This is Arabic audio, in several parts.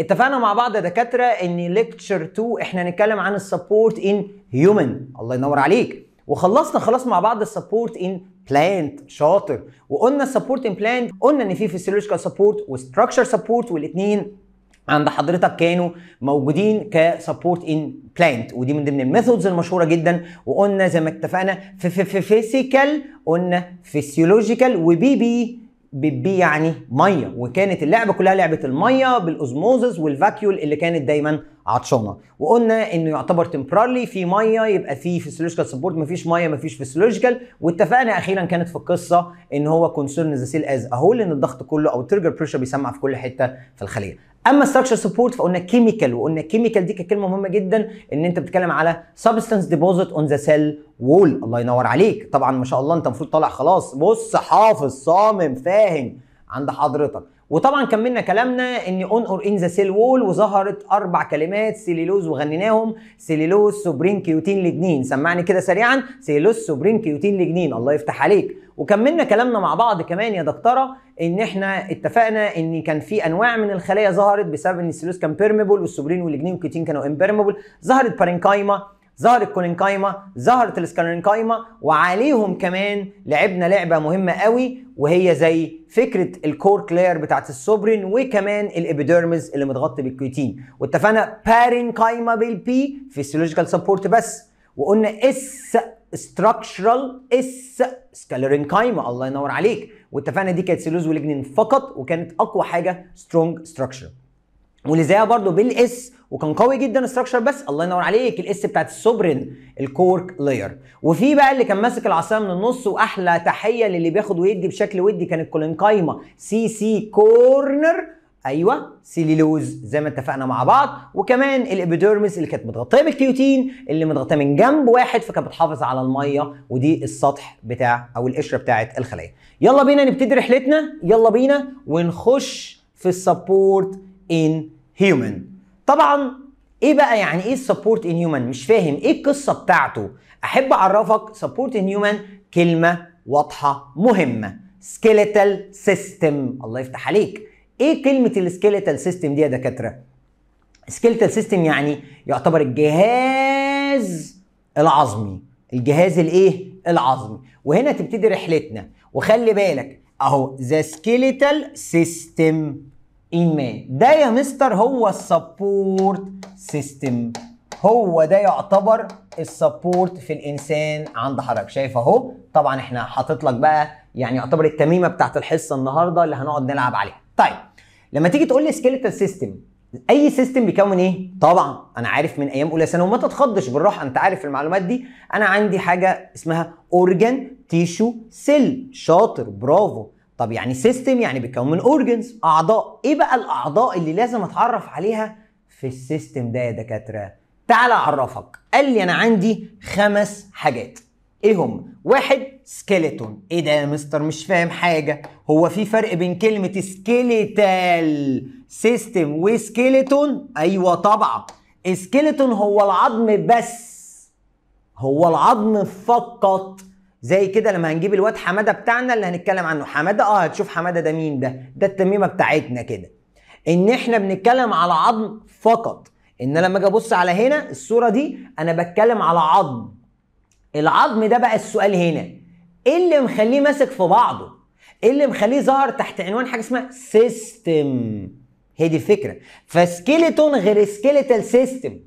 اتفقنا مع بعض يا دكاتره ان ليكتشر 2 احنا هنتكلم عن السبورت ان هيومن الله ينور عليك وخلصنا خلاص مع بعض السبورت ان بلانت شاطر وقلنا السبورت ان بلانت قلنا ان في فيسيولوجيكال سبورت وستراكشر سبورت والاثنين عند حضرتك كانوا موجودين كسبورت ان بلانت ودي من ضمن الميثودز المشهوره جدا وقلنا زي ما اتفقنا في فيسيكال قلنا فيسيولوجيكال وبي بي بتبيع يعني ميه وكانت اللعبه كلها لعبه الميه بالاوزموزس والفاكيول اللي كانت دايما عطشانه وقلنا انه يعتبر تمبرالي في ميه يبقى في فيسيولوجيكال سبورت مفيش ميه مفيش فيسيولوجيكال واتفقنا اخيرا كانت في القصه ان هو كونسيرن ذا سيل از اهول ان الضغط كله او الترجر بريشر بيسمع في كل حته في الخليه اما structure support فقلنا كيميكال وقلنا الكيميكال دي كلمه مهمه جدا ان انت بتتكلم على substance deposit on the cell wall الله ينور عليك طبعا ما شاء الله انت المفروض طالع خلاص بص حافظ صامم فاهم عند حضرتك وطبعا كملنا كلامنا ان اون اور ان ذا سيل وول وظهرت اربع كلمات سيليلوز وغنيناهم سيليلوز سوبرين كيوتين لجنين سمعني كده سريعا سيليلوز سوبرين كيوتين لجنين الله يفتح عليك وكملنا كلامنا مع بعض كمان يا دكتوره ان احنا اتفقنا ان كان في انواع من الخلايا ظهرت بسبب ان السيلوز كان بيرميبل والسوبرين والجنين والكيوتين كانوا امبيرميبل ظهرت بارينكايما ظهر الكولينكايما ظهرت الاسكالينكايما وعليهم كمان لعبنا لعبه مهمه قوي وهي زي فكره الكور كلير بتاعت السوبرين وكمان الابيديرمز اللي متغطي بالكيوتين واتفقنا بارينكايما بالبي فيسيولوجيكال سبورت بس وقلنا اس ستراكشرال اس سكالرينكايما الله ينور عليك واتفقنا دي كانت سيلوز ولجنين فقط وكانت اقوى حاجه سترونج ستراكشر واللي زيها برضو بالاس وكان قوي جدا استراكشر بس الله ينور عليك الاس بتاعت السوبرين الكورك لاير وفي بقى اللي كان ماسك العصايه من النص واحلى تحيه للي بياخد ويدي بشكل ودي كانت كولينكايما سي سي كورنر ايوه سيليلوز زي ما اتفقنا مع بعض وكمان الابيديرمس اللي كانت متغطيه بالكيوتين اللي متغطيه من جنب واحد فكانت بتحافظ على الميه ودي السطح بتاع او القشره بتاعت الخلايا يلا بينا نبتدي رحلتنا يلا بينا ونخش في السبورت ان هيومن طبعا ايه بقى يعني ايه السبورت ان هيومن مش فاهم ايه القصه بتاعته احب اعرفك سبورت ان هيومن كلمه واضحه مهمه سكيلتال سيستم الله يفتح عليك ايه كلمه السكيلتال سيستم دي يا دكاتره سكيلتال سيستم يعني يعتبر الجهاز العظمي الجهاز الايه العظمي وهنا تبتدي رحلتنا وخلي بالك اهو ذا سكيلتال سيستم ايمان ده يا مستر هو السبورت سيستم هو ده يعتبر السبورت في الانسان عند حضرتك شايف اهو طبعا احنا حاطط لك بقى يعني يعتبر التميمه بتاعت الحصه النهارده اللي هنقعد نلعب عليها طيب لما تيجي تقول لي سكيلتال سيستم اي سيستم بيكون ايه طبعا انا عارف من ايام اولى ثانوي وما تتخضش بالراحه انت عارف المعلومات دي انا عندي حاجه اسمها اورجان تيشو سيل شاطر برافو طب يعني سيستم يعني بيتكون من اورجنز اعضاء ايه بقى الاعضاء اللي لازم اتعرف عليها في السيستم ده يا دكاتره تعالى اعرفك قال لي انا عندي خمس حاجات ايه هم واحد سكيلتون ايه ده يا مستر مش فاهم حاجه هو في فرق بين كلمه سكيلتال سيستم وسكيلتون ايوه طبعا سكيلتون هو العظم بس هو العظم فقط زي كده لما هنجيب الواد حماده بتاعنا اللي هنتكلم عنه حماده اه هتشوف حماده ده مين ده ده التميمه بتاعتنا كده ان احنا بنتكلم على عظم فقط ان لما اجي ابص على هنا الصوره دي انا بتكلم على عظم العظم ده بقى السؤال هنا ايه اللي مخليه ماسك في بعضه ايه اللي مخليه ظهر تحت عنوان حاجه اسمها سيستم هي دي الفكره فسكيلتون غير سكيلتال سيستم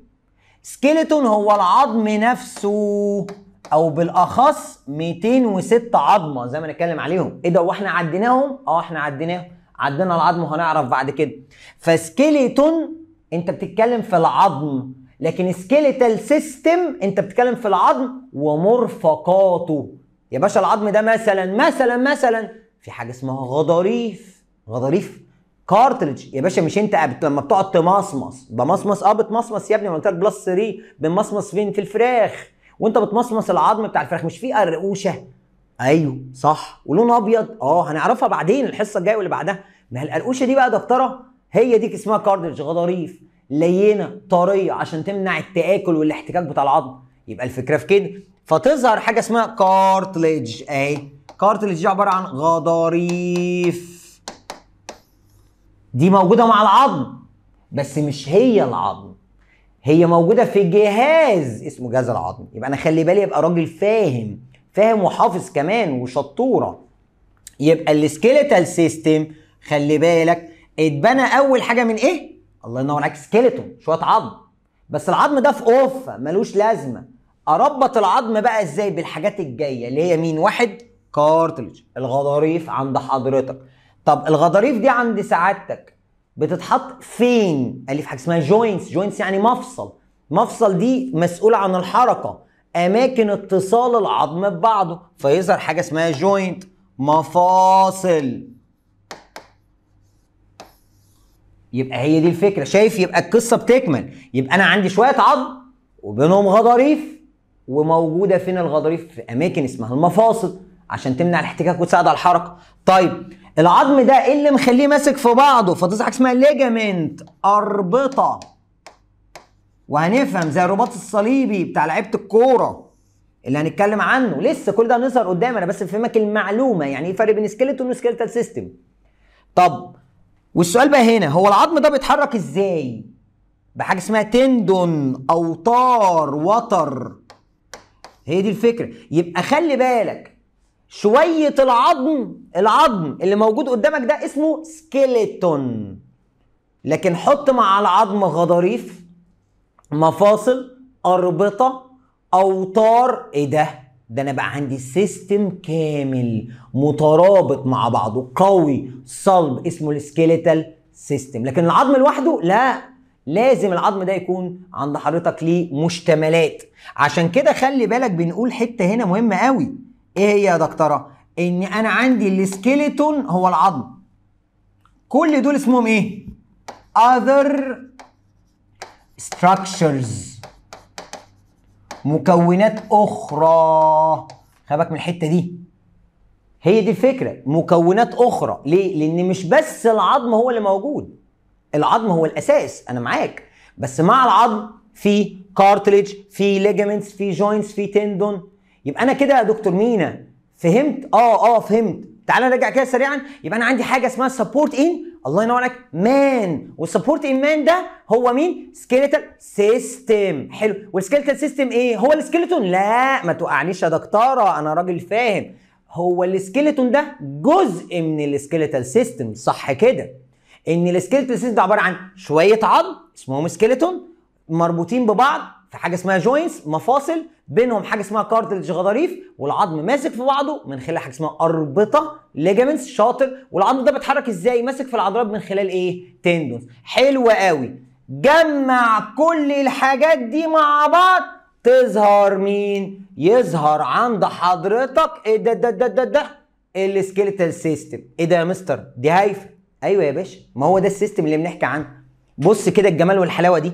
سكيلتون هو العظم نفسه او بالاخص 206 عظمه زي ما نتكلم عليهم ايه ده واحنا عديناهم اه احنا عديناهم عدينا العظم وهنعرف بعد كده فسكيليتون انت بتتكلم في العظم لكن سكيليتال سيستم انت بتتكلم في العظم ومرفقاته يا باشا العظم ده مثلا مثلا مثلا في حاجه اسمها غضاريف غضاريف كارتريج يا باشا مش انت لما بتقعد تمصمص بمصمص اه بتمصمص يا ابني ما قلت لك بلس 3 بنمصمص فين في الفراخ وانت بتمصمص العظم بتاع الفراخ مش فيه قرقوشه ايوه صح ولون ابيض اه هنعرفها بعدين الحصه الجايه واللي بعدها ما القرقوشه دي بقى دكتوره هي دي اسمها كاردج غضاريف لينه طريه عشان تمنع التاكل والاحتكاك بتاع العظم يبقى الفكره في كده فتظهر حاجه اسمها كارتليج اهي كارتليج دي عباره عن غضاريف دي موجوده مع العظم بس مش هي العظم هي موجوده في جهاز اسمه جهاز العظم يبقى انا خلي بالي ابقى راجل فاهم فاهم وحافظ كمان وشطوره يبقى السكيلتال سيستم خلي بالك اتبنى اول حاجه من ايه الله ينور عليك سكيلتون شويه عظم بس العظم ده في اوف ملوش لازمه اربط العظم بقى ازاي بالحاجات الجايه اللي هي مين واحد كارتلج الغضاريف عند حضرتك طب الغضاريف دي عند سعادتك بتتحط فين؟ قال لي في حاجه اسمها جوينتس، جوينتس يعني مفصل، مفصل دي مسؤوله عن الحركه، اماكن اتصال العظم ببعضه، فيظهر حاجه اسمها جوينت مفاصل. يبقى هي دي الفكره، شايف يبقى القصه بتكمل، يبقى انا عندي شويه عظم وبينهم غضاريف وموجوده فين الغضاريف؟ في اماكن اسمها المفاصل عشان تمنع الاحتكاك وتساعد على الحركه. طيب العظم ده ايه اللي مخليه ماسك في بعضه فتصبح حاجه اسمها ليجامنت اربطه وهنفهم زي الرباط الصليبي بتاع لعيبه الكوره اللي هنتكلم عنه لسه كل ده هنظهر قدام انا بس بفهمك المعلومه يعني ايه الفرق بين سكيلتون وسكيلتال سيستم طب والسؤال بقى هنا هو العظم ده بيتحرك ازاي بحاجه اسمها تندون اوتار وتر هي دي الفكره يبقى خلي بالك شويه العظم العظم اللي موجود قدامك ده اسمه سكيلتون لكن حط مع العظم غضاريف مفاصل اربطه اوتار ايه ده ده انا بقى عندي سيستم كامل مترابط مع بعضه قوي صلب اسمه السكيلتال سيستم لكن العظم لوحده لا لازم العظم ده يكون عند حضرتك ليه مشتملات عشان كده خلي بالك بنقول حته هنا مهمه قوي ايه هي يا دكتوره ان انا عندي السكيلتون هو العظم كل دول اسمهم ايه other structures مكونات اخرى خبك من الحته دي هي دي الفكره مكونات اخرى ليه لان مش بس العظم هو اللي موجود العظم هو الاساس انا معاك بس مع العظم في كارتليج في ليجامنتس في جوينتس في تندون يبقى انا كده يا دكتور مينا فهمت اه اه فهمت تعال نرجع كده سريعا يبقى انا عندي حاجه اسمها سبورت ان الله ينور عليك مان والسبورت ان مان ده هو مين سكيلتال سيستم حلو والسكيلتال سيستم ايه هو السكيلتون لا ما توقعنيش يا دكتوره انا راجل فاهم هو السكيلتون ده جزء من السكيلتال سيستم صح كده ان السكيلتال سيستم ده عباره عن شويه عظم اسمهم سكيلتون مربوطين ببعض في حاجه اسمها جوينتس مفاصل بينهم حاجه اسمها كارتلج غضاريف والعظم ماسك في بعضه من خلال حاجه اسمها اربطه ليجامنتس شاطر والعظم ده بيتحرك ازاي ماسك في العضلات من خلال ايه تندونز حلو قوي جمع كل الحاجات دي مع بعض تظهر مين يظهر عند حضرتك ايه ده ده ده ده ده السكيلتال سيستم ايه ده يا مستر دي هايفه ايوه يا باشا ما هو ده السيستم اللي بنحكي عنه بص كده الجمال والحلاوه دي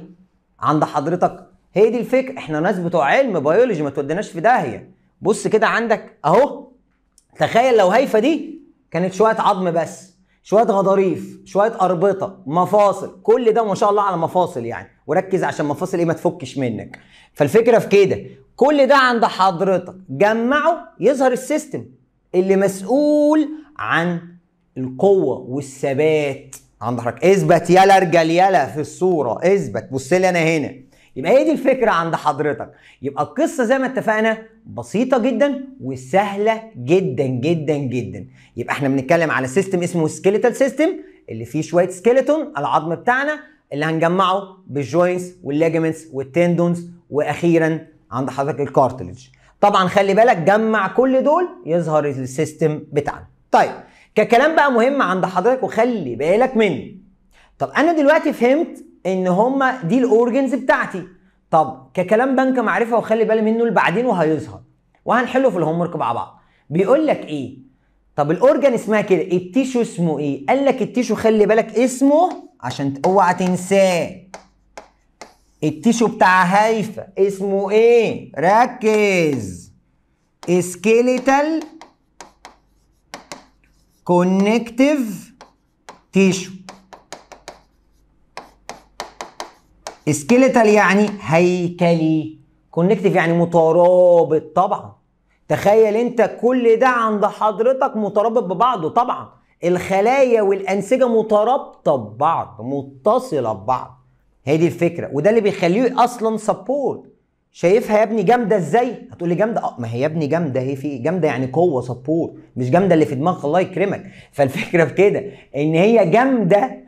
عند حضرتك هي دي الفكره احنا ناس بتوع علم بيولوجي ما توديناش في داهيه بص كده عندك اهو تخيل لو هيفا دي كانت شويه عظم بس شويه غضاريف شويه اربطه مفاصل كل ده ما شاء الله على مفاصل يعني وركز عشان مفاصل ايه ما تفكش منك فالفكره في كده كل ده عند حضرتك جمعه يظهر السيستم اللي مسؤول عن القوه والثبات عند حضرتك اثبت يلا رجال يلا في الصوره اثبت بص لي انا هنا يبقى هي دي الفكره عند حضرتك يبقى القصه زي ما اتفقنا بسيطه جدا وسهله جدا جدا جدا يبقى احنا بنتكلم على سيستم اسمه سكيلتال سيستم اللي فيه شويه سكيلتون العظم بتاعنا اللي هنجمعه بالجوينتس والليجمنتس والتندونز واخيرا عند حضرتك الكارتلج طبعا خلي بالك جمع كل دول يظهر السيستم بتاعنا طيب ككلام بقى مهم عند حضرتك وخلي بالك منه طب انا دلوقتي فهمت ان هما دي الاورجنز بتاعتي طب ككلام بنك معرفه وخلي بالي منه لبعدين وهيظهر وهنحله في الهوم ورك مع بعض بيقول لك ايه طب الاورجن اسمها كده التيشو اسمه ايه قال لك التيشو خلي بالك اسمه عشان اوعى تنساه التيشو بتاع هيفا اسمه ايه ركز سكيليتال كونكتيف تيشو سكيلتال يعني هيكلي كونكتيف يعني مترابط طبعا تخيل انت كل ده عند حضرتك مترابط ببعضه طبعا الخلايا والانسجه مترابطه ببعض متصله ببعض هي دي الفكره وده اللي بيخليه اصلا سبورت شايفها يا ابني جامده ازاي هتقول لي جامده آه، ما هي يا ابني جامده هي في جامده يعني قوه سبورت مش جامده اللي في دماغك الله يكرمك فالفكره في كده ان هي جامده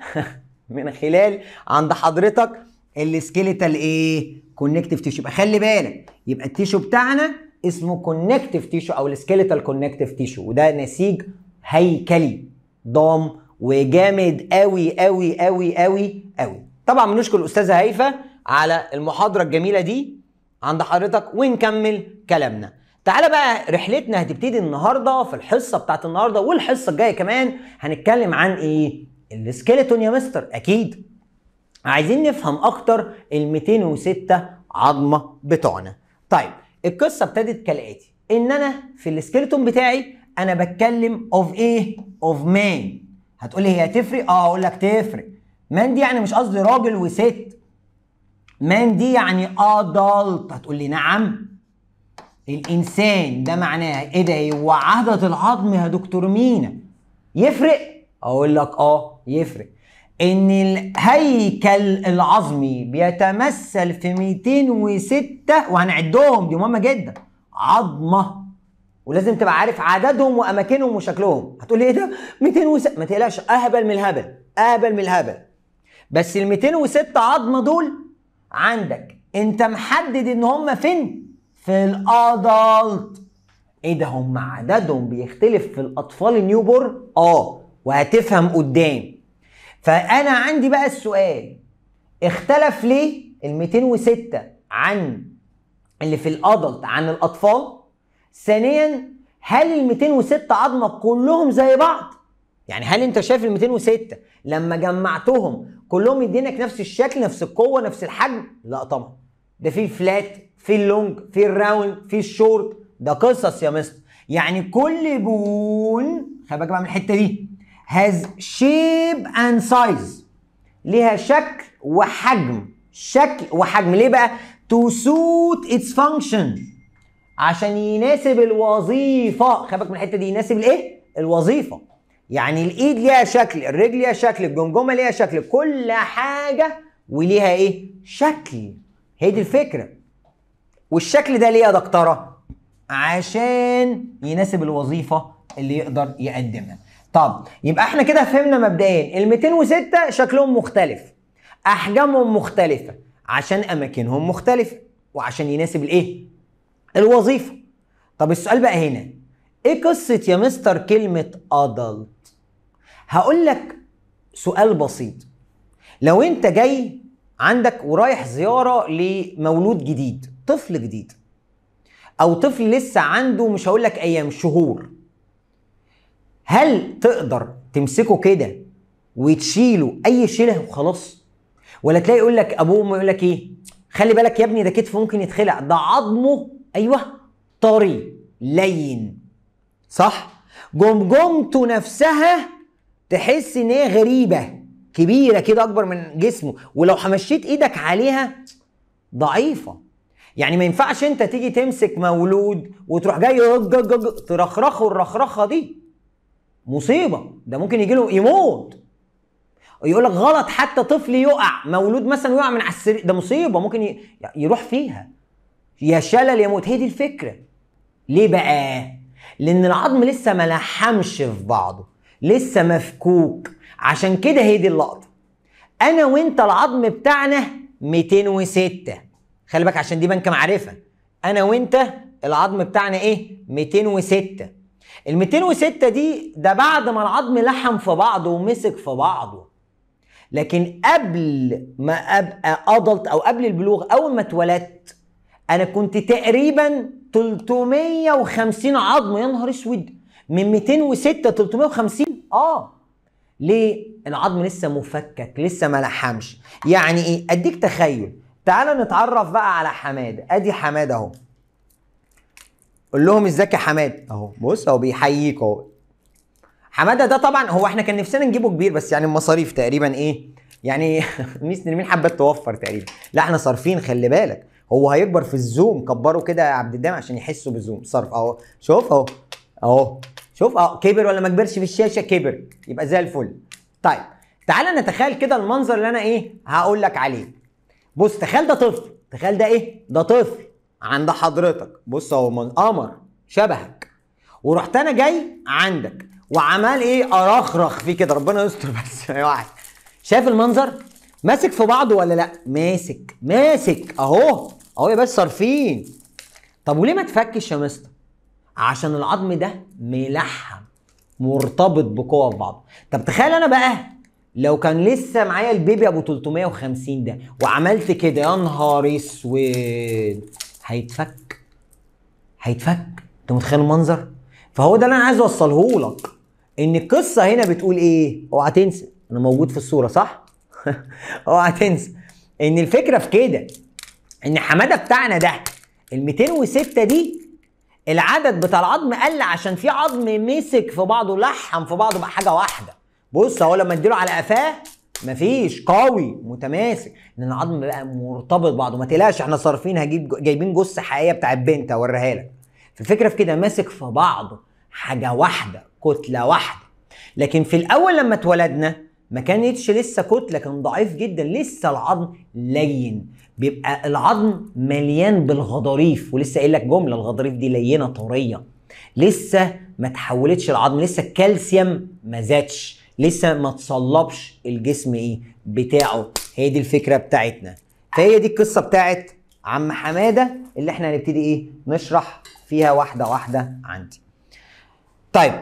من خلال عند حضرتك السكيليتال ايه كونكتيف تيشو يبقى خلي بالك يبقى التيشو بتاعنا اسمه كونكتيف تيشو او السكيليتال كونكتيف تيشو وده نسيج هيكلي ضام وجامد قوي قوي قوي قوي قوي طبعا بنشكر الاستاذه هيفا على المحاضره الجميله دي عند حضرتك ونكمل كلامنا تعالى بقى رحلتنا هتبتدي النهارده في الحصه بتاعت النهارده والحصه الجايه كمان هنتكلم عن ايه السكيلتون يا مستر اكيد عايزين نفهم اكتر ال 206 عظمه بتوعنا طيب القصه ابتدت كالاتي ان انا في السكيلتون بتاعي انا بتكلم اوف ايه اوف مان هتقولي هي تفرق اه اقول لك تفرق مان دي يعني مش قصدي راجل وست مان دي يعني ادلت هتقولي نعم الانسان ده معناه ايه ده هو العظم يا دكتور مينا يفرق اقول لك اه يفرق ان الهيكل العظمي بيتمثل في 206 وهنعدهم دي مهمه جدا عظمه ولازم تبقى عارف عددهم واماكنهم وشكلهم هتقول لي ايه ده 206 ما تقلقش اهبل من الهبل اهبل من الهبل بس ال 206 عظمه دول عندك انت محدد ان هم فين في الادلت ايه ده هم عددهم بيختلف في الاطفال النيوبور اه وهتفهم قدام فانا عندي بقى السؤال اختلف ليه ال 206 عن اللي في الادلت عن الاطفال ثانيا هل ال 206 عظمه كلهم زي بعض يعني هل انت شايف ال 206 لما جمعتهم كلهم يدينك نفس الشكل نفس القوه نفس الحجم لا طبعا ده في الفلات في اللونج في الراوند في الشورت ده قصص يا مستر يعني كل بون خلي بالك بقى من الحته دي has shape and size ليها شكل وحجم شكل وحجم ليه بقى to suit its function عشان يناسب الوظيفه خبك من الحته دي يناسب الايه الوظيفه يعني الايد ليها شكل الرجل ليها شكل الجمجمه ليها شكل كل حاجه وليها ايه شكل هي دي الفكره والشكل ده ليه يا دكتوره عشان يناسب الوظيفه اللي يقدر يقدمها طب يبقى احنا كده فهمنا مبدئيا ال 206 شكلهم مختلف احجامهم مختلفه عشان اماكنهم مختلفه وعشان يناسب الايه الوظيفه طب السؤال بقى هنا ايه قصه يا مستر كلمه ادلت هقول لك سؤال بسيط لو انت جاي عندك ورايح زياره لمولود جديد طفل جديد او طفل لسه عنده مش هقول لك ايام شهور هل تقدر تمسكه كده وتشيله اي شيله وخلاص ولا تلاقي يقول لك ابوه يقول لك ايه خلي بالك يا ابني ده كتفه ممكن يتخلع ده عظمه ايوه طري لين صح جمجمته نفسها تحس ان هي غريبه كبيره كده اكبر من جسمه ولو حمشيت ايدك عليها ضعيفه يعني ما ينفعش انت تيجي تمسك مولود وتروح جاي ترخرخه الرخرخه دي مصيبه ده ممكن يجي له يموت يقول لك غلط حتى طفل يقع مولود مثلا يقع من على السرير ده مصيبه ممكن ي... يروح فيها يا شلل يموت هي دي الفكره ليه بقى لان العظم لسه ما لحمش في بعضه لسه مفكوك عشان كده هي دي اللقطه انا وانت العظم بتاعنا 206 خلي بالك عشان دي بنك معرفه انا وانت العظم بتاعنا ايه 206 ال 206 دي ده بعد ما العظم لحم في بعضه ومسك في بعضه لكن قبل ما ابقى ادلت او قبل البلوغ اول ما اتولدت انا كنت تقريبا 350 عظم يا نهار اسود من 206 350 اه ليه العظم لسه مفكك لسه ما لحمش يعني ايه اديك تخيل تعالى نتعرف بقى على حماده ادي حماده اهو قول لهم ازيك يا حماد اهو بص اهو بيحييك اهو حماده ده طبعا هو احنا كان نفسنا نجيبه كبير بس يعني المصاريف تقريبا ايه يعني ميس نرمين حبت توفر تقريبا لا احنا صارفين خلي بالك هو هيكبر في الزوم كبره كده يا عبد الدام عشان يحسوا بالزوم صرف اهو شوف اهو اهو شوف اهو كبر ولا ما كبرش في الشاشه كبر يبقى زي الفل طيب تعالى نتخيل كده المنظر اللي انا ايه هقول لك عليه بص تخيل ده طفل تخيل ده ايه ده طفل عند حضرتك بص هو من قمر شبهك ورحت انا جاي عندك وعمال ايه ارخرخ فيه كده ربنا يستر بس يا واحد شايف المنظر ماسك في بعضه ولا لا ماسك ماسك اهو اهو يا باشا صارفين طب وليه ما تفكش يا مستر عشان العظم ده ملحم مرتبط بقوه في بعضه طب تخيل انا بقى لو كان لسه معايا البيبي ابو 350 ده وعملت كده يا نهار اسود هيتفك هيتفك انت متخيل المنظر فهو ده اللي انا عايز اوصله لك ان القصه هنا بتقول ايه اوعى تنسى انا موجود في الصوره صح اوعى تنسى ان الفكره في كده ان حماده بتاعنا ده ال 206 دي العدد بتاع العظم قل عشان في عظم مسك في بعضه لحم في بعضه بقى حاجه واحده بص هو لما اديله على قفاه مفيش قوي متماسك لان العظم بقى مرتبط بعضه ما تقلقش احنا صارفين هجيب جايبين جثه حقيقيه بتاع بنت اوريها لك فالفكره في كده ماسك في بعضه حاجه واحده كتله واحده لكن في الاول لما اتولدنا ما كانتش لسه كتله كان ضعيف جدا لسه العظم لين بيبقى العظم مليان بالغضاريف ولسه قايل لك جمله الغضاريف دي لينه طريه لسه ما تحولتش العظم لسه الكالسيوم ما زادش لسه ما تصلبش الجسم ايه بتاعه هي دي الفكره بتاعتنا فهي دي القصه بتاعت عم حماده اللي احنا هنبتدي ايه نشرح فيها واحده واحده عندي طيب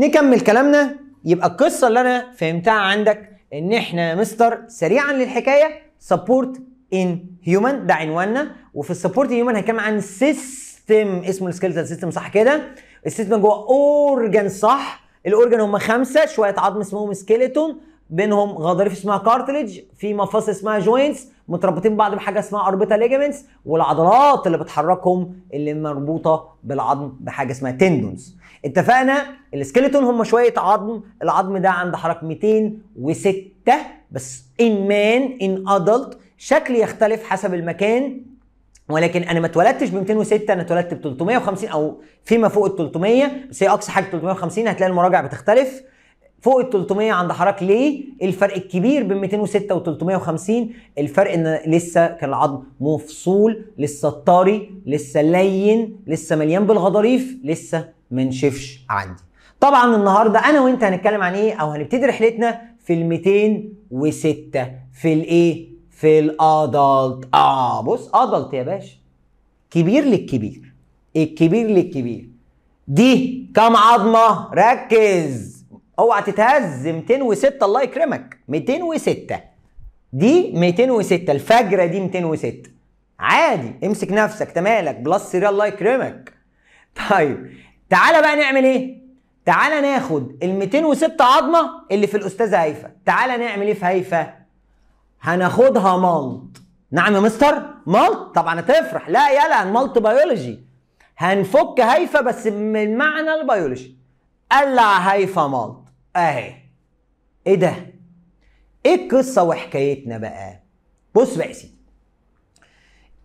نكمل كلامنا يبقى القصه اللي انا فهمتها عندك ان احنا يا مستر سريعا للحكايه سبورت ان هيومن ده عنواننا وفي السبورت ان هيومن هنتكلم عن سيستم اسمه السكيلتال سيستم صح كده السيستم جوه اورجان صح الاورجن هم خمسه شويه عظم اسمهم سكيلتون بينهم غضاريف اسمها كارتلج في مفاصل اسمها جوينتس متربطين ببعض بحاجه اسمها اربيتا ليجمنتس والعضلات اللي بتحركهم اللي مربوطه بالعظم بحاجه اسمها تندونز اتفقنا السكيلتون هم شويه عظم العظم ده عند حركه 206 بس ان مان ان ادلت شكل يختلف حسب المكان ولكن انا ما اتولدتش ب 206 انا اتولدت ب 350 او فيما فوق ال 300 بس هي اقصى حاجه 350 هتلاقي المراجع بتختلف فوق ال 300 عند حضرتك ليه الفرق الكبير بين 206 و 350 الفرق ان لسه كان العظم مفصول لسه طري لسه لين لسه مليان بالغضاريف لسه ما نشفش عندي طبعا النهارده انا وانت هنتكلم عن ايه او هنبتدي رحلتنا في ال 206 في الايه في الادلت اه بص ادلت يا باشا كبير للكبير الكبير إيه للكبير دي كام عظمه ركز اوعى تتهز 206 الله يكرمك 206 دي 206 الفجره دي 206 عادي امسك نفسك تمالك بلس 3 الله يكرمك طيب تعالى بقى نعمل ايه تعالى ناخد ال 206 عظمه اللي في الاستاذه هيفا تعالى نعمل ايه في هيفا هناخدها مالت نعم يا مستر مالت طبعا هتفرح لا يلا مالت بيولوجي هنفك هيفا بس من معنى البيولوجي قلع هيفا مالت اهي ايه ده ايه القصه وحكايتنا بقى بص بقى يا سيدي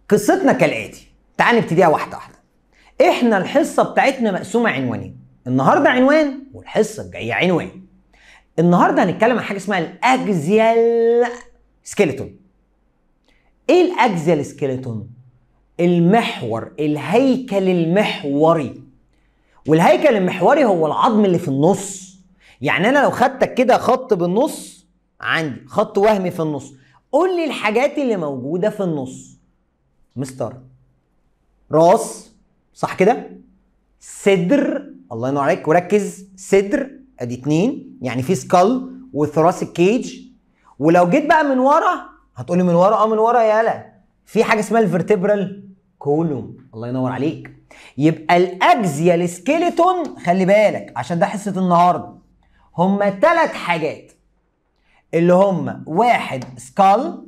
قصتنا كالاتي تعال نبتديها واحده واحده احنا الحصه بتاعتنا مقسومه عنوانين النهارده عنوان والحصه الجايه عنوان النهارده هنتكلم عن حاجه اسمها الاجزيال سكيلتون ايه الاجزاء السكيلتون المحور الهيكل المحوري والهيكل المحوري هو العظم اللي في النص يعني انا لو خدتك كده خط بالنص عندي خط وهمي في النص قول لي الحاجات اللي موجوده في النص مستر راس صح كده صدر الله ينور عليك وركز صدر ادي اتنين يعني في سكال وثراس الكيج ولو جيت بقى من ورا هتقولي من ورا اه من ورا يالا في حاجه اسمها الفرتبرال كولوم الله ينور عليك يبقى الاكزيال سكيلتون خلي بالك عشان ده حصه النهارده هما ثلاث حاجات اللي هما واحد سكال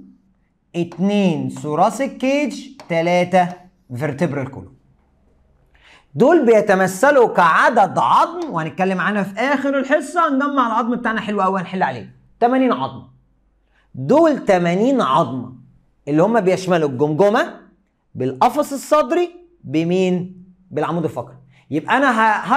اتنين ثوراسيك كيج تلاتة فيرتبرال كولوم دول بيتمثلوا كعدد عظم وهنتكلم عنها في اخر الحصه نجمع العظم بتاعنا حلو قوي هنحل عليه 80 عظمه دول 80 عظمه اللي هم بيشملوا الجمجمه بالقفص الصدري بمين؟ بالعمود الفقري يبقى انا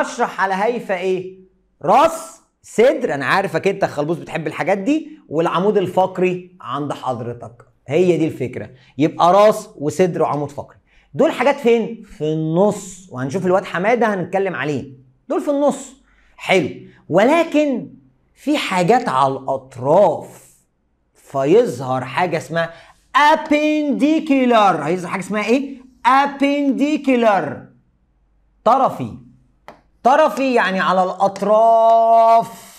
هشرح على هيفا ايه؟ راس صدر انا عارفك انت خلبوس بتحب الحاجات دي والعمود الفقري عند حضرتك هي دي الفكره يبقى راس وصدر وعمود فقري دول حاجات فين؟ في النص وهنشوف الواد حماده هنتكلم عليه دول في النص حلو ولكن في حاجات على الاطراف فيظهر حاجه اسمها appendicular هيظهر حاجه اسمها ايه appendicular طرفي طرفي يعني على الاطراف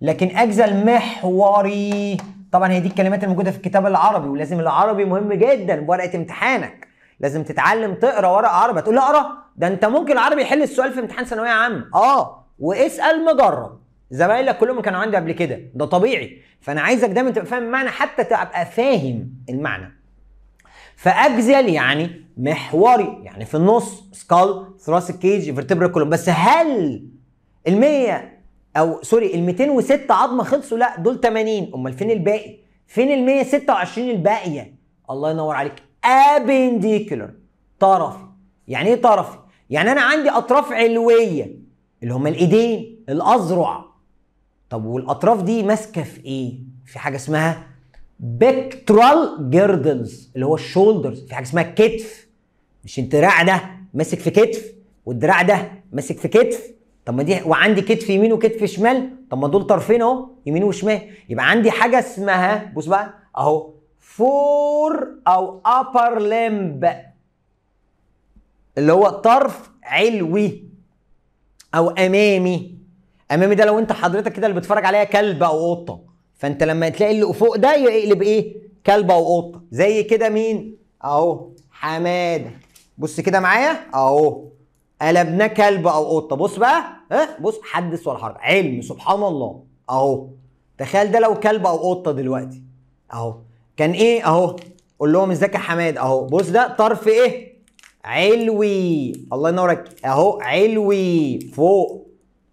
لكن اجزاء المحوري طبعا هي دي الكلمات الموجوده في الكتاب العربي ولازم العربي مهم جدا ورقه امتحانك لازم تتعلم تقرا ورقه عربي تقول اقرا ده انت ممكن العربي يحل السؤال في امتحان ثانويه عامه اه واسال مجرب زمايلك كلهم كانوا عندي قبل كده ده طبيعي فانا عايزك دايما تبقى فاهم المعنى حتى تبقى فاهم المعنى فاجزل يعني محوري يعني في النص سكال ثراس كيج فيرتبرا كولوم بس هل ال 100 او سوري ال 206 عظمه خلصوا لا دول 80 امال فين الباقي فين ال 126 الباقيه الله ينور عليك ابنديكولر طرفي يعني ايه طرفي يعني انا عندي اطراف علويه اللي هم الايدين الاذرع طب والاطراف دي ماسكه في ايه في حاجه اسمها بيكترال جيردلز اللي هو الشولدرز في حاجه اسمها كتف مش الدراع ده ماسك في كتف والدراع ده ماسك في كتف طب ما دي وعندي كتف يمين وكتف شمال طب ما دول طرفين اهو يمين وشمال يبقى عندي حاجه اسمها بص بقى اهو فور او ابر لمب اللي هو طرف علوي او امامي امامي ده لو انت حضرتك كده اللي بتتفرج عليها كلب او قطه فانت لما تلاقي اللي فوق ده يقلب ايه كلب او قطه زي كده مين اهو حماده بص كده معايا اهو قلبناه كلب او قطه بص بقى ها بص حدث ولا حرج علم سبحان الله اهو تخيل ده لو كلب او قطه دلوقتي اهو كان ايه اهو قول لهم ازيك يا حماد اهو بص ده طرف ايه علوي الله ينورك اهو علوي فوق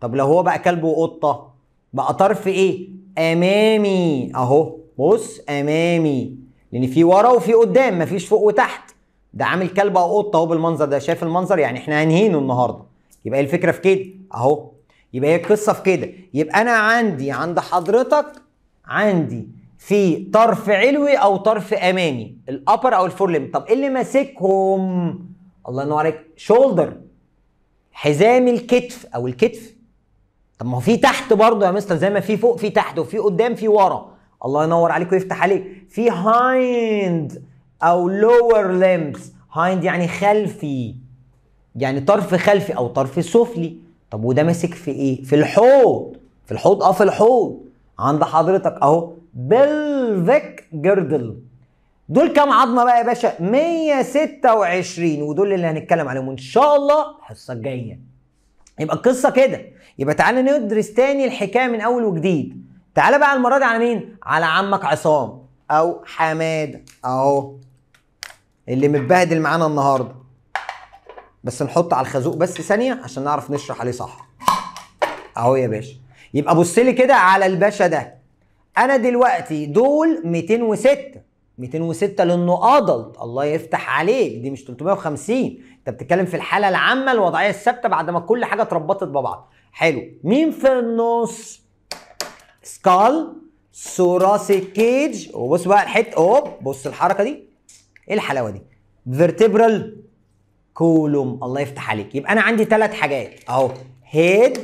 طب لو هو بقى كلب وقطه بقى طرف ايه امامي اهو بص امامي لان في ورا وفي قدام مفيش فوق وتحت ده عامل كلب او قطه اهو بالمنظر ده شايف المنظر يعني احنا هنهينه النهارده يبقى ايه الفكره في كده اهو يبقى هي القصه في كده يبقى انا عندي عند حضرتك عندي في طرف علوي او طرف امامي الابر او الفور ليم طب ايه اللي ماسكهم الله ينور عليك شولدر حزام الكتف او الكتف طب ما هو في تحت برضه يا مستر زي ما في فوق في تحت وفي قدام في ورا الله ينور عليك ويفتح عليك في هايند او لور ليمبس هايند يعني خلفي يعني طرف خلفي او طرف سفلي طب وده ماسك في ايه في الحوض في الحوض اه في الحوض عند حضرتك اهو بلفيك جردل دول كام عظمه بقى يا باشا 126 ودول اللي هنتكلم عليهم ان شاء الله الحصه الجايه يبقى القصه كده يبقى تعالى ندرس تاني الحكايه من اول وجديد تعالى بقى المره دي على مين على عمك عصام او حماده اهو اللي متبهدل معانا النهارده بس نحط على الخازوق بس ثانيه عشان نعرف نشرح عليه صح اهو يا باشا يبقى بص لي كده على الباشا ده انا دلوقتي دول 206 206 لانه ادلت الله يفتح عليك دي مش 350 انت بتتكلم في الحاله العامه الوضعيه الثابته بعد ما كل حاجه اتربطت ببعض حلو مين في النص سكال سوراسي كيج وبص بقى الحته اوب بص الحركه دي ايه الحلاوه دي فيرتبرال كولوم الله يفتح عليك يبقى انا عندي ثلاث حاجات اهو هيد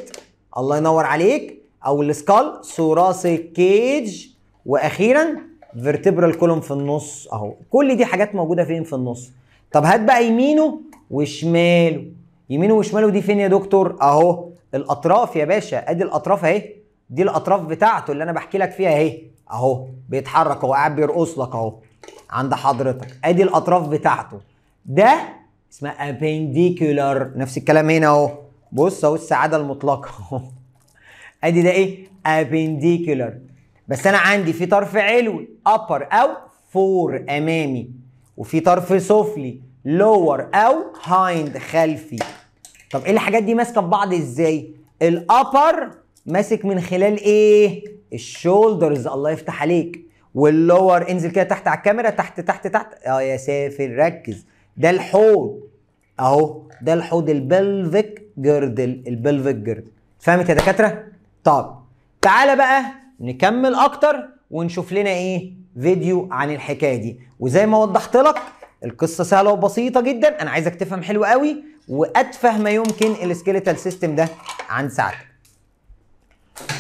الله ينور عليك او السكال سوراسي كيج واخيرا فيرتبرال كولوم في النص اهو كل دي حاجات موجوده فين في النص طب هات بقى يمينه وشماله يمينه وشماله دي فين يا دكتور اهو الاطراف يا باشا ادي الاطراف اهي دي الاطراف بتاعته اللي انا بحكي لك فيها اهي اهو بيتحرك اهو قاعد بيرقص لك اهو عند حضرتك ادي الاطراف بتاعته ده اسمها ابنديكولار نفس الكلام هنا اهو بص اهو السعاده المطلقه اهو ادي ده ايه ابنديكولار بس انا عندي في طرف علوي ابر او فور امامي وفي طرف سفلي لور او هايند خلفي طب ايه الحاجات دي ماسكه في بعض ازاي الابر ماسك من خلال ايه الشولدرز الله يفتح عليك واللور انزل كده تحت على الكاميرا تحت تحت تحت اه يا سافر ركز ده الحوض اهو ده الحوض البلفيك جردل البلفيك جردل فهمت يا دكاتره طب تعالى بقى نكمل اكتر ونشوف لنا ايه فيديو عن الحكايه دي وزي ما وضحت لك القصه سهله وبسيطه جدا انا عايزك تفهم حلو قوي واتفه ما يمكن السكيلتال سيستم ده عن ساعتك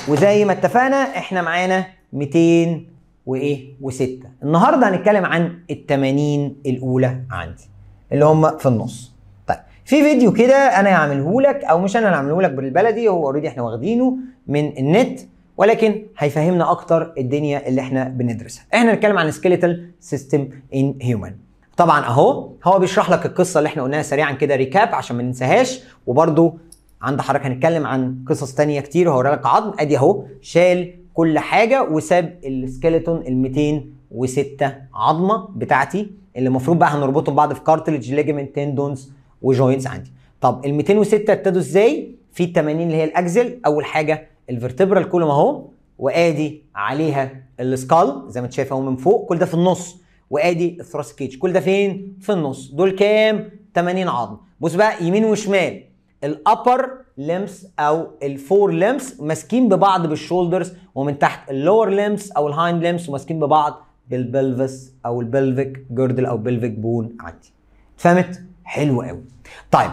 وزي ما اتفقنا احنا معانا 200 وايه و6 النهارده هنتكلم عن ال 80 الاولى عندي اللي هم في النص طيب في فيديو كده انا هعمله لك او مش انا اللي هعمله لك بالبلدي هو اوريدي احنا واخدينه من النت ولكن هيفهمنا اكتر الدنيا اللي احنا بندرسها احنا هنتكلم عن سكيلتال سيستم ان هيومن طبعا اهو هو بيشرح لك القصه اللي احنا قلناها سريعا كده ريكاب عشان ما ننساهاش وبرده عند حضرتك هنتكلم عن قصص تانية كتير وهوري لك عظم ادي اهو شال كل حاجه وساب السكيلتون ال 206 عظمه بتاعتي اللي المفروض بقى هنربطهم ببعض في كارتلج ليجمنت تندونز وجوينتس عندي طب ال 206 ابتدوا ازاي في ال 80 اللي هي الاكزل اول حاجه الفرتبرال كولوم اهو وادي عليها السكال زي ما انت شايف اهو من فوق كل ده في النص وادي الثراس كيتش كل ده فين في النص دول كام 80 عظم بص بقى يمين وشمال الابر لمس او الفور لمس ماسكين ببعض بالشولدرز ومن تحت اللور لمس او الهايند لمس وماسكين ببعض بالبلفس او البلفيك جردل او بلفيك بون عندي اتفهمت حلو قوي طيب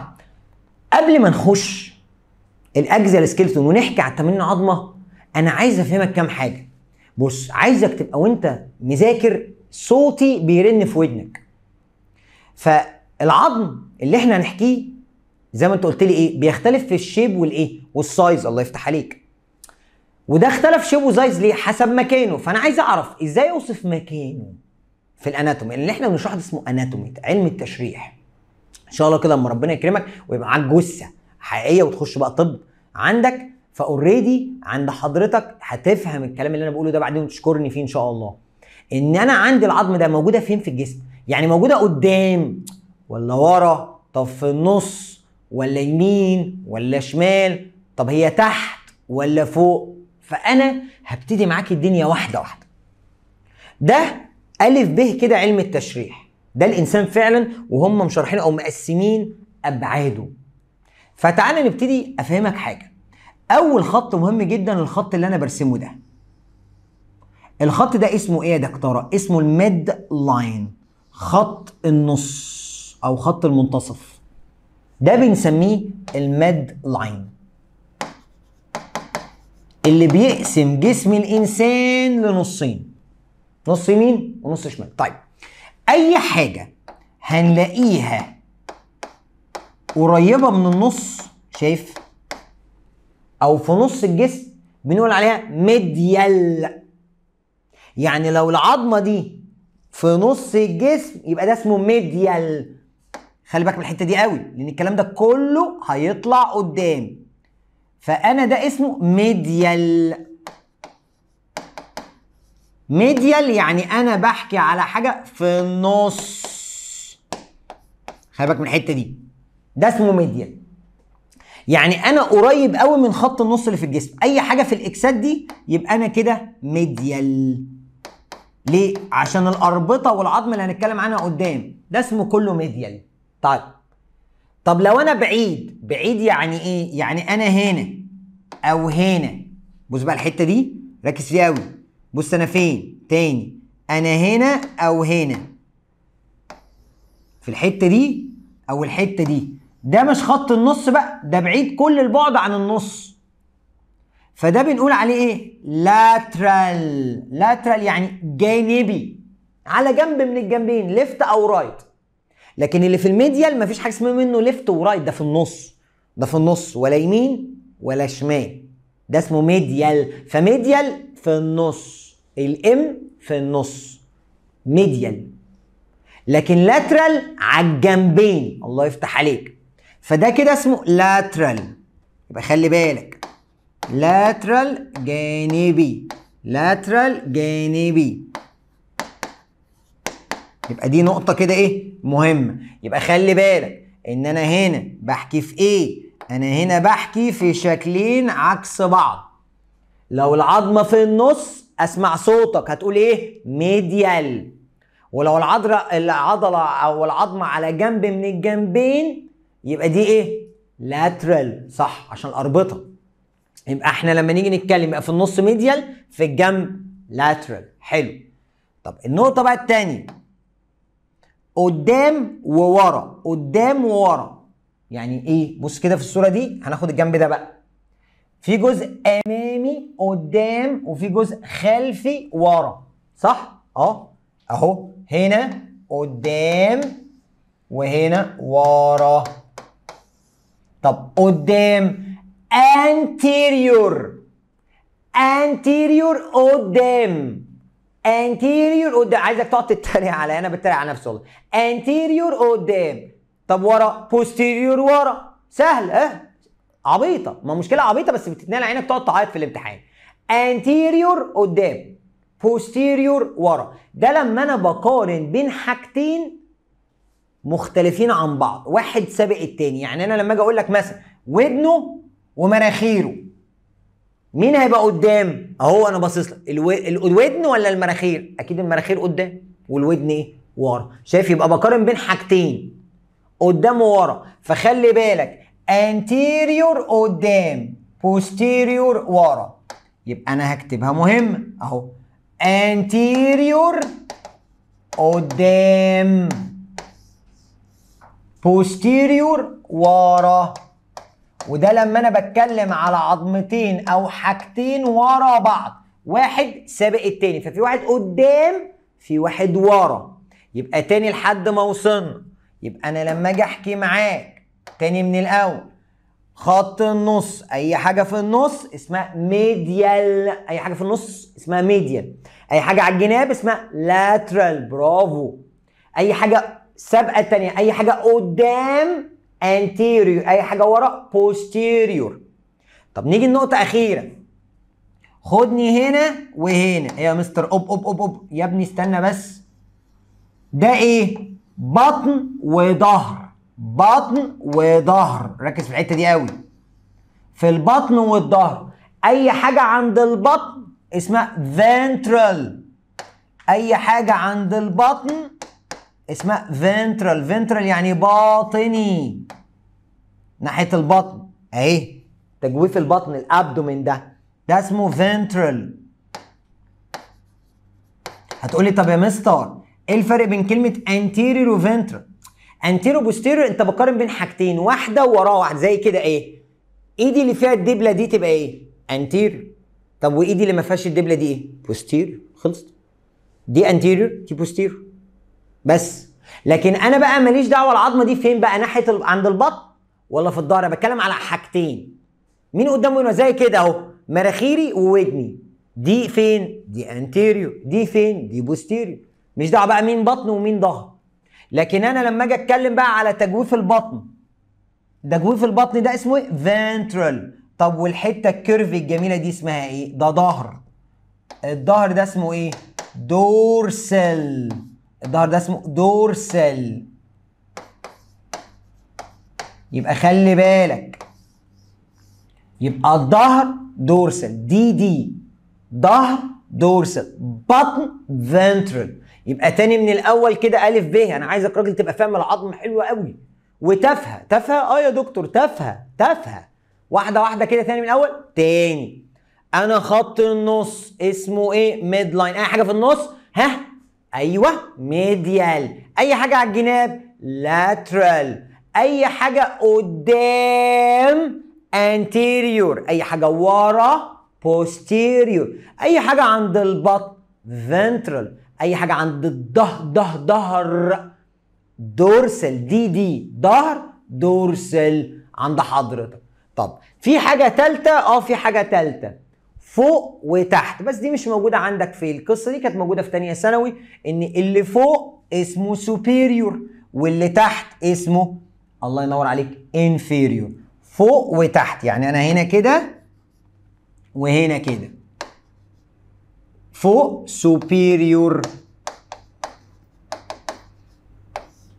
قبل ما نخش الاجزاء السكيلتون ونحكي على 80 عظمه انا عايز افهمك كام حاجه بص عايزك تبقى وانت مذاكر صوتي بيرن في ودنك فالعظم اللي احنا هنحكيه زي ما انت قلت لي ايه بيختلف في الشيب والايه والسايز الله يفتح عليك وده اختلف شيب وسايز ليه حسب مكانه فانا عايز اعرف ازاي اوصف مكانه في الاناتومي اللي احنا بنشرح ده اسمه اناتومي علم التشريح ان شاء الله كده اما ربنا يكرمك ويبقى معاك جثه حقيقيه وتخش بقى طب عندك فاوريدي عند حضرتك هتفهم الكلام اللي انا بقوله ده بعدين وتشكرني فيه ان شاء الله ان انا عندي العظم ده موجوده فين في الجسم يعني موجوده قدام ولا ورا طب في النص ولا يمين ولا شمال طب هي تحت ولا فوق فانا هبتدي معاك الدنيا واحده واحده ده الف ب كده علم التشريح ده الانسان فعلا وهم مشرحين او مقسمين ابعاده فتعالى نبتدي افهمك حاجه اول خط مهم جدا الخط اللي انا برسمه ده الخط ده اسمه ايه يا دكتوره اسمه الميد لاين خط النص او خط المنتصف ده بنسميه الميد لاين اللي بيقسم جسم الانسان لنصين نص يمين ونص شمال طيب اي حاجه هنلاقيها قريبه من النص شايف او في نص الجسم بنقول عليها ميديال يعني لو العظمه دي في نص الجسم يبقى ده اسمه ميديال خلي بالك من الحته دي قوي لان الكلام ده كله هيطلع قدام فانا ده اسمه ميديال ميديال يعني انا بحكي على حاجه في النص خلي بالك من الحته دي ده اسمه ميديال يعني انا قريب قوي من خط النص اللي في الجسم اي حاجه في الاكسات دي يبقى انا كده ميديال ليه؟ عشان الاربطه والعظم اللي هنتكلم عنها قدام ده اسمه كله ميديال طيب طب لو انا بعيد بعيد يعني ايه يعني انا هنا او هنا بص بقى الحته دي ركز فيها قوي بص انا فين تاني انا هنا او هنا في الحته دي او الحته دي ده مش خط النص بقى ده بعيد كل البعد عن النص فده بنقول عليه ايه لاترال لاترال يعني جانبي على جنب من الجنبين ليفت او رايت لكن اللي في الميديال مفيش حاجه اسمها منه ليفت ورايت ده في النص ده في النص ولا يمين ولا شمال ده اسمه ميديال فميديال في النص الام في النص ميديال لكن لاترال على الجنبين الله يفتح عليك فده كده اسمه لاترال يبقى خلي بالك لاترال جانبي لاترال جانبي يبقى دي نقطه كده ايه مهمه يبقى خلي بالك ان انا هنا بحكي في ايه انا هنا بحكي في شكلين عكس بعض لو العظمه في النص اسمع صوتك هتقول ايه ميديال ولو العضله العضله او العظمه على جنب من الجنبين يبقى دي ايه لاترال صح عشان اربطها يبقى احنا لما نيجي نتكلم يبقى في النص ميديال في الجنب لاترال حلو طب النقطه بقى الثانيه قدام وورا قدام وورا يعني ايه بص كده في الصوره دي هناخد الجنب ده بقى في جزء امامي قدام وفي جزء خلفي ورا صح اه اهو هنا قدام وهنا ورا طب قدام anterior anterior قدام anterior قدام عايزك تقعد تتريق عليا انا بتريق على نفسي والله anterior قدام طب ورا posterior ورا سهل اه عبيطه ما مشكله عبيطه بس بتتنال عينك تقعد تعيط في الامتحان anterior قدام posterior ورا ده لما انا بقارن بين حاجتين مختلفين عن بعض واحد سابق التاني يعني انا لما اجي اقول لك مثلا ودنه ومناخيره مين هيبقى قدام اهو انا باصص لك الودن ولا المناخير اكيد المناخير قدام والودن ايه ورا شايف يبقى بقارن بين حاجتين قدام وورا فخلي بالك انتيريور قدام بوستيريور ورا يبقى انا هكتبها مهمه اهو انتيريور قدام بوستيريور ورا وده لما انا بتكلم على عظمتين او حاجتين ورا بعض واحد سابق التاني ففي واحد قدام في واحد ورا يبقى تاني لحد ما وصلنا يبقى انا لما اجي احكي معاك تاني من الاول خط النص اي حاجه في النص اسمها ميديال اي حاجه في النص اسمها ميديال اي حاجه على الجناب اسمها لاترال برافو اي حاجه سابقه التانية اي حاجه قدام anterior اي حاجه ورا posterior طب نيجي النقطه اخيره خدني هنا وهنا يا مستر اوب اوب اوب اوب يا ابني استنى بس ده ايه بطن وظهر بطن وظهر ركز في الحته دي قوي في البطن والظهر اي حاجه عند البطن اسمها ventral اي حاجه عند البطن اسمها فنترال فنترال يعني باطني ناحيه البطن اهي تجويف البطن الابدومين ده ده اسمه فنترال هتقولي طب يا مستر ايه الفرق بين كلمه ventral وفنترال انتيرو posterior انت بقارن بين حاجتين واحده وراها واحده زي كده ايه ايدي اللي فيها الدبله دي تبقى ايه anterior طب وايدي اللي ما فيهاش الدبله دي ايه posterior خلصت دي anterior دي posterior بس لكن انا بقى ماليش دعوه العظمه دي فين بقى ناحيه عند البطن ولا في الظهر انا بتكلم على حاجتين مين قدامه زي كده اهو مراخيري وودني دي فين دي انتيريو دي فين دي بوستيريو مش دعوه بقى مين بطن ومين ظهر لكن انا لما اجي اتكلم بقى على تجويف البطن تجويف البطن ده اسمه ايه فانترال طب والحته الكيرف الجميله دي اسمها ايه ده ظهر الظهر ده اسمه ايه دورسل الظهر ده اسمه دورسال يبقى خلي بالك يبقى الظهر دورسال دي دي ظهر دورسال بطن فنترال يبقى تاني من الاول كده الف ب انا عايزك راجل تبقى فاهم العظم حلو قوي وتافهه تافهه اه يا دكتور تافهه تافهه واحده واحده كده تاني من الاول تاني انا خط النص اسمه ايه ميد لاين اي حاجه في النص ها ايوه ميديال اي حاجه على الجناب لاترال اي حاجه قدام anterior اي حاجه ورا posterior اي حاجه عند البطن ventral اي حاجه عند الظهر ظهر ظهر دورسل دي دي ظهر دورسل عند حضرتك طب في حاجه ثالثه اه في حاجه ثالثه فوق وتحت بس دي مش موجوده عندك في القصه دي كانت موجوده في ثانيه ثانوي ان اللي فوق اسمه سوبيريور واللي تحت اسمه الله ينور عليك انفيريور فوق وتحت يعني انا هنا كده وهنا كده فوق سوبيريور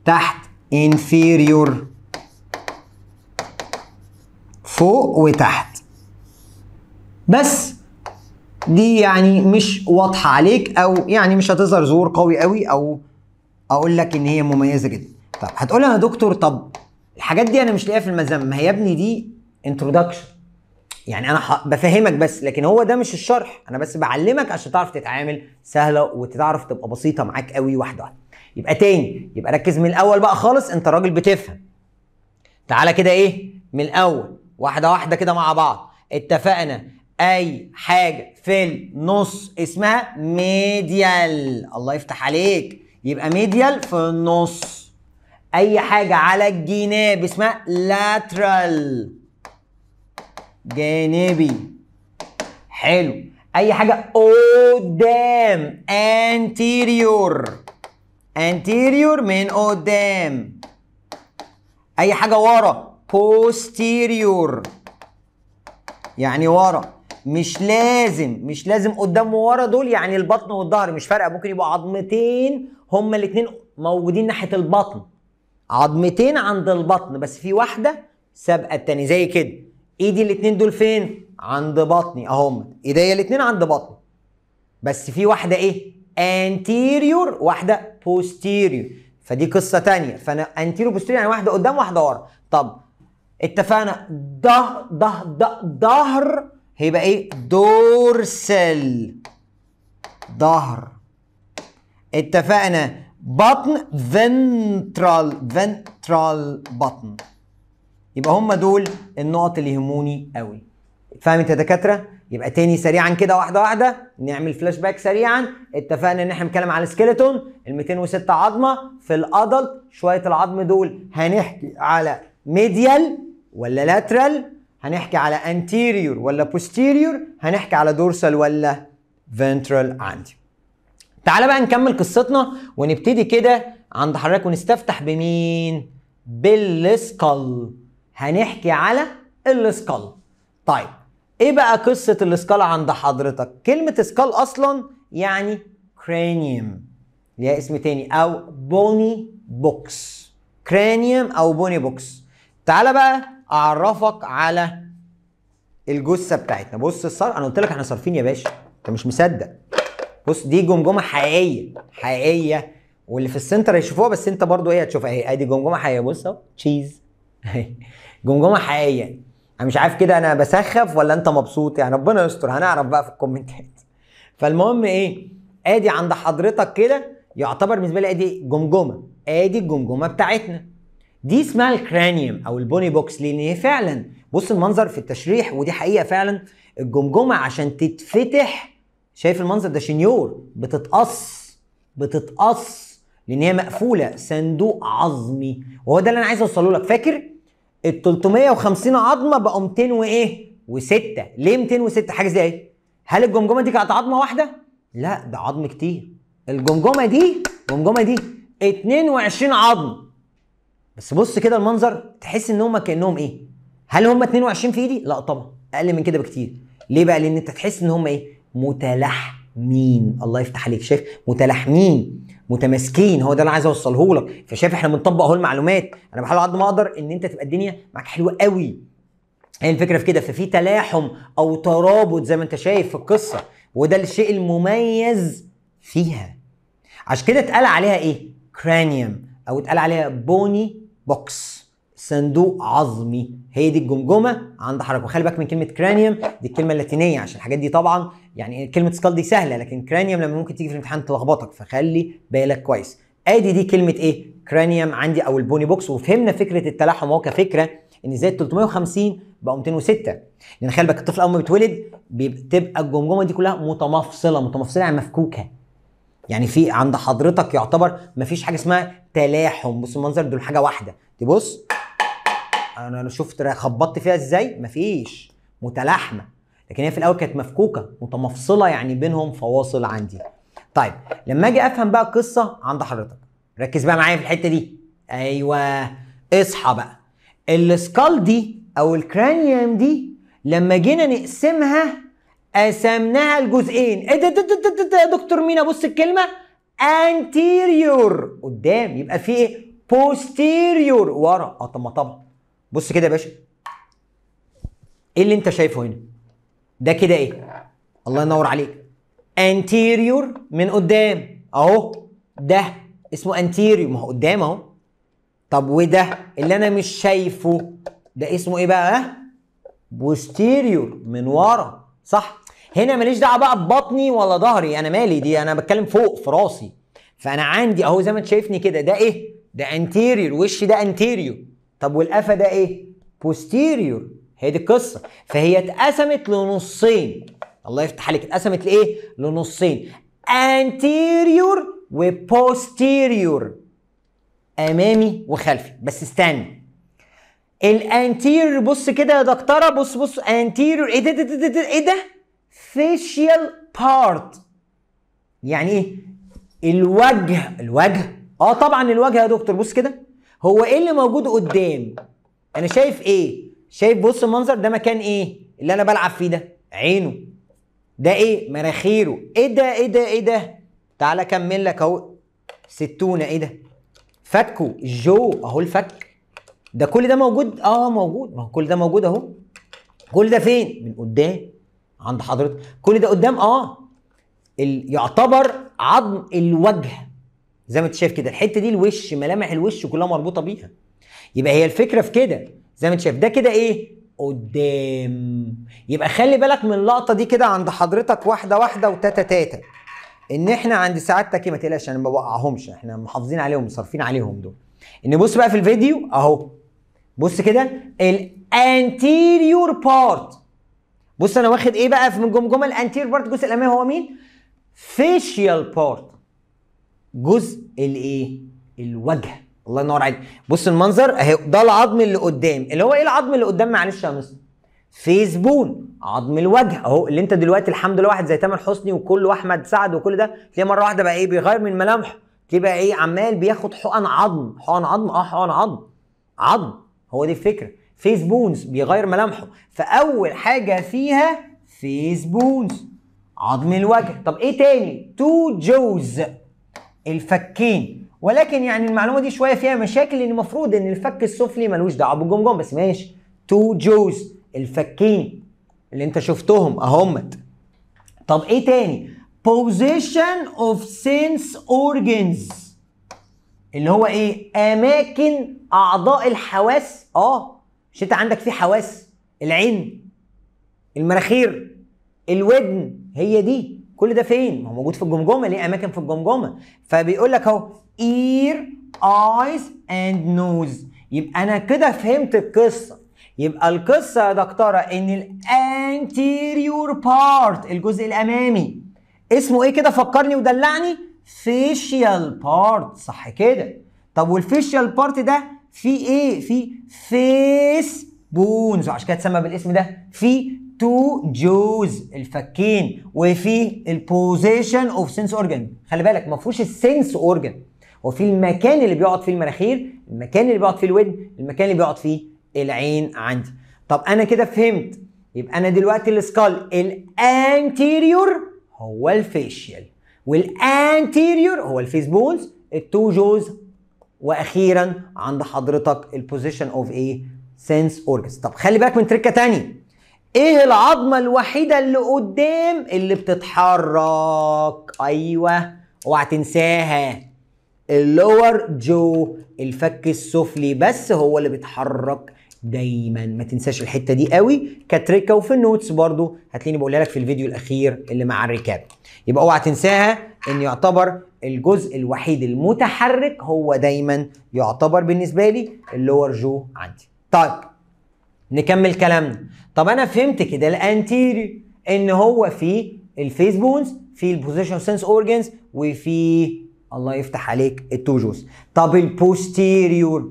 تحت انفيريور فوق وتحت بس دي يعني مش واضحه عليك او يعني مش هتظهر ظهور قوي قوي او اقول لك ان هي مميزه جدا طب هتقول انا دكتور طب الحاجات دي انا مش لاقيها في المزام ما هي يا ابني دي انترودكشن يعني انا بفهمك بس لكن هو ده مش الشرح انا بس بعلمك عشان تعرف تتعامل سهله وتعرف تبقى بسيطه معاك قوي واحده واحده يبقى تاني يبقى ركز من الاول بقى خالص انت راجل بتفهم تعالى كده ايه من الاول واحده واحده كده مع بعض اتفقنا اي حاجه في النص اسمها ميديال الله يفتح عليك يبقى ميديال في النص اي حاجه على الجناب اسمها لاترال جانبي حلو اي حاجه قدام انتيريور انتيريور من قدام اي حاجه ورا posterior يعني ورا مش لازم مش لازم قدام وورا دول يعني البطن والظهر مش فارقه ممكن يبقوا عظمتين هما الاثنين موجودين ناحيه البطن عظمتين عند البطن بس في واحده سابقه الثانيه زي كده ايدي الاثنين دول فين عند بطني اهم ايديا الاثنين عند بطني بس في واحده ايه انتيريور واحده بوستيريور فدي قصه تانية فانا انتيريور بوستيريور يعني واحده قدام واحده ورا طب اتفقنا ده ده ده ظهر هيبقى ايه دورسل ظهر اتفقنا بطن فنترال فنترال بطن يبقى هم دول النقط اللي يهموني قوي فاهم يا دكاتره يبقى تاني سريعا كده واحده واحده نعمل فلاش باك سريعا اتفقنا ان احنا بنتكلم على السكيلتون ال 206 عظمه في الادلت شويه العظم دول هنحكي على ميديال ولا لاترال هنحكي على anterior ولا posterior هنحكي على dorsal ولا ventral عندي تعالى بقى نكمل قصتنا ونبتدي كده عند حضرتك ونستفتح بمين بالسكال هنحكي على السكال طيب ايه بقى قصه السكال عند حضرتك كلمه سكال اصلا يعني cranium ليها اسم تاني او بوني بوكس cranium او بوني بوكس تعالى بقى اعرفك على الجثه بتاعتنا بص الصرف انا قلت لك احنا صارفين يا باشا انت مش مصدق بص دي جمجمه حقيقيه حقيقيه واللي في السنتر هيشوفوها بس انت برضو ايه هتشوفها اهي ادي جمجمه حقيقيه بص اهو تشيز جمجمه حقيقيه انا مش عارف كده انا بسخف ولا انت مبسوط يعني ربنا يستر هنعرف بقى في الكومنتات فالمهم ايه ادي عند حضرتك كده يعتبر بالنسبه لي ادي جمجمه ادي الجمجمه بتاعتنا دي اسمها الكرانيوم او البوني بوكس لان هي فعلا بص المنظر في التشريح ودي حقيقه فعلا الجمجمه عشان تتفتح شايف المنظر ده شنيور بتتقص بتتقص لان هي مقفوله صندوق عظمي وهو ده اللي انا عايز اوصله لك فاكر ال 350 عظمه بقوا 200 وايه و6 ليه 206 حاجه زي ايه هل الجمجمه دي كانت عظمه واحده لا ده عظم كتير الجمجمه دي الجمجمه دي 22 عظم بس بص كده المنظر تحس ان هم كانهم ايه هل هم 22 في ايدي لا طبعا اقل من كده بكتير ليه بقى لان انت تحس ان هم ايه متلاحمين الله يفتح عليك شايف متلاحمين متماسكين هو ده اللي عايز اوصله لك فشايف احنا بنطبق اهو المعلومات انا بحاول على قد ما اقدر ان انت تبقى الدنيا معاك حلوه قوي هي الفكره في كده ففي تلاحم او ترابط زي ما انت شايف في القصه وده الشيء المميز فيها عشان كده اتقال عليها ايه كرانيوم او اتقال عليها بوني بوكس صندوق عظمي هي دي الجمجمه عند حضرتك وخلي بالك من كلمه كرانيوم دي الكلمه اللاتينيه عشان الحاجات دي طبعا يعني كلمه سكال دي سهله لكن كرانيوم لما ممكن تيجي في الامتحان تلخبطك فخلي بالك كويس ادي دي كلمه ايه كرانيوم عندي او البوني بوكس وفهمنا فكره التلاحم هو كفكره ان زائد 350 بقى 206 لان خلي بالك الطفل اول ما بيتولد بتبقى الجمجمه دي كلها متمفصله متمفصله يعني مفكوكه يعني في عند حضرتك يعتبر مفيش حاجه اسمها تلاحم بص المنظر دول حاجه واحده تبص انا شفت خبطت فيها ازاي مفيش متلاحمه لكن هي في الاول كانت مفكوكه متمفصله يعني بينهم فواصل عندي طيب لما اجي افهم بقى القصه عند حضرتك ركز بقى معايا في الحته دي ايوه اصحى بقى السكال دي او الكرانيوم دي لما جينا نقسمها قسمناها لجزئين ايه ده ده ده ده يا دكتور مينا بص الكلمه anterior قدام يبقى في ايه posterior ورا اه طب ما طبعا بص كده يا باشا ايه اللي انت شايفه هنا ده كده ايه الله ينور عليك anterior من قدام اهو ده اسمه anterior ما هو قدام اهو طب وده اللي انا مش شايفه ده اسمه ايه بقى ها posterior من ورا صح هنا ماليش دعوه بقى ببطني ولا ظهري انا مالي دي انا بتكلم فوق في راسي فانا عندي اهو زي ما انت شايفني كده ده ايه ده انتيريور وش ده انتيريور طب والقفا ده ايه بوستيريور هي دي القصه فهي اتقسمت لنصين الله يفتح عليك اتقسمت لايه لنصين انتيريور وبوستيريور امامي وخلفي بس استنى الانتيريور بص كده يا دكتوره بص بص انتيريور ايه ده إيه ده إيه ده إيه ده, ده, ده, ده facial part يعني ايه الوجه الوجه اه طبعا الوجه يا دكتور بص كده هو ايه اللي موجود قدام انا شايف ايه شايف بص المنظر ده مكان ايه اللي انا بلعب فيه ده عينه ده ايه مناخيره ايه ده ايه ده ايه ده تعالى كمل لك اهو ستونه ايه ده فكه الجو اهو الفك ده كل ده موجود اه موجود ما هو كل ده موجود اهو كل ده فين من قدام عند حضرتك كل ده قدام اه يعتبر عظم الوجه زي ما انت شايف كده الحته دي الوش ملامح الوش كلها مربوطه بيها يبقى هي الفكره في كده زي ما انت شايف ده كده ايه قدام يبقى خلي بالك من اللقطه دي كده عند حضرتك واحده واحده وتاتا تاتا ان احنا عند سعادتك ما تقلقش انا ما بوقعهمش احنا محافظين عليهم مصرفين عليهم دول ان بص بقى في الفيديو اهو بص كده الانتيريور بارت بص انا واخد ايه بقى من جمجمه الانتير بارت الجزء الامامي هو مين فيشيال بارت جزء الايه الوجه الله ينور عليك بص المنظر اهي ده العظم اللي قدام اللي هو ايه العظم اللي قدام معلش يا مستر فيس بون عظم الوجه اهو اللي انت دلوقتي الحمد لله واحد زي تامر حسني وكل واحمد سعد وكل ده تلاقيه مره واحده بقى ايه بيغير من ملامحه تلاقيه بقى ايه عمال بياخد حقن عظم حقن عظم اه حقن عظم عظم هو دي الفكره فيس بونز بيغير ملامحه فاول حاجه فيها فيس بونز عظم الوجه طب ايه تاني تو جوز الفكين ولكن يعني المعلومه دي شويه فيها مشاكل لان المفروض ان الفك السفلي ملوش دعوه بالجمجم بس ماشي تو جوز الفكين اللي انت شفتهم اهمت طب ايه تاني position of sense organs اللي هو ايه اماكن اعضاء الحواس اه مش انت عندك في حواس العين المناخير الودن هي دي كل ده فين ما هو موجود في الجمجمه ليه اماكن في الجمجمه فبيقول لك اهو اير ايز اند نوز يبقى انا كده فهمت القصه يبقى القصه يا دكتوره ان الانتيريور بارت الجزء الامامي اسمه ايه كده فكرني ودلعني فيشيال بارت صح كده طب والفيشيال بارت ده في ايه في فيس بونز وعشان كده اتسمى بالاسم ده في تو جوز الفكين وفي البوزيشن اوف سنس اورجان خلي بالك ما فيهوش السنس اورجان هو في المكان اللي بيقعد فيه المناخير المكان اللي بيقعد فيه الودن المكان اللي بيقعد فيه العين عندي طب انا كده فهمت يبقى انا دلوقتي السكال الانتيريور هو الفيشيال والانتيريور هو الفيس بونز التو جوز واخيرا عند حضرتك البوزيشن اوف ايه سنس اورجنز طب خلي بالك من تركه تاني ايه العظمه الوحيده اللي قدام اللي بتتحرك ايوه اوعى تنساها اللور جو الفك السفلي بس هو اللي بيتحرك دايما ما تنساش الحته دي قوي كتركه وفي النوتس برضو هتلاقيني بقولها لك في الفيديو الاخير اللي مع الركاب يبقى اوعى تنساها ان يعتبر الجزء الوحيد المتحرك هو دايما يعتبر بالنسبه لي اللور جو عندي طيب نكمل كلامنا طب انا فهمت كده الانتيري ان هو في الفيس بونز في البوزيشن سنس اورجنز وفي الله يفتح عليك التو جوز طب البوستيريور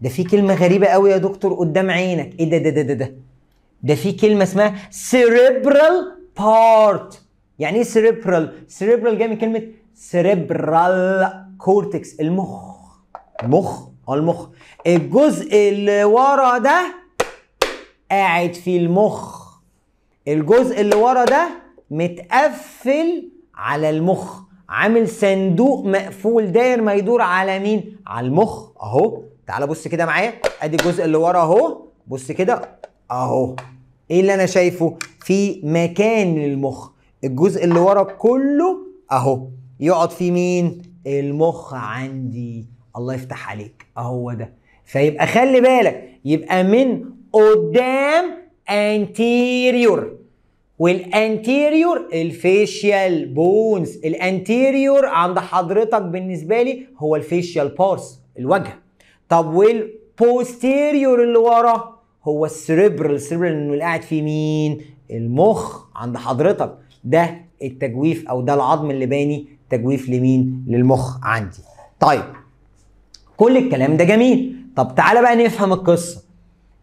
ده في كلمه غريبه قوي يا دكتور قدام عينك ايه ده ده ده ده ده, ده في كلمه اسمها سيريبرال بارت يعني ايه سيريبرال سيريبرال جاي من كلمه سيريبرال كورتكس المخ المخ اه المخ الجزء اللي ورا ده قاعد في المخ الجزء اللي ورا ده متقفل على المخ عامل صندوق مقفول داير ما يدور على مين على المخ اهو تعال بص كده معايا ادي الجزء اللي ورا اهو بص كده اهو ايه اللي انا شايفه في مكان المخ الجزء اللي ورا كله اهو يقعد فيه مين المخ عندي الله يفتح عليك اهو ده فيبقى خلي بالك يبقى من قدام انتيريور والانتيريور الفيشيال بونز الانتيريور عند حضرتك بالنسبه لي هو الفيشيال بارس الوجه طب والبوستيريور اللي ورا هو السريبرال السريبر اللي قاعد فيه مين المخ عند حضرتك ده التجويف او ده العظم اللي باني تجويف لمين للمخ عندي طيب كل الكلام ده جميل طب تعالى بقى نفهم القصه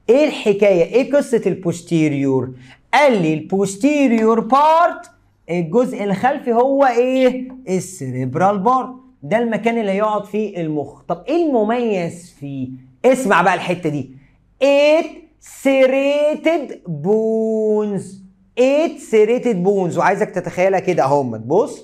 ايه الحكايه ايه قصه البوستيريور قال لي البوستيريور بارت الجزء الخلفي هو ايه السريبرال بارت ده المكان اللي هيقعد فيه المخ طب ايه المميز فيه اسمع بقى الحته دي ايه سيريتد بونز 8 سيريتد بونز وعايزك تتخيلها كده اهم بص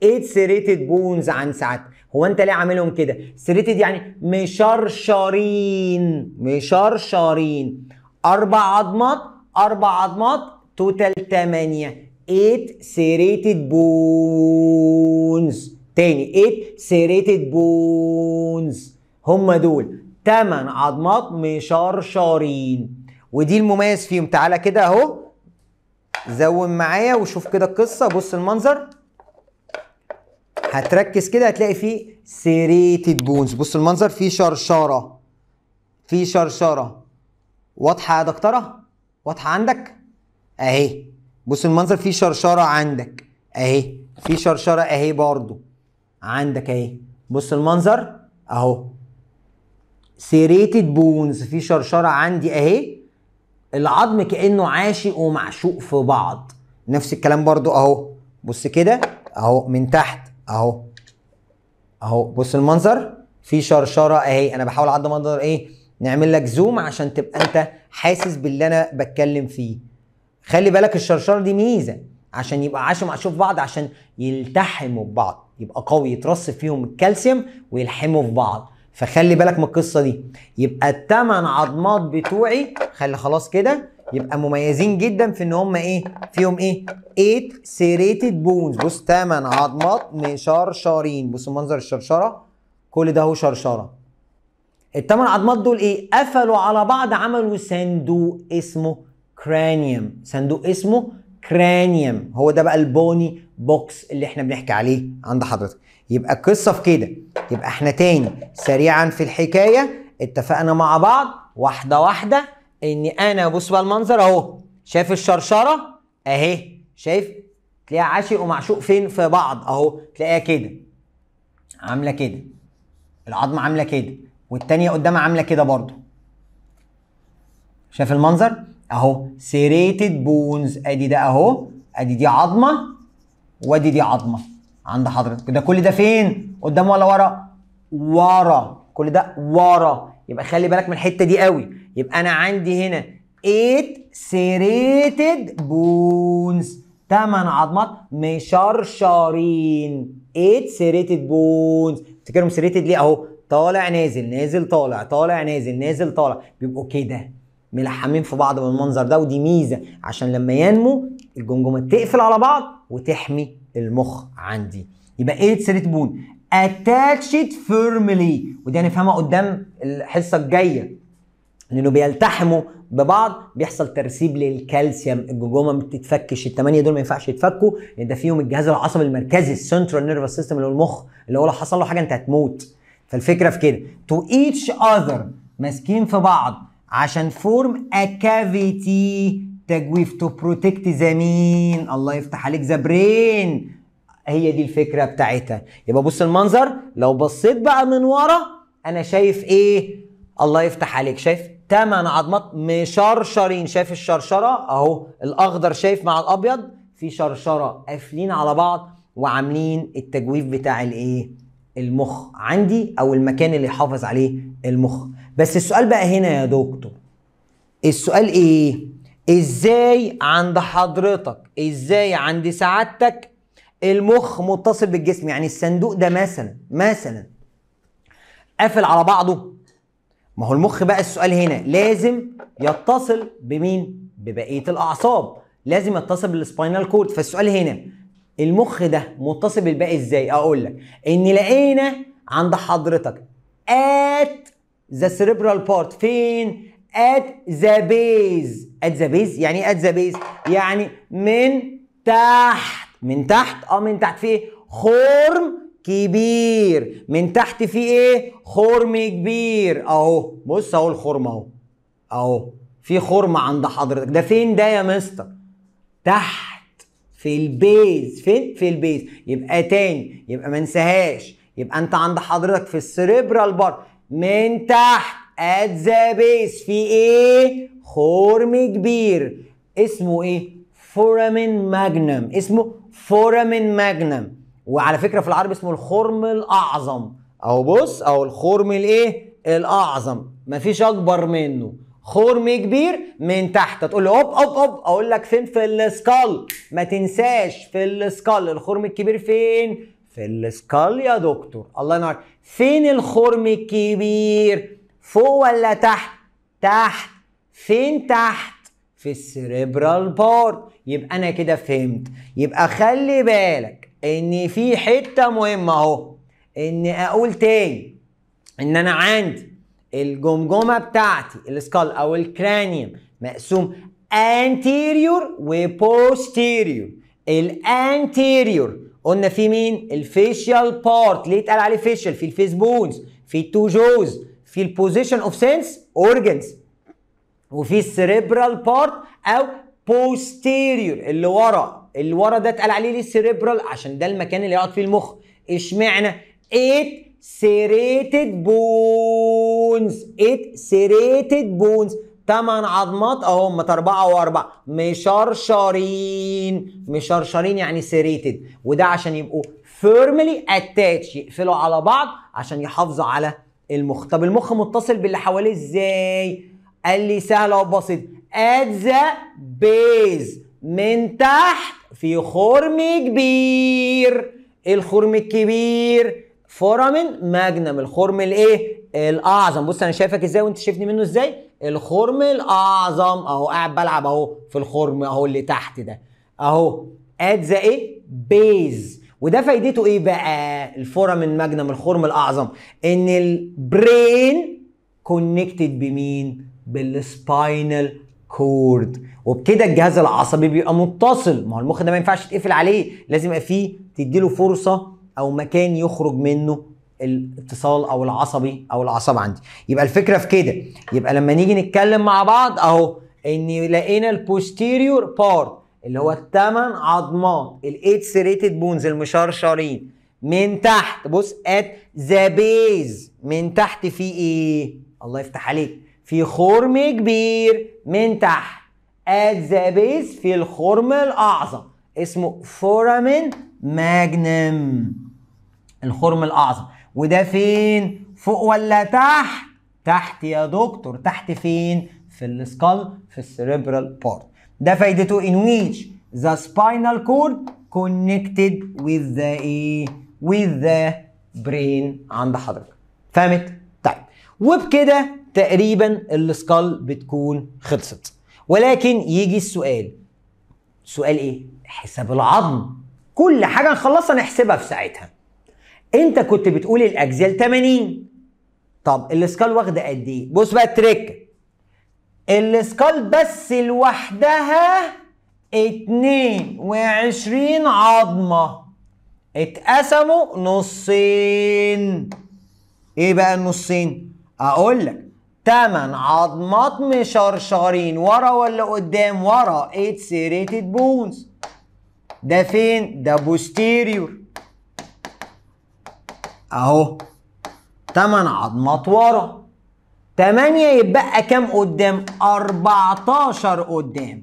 8 سيريتد بونز عن ساعات هو انت ليه عاملهم كده سيريتد يعني مشرشرين مشرشرين اربع عظمات اربع عظمات توتال 8 8 سيريتد بونز تاني 8 سيريتد بونز هم دول 8 عظمات مشرشرين ودي المميز فيهم تعالى كده اهو زوم معايا وشوف كده القصه بص المنظر هتركز كده هتلاقي فيه سيريتد بونز بص المنظر فيه شرشره فيه شرشره واضحه يا دكتوره واضحه عندك اهي بص المنظر فيه شرشره عندك اهي في شرشره اهي برضو عندك اهي بص المنظر اهو سيريتد بونز في شرشره عندي اهي العظم كانه عاشق ومعشوق في بعض نفس الكلام برضو اهو بص كده اهو من تحت اهو اهو بص المنظر في شرشره اهي انا بحاول اعد منظر ايه نعمل لك زوم عشان تبقى انت حاسس باللي انا بتكلم فيه خلي بالك الشرشره دي ميزه عشان يبقى عاشق ومعشوق في بعض عشان يلتحموا ببعض يبقى قوي يترص فيهم الكالسيوم ويلحموا في بعض فخلي بالك من القصه دي يبقى الثمان عظمات بتوعي خلي خلاص كده يبقى مميزين جدا في ان هم ايه فيهم ايه 8 سيريتد بونز بص ثمان عظمات مشرشرين بص منظر الشرشره كل ده هو شرشره الثمان عظمات دول ايه قفلوا على بعض عملوا صندوق اسمه كرانيوم صندوق اسمه كرانيوم هو ده بقى البوني بوكس اللي احنا بنحكي عليه عند حضرتك يبقى القصه في كده يبقى احنا تاني سريعا في الحكايه اتفقنا مع بعض واحده واحده ان انا بص بقى المنظر اهو شايف الشرشره اهي شايف تلاقيها عاشق ومعشوق فين في بعض اهو تلاقيها كده عامله كده العظمه عامله كده والتانيه قدامها عامله كده برضو شايف المنظر اهو سيريتد بونز ادي ده اهو ادي دي عظمه وادي دي عظمه عند حضرتك ده كل ده فين قدام ولا ورا ورا كل ده ورا يبقى خلي بالك من الحته دي قوي يبقى انا عندي هنا 8 serrated bones 8 عظمات مشرشرين 8 serrated bones تفتكرهم serrated ليه اهو طالع نازل نازل طالع طالع نازل نازل طالع بيبقوا كده ملحمين في بعض بالمنظر ده ودي ميزه عشان لما ينمو الجمجمه تقفل على بعض وتحمي المخ عندي يبقى ايه بون attached فيرملي ودي هنفهمها قدام الحصه الجايه لانه بيلتحموا ببعض بيحصل ترسيب للكالسيوم الجمجمه ما بتتفكش الثمانيه دول ما ينفعش يتفكوا لان ده فيهم الجهاز العصبي المركزي السنترال نيرفس سيستم اللي هو المخ اللي هو لو حصل له حاجه انت هتموت فالفكره في كده تو ايتش اذر ماسكين في بعض عشان فورم ا كافيتي تجويف تو بروتكت ذا مين الله يفتح عليك ذا برين هي دي الفكره بتاعتها يبقى بص المنظر لو بصيت بقى من ورا انا شايف ايه الله يفتح عليك شايف تمن عظمات مشرشرين شايف الشرشره اهو الاخضر شايف مع الابيض في شرشره قافلين على بعض وعاملين التجويف بتاع الايه المخ عندي او المكان اللي يحافظ عليه المخ بس السؤال بقى هنا يا دكتور السؤال ايه ازاي عند حضرتك ازاي عند سعادتك المخ متصل بالجسم يعني الصندوق ده مثلا مثلا قافل على بعضه ما هو المخ بقى السؤال هنا لازم يتصل بمين ببقيه الاعصاب لازم يتصل بالسباينال كورد فالسؤال هنا المخ ده متصل بالباقي ازاي اقول لك ان لقينا عند حضرتك ات ذا سيريبرال بارت فين at the base at the base يعني ايه at the base يعني من تحت من تحت اه من تحت في خرم كبير من تحت في ايه خرم كبير اهو بص اهو الخرم اهو اهو في خرم عند حضرتك ده فين ده يا مستر تحت في البيز فين في البيز يبقى تاني يبقى ما انساهاش يبقى انت عند حضرتك في السريبرال بار من تحت at the base في ايه خرم كبير اسمه ايه فورامين ماجنم اسمه فورامين ماجنم وعلى فكره في العربي اسمه الخرم الاعظم اهو بص اهو الخرم الايه الاعظم مفيش اكبر منه خرم كبير من تحت تقول لي اوب اوب اوب اقول لك فين في السكال ما تنساش في السكال الخرم الكبير فين في السكال يا دكتور الله ينور فين الخرم الكبير فوق ولا تحت تحت فين تحت في السريبرال بارت يبقى انا كده فهمت يبقى خلي بالك ان في حته مهمه اهو ان اقول تاني ان انا عندي الجمجمه بتاعتي السكال او الكرانيوم مقسوم انتيريور وبوستيريور الانتيريور قلنا في مين الفيشيال بارت ليه اتقال عليه فيشيال في الفيس بونز في التو جوز في البوزيشن اوف سنس اورجنز وفي السيريبرال بارت او بوستيريور اللي ورا اللي ورا ده اتقال عليه ليه سيريبرال عشان ده المكان اللي يقعد فيه المخ اشمعنى ات سيريتد بونز ات سيريتد بونز ثمان عظمات اهو هم اربعه واربعه مشرشرين مشرشرين يعني سيريتد وده عشان يبقوا فيرملي اتاتش يقفلوا على بعض عشان يحافظوا على المخ طب المخ متصل باللي حواليه ازاي قال لي اهو بسيط at ذا بيز من تحت في خرم كبير إيه الخرم الكبير فورامن ماجنم الخرم الايه الاعظم بص انا شايفك ازاي وانت شايفني منه ازاي الخرم الاعظم اهو قاعد بلعب اهو في الخرم اهو اللي تحت ده اهو at ذا ايه بيز وده فايدته ايه بقى الفورامين من الخرم الاعظم ان البرين كونكتد بمين بالسباينال كورد وبكده الجهاز العصبي بيبقى متصل ما هو المخ ده ما ينفعش يتقفل عليه لازم يبقى فيه تديله فرصه او مكان يخرج منه الاتصال او العصبي او العصب عندي يبقى الفكره في كده يبقى لما نيجي نتكلم مع بعض اهو ان لقينا البوستيريور بارت اللي هو الثمان عظمات الايت سيريتد بونز المشرشرين من تحت بص ات ذا بيز من تحت في ايه الله يفتح عليك في خرم كبير من تحت ات ذا بيز في الخرم الاعظم اسمه فورامين ماجنم الخرم الاعظم وده فين فوق ولا تحت تحت يا دكتور تحت فين في السكال في السريبرال بارت ده فايدته in which the spinal cord connected with the ايه with the brain عند حضرتك فهمت طيب وبكده تقريبا السكال بتكون خلصت ولكن يجي السؤال سؤال ايه حساب العظم كل حاجه نخلصها نحسبها في ساعتها انت كنت بتقول الاجزاء 80 طب السكال واخده قد ايه بص بقى التريك السكال بس لوحدها اتنين وعشرين عظمة اتقسموا نصين ايه بقى النصين اقول لك تمن عظمات مشرشرين ورا ولا قدام ورا سيريتد بونز ده فين ده بوستيريور اهو تمن عظمات ورا 8 يتبقى كام قدام 14 قدام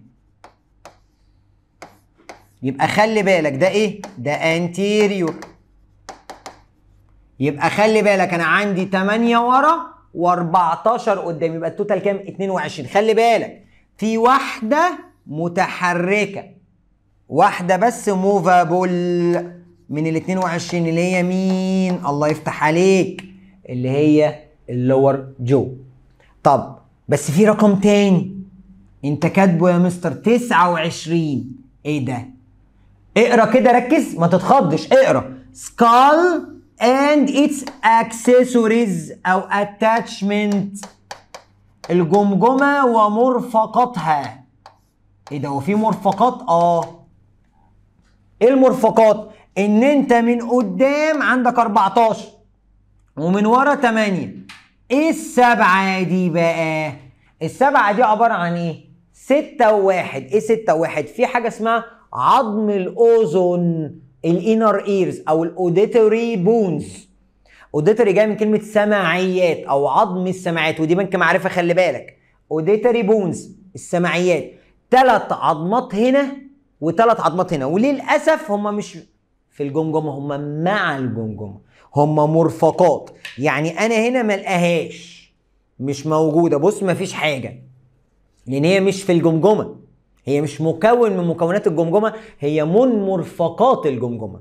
يبقى خلي بالك ده ايه ده انتيريور يبقى خلي بالك انا عندي 8 ورا و14 قدام يبقى التوتال كام 22 خلي بالك في واحده متحركه واحده بس موفابل من ال 22 اللي هي مين الله يفتح عليك اللي هي اللور جو طب بس في رقم تاني انت كاتبه يا مستر 29 ايه ده اقرا كده ركز ما تتخضش اقرا skull and its accessories او اتاتشمنت الجمجمة ومرفقاتها ايه ده وفي مرفقات اه ايه المرفقات ان انت من قدام عندك 14 ومن ورا 8 ايه السبعه دي بقى السبعه دي عباره عن ايه ستة وواحد ايه ستة وواحد في حاجه اسمها عظم الاوزون الانر ايرز او الاوديتوري بونز اوديتوري جاي من كلمه سماعيات او عظم السماعات ودي بنك معرفه خلي بالك اوديتوري بونز السماعيات ثلاث عظمات هنا وثلاث عظمات هنا وللاسف هم مش في الجمجمه هم مع الجمجمه هم مرفقات يعني انا هنا ملقاهاش مش موجوده بص مفيش حاجه لان هي مش في الجمجمه هي مش مكون من مكونات الجمجمه هي من مرفقات الجمجمه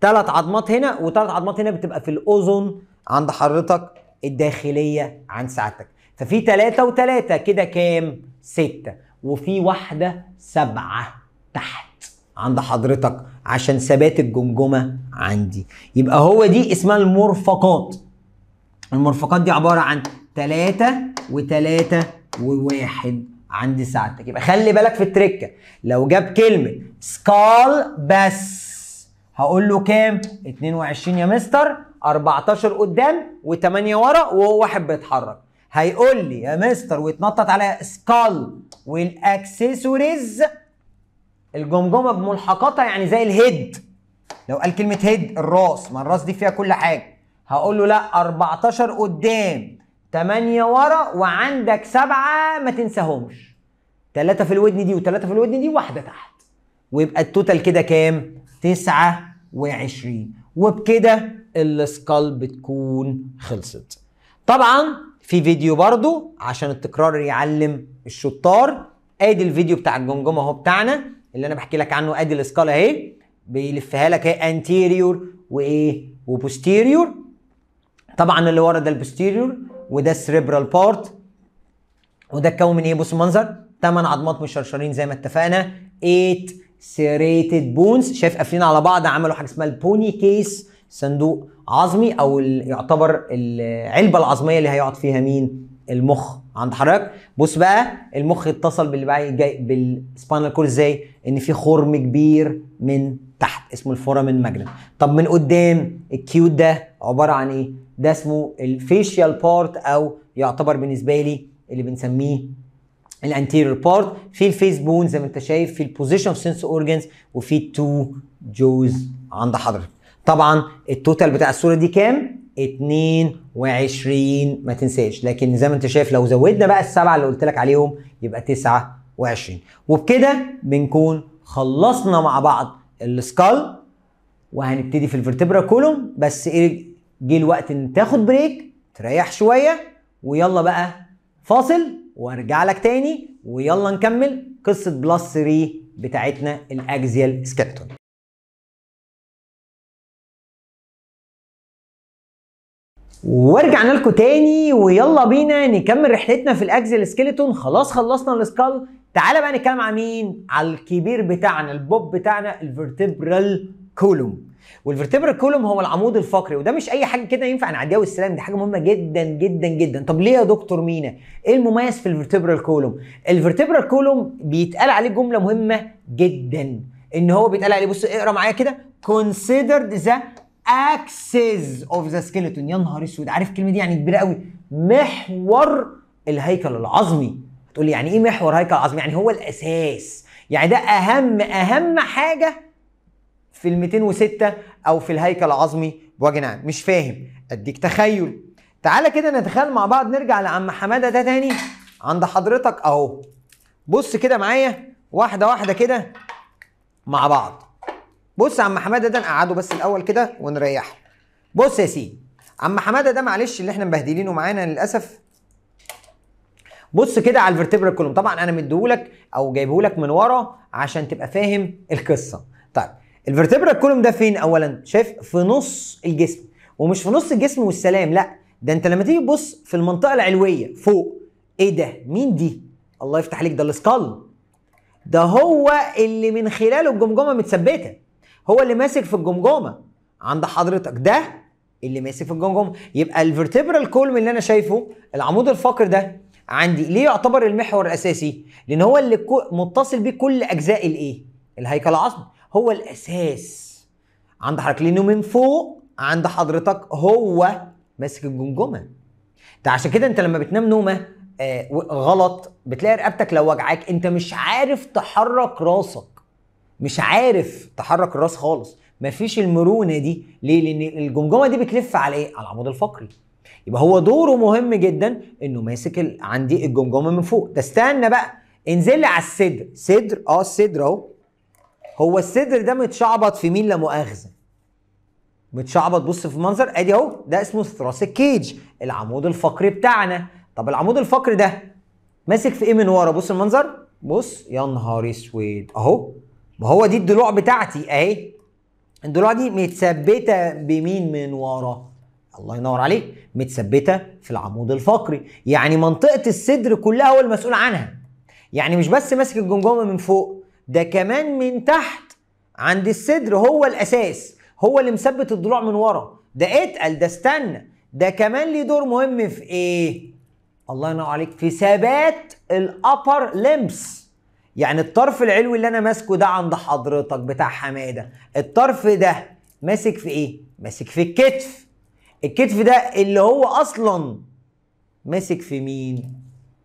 ثلاث عظمات هنا وثلاث عظمات هنا بتبقى في الاذن عند حضرتك الداخليه عن سعادتك ففي ثلاثة وثلاثة كده كام؟ ستة وفي واحدة سبعة تحت عند حضرتك عشان ثبات الجمجمه عندي يبقى هو دي اسمها المرفقات المرفقات دي عباره عن 3 و3 و1 عند ساعتك يبقى خلي بالك في التركه لو جاب كلمه سكال بس هقول له كام 22 يا مستر 14 قدام و8 ورا وهو واحد بيتحرك هيقول لي يا مستر ويتنطط على سكال والاكسسوارز الجمجمه بملحقاتها يعني زي الهيد لو قال كلمه هيد الراس ما الراس دي فيها كل حاجه هقول له لا 14 قدام 8 ورا وعندك سبعه ما تنساهمش ثلاثه في الودن دي وثلاثه في الودن دي واحده تحت ويبقى التوتال كده كام 29 وبكده السكال بتكون خلصت طبعا في فيديو برضو عشان التكرار يعلم الشطار ادي الفيديو بتاع الجمجمه اهو بتاعنا اللي انا بحكي لك عنه ادي الاسكالا اهي بيلفها لك اهي انتيريور وايه وبوستيريور طبعا اللي ورا ده البوستيريور وده السريبرال بارت وده اتكون من ايه بص المنظر 8 عظمات مشرشرين زي ما اتفقنا 8 سيريتد بونز شايف قافلين على بعض عملوا حاجه اسمها البوني كيس صندوق عظمي او يعتبر العلبه العظميه اللي هيقعد فيها مين المخ عند حضرتك بص بقى المخ اتصل باللي جاي بالسباينال كورد ازاي ان في خرم كبير من تحت اسمه الفورامين ماجنم طب من قدام الكيوت ده عباره عن ايه ده اسمه الفيشيال بارت او يعتبر بالنسبه لي اللي بنسميه الانتيريور بارت في الفيس بون زي ما انت شايف في البوزيشن اوف سنس اورجنز وفي تو جوز عند حضرتك طبعا التوتال بتاع الصوره دي كام 22 ما تنساش لكن زي ما انت شايف لو زودنا بقى السبعه اللي قلت لك عليهم يبقى 29 وبكده بنكون خلصنا مع بعض السكال وهنبتدي في الفرتبرا كولوم بس ايه جه الوقت ان تاخد بريك تريح شويه ويلا بقى فاصل وارجع لك تاني ويلا نكمل قصه بلس 3 بتاعتنا الاكزيال سكيلتون ورجعنا لكم تاني ويلا بينا نكمل رحلتنا في الاكزل سكيلتون خلاص خلصنا السكال تعالى بقى نتكلم على مين على الكبير بتاعنا البوب بتاعنا الفرتبرال كولوم والفرتبرال كولوم هو العمود الفقري وده مش اي حاجه كده ينفع نعديها والسلام دي حاجه مهمه جدا جدا جدا طب ليه يا دكتور مينا ايه المميز في الفرتبرال كولوم الفرتبرال كولوم بيتقال عليه جمله مهمه جدا ان هو بيتقال عليه بص اقرا معايا كده considered the اكسس اوف ذا سكيلتون يا نهار اسود عارف الكلمه دي يعني كبيره قوي محور الهيكل العظمي هتقولي لي يعني ايه محور هيكل عظمي يعني هو الاساس يعني ده اهم اهم حاجه في ال 206 او في الهيكل العظمي بوجه نعم مش فاهم اديك تخيل تعالى كده نتخيل مع بعض نرجع لعم حماده ده تاني عند حضرتك اهو بص كده معايا واحده واحده كده مع بعض بص يا عم حماده ده نقعده بس الاول كده ونريحه بص يا سيدي عم حماده ده معلش اللي احنا مبهدلينه معانا للاسف بص كده على الفرتبرا كولوم طبعا انا مديهولك او جايبهولك من ورا عشان تبقى فاهم القصه طيب الفرتبرا كولوم ده فين اولا شايف في نص الجسم ومش في نص الجسم والسلام لا ده انت لما تيجي تبص في المنطقه العلويه فوق ايه ده مين دي الله يفتح عليك ده السكال ده هو اللي من خلاله الجمجمه متثبته هو اللي ماسك في الجمجمه عند حضرتك ده اللي ماسك في الجمجمه يبقى الفيرتبرال كولم اللي انا شايفه العمود الفقري ده عندي ليه يعتبر المحور الاساسي لان هو اللي متصل بيه كل اجزاء الايه الهيكل العظمي هو الاساس عند حضرتك لانه من فوق عند حضرتك هو ماسك الجمجمه ده عشان كده انت لما بتنام نومه آه غلط بتلاقي رقبتك لو وجعاك انت مش عارف تحرك راسك مش عارف تحرك الراس خالص مفيش المرونه دي ليه لان الجمجمه دي بتلف على ايه على العمود الفقري يبقى هو دوره مهم جدا انه ماسك ال... عندي الجمجمه من فوق ده استنى بقى انزل لي على الصدر صدر اه الصدر اهو هو الصدر ده متشعبط في مين لا مؤاخذه متشعبط بص في المنظر ادي اهو ده اسمه ثراسك كيج العمود الفقري بتاعنا طب العمود الفقري ده ماسك في ايه من ورا بص المنظر بص يا نهار اسود اهو ما هو دي الضلوع بتاعتي اهي الضلوع دي متثبته بمين من ورا الله ينور عليك متثبته في العمود الفقري يعني منطقه الصدر كلها هو المسؤول عنها يعني مش بس ماسك الجمجمه من فوق ده كمان من تحت عند الصدر هو الاساس هو اللي مثبت الضلوع من ورا ده اتقل ده استنى ده كمان ليه دور مهم في ايه الله ينور عليك في ثبات الابر لمس يعني الطرف العلوي اللي انا ماسكه ده عند حضرتك بتاع حماده الطرف ده ماسك في ايه ماسك في الكتف الكتف ده اللي هو اصلا ماسك في مين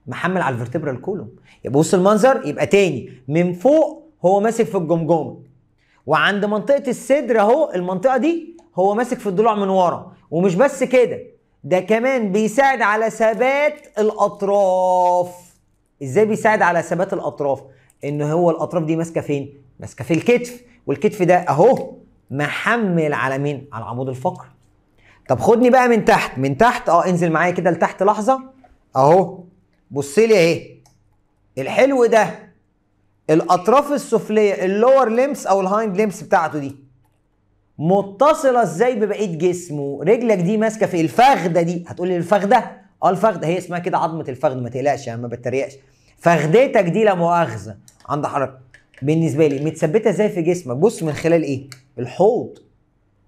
محمل على الفرتبرال كولوم يبقى بص المنظر يبقى تاني من فوق هو ماسك في الجمجمه وعند منطقه الصدر اهو المنطقه دي هو ماسك في الضلوع من ورا ومش بس كده ده كمان بيساعد على ثبات الاطراف ازاي بيساعد على ثبات الاطراف ان هو الاطراف دي ماسكه فين؟ ماسكه في الكتف والكتف ده اهو محمل على مين؟ على العمود الفقري. طب خدني بقى من تحت من تحت اه انزل معايا كده لتحت لحظه اهو بص لي اهي الحلو ده الاطراف السفليه اللور ليمس او الهايند ليمس بتاعته دي متصله ازاي ببقيه جسمه رجلك دي ماسكه في الفخده دي هتقولي الفخده اه الفخده هي اسمها كده عظمه الفخذ ما تقلقش يعني ما بتريقش فخدتك دي لا مؤاخذه عند حضرتك بالنسبه لي متثبته ازاي في جسمك بص من خلال ايه الحوض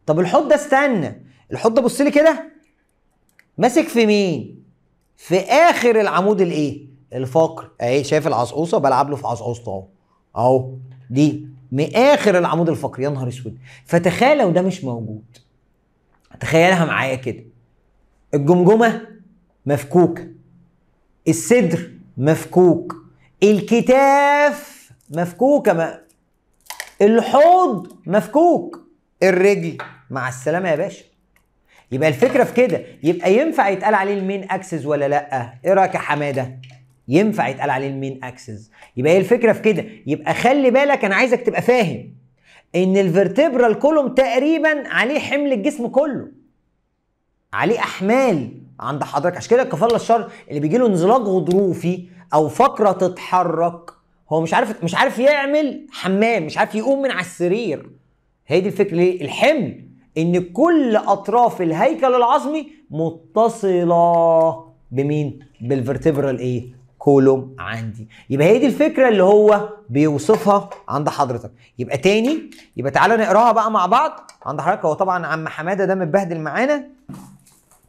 طب الحوض ده استنى الحوض ده بص لي كده ماسك في مين في اخر العمود الايه الفقري اهي شايف العصعوصه بلعب له في عصعوصته اهو اهو دي من اخر العمود الفقري يا نهار اسود فتخيل لو ده مش موجود تخيلها معايا كده الجمجمه مفكوكه الصدر مفكوك الكتاف مفكوكة ما الحوض مفكوك الرجل مع السلامة يا باشا يبقى الفكرة في كده يبقى ينفع يتقال عليه المين اكسس ولا لأ ايه رأيك يا حمادة ينفع يتقال عليه المين اكسس يبقى ايه الفكرة في كده يبقى خلي بالك انا عايزك تبقى فاهم ان الفرتبرال كولوم تقريبا عليه حمل الجسم كله عليه احمال عند حضرتك عشان كده الكفاله الشر اللي بيجي له انزلاق غضروفي او فقره تتحرك هو مش عارف مش عارف يعمل حمام مش عارف يقوم من على السرير هي دي الفكره ليه الحمل ان كل اطراف الهيكل العظمي متصله بمين بالفرتبرال ايه كولوم عندي يبقى هي دي الفكره اللي هو بيوصفها عند حضرتك يبقى تاني يبقى تعالى نقراها بقى مع بعض عند حضرتك هو طبعا عم حماده ده متبهدل معانا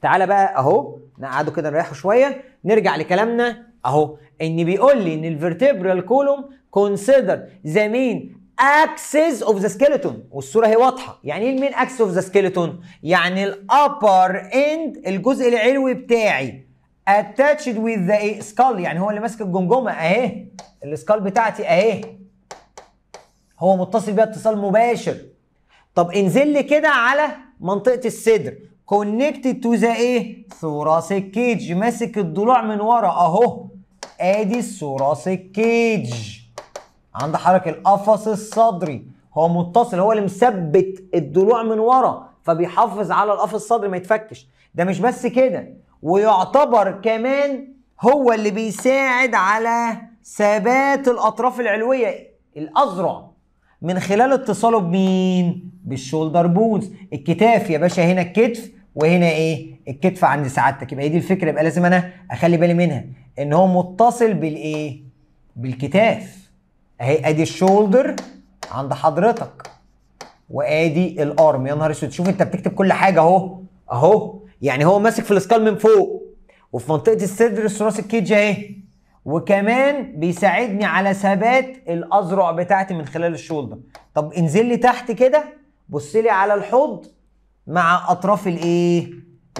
تعالى بقى اهو نقعده كده نريحه شويه نرجع لكلامنا اهو ان بيقول لي ان الفرتبرال كولوم كونسيدر ذا مين اكسس اوف ذا سكيلتون والصوره هي واضحه يعني ايه المين اكسس اوف ذا سكيلتون يعني الابر اند الجزء العلوي بتاعي اتاتشد وذ ذا سكال يعني هو اللي ماسك الجمجمه اهي السكال بتاعتي اهي هو متصل بيها اتصال مباشر طب انزل لي كده على منطقه الصدر كونكتد تو ذا ايه ثوراسيك كيج ماسك الضلوع من ورا اهو ادي الثوراسيك كيج عند حركه القفص الصدري هو متصل هو اللي مثبت الضلوع من ورا فبيحافظ على القفص الصدري ما يتفكش ده مش بس كده ويعتبر كمان هو اللي بيساعد على ثبات الاطراف العلويه الاذرع من خلال اتصاله بمين بالشولدر بونز الكتاف يا باشا هنا الكتف وهنا ايه الكتف عند سعادتك يبقى هي دي الفكره يبقى لازم انا اخلي بالي منها ان هو متصل بالايه بالكتاف اهي ادي الشولدر عند حضرتك وادي الارم يا نهار اسود شوف انت بتكتب كل حاجه اهو اهو يعني هو ماسك في الاسكال من فوق وفي منطقه الصدر الثراث الكيج اهي وكمان بيساعدني على ثبات الاذرع بتاعتي من خلال الشولدر طب انزل لي تحت كده بص لي على الحوض مع اطراف الايه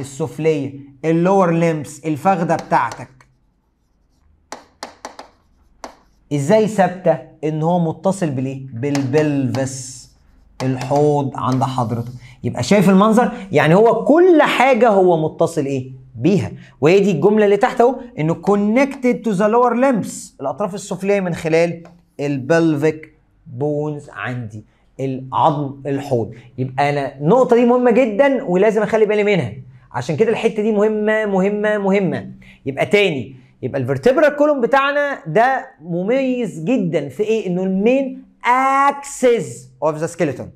السفليه اللور لمبس الفخده بتاعتك ازاي ثابته ان هو متصل بالايه بالبلفس الحوض عند حضرتك يبقى شايف المنظر يعني هو كل حاجه هو متصل ايه بيها وهي دي الجمله اللي تحت اهو انه كونكتد تو ذا لور لمبس الاطراف السفليه من خلال البلفيك بونز عندي العظم الحوض يبقى انا النقطه دي مهمه جدا ولازم اخلي بالي منها عشان كده الحته دي مهمه مهمه مهمه يبقى تاني يبقى الفرتبرال كولوم بتاعنا ده مميز جدا في ايه انه المين اكسس اوف ذا سكيلتون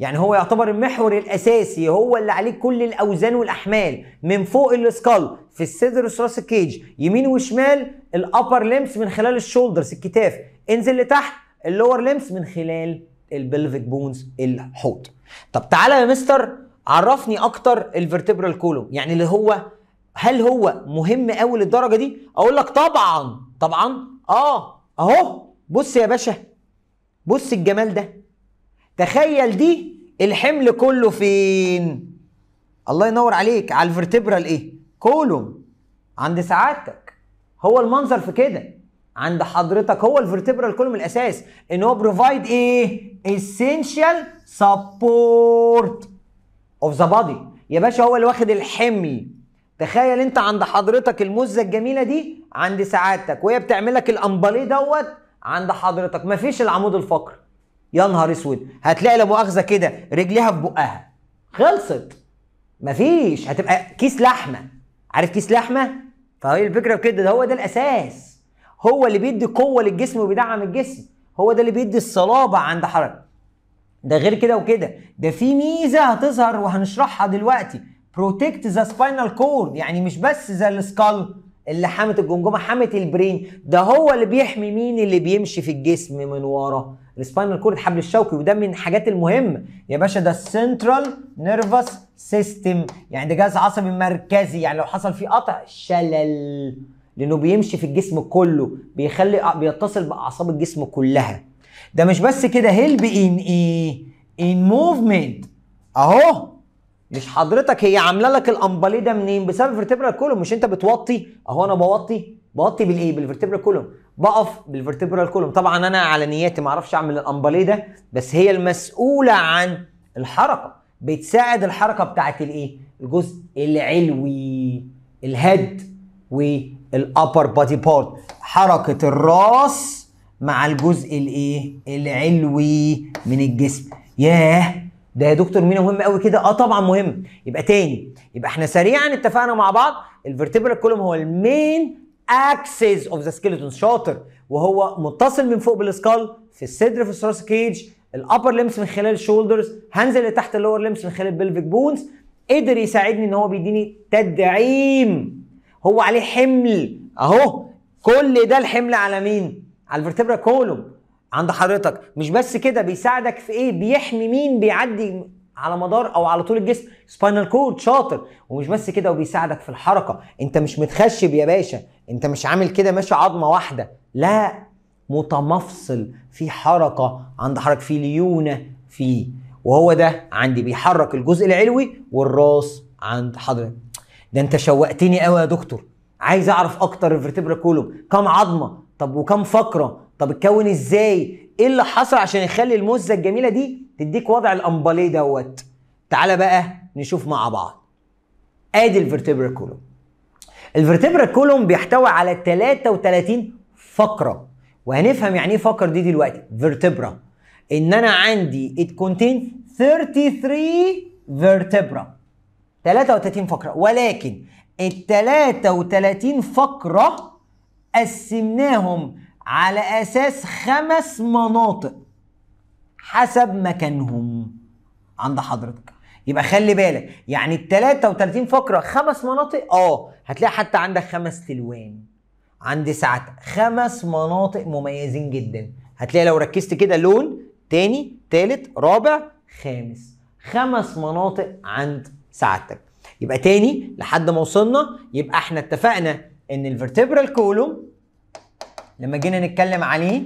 يعني هو يعتبر المحور الاساسي هو اللي عليه كل الاوزان والاحمال من فوق السكال في الصدر وراس الكيج يمين وشمال الابر ليمس من خلال الشولدرز الكتاف انزل لتحت اللور ليمس من خلال البلفيك بونز الحوض طب تعالى يا مستر عرفني اكتر الفرتبرال كولوم يعني اللي هو هل هو مهم قوي للدرجه دي اقول لك طبعا طبعا اه اهو بص يا باشا بص الجمال ده تخيل دي الحمل كله فين الله ينور عليك على الفرتبرال ايه كولوم عند سعادتك هو المنظر في كده عند حضرتك هو الفرتبرال كولوم الاساس ان هو بروفايد ايه اسينشال سبورت اوف ذا بادي يا باشا هو اللي واخد الحمل تخيل انت عند حضرتك المزه الجميله دي عند سعادتك وهي بتعمل لك الامباليه دوت عند حضرتك مفيش العمود الفقري يا نهار اسود هتلاقي لا مؤاخذه كده رجليها في بقها خلصت مفيش هتبقى كيس لحمه عارف كيس لحمه فهي الفكره كده ده هو ده الاساس هو اللي بيدي قوه للجسم وبيدعم الجسم هو ده اللي بيدي الصلابه عند حركه ده غير كده وكده ده في ميزه هتظهر وهنشرحها دلوقتي بروتكت ذا سباينال كورد يعني مش بس زي السكال اللي حامت الجمجمه حامت البرين ده هو اللي بيحمي مين اللي بيمشي في الجسم من ورا السباينال كورد الحبل الشوكي وده من الحاجات المهمه يا باشا ده السنترال نيرفس سيستم يعني ده جهاز عصبي مركزي يعني لو حصل فيه قطع شلل لانه بيمشي في الجسم كله بيخلي بيتصل باعصاب الجسم كلها ده مش بس كده هيلب ان ايه ان موفمنت اهو مش حضرتك هي عامله لك الامبالي ده منين بسبب الفرتبرال كولوم مش انت بتوطي اهو انا بوطي بوطي بالايه بالفرتبرال كولوم بقف بالفرتبرال كولوم طبعا انا على نياتي ما اعرفش اعمل الامبالي ده بس هي المسؤوله عن الحركه بتساعد الحركه بتاعت الايه الجزء العلوي الهد الابر بادي بارت حركه الراس مع الجزء الايه العلوي من الجسم ياه ده يا دكتور مينا مهم قوي كده اه طبعا مهم يبقى تاني يبقى احنا سريعا اتفقنا مع بعض الفرتبرال كولوم هو المين اكسس اوف ذا سكيلتون شاطر وهو متصل من فوق بالسكال في الصدر في الثراس كيج الابر لمس من خلال الشولدرز هنزل لتحت اللور لمس من خلال البلفيك بونز قدر يساعدني ان هو بيديني تدعيم هو عليه حمل اهو كل ده الحمل على مين على الفرتبرا كولوم عند حضرتك مش بس كده بيساعدك في ايه بيحمي مين بيعدي على مدار او على طول الجسم سباينال كورد شاطر ومش بس كده وبيساعدك في الحركه انت مش متخشب يا باشا انت مش عامل كده ماشي عظمه واحده لا متمفصل في حركه عند حركه في ليونه فيه وهو ده عندي بيحرك الجزء العلوي والراس عند حضرتك ده انت شوقتني قوي يا دكتور عايز اعرف اكتر الفرتبرا كولوم كم عظمه طب وكم فقره طب اتكون ازاي ايه اللي حصل عشان يخلي المزه الجميله دي تديك وضع الامباليه دوت تعالى بقى نشوف مع بعض ادي الفرتبرا كولوم الفرتبرا كولوم بيحتوي على 33 فقره وهنفهم يعني ايه فقر دي دلوقتي فيرتبرا ان انا عندي ات كونتين 33 فيرتبرا 33 فقرة ولكن ال 33 فقرة قسمناهم على أساس خمس مناطق حسب مكانهم عند حضرتك يبقى خلي بالك يعني ال 33 فقرة خمس مناطق اه هتلاقي حتى عندك خمس تلوان عند ساعتك خمس مناطق مميزين جدا هتلاقي لو ركزت كده لون تاني تالت رابع خامس خمس مناطق عند سعادتك يبقى تاني لحد ما وصلنا يبقى احنا اتفقنا ان الفرتبرال كولوم لما جينا نتكلم عليه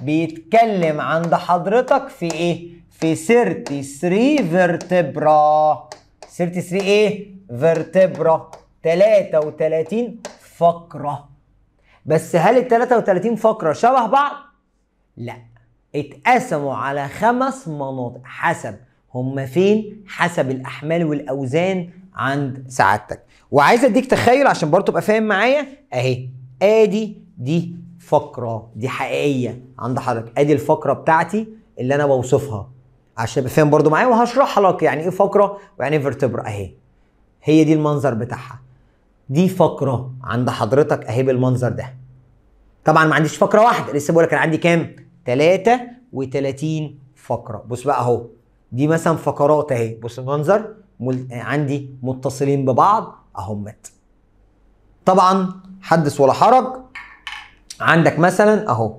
بيتكلم عند حضرتك في ايه في 33 فيرتبرا 33 ايه فيرتبرا 33 فقره بس هل ال 33 فقره شبه بعض لا اتقسموا على خمس مناطق حسب هم فين حسب الاحمال والاوزان عند سعادتك وعايز اديك تخيل عشان برضه تبقى فاهم معايا اهي ادي دي فقره دي حقيقيه عند حضرتك ادي الفقره بتاعتي اللي انا بوصفها عشان تبقى فاهم برضه معايا وهشرحها لك يعني ايه فقره ويعني ايه فيرتبرا اهي هي دي المنظر بتاعها دي فقره عند حضرتك اهي بالمنظر ده طبعا ما عنديش فقره واحده لسه بقول لك انا عندي كام 33 فقره بص بقى اهو دي مثلا فقرات اهي بص المنظر مل... عندي متصلين ببعض اهمت طبعا حدث ولا حرج عندك مثلا اهو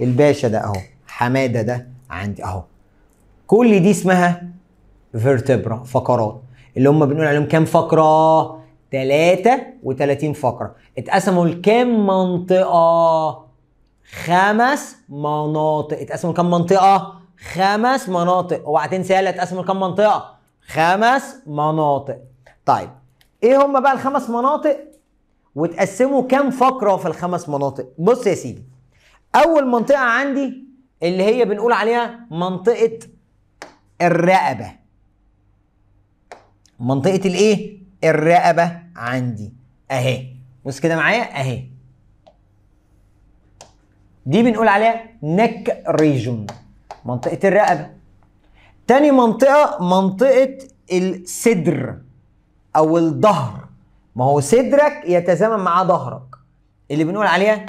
الباشا ده اهو حماده ده عندي اهو كل دي اسمها فيرتبرا فقرات اللي هم بنقول عليهم كام فقره 33 فقره اتقسموا لكام منطقه خمس مناطق اتقسموا لكام منطقه خمس مناطق اوعى تنسى يلا هتقسم لكام منطقه خمس مناطق طيب ايه هم بقى الخمس مناطق وتقسموا كام فقره في الخمس مناطق بص يا سيدي اول منطقه عندي اللي هي بنقول عليها منطقه الرقبه منطقه الايه الرقبه عندي اهي بص كده معايا اهي دي بنقول عليها نك ريجون منطقة الرقبة تاني منطقة منطقة الصدر أو الظهر ما هو صدرك يتزامن مع ظهرك اللي بنقول عليها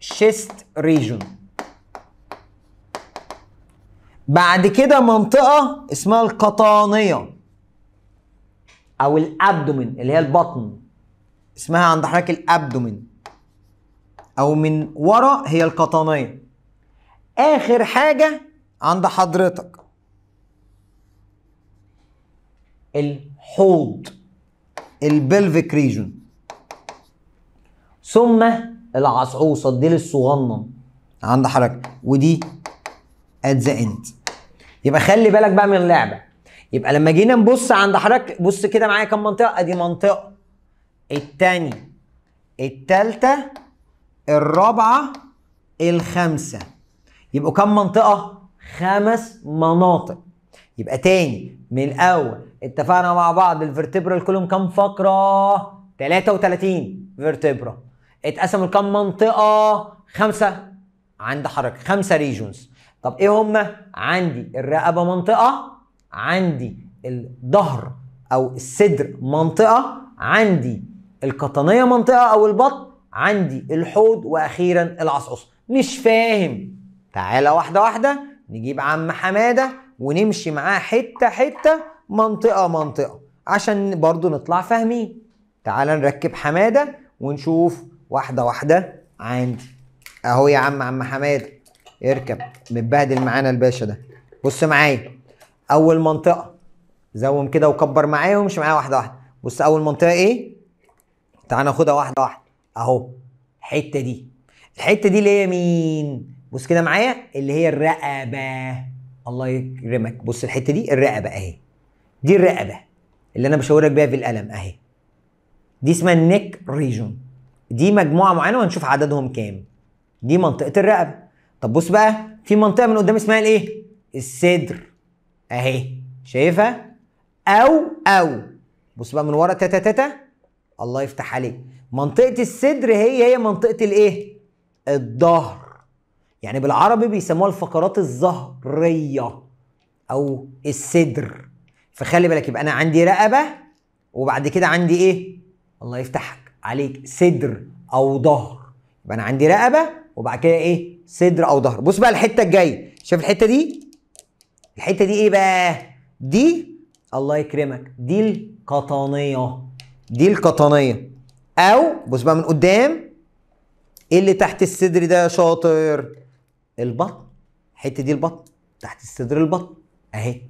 شيست ريجون بعد كده منطقة اسمها القطانية أو الأبدومين اللي هي البطن اسمها عند حضرتك الأبدومين أو من ورا هي القطانية اخر حاجه عند حضرتك الحوض البلفيك ريجون ثم العصعوصه الديل الصغنن عند حضرتك ودي ات ذا اند يبقى خلي بالك بقى من اللعبه يبقى لما جينا نبص عند حضرتك بص كده معايا كام منطقه ادي منطقه التانية التالتة الرابعه الخامسه يبقوا كام منطقة؟ خمس مناطق يبقى تاني من الأول اتفقنا مع بعض الفرتبرال كلهم كام فقرة؟ 33 فرتبرا اتقسموا لكام منطقة؟ خمسة عند حركة خمسة ريجونز طب ايه هما؟ عندي الرقبة منطقة عندي الظهر أو الصدر منطقة عندي القطنية منطقة أو البطن عندي الحوض وأخيرا العصعص مش فاهم تعالى واحدة واحدة نجيب عم حمادة ونمشي معاه حتة حتة منطقة منطقة عشان برضو نطلع فاهمين تعالى نركب حمادة ونشوف واحدة واحدة عندي اهو يا عم عم حمادة اركب متبهدل معانا الباشا ده بص معايا اول منطقة زوم كده وكبر معايا وامشي معايا واحدة واحدة بص اول منطقة ايه تعالى ناخدها واحدة واحدة اهو الحتة دي الحتة دي اللي هي مين بص كده معايا اللي هي الرقبه الله يكرمك بص الحته دي الرقبه اهي دي الرقبه اللي انا بشاورك بيها في القلم اهي دي اسمها النيك ريجون دي مجموعه معينه وهنشوف عددهم كام دي منطقه الرقبه طب بص بقى في منطقه من قدام اسمها الايه الصدر اهي شايفها او او بص بقى من ورا تاتا تاتا الله يفتح عليك منطقه الصدر هي هي منطقه الايه الظهر يعني بالعربي بيسموها الفقرات الظهريه او الصدر فخلي بالك يبقى انا عندي رقبه وبعد كده عندي ايه الله يفتحك عليك صدر او ظهر يبقى انا عندي رقبه وبعد كده ايه صدر او ظهر بص بقى الحته الجايه شايف الحته دي الحته دي ايه بقى دي الله يكرمك دي القطنيه دي القطنيه او بص بقى من قدام ايه اللي تحت الصدر ده يا شاطر البطن الحته دي البطن تحت الصدر البطن اهي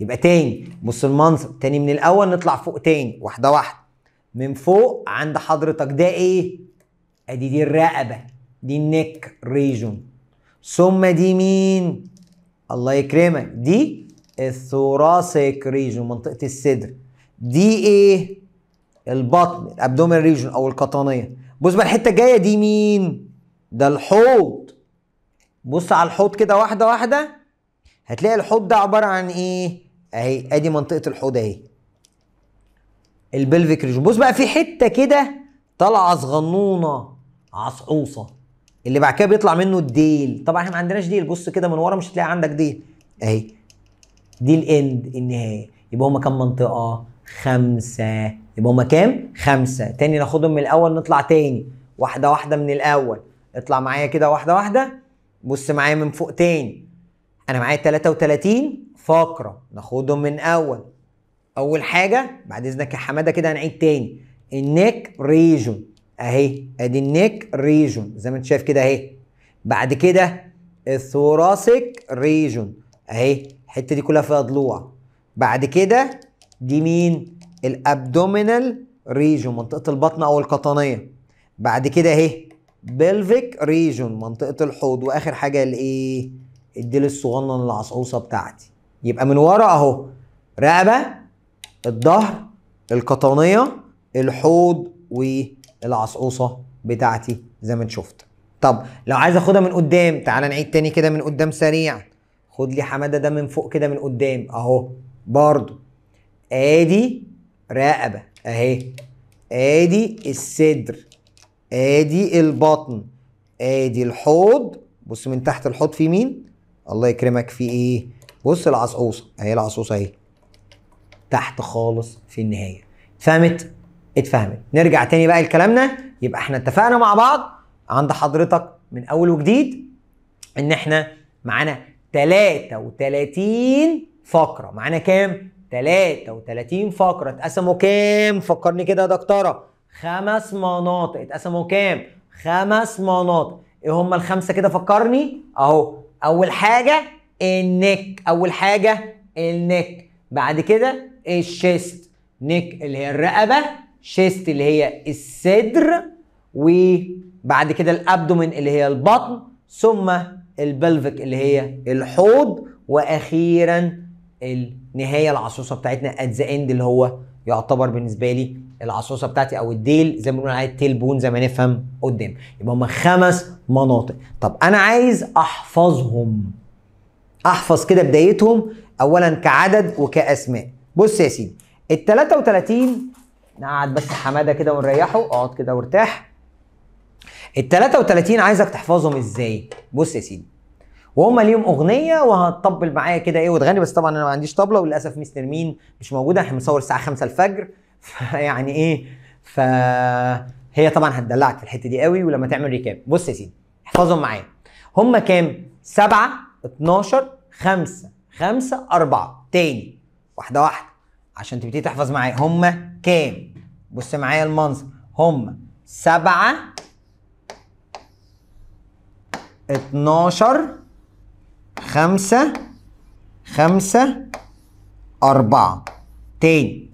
يبقى تاني بص المنظر تاني من الاول نطلع فوق تاني واحده واحده من فوق عند حضرتك ده ايه ادي دي الرقبه دي النك ريجون ثم دي مين الله يكرمك دي الثوراسيك ريجون منطقه الصدر دي ايه البطن الابدومين ريجون او القطنيه بص بقى الحته الجايه دي مين ده الحوض بص على الحوض كده واحده واحده هتلاقي الحوض ده عباره عن ايه اهي ادي منطقه الحوض اهي البلفيك ريجون بص بقى في حته كده طالعه صغنونه عصعوصه اللي بعد كده بيطلع منه الديل طبعا احنا ما عندناش ديل بص كده من ورا مش هتلاقي عندك ديل اهي دي الاند النهايه يبقى هما كام منطقه خمسه يبقى هما كام خمسه تاني ناخدهم من الاول نطلع تاني واحده واحده من الاول اطلع معايا كده واحده واحده بص معايا من فوق تاني انا معايا 33 فقره ناخدهم من اول اول حاجه بعد اذنك يا حماده كده هنعيد تاني النيك ريجون اهي ادي النيك ريجون زي ما انت شايف كده اهي بعد كده الثوراسيك ريجون اهي الحته دي كلها فيها ضلوع بعد كده دي مين الابدومينال ريجون منطقه البطن او القطنيه بعد كده اهي بلفيك ريجون منطقه الحوض واخر حاجه الايه الديل الصغنن العصعوصه بتاعتي يبقى من ورا اهو رقبه الظهر القطنيه الحوض والعصعوصه بتاعتي زي ما انت شفت طب لو عايز اخدها من قدام تعال نعيد تاني كده من قدام سريع خد لي حماده ده من فوق كده من قدام اهو برضو ادي رقبه اهي ادي الصدر ادي البطن ادي الحوض بص من تحت الحوض في مين الله يكرمك في ايه بص العصعوصه اهي العصعوصه اهي تحت خالص في النهايه اتفهمت اتفهمت نرجع تاني بقى لكلامنا يبقى احنا اتفقنا مع بعض عند حضرتك من اول وجديد ان احنا معانا 33 فقره معانا كام 33 فقره اتقسموا كام فكرني كده يا دكتوره خمس مناطق إيه، اتقسموا كام؟ خمس مناطق ايه هما الخمسه كده فكرني اهو اول حاجه النك اول حاجه النك بعد كده الشيست نك اللي هي الرقبه شيست اللي هي الصدر وبعد كده الابدومين اللي هي البطن ثم البلفك اللي هي الحوض واخيرا النهايه العصوصه بتاعتنا ات ذا اند اللي هو يعتبر بالنسبه لي العصوصه بتاعتي او الديل زي ما بنقول عليه بون زي ما نفهم قدام يبقى هم خمس مناطق طب انا عايز احفظهم احفظ كده بدايتهم اولا كعدد وكاسماء بص يا سيدي ال 33 نقعد بس حماده كده ونريحه اقعد كده وارتاح ال 33 عايزك تحفظهم ازاي بص يا سيدي وهم ليهم اغنيه وهتطبل معايا كده ايه وتغني بس طبعا انا ما عنديش طبله وللاسف مستر مين مش موجوده احنا بنصور الساعه 5 الفجر فيعني ايه فهي طبعا هتدلعك في الحته دي قوي ولما تعمل ريكاب بص يا سيدي احفظهم معايا هم كام 7 12 5 5 4 تاني واحده واحده عشان تبتدي تحفظ معايا هم كام بص معايا المنظر هم 7 12 5 5 4 تاني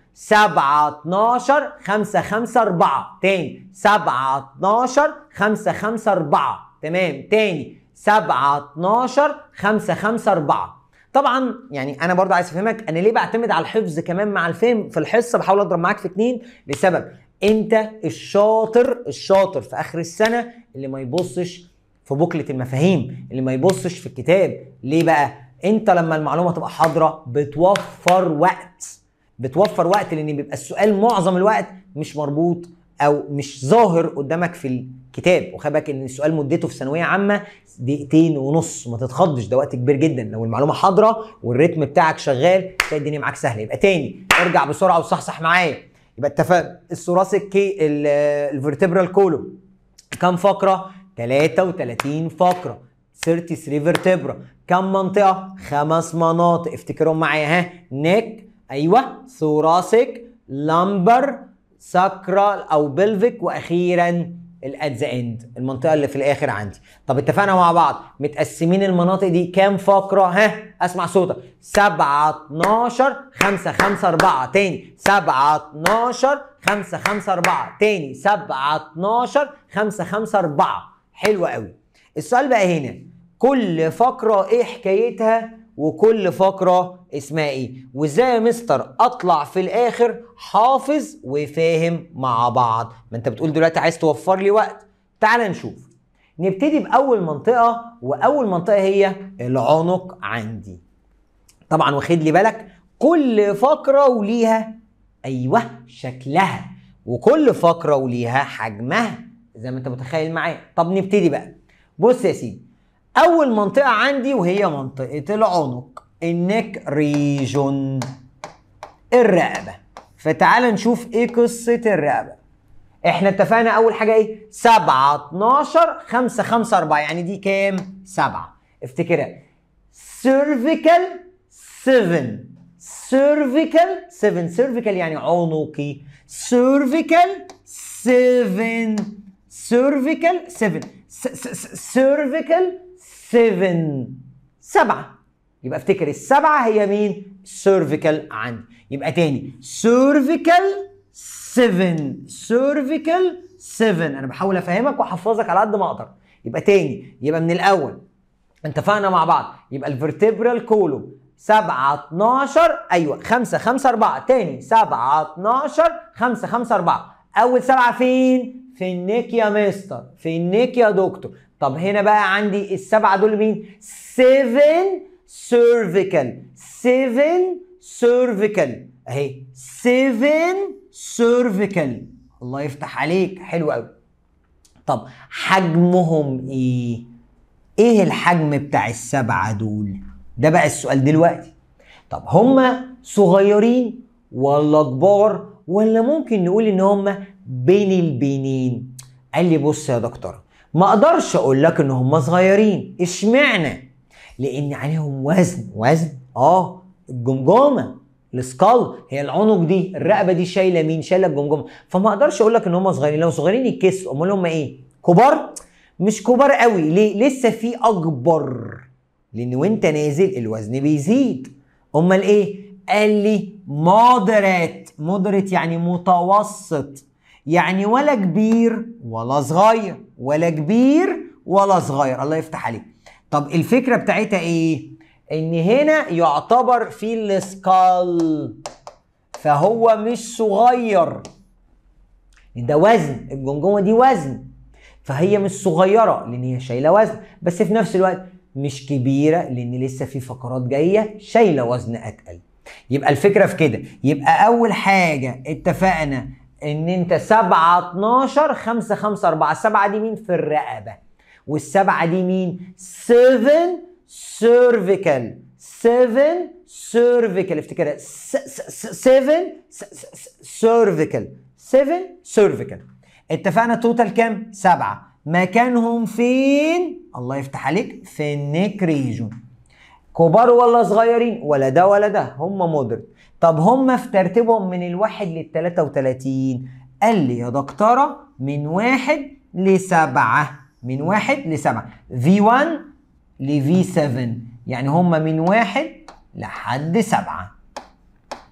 7 12 5 5 4 تاني 7 12 5 5 4 تمام تاني 7 12 5 5 4 طبعا يعني انا برضو عايز افهمك انا ليه بعتمد على الحفظ كمان مع الفهم في الحصه بحاول اضرب معاك في اتنين لسبب انت الشاطر الشاطر في اخر السنه اللي ما يبصش في بوكله المفاهيم اللي ما يبصش في الكتاب ليه بقى انت لما المعلومه تبقى حاضره بتوفر وقت بتوفر وقت لان بيبقى السؤال معظم الوقت مش مربوط او مش ظاهر قدامك في الكتاب وخلي بالك ان السؤال مدته في ثانويه عامه دقيقتين ونص ما تتخضش ده وقت كبير جدا لو المعلومه حاضره والريتم بتاعك شغال تلاقي الدنيا معاك سهله يبقى تاني ارجع بسرعه وصحصح معايا يبقى اتفقنا الثوراسيك كي الفرتبرال كولوم كام فقره 33 فقره 33 فيرتبرا كم منطقه خمس مناطق افتكرهم معايا ها نيك ايوه ثوراسيك لامبر ساكرال او بلفيك واخيرا الات ذا اند المنطقه اللي في الاخر عندي طب اتفقنا مع بعض متقسمين المناطق دي كام فقره ها اسمع صوتك 7 12 5 5 4 تاني 7 12 5 5 4 تاني 7 12 5 5 4 حلو قوي السؤال بقى هنا كل فقره ايه حكايتها وكل فقرة اسمها ايه وازاي يا مستر اطلع في الاخر حافظ وفاهم مع بعض ما انت بتقول دلوقتي عايز توفر لي وقت تعال نشوف نبتدي باول منطقة واول منطقة هي العنق عندي طبعا واخد لي بالك كل فقرة وليها ايوه شكلها وكل فقرة وليها حجمها زي ما انت متخيل معايا طب نبتدي بقى بص يا سيدي اول منطقه عندي وهي منطقه العنق النك ريجون الرقبه فتعال نشوف ايه قصه الرقبه احنا اتفقنا اول حاجه ايه 7 12 5 5 4 يعني دي كام 7 افتكرها سيرفيكال 7 سيرفيكال 7 سيرفيكال يعني عنقي سيرفيكال 7 سيرفيكال 7 سيرفيكال سيفن سبعة يبقى افتكر السبعة هي مين؟ سيرفيكال عندي يبقى تاني سيرفيكال سيفن سيرفيكال سيفن انا بحاول افهمك واحفظك على قد ما اقدر يبقى تاني يبقى من الاول اتفقنا مع بعض يبقى الفرتبرال كولوم 7 12 ايوه 5 5 4 تاني 7 12 5 5 4 اول سبعه فين في النيك يا مستر في النيك يا دكتور طب هنا بقى عندي السبعه دول مين 7 سيرفيكال 7 سيرفيكال اهي 7 سيرفيكال الله يفتح عليك حلو قوي طب حجمهم ايه ايه الحجم بتاع السبعه دول ده بقى السؤال دلوقتي طب هما صغيرين ولا كبار ولا ممكن نقول ان هما بين البينين؟ قال لي بص يا دكتور ما اقدرش اقول لك ان هم صغيرين اشمعنى لان عليهم وزن وزن اه الجمجمه السكال هي العنق دي الرقبه دي شايله مين شايله الجمجمه فما اقدرش اقول لك ان هم صغيرين لو صغيرين يتكسوا امال هم ايه كبار مش كبار قوي ليه لسه في اكبر لان وانت نازل الوزن بيزيد امال ايه قال لي مودريت مودريت يعني متوسط يعني ولا كبير ولا صغير ولا كبير ولا صغير الله يفتح عليك طب الفكره بتاعتها ايه ان هنا يعتبر في السكال فهو مش صغير ده وزن الجمجمه دي وزن فهي مش صغيره لان هي شايله وزن بس في نفس الوقت مش كبيره لان لسه في فقرات جايه شايله وزن اتقل يبقى الفكره في كده يبقى اول حاجه اتفقنا ان انت 7 12 5 5 4 7 دي مين في الرقبه والسبعه دي مين 7 سيرفيكال 7 سيرفيكال افتكرها 7 سيرفيكال 7 سيرفيكال اتفقنا توتال كام؟ سبعة مكانهم فين؟ الله يفتح عليك في النيك ريجون كبار ولا صغيرين ولا ده ولا ده هم مودرن طب هم في ترتيبهم من الواحد لل 33 قال لي يا دكتوره من واحد لسبعه من واحد لسبعه في 1 لفي 7 يعني هم من واحد لحد سبعه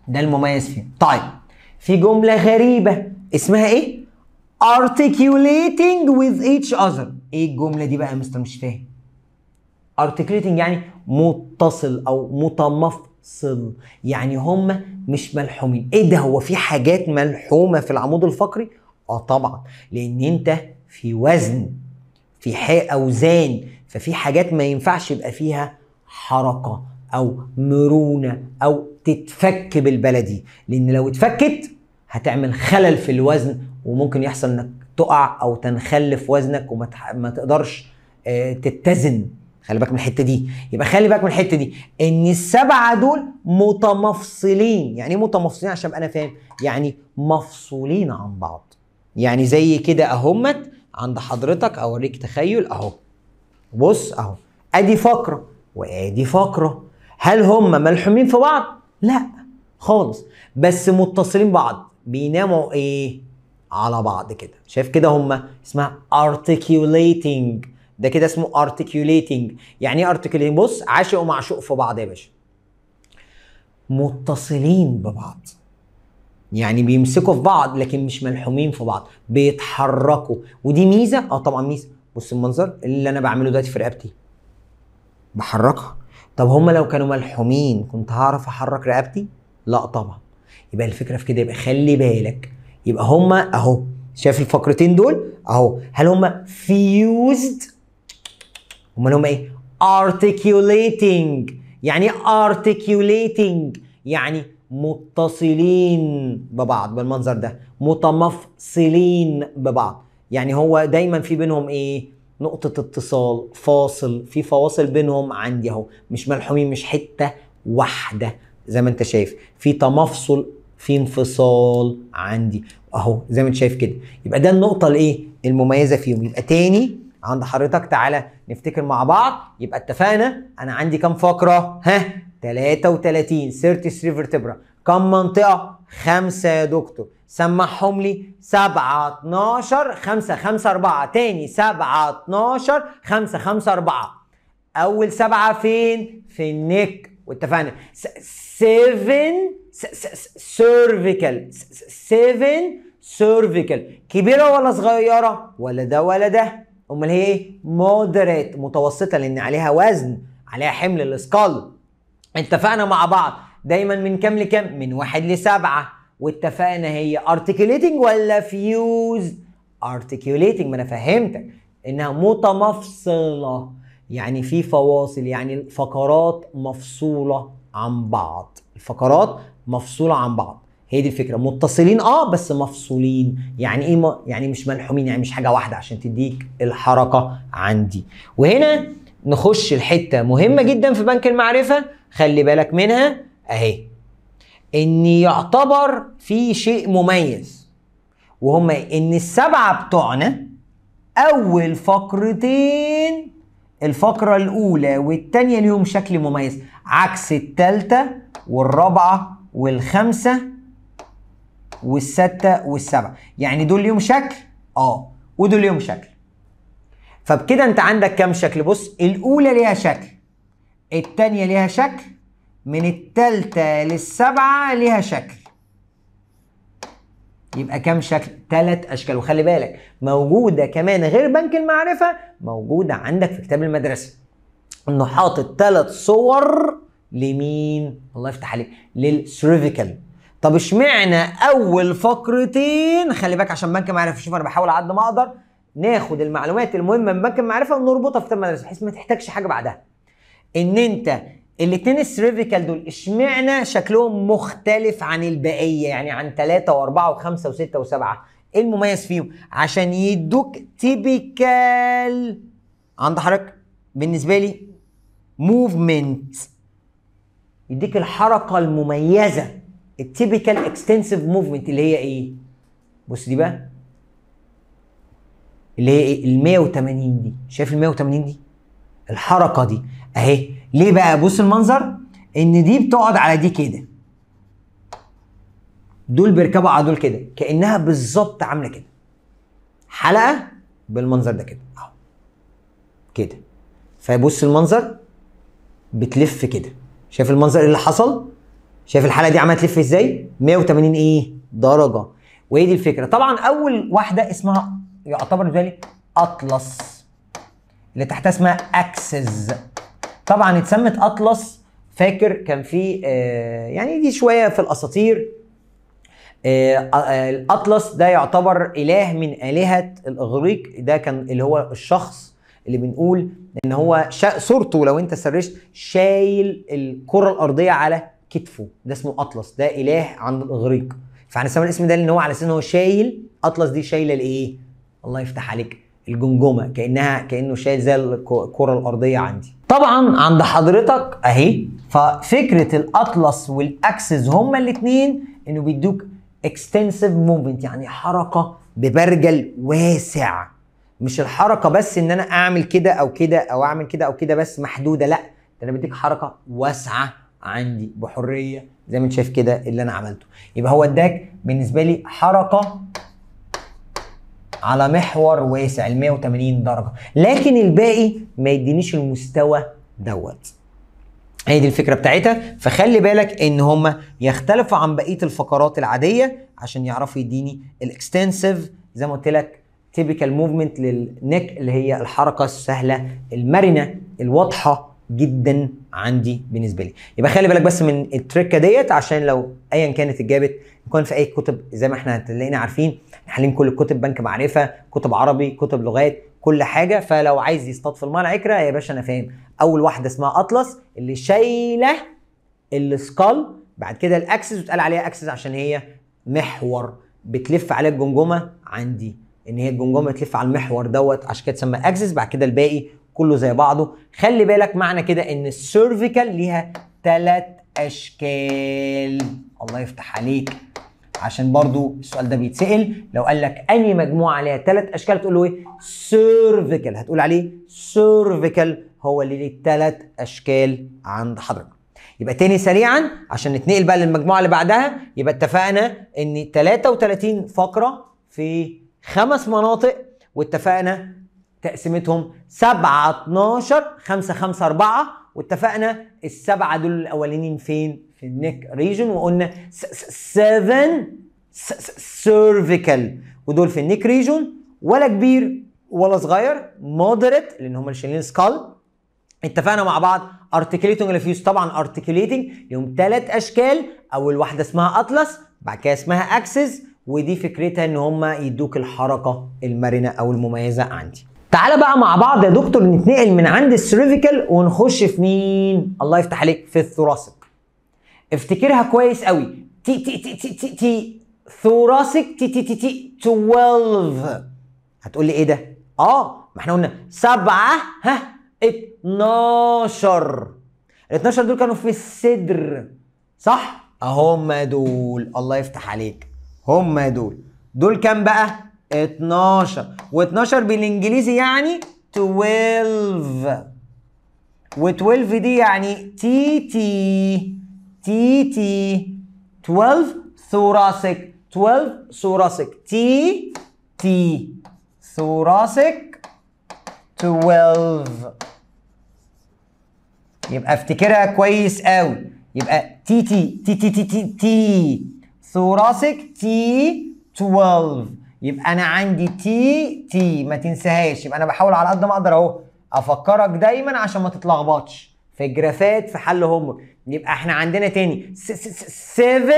ده المميز فيه طيب في جمله غريبه اسمها ايه؟ articulating with each other ايه الجمله دي بقى يا مستر مش فاهم articulating يعني متصل او متمف صدم يعني هم مش ملحومين ايه ده هو في حاجات ملحومه في العمود الفقري اه طبعا لان انت في وزن في اوزان ففي حاجات ما ينفعش يبقى فيها حركه او مرونه او تتفك بالبلدي لان لو اتفكت هتعمل خلل في الوزن وممكن يحصل انك تقع او تنخل في وزنك وما تقدرش آه، تتزن خلي بالك من الحته دي يبقى خلي بالك من الحته دي ان السبعه دول متمفصلين يعني ايه متمفصلين عشان ابقى انا فاهم يعني مفصولين عن بعض يعني زي كده اهمت عند حضرتك اوريك تخيل اهو بص اهو ادي فقره وادي فقره هل هم ملحومين في بعض لا خالص بس متصلين بعض بيناموا ايه على بعض كده شايف كده هم اسمها articulating ده كده اسمه ارتكيوليتنج يعني ايه ارتكيوليتنج بص عاشق ومعشوق في بعض يا باشا متصلين ببعض يعني بيمسكوا في بعض لكن مش ملحومين في بعض بيتحركوا ودي ميزه اه طبعا ميزه بص المنظر اللي انا بعمله دلوقتي في رقبتي بحركها طب هما لو كانوا ملحومين كنت هعرف احرك رقبتي لا طبعا يبقى الفكره في كده يبقى خلي بالك يبقى هما اهو شايف الفقرتين دول اهو هل هما فيوزد امال هم ايه articulating يعني إيه articulating يعني متصلين ببعض بالمنظر ده متمفصلين ببعض يعني هو دايما في بينهم ايه نقطة اتصال فاصل في فواصل بينهم عندي اهو مش ملحومين مش حتة واحدة زي ما انت شايف في تمفصل في انفصال عندي اهو زي ما انت شايف كده يبقى ده النقطة الايه المميزة فيهم يبقى تاني عند حضرتك تعالى نفتكر مع بعض يبقى اتفقنا انا عندي كام فقره ها 33 33 فيرتبرا كم منطقه خمسه يا دكتور سمعهم لي 7 12 5 5 4 تاني 7 12 5 5 4 اول سبعه فين في النك واتفقنا 7 سيرفيكال 7 سيرفيكال كبيره ولا صغيره ولا ده ولا ده امال هي ايه مودريت متوسطه لان عليها وزن عليها حمل الاسقال اتفقنا مع بعض دايما من كام لكام من واحد لسبعة واتفقنا هي articulating ولا fused articulating ما انا فهمتك انها متمفصله يعني في فواصل يعني الفقرات مفصوله عن بعض الفقرات مفصوله عن بعض هي دي الفكره متصلين اه بس مفصولين يعني ايه ما يعني مش ملحومين يعني مش حاجه واحده عشان تديك الحركه عندي وهنا نخش الحته مهمه جدا في بنك المعرفه خلي بالك منها اهي ان يعتبر في شيء مميز وهم ان السبعه بتوعنا اول فقرتين الفقره الاولى والثانيه ليهم شكل مميز عكس الثالثه والرابعه والخمسه والستة والسبعة يعني دول ليهم شكل اه ودول ليهم شكل فبكده انت عندك كام شكل بص الاولى ليها شكل التانية ليها شكل من التالتة للسبعة ليها شكل يبقى كام شكل؟ ثلاث اشكال وخلي بالك موجوده كمان غير بنك المعرفه موجوده عندك في كتاب المدرسه. انه حاطط ثلاث صور لمين؟ الله يفتح عليك للسيرفيكال طب اشمعنى اول فقرتين خلي بالك عشان بنك معرفه شوف انا بحاول على قد ما اقدر ناخد المعلومات المهمه من بنك المعرفه ونربطها في تم المدرسه بحيث ما تحتاجش حاجه بعدها ان انت الاثنين السيرفيكال دول اشمعنى شكلهم مختلف عن البقيه يعني عن ثلاثة واربعة وخمسة وستة وسبعة ايه المميز فيهم عشان يدوك تيبيكال عند حضرتك بالنسبه لي موفمنت يديك الحركه المميزه التيبيكال اكستنسيف موفمنت اللي هي ايه؟ بص دي بقى اللي هي ايه؟ ال 180 دي شايف ال 180 دي؟ الحركه دي اهي ليه بقى؟ بص المنظر ان دي بتقعد على دي كده دول بيركبوا على دول كده كانها بالظبط عامله كده حلقه بالمنظر ده كده اهو كده فبص المنظر بتلف كده شايف المنظر اللي حصل شايف الحلقه دي عماله تلف ازاي 180 ايه درجه وهي دي الفكره طبعا اول واحده اسمها يعتبر بالنسبه لي اطلس اللي تحتها اسمها اكسس طبعا اتسمت اطلس فاكر كان في آه، يعني دي شويه في الاساطير آه، آه، الاطلس ده يعتبر اله من الهه الاغريق ده كان اللي هو الشخص اللي بنقول ان هو شا... صورته لو انت سرشت شايل الكره الارضيه على كتفه ده اسمه اطلس ده اله عند الاغريق فهنسمى الاسم ده لان هو على اساس ان هو شايل اطلس دي شايله الايه؟ الله يفتح عليك الجمجمه كانها كانه شايل زي الكره الارضيه عندي. طبعا عند حضرتك اهي ففكره الاطلس والاكسس هما الاثنين انه بيدوك اكستنسيف موفمنت يعني حركه ببرجل واسع مش الحركه بس ان انا اعمل كده او كده او اعمل كده او كده بس محدوده لا ده انا بديك حركه واسعه عندي بحريه زي ما انت شايف كده اللي انا عملته يبقى هو اداك بالنسبه لي حركه على محور واسع ال 180 درجه لكن الباقي ما يدينيش المستوى دوت هي دي الفكره بتاعتها فخلي بالك ان هما يختلفوا عن بقيه الفقرات العاديه عشان يعرفوا يديني الاكستنسيف زي ما قلت لك تيبيكال موفمنت للنك اللي هي الحركه السهله المرنه الواضحه جدا عندي بالنسبه لي يبقى خلي بالك بس من التركه ديت عشان لو ايا كانت اتجابت يكون في اي كتب زي ما احنا هتلاقينا عارفين حالين كل الكتب بنك معرفه كتب عربي كتب لغات كل حاجه فلو عايز يصطاد في الميه العكره يا باشا انا فاهم اول واحده اسمها اطلس اللي شايله السكال بعد كده الاكسس وتقال عليها اكسس عشان هي محور بتلف عليها الجمجمه عندي ان هي الجمجمه تلف على المحور دوت عشان كده تسمى اكسس بعد كده الباقي كله زي بعضه خلي بالك معنى كده ان السيرفيكال ليها ثلاث اشكال الله يفتح عليك عشان برضو السؤال ده بيتسأل لو قال لك انهي مجموعه ليها ثلاث اشكال تقول له ايه سيرفيكال هتقول عليه سيرفيكال هو اللي ليه ثلاث اشكال عند حضرتك يبقى تاني سريعا عشان نتنقل بقى للمجموعه اللي بعدها يبقى اتفقنا ان 33 فقره في خمس مناطق واتفقنا تقسيمتهم 7 12 5 5 4 واتفقنا السبعه دول الاولانيين فين؟ في النك ريجن وقلنا 7 سيرفيكال ودول في النيك ريجون ولا كبير ولا صغير مودريت لان هم اللي شايلين سكال اتفقنا مع بعض ارتكليتنج ريفيوز طبعا ارتكليتنج لهم ثلاث اشكال اول واحده اسمها اطلس بعد كده اسمها اكسس ودي فكرتها ان هم يدوك الحركه المرنه او المميزه عندي تعالى بقى مع بعض يا دكتور نتنقل من عند السيرفيكال ونخش في مين الله يفتح عليك في الثوراسك افتكرها كويس قوي تي تي تي تي تي, تي. ثوراسك تي تي تي تي 12 هتقول لي ايه ده اه ما احنا قلنا سبعة ها 12 ال 12 دول كانوا في الصدر صح هم دول الله يفتح عليك هم دول دول كام بقى 12 و12 بالانجليزي يعني 12 و12 دي يعني تي تي تي تي 12 thoracic 12 thoracic تي تي thoracic 12 يبقى افتكرها كويس قوي يبقى تي تي تي تي تي تي ثوراسيك تي 12 يبقى انا عندي تي تي ما تنساهاش يبقى انا بحاول على قد ما اقدر اهو افكرك دايما عشان ما تتلخبطش في الجرافات في حل هم يبقى احنا عندنا تاني 7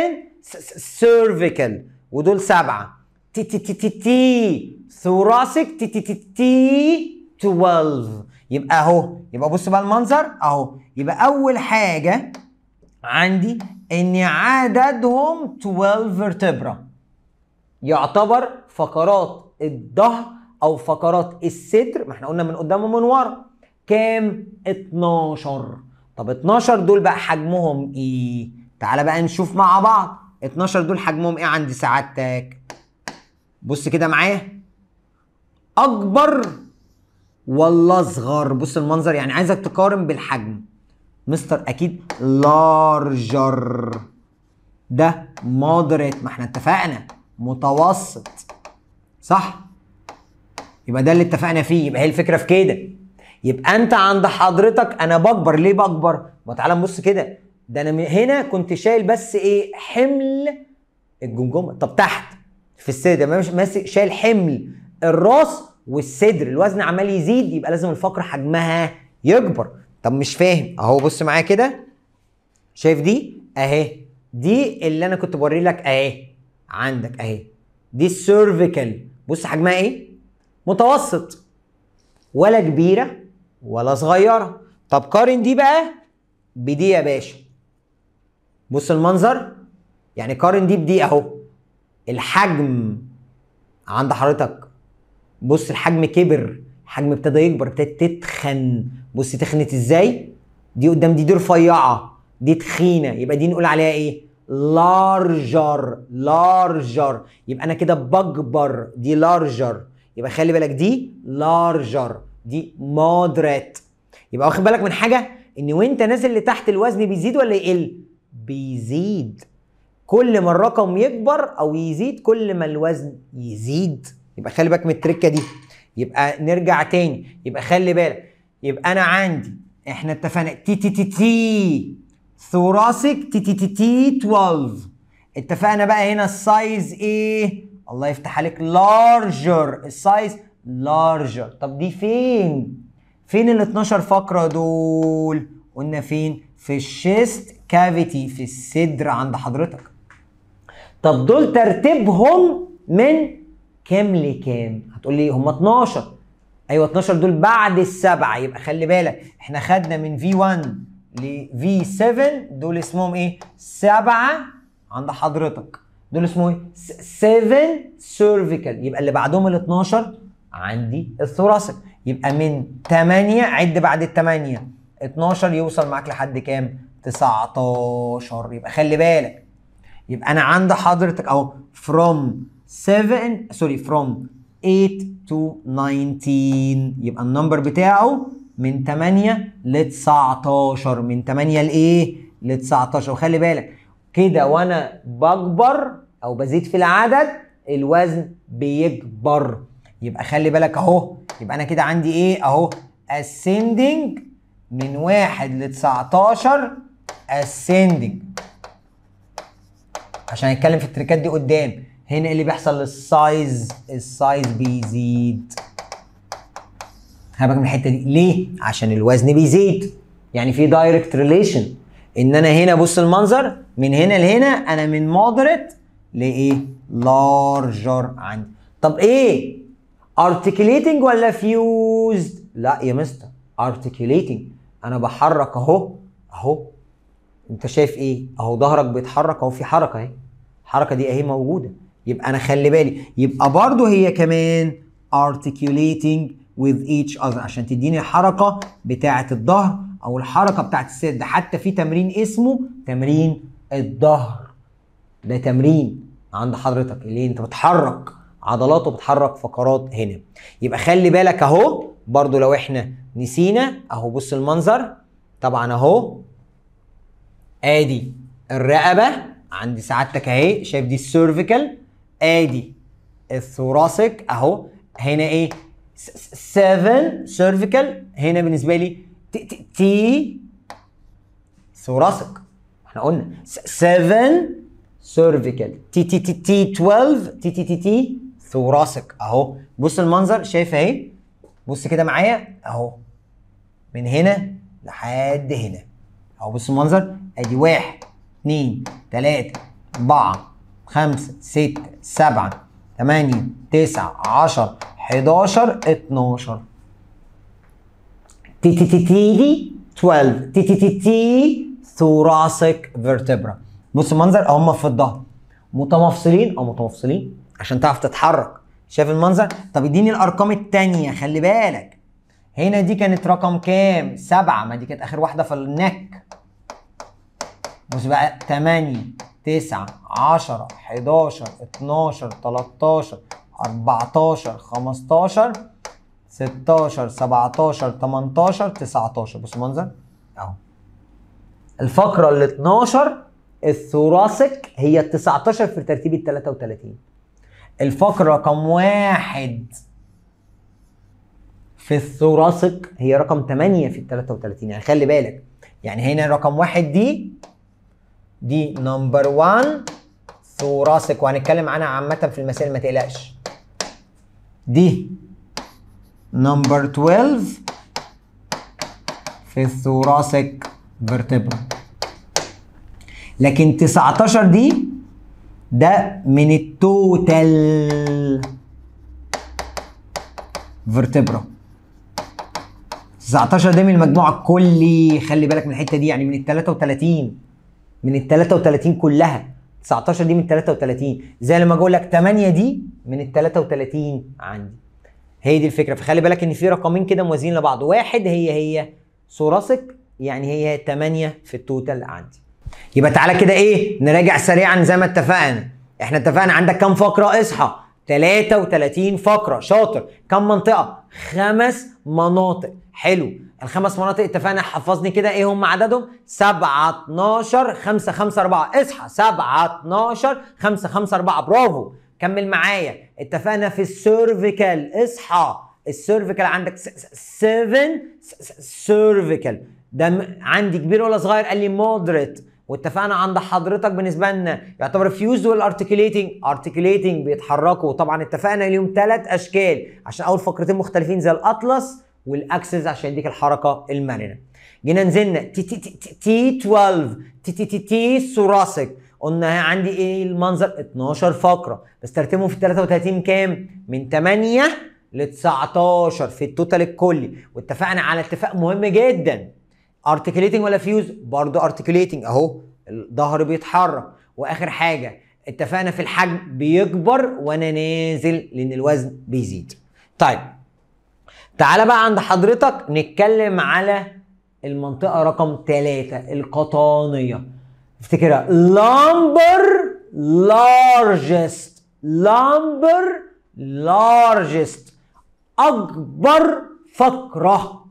سيرفيكال ودول سبعه تي تي تي تي تي ثوراسيك تي تي تي تي 12 يبقى اهو يبقى بص بقى المنظر اهو يبقى اول حاجه عندي ان عددهم 12 فيرتبرا يعتبر فقرات الظهر او فقرات الستر ما احنا قلنا من قدام ومن ورا كام 12 طب 12 دول بقى حجمهم ايه تعالى بقى نشوف مع بعض 12 دول حجمهم ايه عند سعادتك بص كده معايا اكبر ولا اصغر بص المنظر يعني عايزك تقارن بالحجم مستر اكيد لارجر ده مودريت ما احنا اتفقنا متوسط صح يبقى ده اللي اتفقنا فيه يبقى هي الفكره في كده يبقى انت عند حضرتك انا بكبر ليه بكبر ما تعالى نبص كده ده انا هنا كنت شايل بس ايه حمل الجمجمه طب تحت في الصدر مش ماسك شايل حمل الراس والصدر الوزن عمال يزيد يبقى لازم الفقره حجمها يكبر طب مش فاهم اهو بص معايا كده شايف دي اهي دي اللي انا كنت بوري لك اهي عندك اهي دي السيرفيكال بص حجمها ايه متوسط ولا كبيره ولا صغيره طب قارن دي بقى بدي يا باشا بص المنظر يعني قارن دي بدي اهو الحجم عند حضرتك بص الحجم كبر الحجم ابتدى يكبر ابتدت تتخن بص تخنت ازاي دي قدام دي دي رفيعه دي تخينه يبقى دي نقول عليها ايه لارجر لارجر يبقى انا كده بكبر دي لارجر يبقى خلي بالك دي لارجر دي مودريت يبقى واخد بالك من حاجه ان وانت نازل لتحت الوزن بيزيد ولا يقل بيزيد كل ما الرقم يكبر او يزيد كل ما الوزن يزيد يبقى خلي بالك من التركه دي يبقى نرجع تاني يبقى خلي بالك يبقى انا عندي احنا اتفقنا تي تي تي تي ثوراسيك تي تي تي تي 12 اتفقنا بقى هنا السايز ايه الله يفتح عليك لارجر السايز لارجر طب دي فين فين ال 12 فقره دول قلنا فين في الشيست كافيتي في الصدر عند حضرتك طب دول ترتيبهم من كام لكام هتقول لي هم 12 ايوه 12 دول بعد السبعه يبقى خلي بالك احنا خدنا من في 1 ل V7 دول اسمهم ايه؟ سبعه عند حضرتك دول اسمهم ايه؟ 7 سيرفيكال يبقى اللي بعدهم ال 12 عندي الثوراسك يبقى من 8 عد بعد ال 8 12 يوصل معاك لحد كام؟ 19 يبقى خلي بالك يبقى انا عند حضرتك اهو from 7 سوري from 8 to 19 يبقى النمبر بتاعه من 8 ل 19 من 8 لايه؟ ل 19 إيه؟ وخلي بالك كده وانا بكبر او بزيد في العدد الوزن بيكبر يبقى خلي بالك اهو يبقى انا كده عندي ايه اهو ascending من 1 ل 19 ascending عشان هنتكلم في التريكات دي قدام هنا إيه اللي بيحصل للسايز السايز بيزيد خلي بالك من الحته دي ليه عشان الوزن بيزيد يعني في دايركت ريليشن ان انا هنا بص المنظر من هنا لهنا انا من مودريت لايه لارجر عندي طب ايه ارتكيليتنج ولا فيوزد لا يا مستر ارتكيليتنج انا بحرك اهو اهو انت شايف ايه اهو ظهرك بيتحرك اهو في حركه اهي الحركه دي اهي موجوده يبقى انا خلي بالي يبقى برضو هي كمان articulating with each other عشان تديني الحركه بتاعه الظهر او الحركه بتاعه السد حتى في تمرين اسمه تمرين الظهر ده تمرين عند حضرتك اللي انت بتحرك عضلاته بتحرك فقرات هنا يبقى خلي بالك اهو برضو لو احنا نسينا اهو بص المنظر طبعا اهو ادي الرقبه عند سعادتك اهي شايف دي السيرفيكال ادي الثوراسك اهو هنا ايه 7 سيرفيكال هنا بالنسبه لي تي ثوراسك احنا قلنا 7 سيرفيكال تي تي تي تي 12 تي تي تي تي ثوراسك اهو بص المنظر شايف اهي بص كده معايا اهو من هنا لحد هنا اهو بص المنظر ادي واحد اتنين تلاته اربعه خمسه سته سبعه تمانيه تسعه عشره 11 12 تي تي تي تي 12 تي تي تي تي ثوراسيك فيرتبرا بص المنظر هم في الظهر متمفصلين او متمفصلين عشان تعرف تتحرك شايف المنظر طب اديني الارقام الثانيه خلي بالك هنا دي كانت رقم كام سبعة ما دي كانت اخر واحدة في النك بص بقى 8 9 10 11 12 13 14 15 16 17 18 19 بص المنظر اهو الفقره ال 12 الثوراسيك هي ال 19 في ترتيب ال 33 الفقره رقم واحد في الثوراسيك هي رقم 8 في ال 33 يعني خلي بالك يعني هنا رقم واحد دي دي نمبر 1 ثوراسيك وهنتكلم عنها عامه في المسائل ما تقلقش دي نمبر 12 في الثوراسك فيرتبرا لكن 19 دي ده من التوتال فيرتبرا 19 ده من المجموع الكلي خلي بالك من الحته دي يعني من ال 33 من ال 33 كلها 19 دي من 33 زي لما اقول لك 8 دي من ال 33 عندي هي دي الفكره فخلي بالك ان في رقمين كده موازيين لبعض واحد هي هي ثوراسك يعني هي 8 في التوتال عندي يبقى تعالى كده ايه نراجع سريعا زي ما اتفقنا احنا اتفقنا عندك كام فقره اصحى 33 فقره شاطر كم منطقه خمس مناطق حلو الخمس مناطق اتفقنا حفظني كده ايه هم عددهم 7 12 5 5 4 اصحى 7 12 5 5 4 برافو كمل معايا اتفقنا في السيرفيكال اصحى السيرفيكال عندك 7 سيرفيكال ده عندي كبير ولا صغير قال لي مودريت واتفقنا عند حضرتك بالنسبه لنا يعتبر فيوز والارتكيليتنج ارتكيليتنج بيتحركوا طبعا اتفقنا اليوم ثلاث اشكال عشان اول فقرتين مختلفين زي الاطلس والاكسس عشان يديك الحركه المرنه جينا نزلنا تي تي تي, تي 12 تي تي تي تي ثراسك قلنا عندي ايه المنظر 12 فقره بس ترتيبهم في 33 كام من 8 ل 19 في التوتال الكلي واتفقنا على اتفاق مهم جدا ارتكليتنج ولا فيوز برضه ارتكليتنج اهو الظهر بيتحرك واخر حاجه اتفقنا في الحجم بيكبر وانا نازل لان الوزن بيزيد طيب تعالى بقى عند حضرتك نتكلم على المنطقه رقم ثلاثة القطانيه افتكرها لامبر لارجست لامبر لارجست اكبر فقره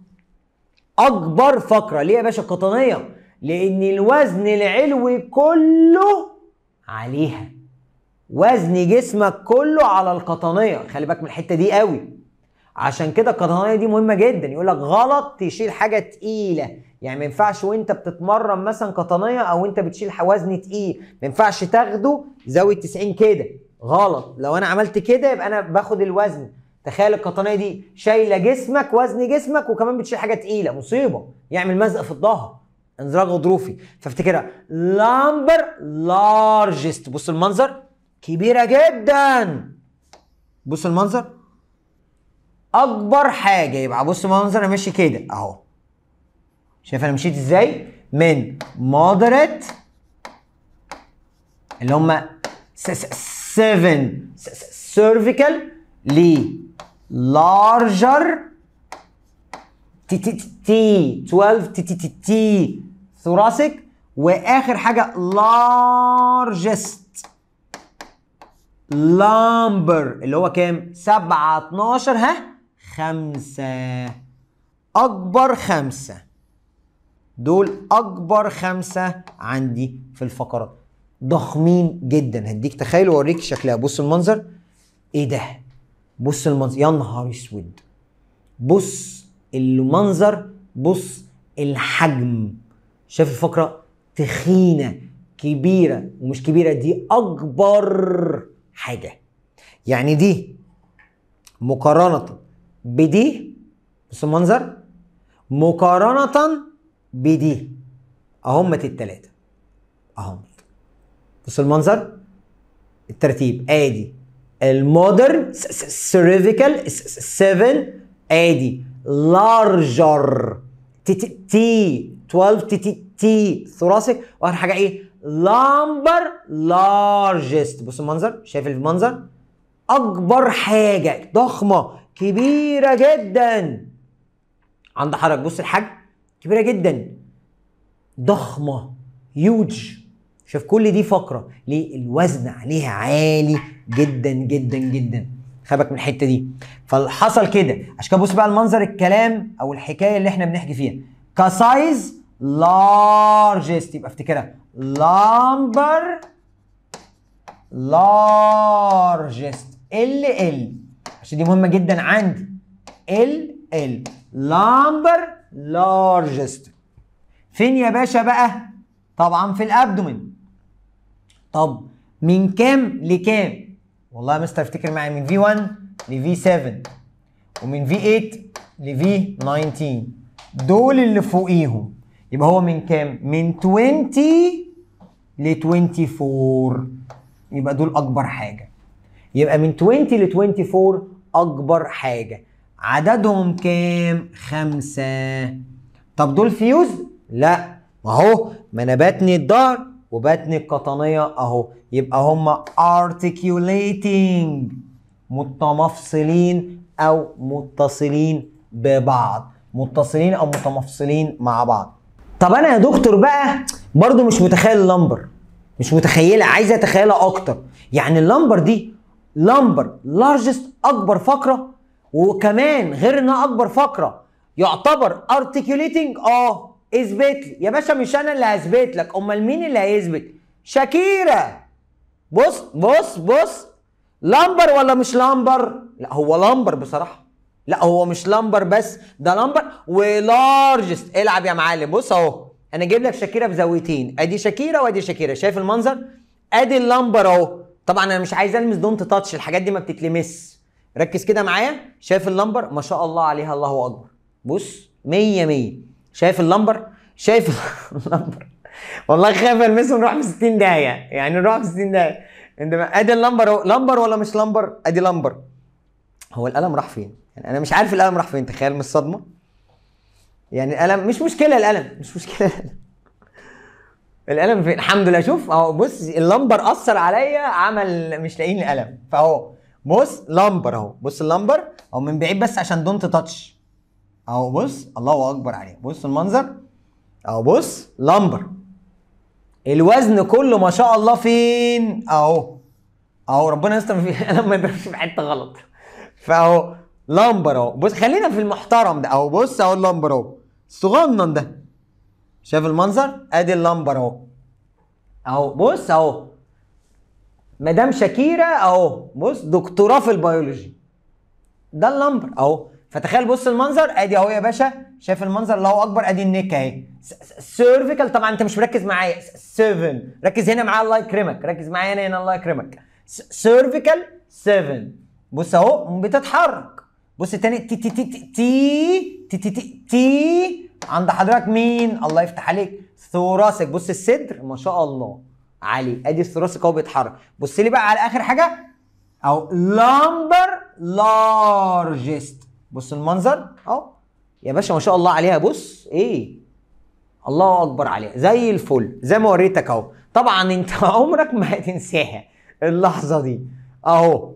اكبر فقره ليه يا باشا القطنيه لان الوزن العلوي كله عليها وزن جسمك كله على القطنيه خلي بالك من الحته دي قوي عشان كده القطنيه دي مهمه جدا يقول لك غلط تشيل حاجه تقيله يعني ما ينفعش وانت بتتمرن مثلا قطنيه او انت بتشيل وزن تقيل ما ينفعش تاخده زاويه 90 كده غلط لو انا عملت كده يبقى انا باخد الوزن تخيل القطنيه دي شايله جسمك وزن جسمك وكمان بتشيل حاجه تقيله مصيبه يعمل مزق في الظهر انزلاق غضروفي فافتكرها لامبر لارجست بص المنظر كبيره جدا بص المنظر اكبر حاجه يبقى بص منظر انا ماشي كده اهو شايف انا مشيت ازاي من مودريت اللي هم 7 سيرفيكال ل لارجر تي تي تي 12 تي تي تي تي واخر حاجه لارجست لامبر اللي هو كام 7 12 ها خمسة أكبر خمسة دول أكبر خمسة عندي في الفقرات ضخمين جدا هديك تخيل وأوريك شكلها بص المنظر إيه ده بص المنظر يا نهار أسود بص المنظر بص الحجم شايف الفقرة تخينة كبيرة ومش كبيرة دي أكبر حاجة يعني دي مقارنة بدي بص المنظر مقارنة بدي أهم التلاتة اهم بص المنظر الترتيب ادي المودر سيرفيكال 7 ادي لارجر تي تي 12 تي تي تي واخر حاجه ايه لامبر لارجست بص المنظر شايف المنظر اكبر حاجه ضخمه كبيرة جدا عند حضرتك بص الحجم كبيرة جدا ضخمة هيوج شوف كل دي فقرة ليه الوزن عليها عالي جدا جدا جدا خبك من الحتة دي فحصل كده عشان كده بص بقى المنظر الكلام او الحكاية اللي احنا بنحكي فيها كسايز لارجست يبقى افتكرها لامبر لارجست ال ال عشان دي مهمه جدا عندي ال ال لامبر لارجست فين يا باشا بقى طبعا في الابدومين طب من كام لكام والله يا مستر افتكر معايا من في 1 ل في 7 ومن في 8 ل في 19 دول اللي فوقيهم يبقى هو من كام من 20 ل 24 يبقى دول اكبر حاجه يبقى من 20 ل 24 اكبر حاجه عددهم كام خمسة طب دول فيوز لا اهو ما انا بتني الظهر وبتني القطنيه اهو يبقى هما articulating متمفصلين او متصلين ببعض متصلين او متمفصلين مع بعض طب انا يا دكتور بقى برضو مش متخيل اللمبر مش متخيله عايزه اتخيلها اكتر يعني اللمبر دي لامبر لارجست اكبر فقره وكمان غير انها اكبر فقره يعتبر ارتكيوليتنج اه اثبت لي يا باشا مش انا اللي هثبت لك امال مين اللي هيثبت شاكيرا بص بص بص لامبر ولا مش لامبر لا هو لامبر بصراحه لا هو مش لامبر بس ده لامبر ولارجست العب يا معلم بص اهو انا جايب لك شاكيرا بزاويتين ادي شاكيرا وادي شاكيرا شايف المنظر ادي اللامبر اهو طبعا انا مش عايز المس دونت تاتش الحاجات دي ما بتتلمس ركز كده معايا شايف اللمبر ما شاء الله عليها الله اكبر بص 100 100 شايف اللمبر شايف اللمبر والله خايف المسه نروح في 60 داهيه يعني نروح في 60 داهيه انت ادي اللمبر اهو لمبر ولا مش لمبر ادي لمبر هو القلم راح فين يعني انا مش عارف القلم راح فين تخيل من الصدمه يعني القلم مش مشكله القلم مش مشكله الألم. القلم فين الحمد لله شوف اهو بص اللمبر اثر عليا عمل مش لاقيين القلم فاهو بص لمبر اهو بص اللمبر اهو من بعيد بس عشان دونت تاتش اهو بص الله اكبر عليه بص المنظر اهو بص لمبر الوزن كله ما شاء الله فين اهو اهو ربنا يستر في قلم ما يضربش في حته غلط فاهو لمبر اهو بص خلينا في المحترم ده اهو بص اهو اللمبر اهو الصغنن ده شايف المنظر ادي اللمبر اهو اهو بص اهو مدام شاكيرا اهو بص دكتوراه في البيولوجي ده اللمبر اهو فتخيل بص المنظر ادي اهو يا باشا شايف المنظر الله اكبر ادي النك اهي سيرفيكال طبعا انت مش مركز معايا 7 ركز هنا معايا الله يكرمك ركز معايا هنا هنا الله يكرمك سيرفيكال 7 بص اهو بتتحرك بص تاني تي تي تي تي تي تي تي, تي عند حضرتك مين الله يفتح عليك ثوراسك بص الصدر ما شاء الله علي ادي الثوراسك اهو بيتحرك بص لي بقى على اخر حاجه او لامبر لارجست بص المنظر اهو يا باشا ما شاء الله عليها بص ايه الله اكبر عليها زي الفل زي ما وريتك اهو طبعا انت عمرك ما هتنساها اللحظه دي اهو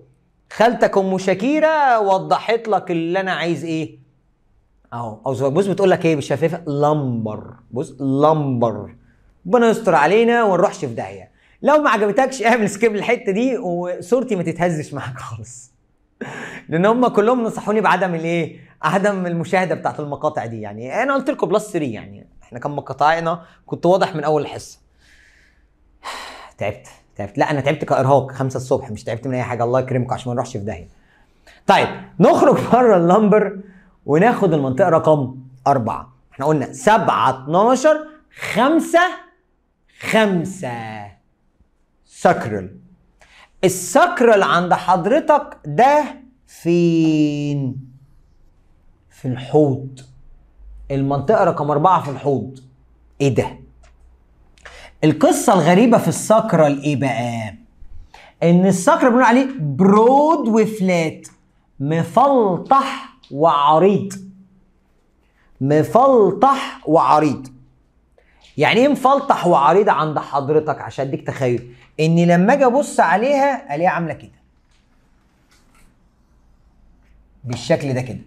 خالتك ام شاكيره وضحت لك اللي انا عايز ايه اهو او بص بتقول لك ايه بالشفافه لمبر بص لمبر ربنا يستر علينا ونروحش في داهيه لو ما عجبتكش اعمل سكيب الحته دي وصورتي ما تتهزش معاك خالص لان هم كلهم نصحوني بعدم الايه عدم المشاهده بتاعت المقاطع دي يعني انا قلت لكم بلس 3 يعني احنا كم مقاطعنا كنت واضح من اول الحصه تعبت تعبت لا انا تعبت كارهاق 5 الصبح مش تعبت من اي حاجه الله يكرمكم عشان ما نروحش في داهيه طيب نخرج بره اللمبر وناخد المنطقه رقم أربعة احنا قلنا سبعة 12 خمسة خمسة سكرل السكرل عند حضرتك ده فين؟ في الحوض المنطقة رقم أربعة في الحوض إيه ده؟ القصة الغريبة في السكرل إيه بقى؟ إن السكرل بنقول عليه برود وفلات مفلطح وعريض مفلطح وعريض يعني ايه مفلطح وعريض عند حضرتك عشان اديك تخيل اني لما اجي ابص عليها الاقيها عامله كده بالشكل ده كده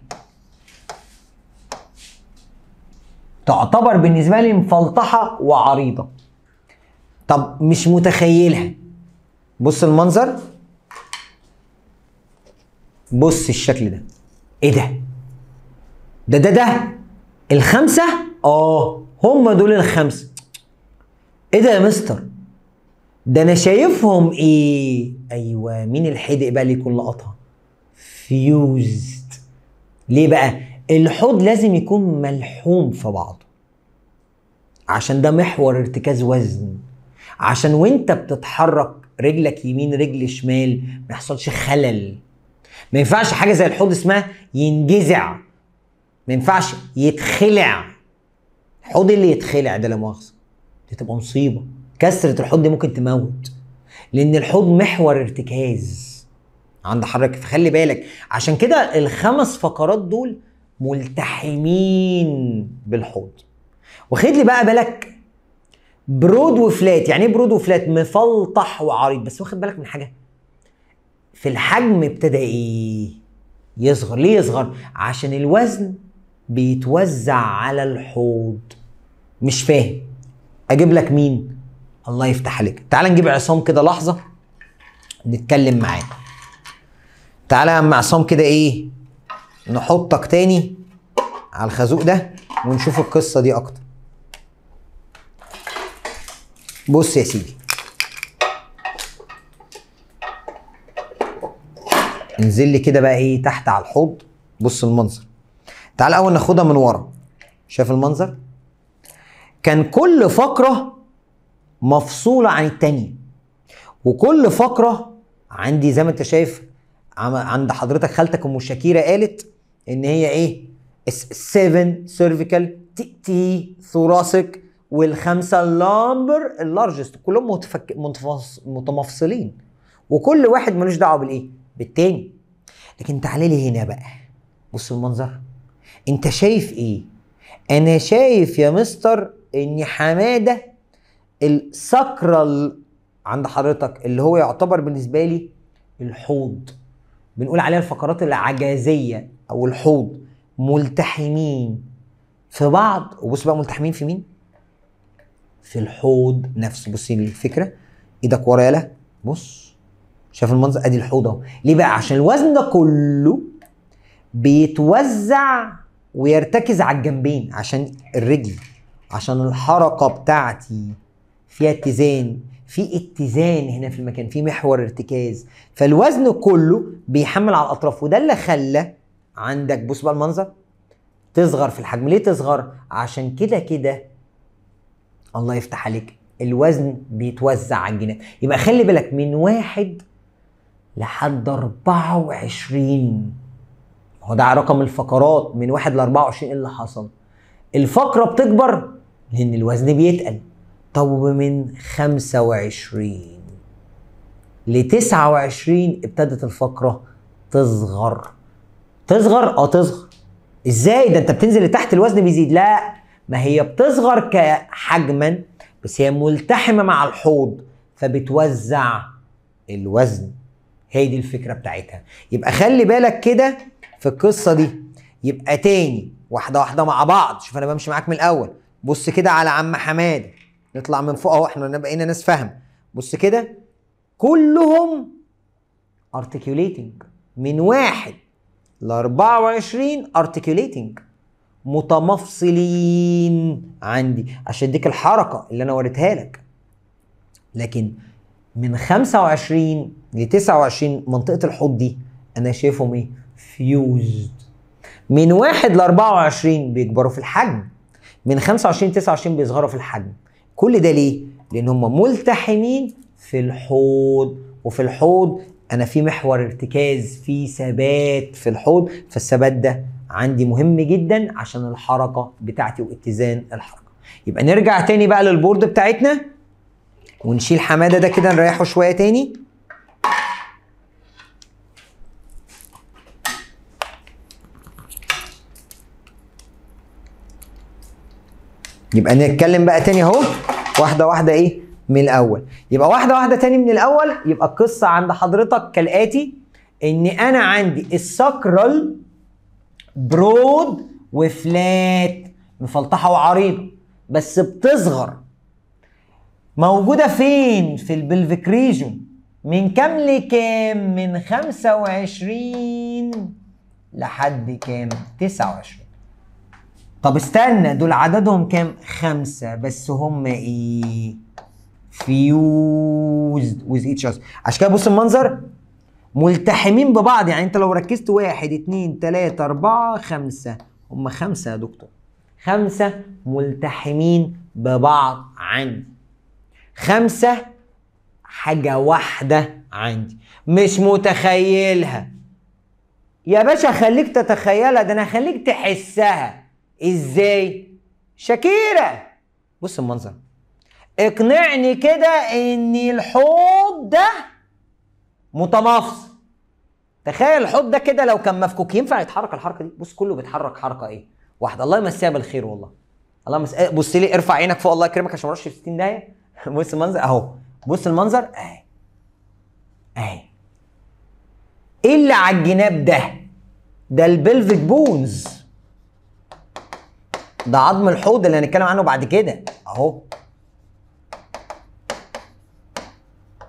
تعتبر بالنسبه لي مفلطحه وعريضه طب مش متخيلها بص المنظر بص الشكل ده ايه ده ده ده ده الخمسه اه هم دول الخمسه ايه ده يا مستر ده انا شايفهم ايه ايوه مين الحدق بقى اللي يكون لقطها فيوزد ليه بقى الحوض لازم يكون ملحوم في بعضه عشان ده محور ارتكاز وزن عشان وانت بتتحرك رجلك يمين رجل شمال ما يحصلش خلل ما ينفعش حاجه زي الحوض اسمها ينجزع ما ينفعش يتخلع الحوض اللي يتخلع ده لا مؤاخذه دي تبقى مصيبه كسره الحوض دي ممكن تموت لان الحوض محور ارتكاز عند حضرتك فخلي بالك عشان كده الخمس فقرات دول ملتحمين بالحوض واخد لي بقى بالك برود وفلات يعني ايه برود وفلات مفلطح وعريض بس واخد بالك من حاجه في الحجم ابتدى ايه يصغر ليه يصغر عشان الوزن بيتوزع على الحوض مش فاهم اجيب لك مين الله يفتح عليك تعال نجيب عصام كده لحظه نتكلم معاه تعالى يا عم عصام كده ايه نحطك تاني على الخازوق ده ونشوف القصه دي اكتر بص يا سيدي انزل لي كده بقى ايه تحت على الحوض بص المنظر تعال اول ناخدها من ورا شايف المنظر كان كل فقره مفصوله عن التانية وكل فقره عندي زي ما انت شايف عند حضرتك خالتك ام شاكيره قالت ان هي ايه 7 سيرفيكال تي ثوراسيك والخمسه اللامبر اللارجست كلهم متفك... متفص... متمفصلين وكل واحد ملوش دعوه بالايه بالتاني لكن تعالى لي هنا بقى بص المنظر انت شايف ايه انا شايف يا مستر ان حماده الساكرال عند حضرتك اللي هو يعتبر بالنسبه لي الحوض بنقول عليها الفقرات العجازيه او الحوض ملتحمين في بعض وبص بقى ملتحمين في مين في الحوض نفسه بصي الفكره ايدك ورايا لا بص شايف المنظر ادي الحوضه ليه بقى عشان الوزن ده كله بيتوزع ويرتكز على الجنبين عشان الرجل عشان الحركه بتاعتي فيها اتزان في اتزان هنا في المكان في محور ارتكاز فالوزن كله بيحمل على الاطراف وده اللي خلى عندك بص بقى المنظر تصغر في الحجم ليه تصغر عشان كده كده الله يفتح عليك الوزن بيتوزع على الجناب يبقى خلي بالك من واحد لحد 24 هو ده رقم الفقرات من 1 ل 24 إيه اللي حصل الفقره بتكبر لان الوزن بيتقل طب من 25 ل 29 ابتدت الفقره تصغر تصغر اه تصغر ازاي ده انت بتنزل لتحت الوزن بيزيد لا ما هي بتصغر كحجما بس هي ملتحمه مع الحوض فبتوزع الوزن هي دي الفكره بتاعتها يبقى خلي بالك كده في القصه دي يبقى تاني واحده واحده مع بعض شوف انا بمشي معاك من الاول بص كده على عم حماده نطلع من فوق اهو احنا بقينا ناس فاهم بص كده كلهم articulating من واحد ل 24 articulating متمفصلين عندي عشان اديك الحركه اللي انا وريتها لك لكن من 25 ل 29 منطقه الحوض دي انا شايفهم ايه؟ فيوزد من 1 ل 24 بيكبروا في الحجم من 25 ل 29 بيصغروا في الحجم كل ده ليه؟ لان هم ملتحمين في الحوض وفي الحوض انا في محور ارتكاز في ثبات في الحوض فالثبات ده عندي مهم جدا عشان الحركه بتاعتي واتزان الحركه يبقى نرجع تاني بقى للبورد بتاعتنا ونشيل حماده ده كده نريحه شويه تاني يبقى نتكلم بقى تاني اهو واحده واحده ايه من الاول يبقى واحده واحده تاني من الاول يبقى القصه عند حضرتك كالاتي ان انا عندي الساكرال برود وفلات مفلطحه وعريضه بس بتصغر موجوده فين في البلفيك ريجون من كام لكام من 25 لحد كام 29 طب استنى دول عددهم كام؟ خمسة بس هم ايه؟ فيوزد ويز ايتش اذر عشان كده بص المنظر ملتحمين ببعض يعني انت لو ركزت واحد اتنين تلاتة اربعة خمسة هم خمسة يا دكتور خمسة ملتحمين ببعض عندي خمسة حاجة واحدة عندي مش متخيلها يا باشا خليك تتخيلها ده انا خليك تحسها ازاي شاكيرا بص المنظر اقنعني كده ان الحوض ده متمافص تخيل الحوض ده كده لو كان مفكوك ينفع يتحرك الحركه دي بص كله بيتحرك حركه ايه واحده الله يمسيها بالخير والله الله مس... إيه، بص لي ارفع عينك فوق الله يكرمك عشان ما في 60 داهيه بص المنظر اهو بص المنظر اهي اهي ايه اللي على الجناب ده ده البلفيك بونز ده عظم الحوض اللي هنتكلم عنه بعد كده اهو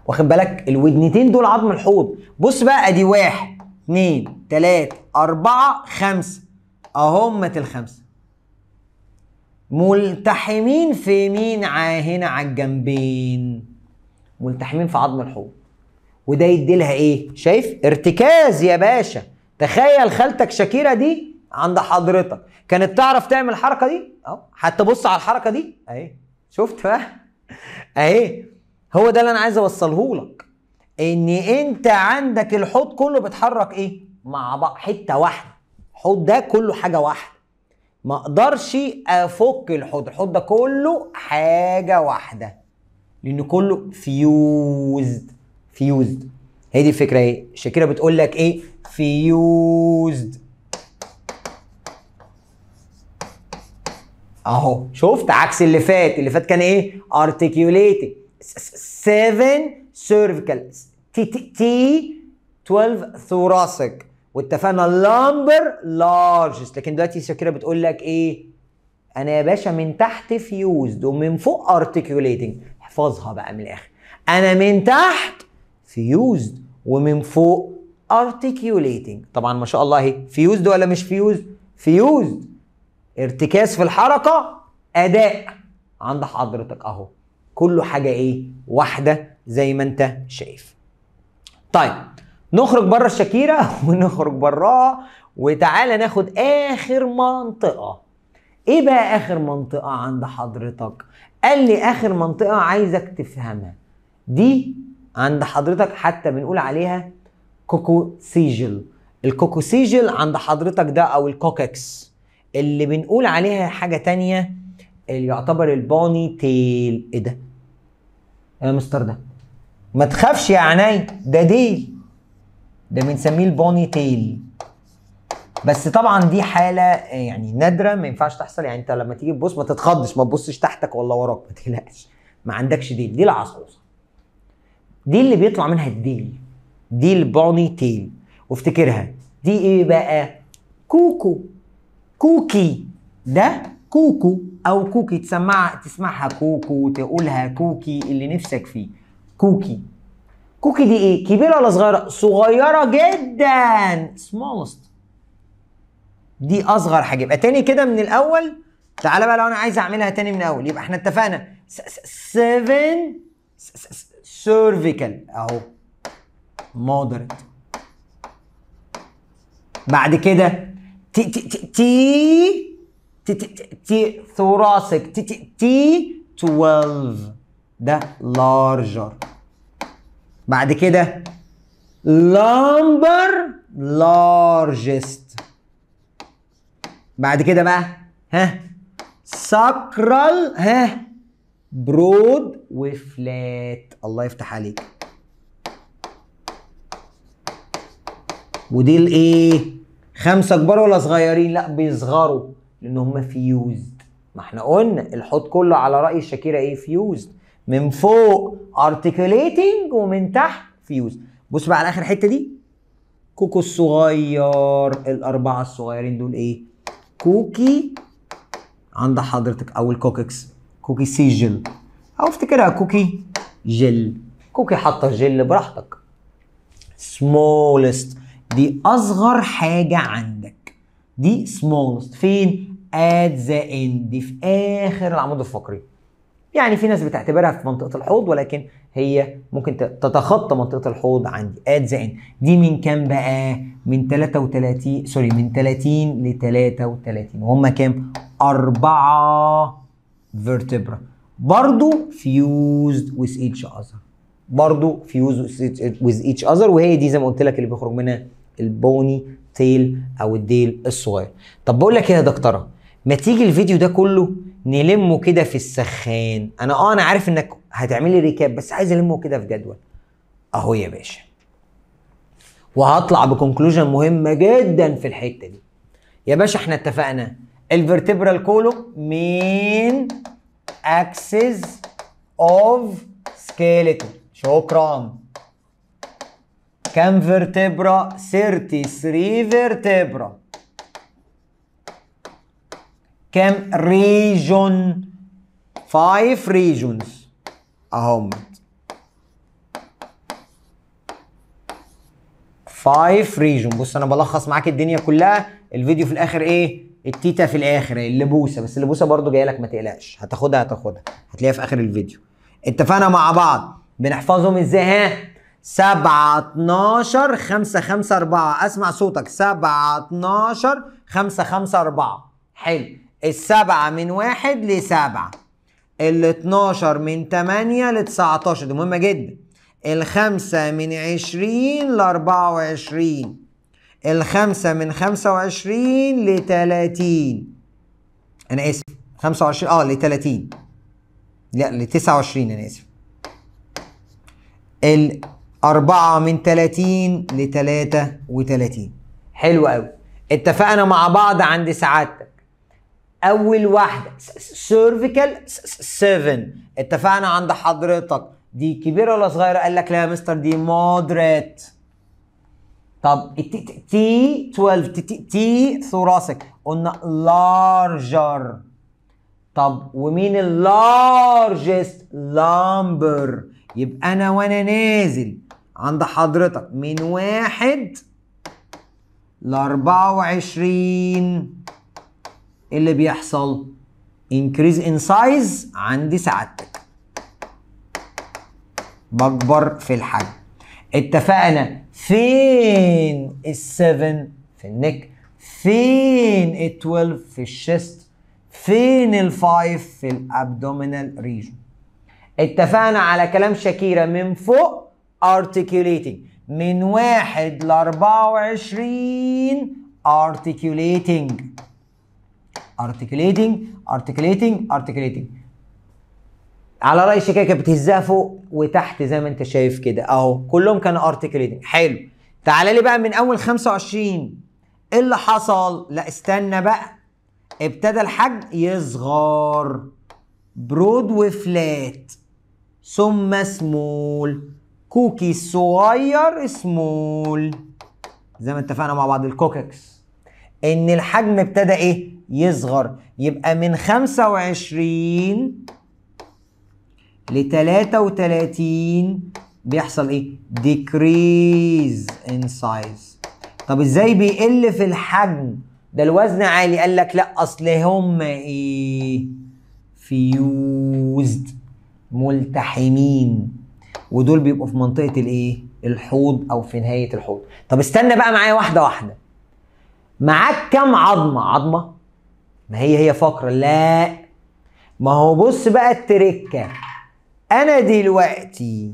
واخد بالك الودنتين دول عظم الحوض بص بقى ادي واحد اتنين تلاتة أربعة خمسة أهمة الخمسة ملتحمين في مين هنا على الجنبين ملتحمين في عظم الحوض وده يدي لها ايه شايف ارتكاز يا باشا تخيل خالتك شاكيرة دي عند حضرتك كانت تعرف تعمل الحركه دي اهو حتى بص على الحركه دي اهي شفت بقى اهي هو ده اللي انا عايز اوصله لك ان انت عندك الحوض كله بيتحرك ايه مع بعض حته واحده الحوض ده كله حاجه واحده ما اقدرش افك الحوض الحوض ده كله حاجه واحده لان كله فيوزد فيوزد هي دي الفكره ايه شاكيرا بتقول لك ايه فيوزد اهو شفت عكس اللي فات اللي فات كان ايه articulated 7 cervical تي تي تي 12 thoracic واتفقنا لامبر largest لكن دلوقتي الشاكره بتقول لك ايه انا يا باشا من تحت فيوزد ومن فوق ارتكيوليتنج احفظها بقى من الاخر انا من تحت فيوزد ومن فوق ارتكيوليتنج طبعا ما شاء الله اهي فيوزد ولا مش فيوزد فيوزد ارتكاز في الحركه اداء عند حضرتك اهو كله حاجه ايه واحده زي ما انت شايف طيب نخرج بره الشاكيره ونخرج براها وتعالى ناخد اخر منطقه ايه بقى اخر منطقه عند حضرتك قال لي اخر منطقه عايزك تفهمها دي عند حضرتك حتى بنقول عليها كوكوسيجل الكوكوسيجل عند حضرتك ده او الكوككس اللي بنقول عليها حاجه تانية اللي يعتبر البوني تيل ايه ده؟ يا مستر ده ما تخافش يا عيني ده ديل ده بنسميه البوني تيل بس طبعا دي حاله يعني نادره ما ينفعش تحصل يعني انت لما تيجي تبص ما تتخضش ما تبصش تحتك ولا وراك ما تقلقش ما عندكش ديل دي العصوصه دي اللي بيطلع منها الديل دي البوني تيل وافتكرها دي ايه بقى كوكو كوكي ده كوكو او كوكي تسمع تسمعها كوكو وتقولها كوكي اللي نفسك فيه كوكي كوكي دي ايه كبيره ولا صغيره صغيره جدا سمولست دي اصغر حاجه يبقى تاني كده من الاول تعالى بقى لو انا عايز اعملها تاني من الاول يبقى احنا اتفقنا 7 سيرفيكال اهو مودريت بعد كده تي تي تي تي تي ثوراسك تي تي تي 12 ده لارجر بعد كده لامبر لارجست بعد كده بقى ها ساكرال ها برود وفلات الله يفتح عليك ودي الايه خمسة كبار ولا صغيرين لا بيصغروا لان هم فيوزد ما احنا قلنا الحوض كله على راي الشاكيره ايه فيوزد من فوق ارتكليتنج ومن تحت فيوزد بص بقى على اخر حته دي كوكو الصغير الاربعه الصغيرين دول ايه كوكي عند حضرتك او الكوكيكس كوكي سيجل او افتكرها كوكي جل كوكي حاطه جل براحتك سمولست دي اصغر حاجه عندك دي smallest فين at the end دي في اخر العمود الفقري يعني في ناس بتعتبرها في منطقه الحوض ولكن هي ممكن تتخطى منطقه الحوض عندي at the end دي من كام بقى من 33 سوري من 30 ل 33 وهم كام أربعة فيرتبرا برضو fused with each other برضو fused with each other وهي دي زي ما قلت لك اللي بيخرج منها البوني تيل او الديل الصغير طب بقول لك ايه يا دكتوره ما تيجي الفيديو ده كله نلمه كده في السخان انا اه انا عارف انك هتعملي ريكاب بس عايز المه كده في جدول اهو يا باشا وهطلع بكونكلوجن مهمه جدا في الحته دي يا باشا احنا اتفقنا الفرتبرال كولوم مين اكسس اوف سكيلتون شكرا كام فيرتبرا 33 فيرتبرا كام ريجون 5 ريجونز اهم 5 ريجون بص انا بلخص معاك الدنيا كلها الفيديو في الاخر ايه التيتا في الاخر اللبوسه بس اللبوسه برضو جايه لك ما تقلقش هتاخدها هتاخدها هتلاقيها في اخر الفيديو اتفقنا مع بعض بنحفظهم ازاي ها سبعة اتناشر خمسة خمسة أربعة أسمع صوتك سبعة اتناشر خمسة خمسة أربعة حلو السبعة من واحد لسبعة الاتناشر من تمانية لتسعتاشر دي مهمة جدا الخمسة من عشرين لأربعة وعشرين الخمسة من خمسة وعشرين لتلاتين أنا آسف خمسة وعشرين أه لتلاتين لا لتسعة وعشرين أنا آسف ال أربعة من تلاتين لتلاتة وتلاتين حلو قوي اتفقنا مع بعض عند سعادتك أول واحدة سيرفيكال 7 اتفقنا عند حضرتك دي كبيرة ولا صغيرة؟ قال لك لا يا مستر دي مودريت طب تي 12 تي ثوراسك قلنا لارجر طب ومين اللارجست لامبر يبقى انا وانا نازل عند حضرتك من واحد لأربعة وعشرين إيه اللي بيحصل increase in size عندي سعادتك بكبر في الحجم اتفقنا فين السفن في النك فين ال12 في الشيست فين ال5 في الابدومينال ريجن اتفقنا على كلام شاكيرا من فوق articulating من واحد ل 24 articulating articulating articulating articulating على رأي شكاكة بتهزها فوق وتحت زي ما انت شايف كده اهو كلهم كانوا articulating حلو تعالى لي بقى من اول 25 ايه اللي حصل؟ لا استنى بقى ابتدى الحجم يصغر برود وفلات ثم سمول كوكي صغير سمول زي ما اتفقنا مع بعض الكوككس ان الحجم ابتدى ايه يصغر يبقى من 25 ل 33 بيحصل ايه decrease in size طب ازاي بيقل في الحجم ده الوزن عالي قال لك لا اصل هم ايه فيوزد ملتحمين ودول بيبقوا في منطقه الايه الحوض او في نهايه الحوض طب استنى بقى معايا واحده واحده معاك كام عظمه عظمه ما هي هي فقره لا ما هو بص بقى التركه انا دلوقتي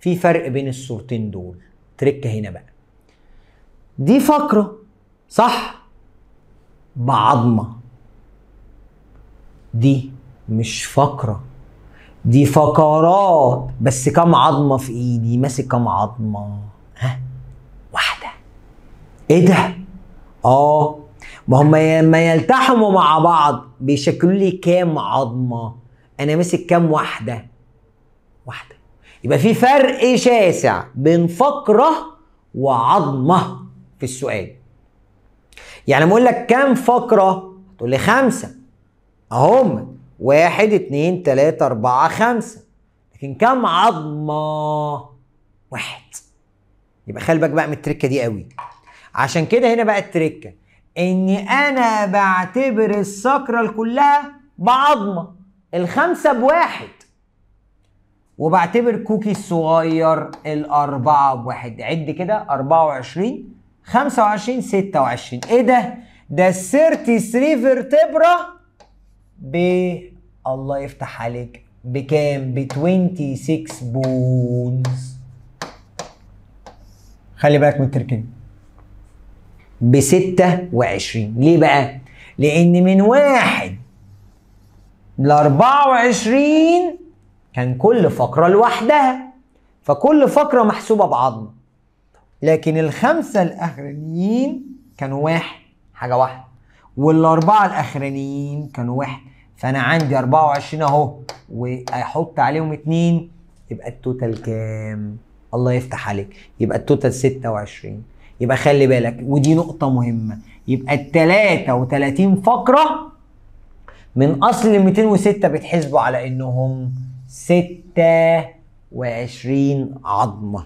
في فرق بين الصورتين دول تركه هنا بقى دي فقره صح بعظمه دي مش فقره دي فقرات بس كام عظمه في ايدي ماسك كام عظمه ها واحده ايه ده اه ما هم لما يلتحموا مع بعض بيشكلوا لي كام عظمه انا ماسك كام واحده واحده يبقى في فرق شاسع بين فقره وعظمه في السؤال يعني بقول لك كام فقره تقول لي خمسه اهم واحد اتنين تلاتة اربعة خمسة لكن كم عظمة واحد يبقى خلي بالك بقى من التركة دي قوي عشان كده هنا بقى التركة ان انا بعتبر الساكرة كلها بعظمة الخمسة بواحد وبعتبر كوكي الصغير الأربعة بواحد عد كده 24 25 26 ايه ده؟ ده ال 33 فيرتبرا ب الله يفتح عليك بكام ب 26 بونز خلي بالك من التركين ب 26 ليه بقى لان من واحد ل 24 كان كل فقرة لوحدها فكل فقرة محسوبة بعظمة لكن الخمسة الأخرانيين كانوا واحد حاجة واحدة والأربعة الأخرانيين كانوا واحد فانا عندي 24 اهو واحط عليهم 2 يبقى التوتال كام الله يفتح عليك يبقى التوتال 26 يبقى خلي بالك ودي نقطة مهمة يبقى ال 33 فقرة من أصل 206 بيتحسبوا على إنهم 26 عظمة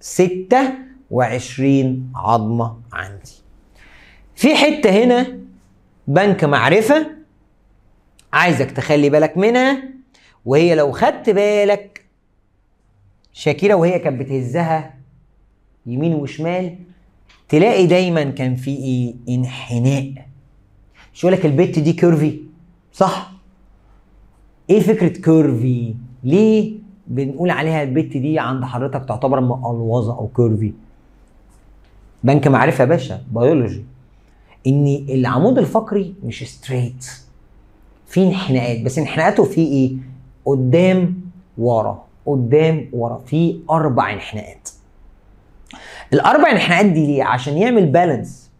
26 عظمة عندي في حتة هنا بنك معرفة عايزك تخلي بالك منها وهي لو خدت بالك شاكيرة وهي كانت بتهزها يمين وشمال تلاقي دايما كان في ايه انحناء مش يقول لك البت دي كيرفي صح ايه فكره كيرفي ليه بنقول عليها البت دي عند حضرتك تعتبر مقلوظه او كيرفي بنك معرفه يا باشا بيولوجي ان العمود الفقري مش ستريت في انحناءات بس انحناءاته في ايه؟ قدام ورا قدام ورا في اربع انحناءات الاربع انحناءات دي ليه؟ عشان يعمل بالانس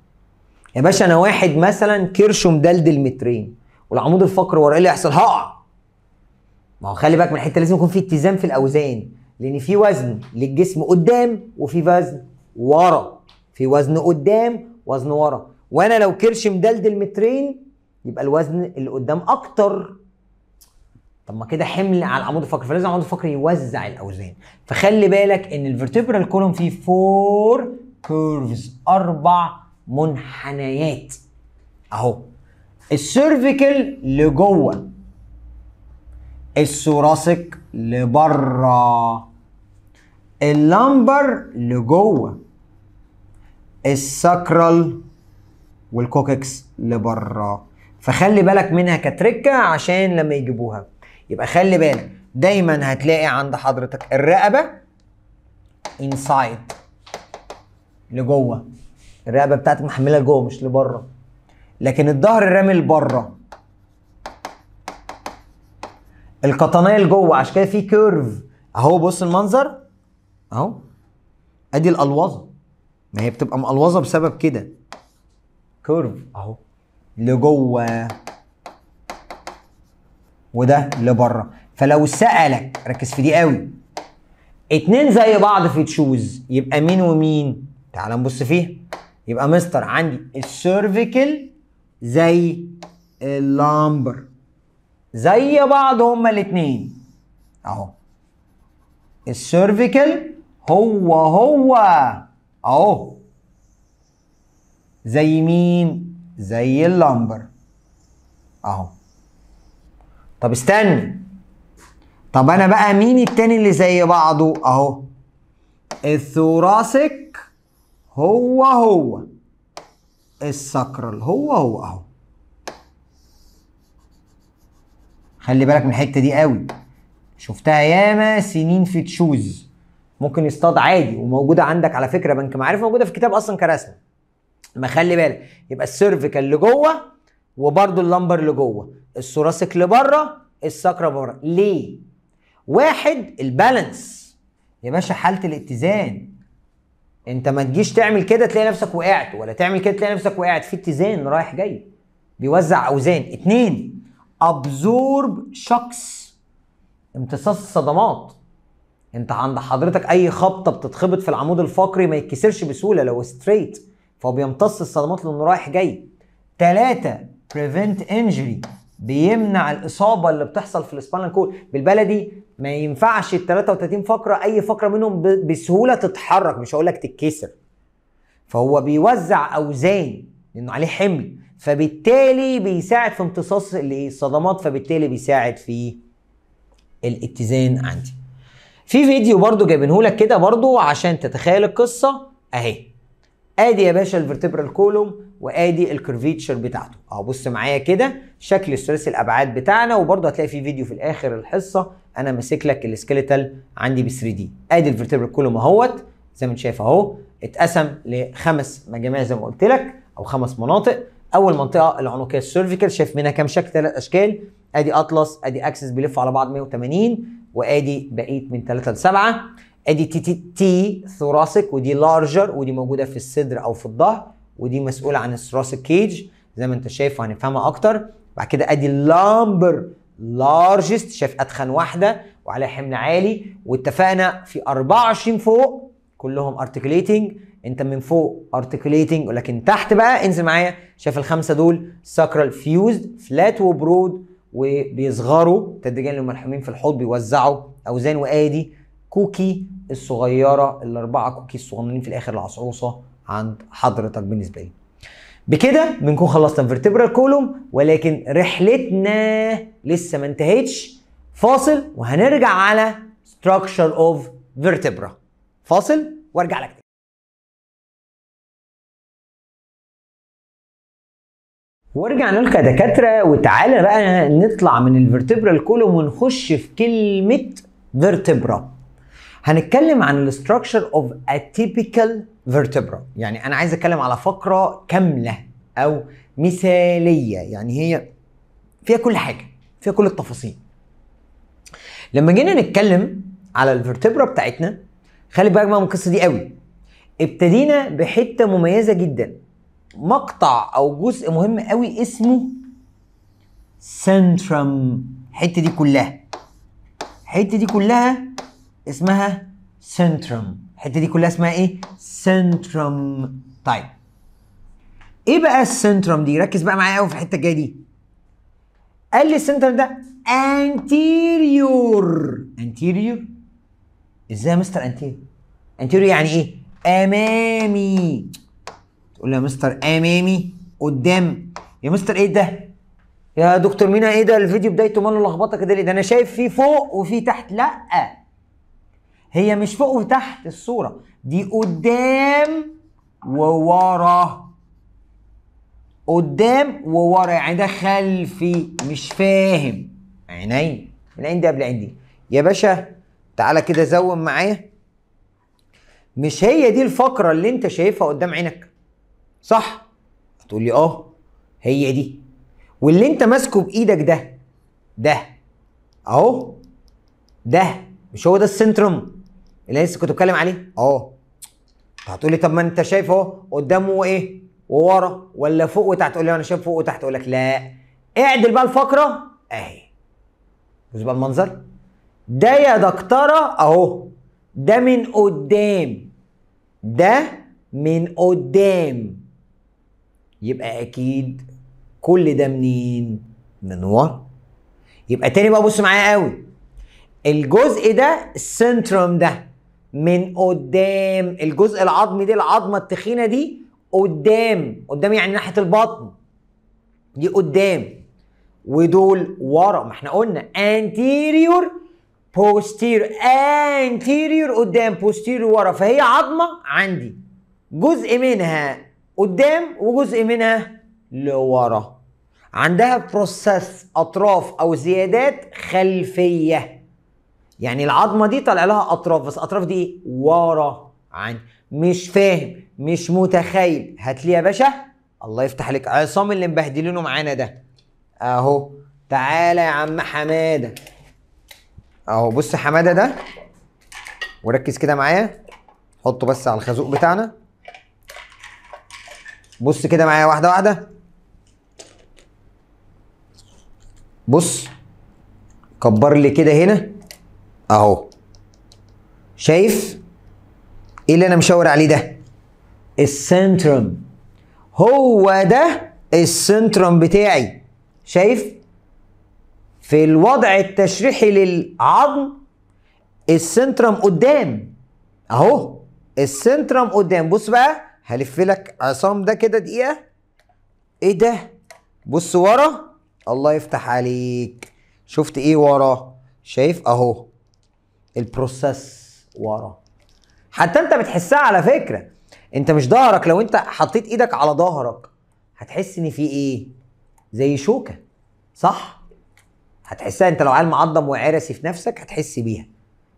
يا باشا انا واحد مثلا كرشه مدلدل مترين والعمود الفقري ورا ايه اللي هيحصل؟ هقع ما هو خلي بالك من الحته لازم يكون في اتزان في الاوزان لان في وزن للجسم قدام وفي وزن ورا في وزن قدام وزن ورا وانا لو كرش مدلدل مترين يبقى الوزن اللي قدام اكتر طب ما كده حمل على العمود الفقري فلازم العمود الفقري يوزع الاوزان فخلي بالك ان الفيرتبرال كولوم فيه فور كيرفز اربع منحنيات اهو السيرفيكال لجوه الثوراسيك لبره اللمبر لجوه الساكرال والكوكس لبره فخلي بالك منها كتركه عشان لما يجيبوها يبقى خلي بالك دايما هتلاقي عند حضرتك الرقبه انسايد لجوه الرقبه بتاعتك محمله لجوه مش لبره لكن الظهر رامي لبره القطنيه لجوه عشان كده في كيرف اهو بص المنظر اهو ادي الالوظه ما هي بتبقى مقلوظه بسبب كده كيرف اهو لجوه وده لبره فلو سالك ركز في دي قوي اتنين زي بعض في تشوز يبقى مين ومين تعال نبص فيها يبقى مستر عندي السيرفيكال زي اللامبر زي بعض هما الاتنين اهو السيرفيكال هو هو اهو زي مين زي اللمبر اهو طب استنى طب انا بقى مين التاني اللي زي بعضه اهو الثوراسك هو هو السكرال هو هو اهو خلي بالك من الحته دي قوي شفتها ياما سنين في تشوز ممكن يصطاد عادي وموجوده عندك على فكره بنك معارف موجوده في الكتاب اصلا كرسمه ما خلي بالك يبقى السيرفيكال لجوه وبرده اللمبر لجوه الثوراسيك لبره الساكرا بره ليه واحد البالانس يا باشا حاله الاتزان انت ما تجيش تعمل كده تلاقي نفسك وقعت ولا تعمل كده تلاقي نفسك وقعت في اتزان رايح جاي بيوزع اوزان اتنين ابزورب شخص امتصاص الصدمات انت عند حضرتك اي خبطه بتتخبط في العمود الفقري ما يتكسرش بسهوله لو ستريت فهو بيمتص الصدمات لانه رايح جاي ثلاثة prevent injury بيمنع الاصابه اللي بتحصل في الاسبانال كول بالبلدي ما ينفعش ال 33 فقره اي فقره منهم بسهوله تتحرك مش هقول لك تتكسر فهو بيوزع اوزان لانه عليه حمل فبالتالي بيساعد في امتصاص الصدمات فبالتالي بيساعد في الاتزان عندي في فيديو برضو جايبينه لك كده برضو عشان تتخيل القصه اهي ادي يا باشا الفرتبرال كولوم وادي الكرفيتشر بتاعته اهو بص معايا كده شكل الثلاثي الابعاد بتاعنا وبرضه هتلاقي في فيديو في الاخر الحصه انا ماسك لك السكيليتال عندي ب 3 دي ادي الفرتبرال كولوم اهوت زي ما انت شايف اهو اتقسم لخمس مجاميع زي ما قلت لك او خمس مناطق اول منطقه العنقيه السيرفيكال شايف منها كام شكل ثلاث اشكال ادي اطلس ادي اكسس بيلف على بعض 180 وادي بقيت من 3 ل 7 ادي تي تي تي ثوراسك ودي لارجر ودي موجوده في الصدر او في الظهر ودي مسؤوله عن الثوراسك كيج زي ما انت شايف وهنفهمها اكتر بعد كده ادي لامبر لارجست شايف اتخن واحده وعليها حمل عالي واتفقنا في 24 فوق كلهم ارتكليتنج انت من فوق ارتكليتنج ولكن تحت بقى انزل معايا شايف الخمسه دول ساكرال فيوزد فلات وبرود وبيصغروا تدريجيا للملحومين في الحوض بيوزعوا اوزان وادي كوكي الصغيره الاربعه كوكي الصغننين في الاخر العصعوصه عند حضرتك بالنسبه لي بكده بنكون خلصنا انفرتبرال كولوم ولكن رحلتنا لسه ما انتهتش فاصل وهنرجع على ستراكشر اوف فيرتبرا فاصل وارجع لك ورجعنا لكم يا دكاتره وتعالى بقى نطلع من الفرتبرال كولوم ونخش في كلمه فيرتبرا هنتكلم عن الاستراكشر اوف اتيبيكال فيرتبرا يعني انا عايز اتكلم على فقره كامله او مثاليه يعني هي فيها كل حاجه فيها كل التفاصيل لما جينا نتكلم على الفيرتبرا بتاعتنا خلي بالك بقى من القصه دي قوي ابتدينا بحته مميزه جدا مقطع او جزء مهم قوي اسمه سنترم الحته دي كلها الحته دي كلها اسمها سنترم الحته دي كلها اسمها ايه سنترم طيب ايه بقى السنترم دي ركز بقى معايا قوي في الحته الجايه دي قال لي السنترم ده انتيريور انتيريور ازاي يا مستر انتيريور انتيريور يعني ايه امامي تقول لي يا مستر امامي قدام يا مستر ايه ده يا دكتور مينا ايه ده الفيديو بدايته ماله لخبطه كده ليه ده انا شايف فيه فوق وفيه تحت لا هي مش فوق وتحت الصورة دي قدام وورا قدام وورا يعني ده خلفي مش فاهم عيني من دي قبل عندي دي يا باشا تعالى كده زوم معايا مش هي دي الفقرة اللي انت شايفها قدام عينك صح هتقول لي اه هي دي واللي انت ماسكه بايدك ده ده اهو ده مش هو ده السنترم اللي لسه كنت بتكلم عليه اه هتقول لي طب ما انت شايف اهو قدامه وايه وورا ولا فوق وتحت تقول لي انا شايف فوق وتحت اقول لك لا اعدل بقى الفقره اهي بص بقى المنظر ده يا دكتوره اهو ده من قدام ده من قدام يبقى اكيد كل ده منين من ورا يبقى تاني بقى بص معايا قوي الجزء ده السنتروم ده من قدام الجزء العظمي دي العظمه التخينه دي قدام قدام يعني ناحيه البطن دي قدام ودول ورا ما احنا قلنا anterior posterior anterior قدام posterior ورا فهي عظمه عندي جزء منها قدام وجزء منها لورا عندها بروسيس اطراف او زيادات خلفيه يعني العظمه دي طالع لها اطراف بس اطراف دي ايه ورا عن مش فاهم مش متخيل هات لي يا باشا الله يفتح عليك عصام اللي مبهدلينه معانا ده اهو تعالى يا عم حماده اهو بص حماده ده وركز كده معايا حطه بس على الخازوق بتاعنا بص كده معايا واحده واحده بص كبر لي كده هنا اهو شايف ايه اللي انا مشاور عليه ده السنترم هو ده السنترم بتاعي شايف في الوضع التشريحي للعظم السنترم قدام اهو السنترم قدام بص بقى هلف لك عصام ده كده دقيقه ايه ده بص ورا الله يفتح عليك شفت ايه ورا شايف اهو البروسيس ورا حتى انت بتحسها على فكره انت مش ظهرك لو انت حطيت ايدك على ظهرك هتحس ان في ايه زي شوكه صح هتحسها انت لو عيل معضم وعرسي في نفسك هتحس بيها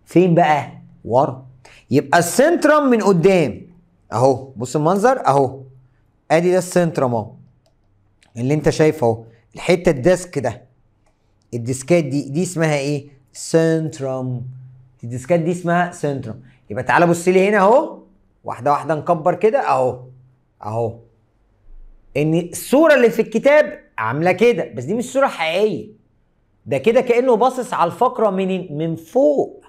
فين بقى ورا يبقى السنترم من قدام اهو بص المنظر اهو ادي ده السنترم اهو اللي انت شايفه اهو الحته الديسك ده الديسكات دي دي اسمها ايه سنترم الديسكات دي اسمها سنتروم يبقى تعالى بص لي هنا اهو واحده واحده نكبر كده اهو اهو ان الصوره اللي في الكتاب عامله كده بس دي مش صوره حقيقيه ده كده كانه باصص على الفقره من من فوق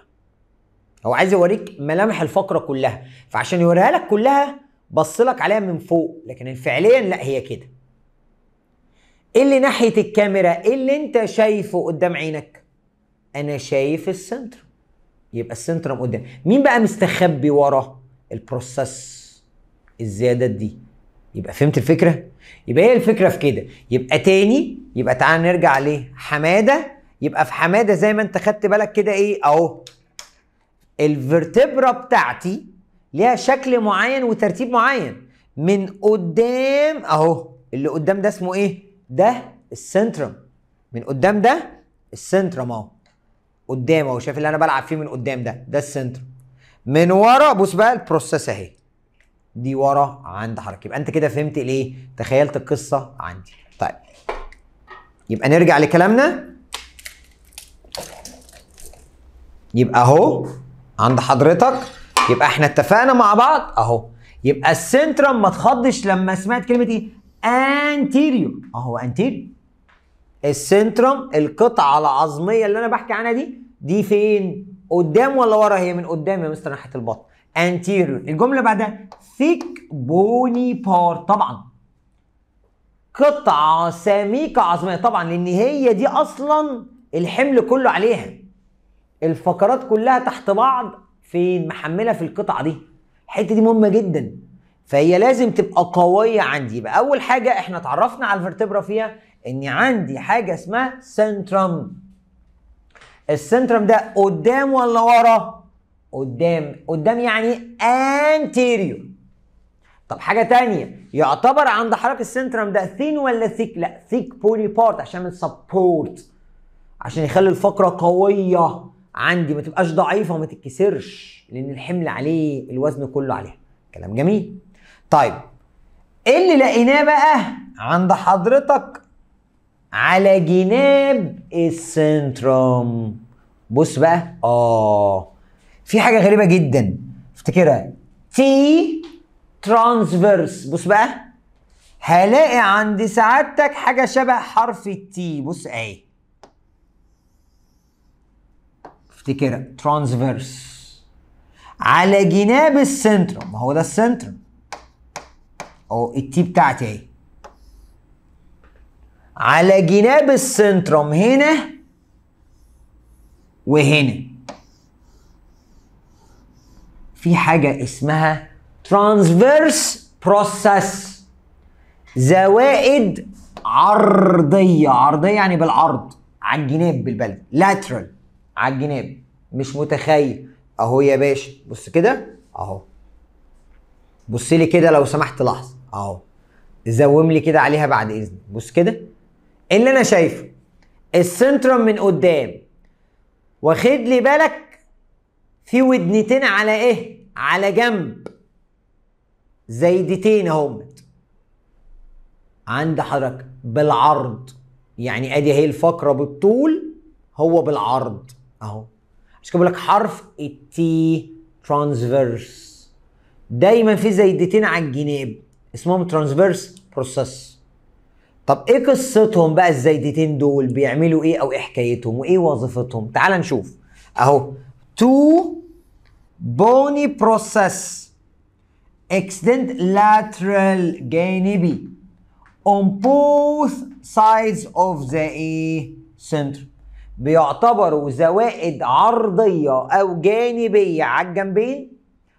هو عايز يوريك ملامح الفقره كلها فعشان يوريها لك كلها بص لك عليها من فوق لكن فعليا لا هي كده ايه اللي ناحيه الكاميرا ايه اللي انت شايفه قدام عينك انا شايف السنتر يبقى السنترم قدام مين بقى مستخبي ورا البروسيس الزيادات دي يبقى فهمت الفكره يبقى هي الفكره في كده يبقى تاني يبقى تعال نرجع لحماده يبقى في حماده زي ما انت خدت بالك كده ايه اهو الفرتبرا بتاعتي ليها شكل معين وترتيب معين من قدام اهو اللي قدام ده اسمه ايه ده السنترم من قدام ده السنترم اهو قدام اهو شايف اللي انا بلعب فيه من قدام ده ده السنتر من ورا بص بقى البروسيس اهي دي ورا عند حضرتك يبقى انت كده فهمت ليه تخيلت القصه عندي طيب يبقى نرجع لكلامنا يبقى اهو عند حضرتك يبقى احنا اتفقنا مع بعض اهو يبقى السنترم ما تخضش لما سمعت كلمه ايه انتيريور اهو انتيريور السنترم القطعه العظميه اللي انا بحكي عنها دي دي فين قدام ولا ورا هي من قدام يا مستر ناحيه البطن anterior الجمله بعدها thick bony part طبعا قطعه سميكه عظميه طبعا لان هي دي اصلا الحمل كله عليها الفقرات كلها تحت بعض فين محمله في القطعه دي الحته دي مهمه جدا فهي لازم تبقى قويه عندي يبقى اول حاجه احنا اتعرفنا على الفرتبرا فيها ان عندي حاجه اسمها سنترم السنترم ده قدام ولا ورا قدام قدام يعني انتيريور طب حاجه تانية يعتبر عند حضرتك السنترم ده ثين ولا ثيك لا ثيك بوني بارت عشان السبورت عشان يخلي الفقره قويه عندي ما تبقاش ضعيفه وما تتكسرش لان الحمل عليه الوزن كله عليها كلام جميل طيب إيه اللي لقيناه بقى عند حضرتك على جناب السنتروم بص بقى اه في حاجه غريبه جدا افتكرها تي ترانسفيرس بص بقى هلاقي عند سعادتك حاجه شبه حرف التي بص اهي افتكرها ترانسفيرس على جناب السنتروم هو ده السنتروم اهو التي بتاعتي اهي على جناب السنترم هنا وهنا في حاجة اسمها ترانسفيرس بروسس زوائد عرضية عرضية يعني بالعرض على الجناب بالبلد لاترال على الجناب مش متخيل اهو يا باشا بص كده اهو بص لي كده لو سمحت لحظة اهو زوم لي كده عليها بعد اذنك بص كده اللي انا شايفه السنترم من قدام واخد لي بالك في ودنتين على ايه على جنب زايدتين ديتين عند حضرتك بالعرض يعني ادي اهي الفقره بالطول هو بالعرض اهو عشان كده بقول لك حرف التي ترانسفيرس دايما في زيدتين على الجناب اسمهم ترانسفيرس بروسيس طب ايه قصتهم بقى الزايدتين دول بيعملوا ايه او ايه حكايتهم وايه وظيفتهم تعال نشوف اهو تو بوني بروسس extend لاترال جانبي on both sides of the center بيعتبروا زوائد عرضية أو جانبية على الجنبين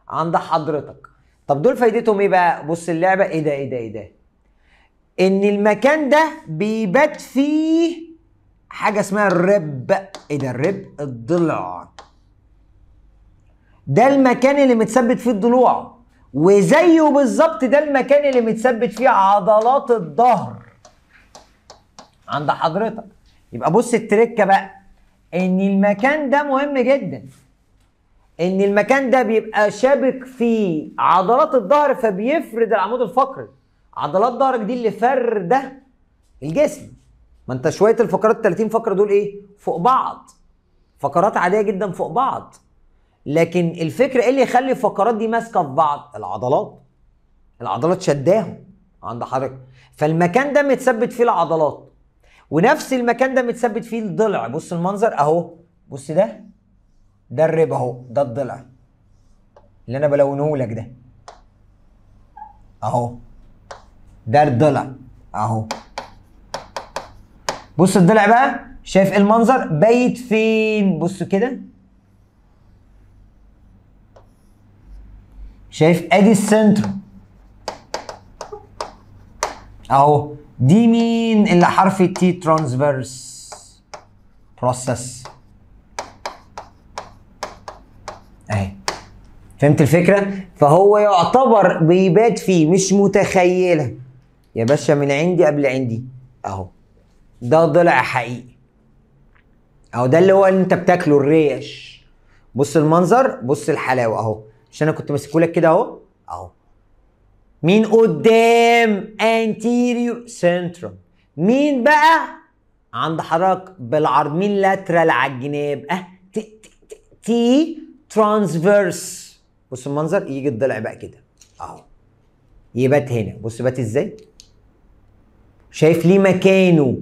عند حضرتك طب دول فايدتهم ايه بقى بص اللعبة ايه ده ايه ده ايه ده ان المكان ده بيبات فيه حاجه اسمها الرب ايه ده الرب الضلع ده المكان اللي متثبت فيه الضلوع وزيه بالظبط ده المكان اللي متثبت فيه عضلات الظهر عند حضرتك يبقى بص التركه بقى ان المكان ده مهم جدا ان المكان ده بيبقى شابك فيه عضلات الظهر فبيفرد العمود الفقري عضلات ظهرك دي اللي فرده الجسم ما انت شويه الفقرات ال 30 فقره دول ايه فوق بعض فقرات عاديه جدا فوق بعض لكن الفكره ايه اللي يخلي الفقرات دي ماسكه في بعض العضلات العضلات شداهم عند حضرتك فالمكان ده متثبت فيه العضلات ونفس المكان ده متثبت فيه الضلع بص المنظر اهو بص ده ده الريب اهو ده الضلع اللي انا بلونه لك ده اهو ده الضلع اهو بص الضلع بقى شايف إيه المنظر بايت فين بصوا كده شايف ادي السنتر اهو دي مين اللي حرف تي ترانسفيرس بروسس اهي فهمت الفكره فهو يعتبر بيبات فيه مش متخيله يا باشا من عندي قبل عندي اهو ده ضلع حقيقي اهو ده اللي هو اللي انت بتاكله الريش بص المنظر بص الحلاوه اهو مش انا كنت ماسكهولك كده اهو اهو مين قدام انتيريور سنترال مين بقى عند حضرتك بالعرض مين لاترال على الجناب اه تي, تي, تي ترانسفيرس بص المنظر يجي الضلع بقى كده اهو يبات هنا بص بات ازاي شايف ليه مكانه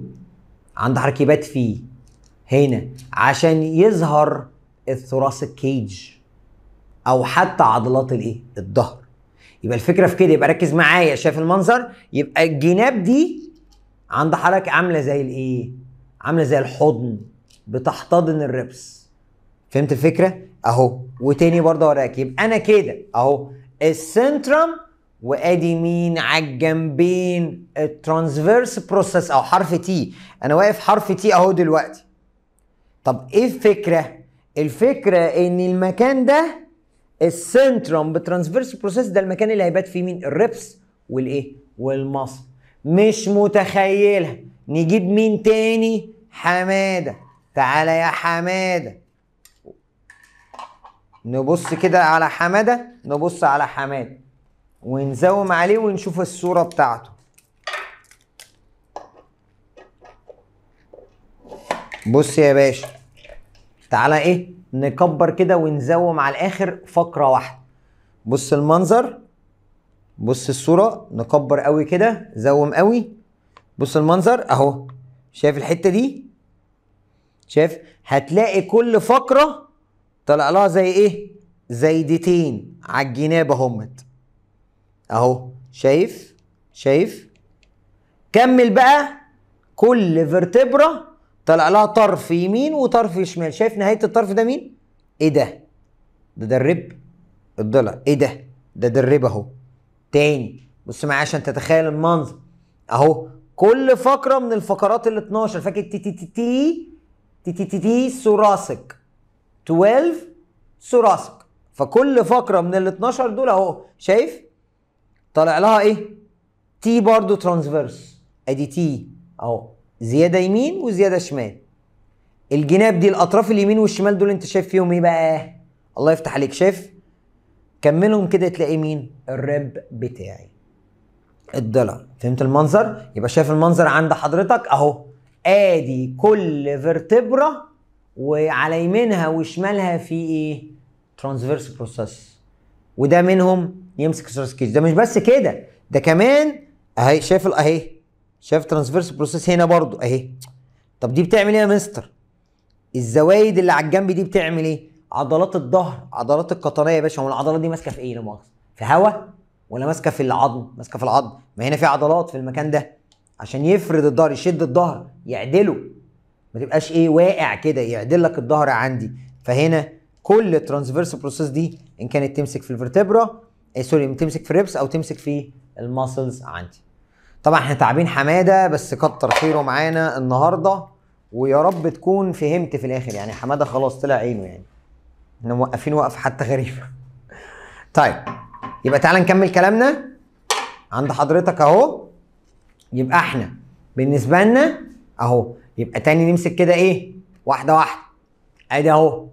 عند حركيبات فيه هنا عشان يظهر الثراسك كيج او حتى عضلات الايه الظهر يبقى الفكره في كده يبقى ركز معايا شايف المنظر يبقى الجناب دي عند حركه عامله زي الايه عامله زي الحضن بتحتضن الربس فهمت الفكره اهو وتاني برضه وراك يبقى انا كده اهو السنترم وادي مين على الجنبين الترانسفيرس بروسيس او حرف تي انا واقف حرف تي اهو دلوقتي طب ايه الفكره الفكره ان المكان ده السنترم بالترانسفيرس بروسيس ده المكان اللي هيبات فيه مين الريبس والايه والمصل مش متخيلها نجيب مين تاني حماده تعالى يا حماده نبص كده على حماده نبص على حماده ونزوم عليه ونشوف الصورة بتاعته بص يا باشا تعالى ايه نكبر كده ونزوم على الاخر فقرة واحدة بص المنظر بص الصورة نكبر قوي كده زوم قوي بص المنظر اهو شايف الحتة دي شايف هتلاقي كل فقرة طلع لها زي ايه زي ديتين على الجناب اهو شايف شايف كمل بقى كل فيرتبرا طلع لها طرف يمين وطرف شمال شايف نهايه الطرف ده مين ايه ده ده ده الرب الضلع ايه ده ده ده الرب اهو تاني بص معايا عشان تتخيل المنظر اهو كل فقره من الفقرات ال 12 فاكر تي تي تي تي تي تي تي تي سوراسك 12 سوراسك فكل فقره من ال 12 دول اهو شايف طالع لها ايه تي برضو ترانسفيرس ادي تي اهو زياده يمين وزياده شمال الجناب دي الاطراف اليمين والشمال دول انت شايف فيهم ايه بقى الله يفتح عليك شايف كملهم كده تلاقي مين الرب بتاعي الضلع فهمت المنظر يبقى شايف المنظر عند حضرتك اهو ادي كل فيرتبرا وعلى يمينها وشمالها في ايه ترانسفيرس بروسيس وده منهم يمسك السورس كيج ده مش بس كده ده كمان اهي شايف اهي شايف ترانسفيرس بروسيس هنا برضو اهي طب دي بتعمل ايه يا مستر الزوايد اللي على الجنب دي بتعمل ايه عضلات الظهر عضلات القطنيه يا باشا هو العضلات دي ماسكه في ايه لمؤاخذه في هوا ولا ماسكه في العظم ماسكه في العظم ما هنا في عضلات في المكان ده عشان يفرد الظهر يشد الظهر يعدله ما تبقاش ايه واقع كده يعدل لك الظهر عندي فهنا كل الترانسفيرس بروسيس دي ان كانت تمسك في الفرتبرا إيه سوري تمسك في الريبس او تمسك في الماسلز عندي طبعا احنا تعبين حماده بس كتر خيره معانا النهارده ويا رب تكون فهمت في الاخر يعني حماده خلاص طلع عينه يعني احنا موقفين وقف حتى غريبه طيب يبقى تعالى نكمل كلامنا عند حضرتك اهو يبقى احنا بالنسبه لنا اهو يبقى تاني نمسك كده ايه واحده واحده ادي اهو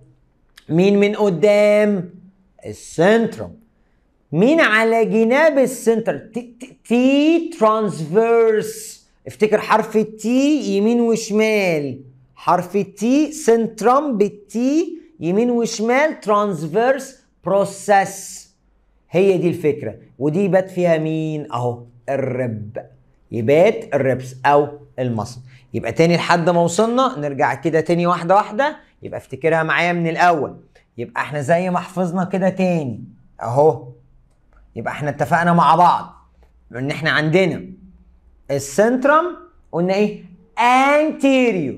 مين من قدام السنترال مين على جناب السنتر تي ترانسفيرس افتكر حرف التي يمين وشمال حرف التي سنترم بالتي يمين وشمال ترانسفيرس بروسيس هي دي الفكره ودي يبات فيها مين اهو الرب يبات الربس او المصل يبقى تاني لحد ما وصلنا نرجع كده تاني واحده واحده يبقى افتكرها معايا من الاول يبقى احنا زي ما حفظنا كده تاني اهو يبقى احنا اتفقنا مع بعض ان احنا عندنا السنترم قلنا ايه انتيريو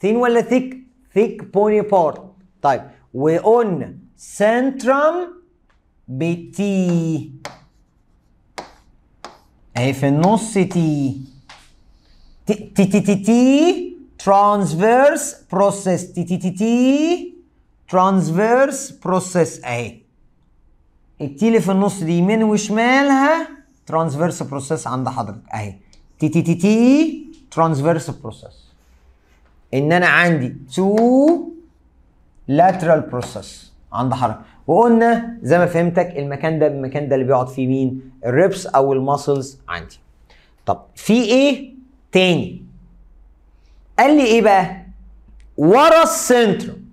ثين ولا ثيك ثيك بوني بارت طيب وقلنا سنترم بتي اهي في النص تي تي تي تي تي, ترانسفيرس بروسيس تي تي تي تي ترانسفيرس بروسيس اهي التي اللي في النص دي يمين وشمالها ترانسفيرس بروسيس عند حضرتك اهي تي تي تي تي ترانسفيرس بروسيس ان انا عندي تو لاترال بروسيس عند حضرتك وقلنا زي ما فهمتك المكان ده المكان ده اللي بيقعد فيه مين الريبس او الماسلز عندي طب في ايه تاني قال لي ايه بقى ورا السنترم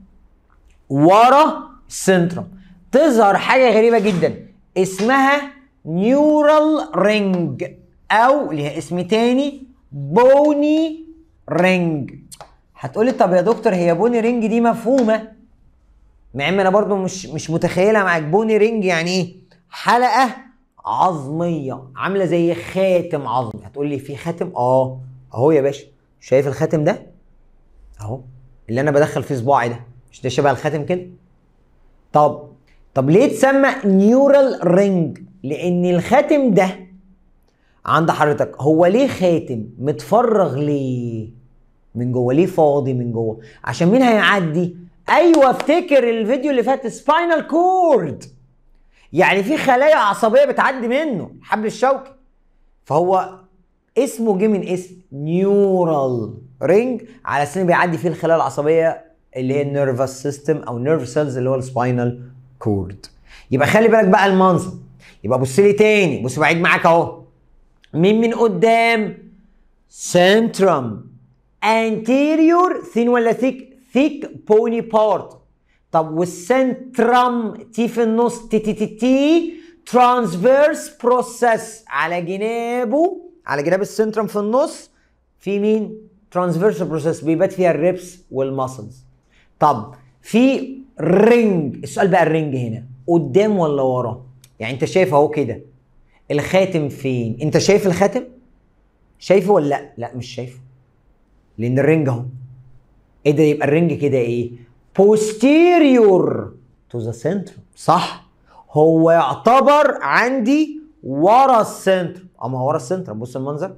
ورا السنترم تظهر حاجه غريبه جدا اسمها نيورال رينج او ليها اسم تاني بوني رينج هتقولي طب يا دكتور هي بوني رينج دي مفهومه مع ان انا برضو مش مش متخيله معاك بوني رينج يعني ايه حلقه عظميه عامله زي خاتم عظمي هتقولي في خاتم اه اهو يا باشا شايف الخاتم ده اهو اللي انا بدخل فيه صباعي ده مش ده شبه الخاتم كده طب طب ليه اتسمى نيورال رينج لان الخاتم ده عند حضرتك هو ليه خاتم متفرغ ليه من جوه ليه فاضي من جوه عشان مين هيعدي ايوه افتكر الفيديو اللي فات سباينال كورد يعني في خلايا عصبيه بتعدي منه الحبل الشوكي فهو اسمه جه من اسم نيورال رينج على اساس بيعدي فيه الخلايا العصبيه اللي هي النيرفس سيستم او نيرف سيلز اللي هو السباينال كورد يبقى خلي بالك بقى المنظر يبقى بص لي تاني بص بعيد معاك اهو مين من قدام سنترم انتيريور ثين ولا ثيك ثيك بوني بارت طب والسنترم تي في النص تي تي تي تي ترانسفيرس بروسيس على جنابه على جناب السنترم في النص في مين ترانسفيرس بروسيس بيبات فيها الريبس والماسلز طب في رنج السؤال بقى الرنج هنا قدام ولا ورا يعني انت شايف اهو كده الخاتم فين انت شايف الخاتم شايفه ولا لا لا مش شايفه لان الرنج اهو ايه ده يبقى الرنج كده ايه posterior to the center صح هو يعتبر عندي ورا السنتر اما أه، ورا السنتر بص المنظر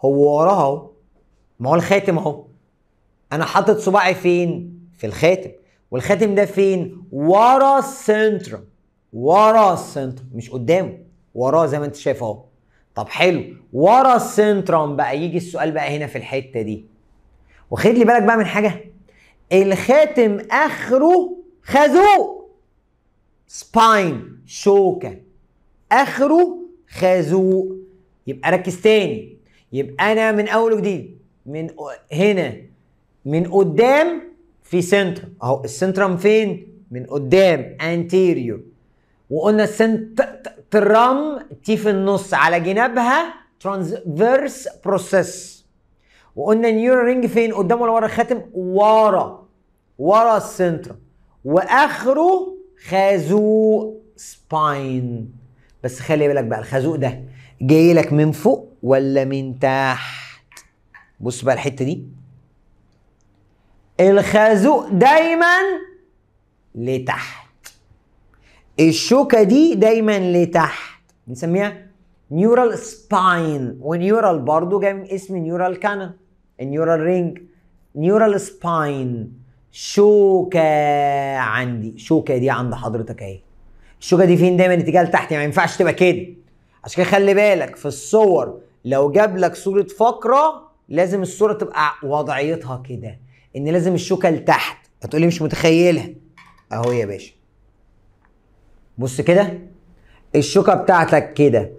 هو وراها اهو ما هو الخاتم اهو انا حاطط صباعي فين في الخاتم والخاتم ده فين ورا السنتر ورا السنتر مش قدامه وراه زي ما انت شايف اهو طب حلو ورا السنترم بقى يجي السؤال بقى هنا في الحته دي واخد لي بالك بقى من حاجه الخاتم اخره خازوق سباين شوكه اخره خازوق يبقى ركز تاني يبقى انا من اول وجديد من هنا من قدام في سنترم اهو السنترم فين من قدام انتيريور وقلنا السنترم تي في النص على جنابها ترانسفيرس بروسيس وقلنا النيورال رينج فين قدام ولا ورا الخاتم ورا ورا السنترم واخره خازوق سباين بس خلي بالك بقى الخازوق ده جاي لك من فوق ولا من تحت بص بقى الحته دي الخازوق دايما لتحت الشوكة دي دايما لتحت بنسميها نيورال سباين ونيورال برضو جاي من اسم نيورال كانال النيورال رينج نيورال سباين شوكة عندي شوكة دي عند حضرتك اهي الشوكة دي فين دايما اتجاه لتحت يعني ما ينفعش تبقى كده عشان كده خلي بالك في الصور لو جاب لك صورة فقرة لازم الصورة تبقى وضعيتها كده ان لازم الشوكه لتحت هتقولي مش متخيلها اهو يا باشا بص كده الشوكه بتاعتك كده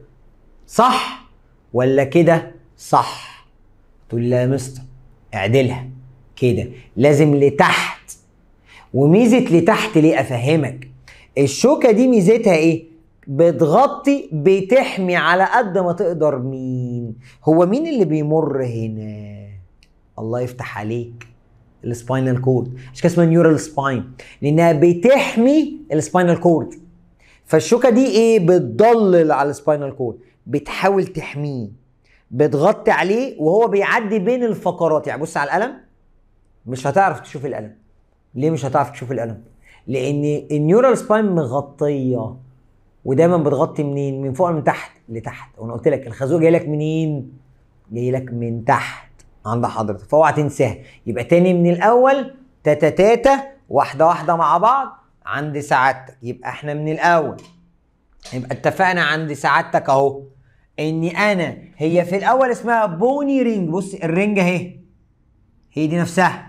صح ولا كده صح تقول لا يا مستر اعدلها كده لازم لتحت وميزه لتحت ليه افهمك الشوكه دي ميزتها ايه بتغطي بتحمي على قد ما تقدر مين هو مين اللي بيمر هنا الله يفتح عليك السباينال كورد عشان كده اسمها نيورال سباين لانها بتحمي السباينال كورد فالشوكه دي ايه بتضلل على السباينال كورد بتحاول تحميه بتغطي عليه وهو بيعدي بين الفقرات يعني بص على القلم مش هتعرف تشوف الالم ليه مش هتعرف تشوف الالم لان النيورال سباين مغطيه ودايما بتغطي منين من فوق من تحت لتحت وانا قلت لك الخازوق جاي لك منين جاي لك من تحت عند حضرتك فاوعى تنساها يبقى تاني من الاول تاتا تاتا واحده واحده مع بعض عند سعادتك يبقى احنا من الاول يبقى اتفقنا عند سعادتك اهو اني انا هي في الاول اسمها بوني رينج بص الرينج اهي هي دي نفسها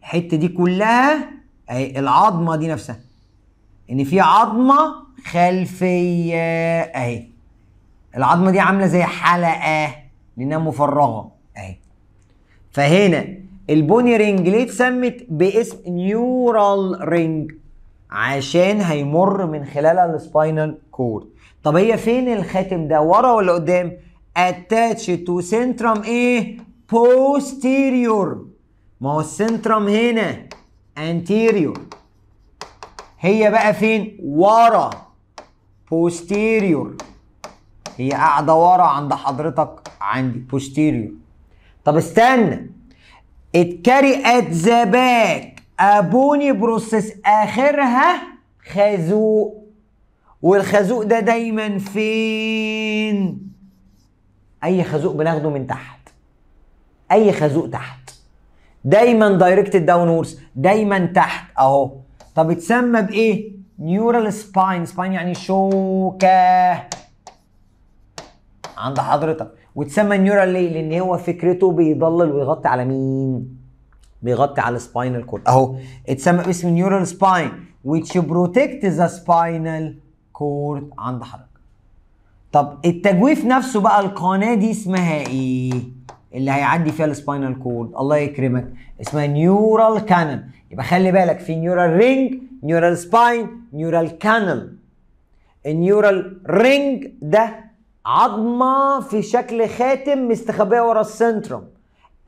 الحته دي كلها اهي العظمه دي نفسها ان في عظمه خلفيه اهي العظمه دي عامله زي حلقه لانها مفرغه فهنا البوني رينج ليه اتسمت باسم نيورال رينج عشان هيمر من خلالها السباينال كورد طب هي فين الخاتم ده ورا ولا قدام اتاتش تو سنترم ايه بوستيريور ما هو السنترم هنا انتيريور هي بقى فين ورا بوستيريور هي قاعده ورا عند حضرتك عندي بوستيريور طب استنى اتكري ات ذا باك ابوني بروسيس اخرها خازوق والخازوق ده دايما فين اي خازوق بناخده من تحت اي خازوق تحت دايما دايركت داونورز دايما تحت اهو طب اتسمى بايه نيورال سباين سباين يعني شوكه عند حضرتك واتسمى نيورال ليه؟ لان هو فكرته بيضلل ويغطي على مين؟ بيغطي على السباينال كورد اهو اتسمى باسم نيورال سباين which بروتكت ذا سباينال كورد عند حضرتك. طب التجويف نفسه بقى القناه دي اسمها ايه؟ اللي هيعدي فيها السباينال كورد الله يكرمك اسمها نيورال كانال يبقى خلي بالك في نيورال رينج نيورال سباين نيورال كانال النيورال رينج ده عظمه في شكل خاتم مستخبيه ورا السنترم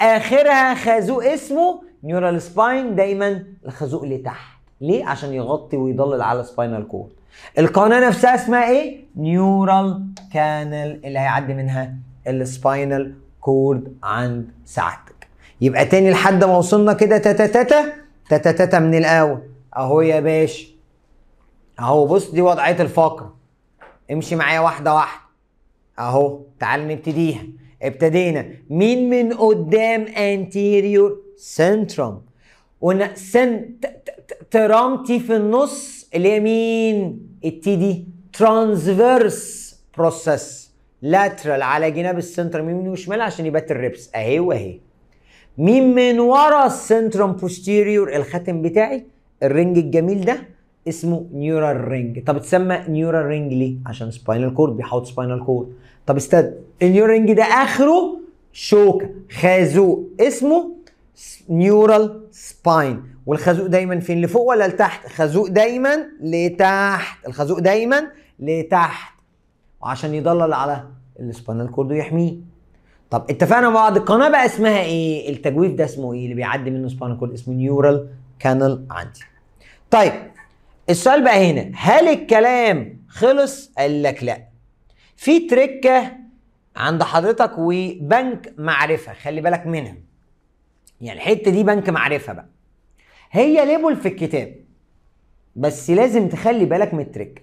اخرها خازوق اسمه نيورال سباين دايما الخازوق اللي تحت ليه عشان يغطي ويضلل على سباينال كورد القناه نفسها اسمها ايه نيورال كانل اللي هيعدي منها السباينال كورد عند ساعتك يبقى تاني لحد ما وصلنا كده تاتا تاتا تاتا تاتا من الاول اهو يا باشا اهو بص دي وضعيه الفقره امشي معايا واحده واحده اهو تعال نبتديها ابتدينا مين من قدام anterior centrum قلنا سن ترامتي في النص اللي هي مين التي دي ترانسفيرس بروسيس لاترال على جناب السنترم يمين وشمال عشان يبات الريبس اهي واهي مين من ورا السنترم بوستيريور الخاتم بتاعي الرنج الجميل ده اسمه نيورال رينج طب اتسمى نيورال رينج ليه عشان سباينال كورد بيحوط سباينال كورد طب استنى النيورال رينج ده اخره شوكه خازوق اسمه نيورال سباين والخازوق دايما فين لفوق ولا لتحت خازوق دايما لتحت الخازوق دايما لتحت وعشان يضلل على السباينال كورد ويحميه طب اتفقنا مع بعض القناه بقى اسمها ايه التجويف ده اسمه ايه اللي بيعدي منه سباينال كورد اسمه نيورال كانال عندي طيب السؤال بقى هنا هل الكلام خلص قال لك لا في تركه عند حضرتك وبنك معرفه خلي بالك منها يعني الحته دي بنك معرفه بقى هي ليبل في الكتاب بس لازم تخلي بالك من التركه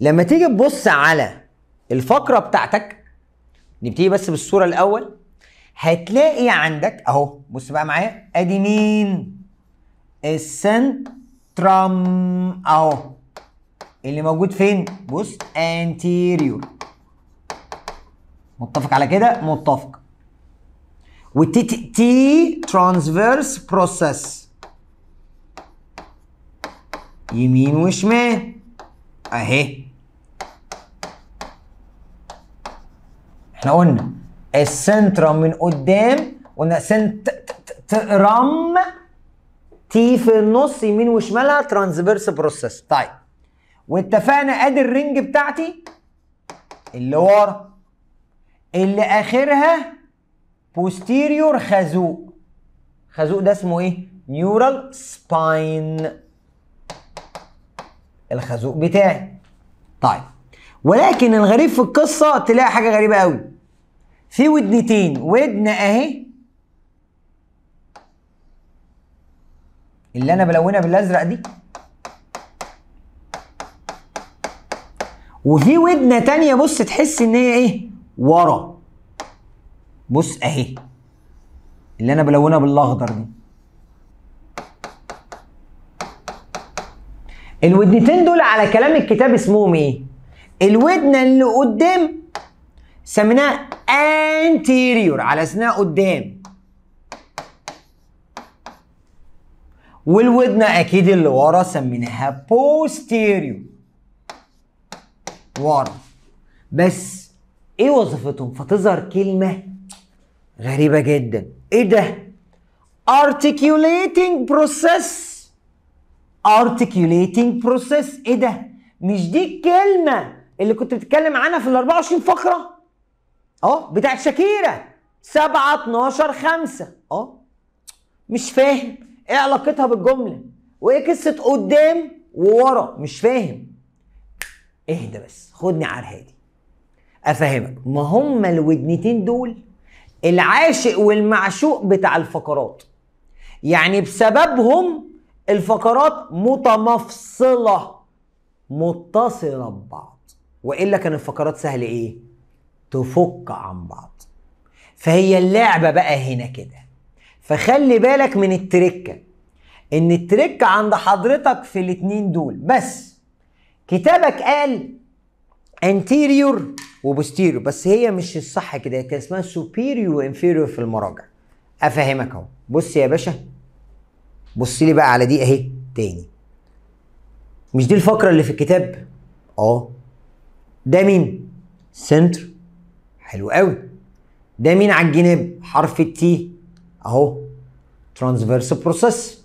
لما تيجي تبص على الفقره بتاعتك نبتدي بس بالصوره الاول هتلاقي عندك اهو بص بقى معايا ادي مين السنت ترام اهو اللي موجود فين بص انتيريور متفق على كده متفق والتي تي تي ترانسفيرس بروسيس يمين وشمال اهي احنا قلنا السنترم من قدام قلنا سنترم تي في النص يمين وشمالها ترانزفيرس بروسيس طيب واتفقنا ادي الرنج بتاعتي اللي ورا اللي اخرها بوستيريور خازوق خازوق ده اسمه ايه نيورال سباين الخازوق بتاعي طيب ولكن الغريب في القصه تلاقي حاجه غريبه قوي في ودنتين ودن اهي اللي انا بلونها بالازرق دي وفي ودنه تانية بص تحس ان هي ايه ورا بص اهي اللي انا بلونها بالاخضر دي الودنتين دول على كلام الكتاب اسمهم ايه الودنه اللي قدام سميناها انتيريور على اسمها قدام والودن اكيد اللي ورا سميناها بوستيريو ورا بس ايه وظيفتهم فتظهر كلمه غريبه جدا ايه ده articulating process articulating process ايه ده مش دي الكلمه اللي كنت بتتكلم عنها في ال 24 فقره اه بتاعت شاكيرا 7 12 5 اه مش فاهم ايه علاقتها بالجمله وايه قصه قدام وورا مش فاهم اهدى بس خدني على الهادي افهمك ما هما الودنتين دول العاشق والمعشوق بتاع الفقرات يعني بسببهم الفقرات متمفصله متصله ببعض والا كان الفقرات سهل ايه تفك عن بعض فهي اللعبه بقى هنا كده فخلي بالك من التركه ان التركة عند حضرتك في الاتنين دول بس كتابك قال انتيريور وبوستيريور بس هي مش الصح كده كان اسمها سوبيريور وانفيريور في المراجع افهمك اهو بص يا باشا بص لي بقى على دي اهي تاني مش دي الفقره اللي في الكتاب اه ده مين سنتر حلو قوي ده مين على الجناب حرف التي اهو ترانسفيرس بروسيس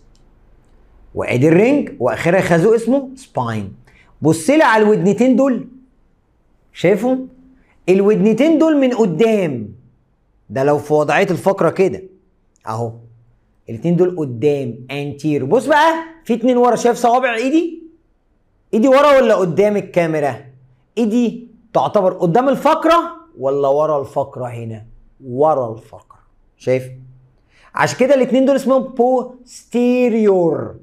وادي الرنج واخرها خازوق اسمه سباين بص لي على الودنتين دول شايفهم الودنتين دول من قدام ده لو في وضعيه الفقره كده اهو الاثنين دول قدام انتير بص بقى في اتنين ورا شايف صوابع ايدي ايدي ورا ولا قدام الكاميرا ايدي تعتبر قدام الفقره ولا ورا الفقره هنا ورا الفقره شايف عشان كده الاثنين دول اسمهم بوستيريور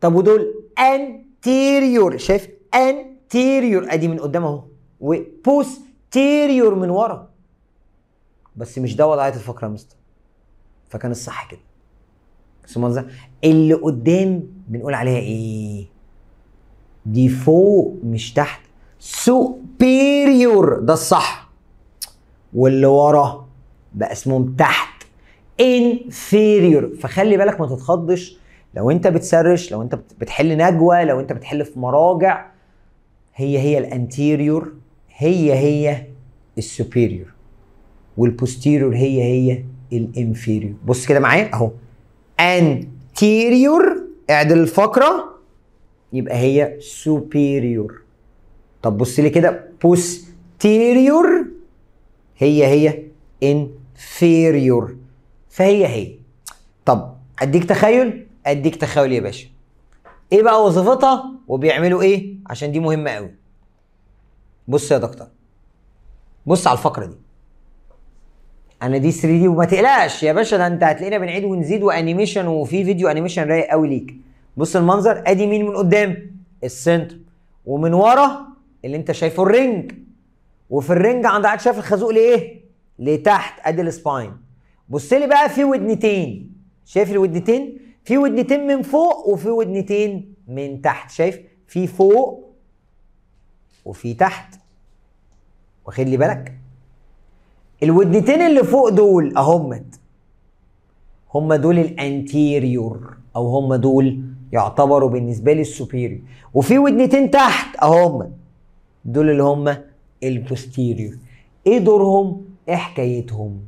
طب ودول انتيريور شايف انتيريور ادي من قدام اهو وبوستيريور من ورا بس مش ده وضعيه الفقره يا مستر فكان الصح كده بس منظر اللي قدام بنقول عليها ايه دي فوق مش تحت سوبيريور ده الصح واللي ورا بقى اسمهم تحت inferior فخلي بالك ما تتخضش لو انت بتسرش لو انت بتحل نجوى لو انت بتحل في مراجع هي هي الانتيريور هي هي السوبيريور والبوستيريور هي هي الانفيريور بص كده معايا اهو انتيريور اعدل الفقره يبقى هي سوبيريور طب بص لي كده بوستيريور هي هي انفيريور فهي هي طب اديك تخيل اديك تخيل يا باشا ايه بقى وظيفتها وبيعملوا ايه عشان دي مهمه قوي بص يا دكتور بص على الفقره دي انا دي 3 دي وما تقلقش يا باشا ده انت هتلاقينا بنعيد ونزيد وانيميشن وفي فيديو انيميشن رايق قوي ليك بص المنظر ادي مين من قدام السنتر ومن ورا اللي انت شايفه الرنج وفي الرنج عند عاد شايف الخازوق لايه لتحت ادي السباين بص لي بقى في ودنتين شايف الودنتين في ودنتين من فوق وفي ودنتين من تحت شايف في فوق وفي تحت واخد لي بالك الودنتين اللي فوق دول اهمت هم دول الانتيريور او هم دول يعتبروا بالنسبه لي السوبيريور وفي ودنتين تحت اهم دول اللي هم البوستيريور ايه دورهم ايه حكايتهم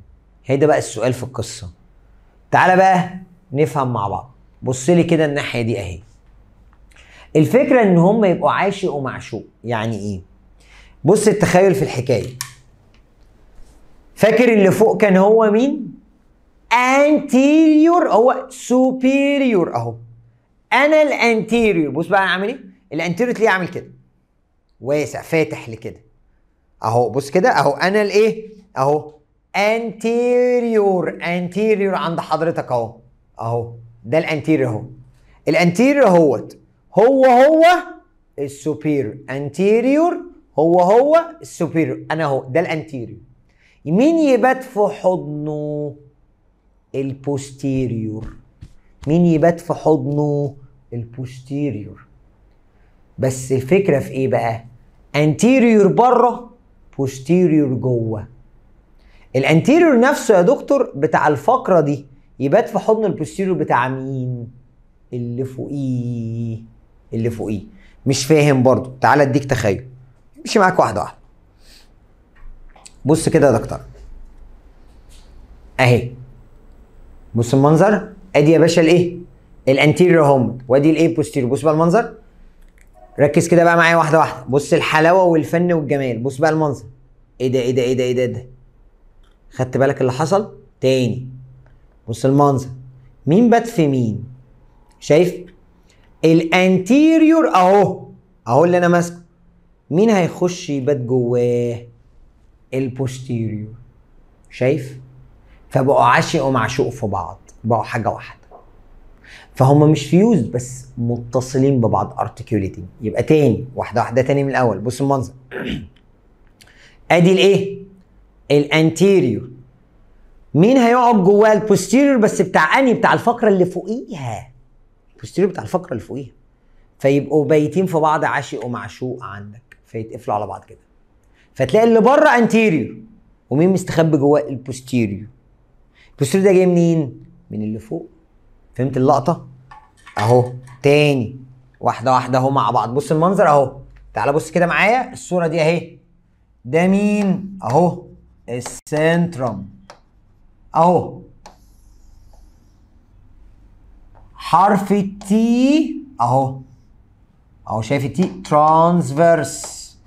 هي ده بقى السؤال في القصه تعالى بقى نفهم مع بعض بص لي كده الناحيه دي اهي الفكره ان هم يبقوا عاشق ومعشوق يعني ايه بص التخيل في الحكايه فاكر اللي فوق كان هو مين انتيريور هو سوبيريور اهو انا الانتيريور بص بقى انا عامل ايه الانتيريور ليه عامل كده واسع فاتح لكده اهو بص كده اهو انا الايه اهو anterior anterior عند حضرتك اهو اهو ده الانتيريور اهو الانتيريور اهوت هو هو السوبيريور انتيريور هو هو السوبيريور انا اهو ده الانتيريور مين يبات في حضنه البوستيريور مين يبات في حضنه البوستيريور بس الفكره في ايه بقى انتيريور بره بوستيريور جوه الانتيريور نفسه يا دكتور بتاع الفقره دي يبات في حضن البوستيريور بتاع مين اللي فوقيه اللي فوقيه مش فاهم برضو تعالى اديك تخيل امشي معاك واحده واحده بص كده يا دكتور اهي بص المنظر ادي يا باشا الايه الانتيريور هوم وادي الايه بوستيريور بص بقى المنظر ركز كده بقى معايا واحده واحده بص الحلاوه والفن والجمال بص بقى المنظر ايه ده ايه ده ايه ده ايه ده, إيه ده. خدت بالك اللي حصل تاني بص المنظر مين بات في مين شايف الانتيريور اهو اهو اللي انا ماسكه مين هيخش يبات جواه البوستيريور شايف فبقوا عاشق ومعشوق في بعض بقوا حاجه واحده فهم مش فيوز بس متصلين ببعض ارتكيوليتنج يبقى تاني واحده واحده تاني من الاول بص المنظر ادي الايه الانتيريور مين هيقعد جواه البوستيريور بس بتاع اني بتاع الفقره اللي فوقيها البوستيريور بتاع الفقره اللي فوقيها فيبقوا بايتين في بعض عاشق ومعشوق عندك فيتقفلوا على بعض كده فتلاقي اللي بره انتيريور ومين مستخبي جواه البوستيريور البوستيريور ده جاي منين من اللي فوق فهمت اللقطه اهو تاني واحده واحده اهو مع بعض بص المنظر اهو تعال بص كده معايا الصوره دي اهي ده مين اهو السنترم اهو حرف التي اهو اهو شايف التي ترانسفيرس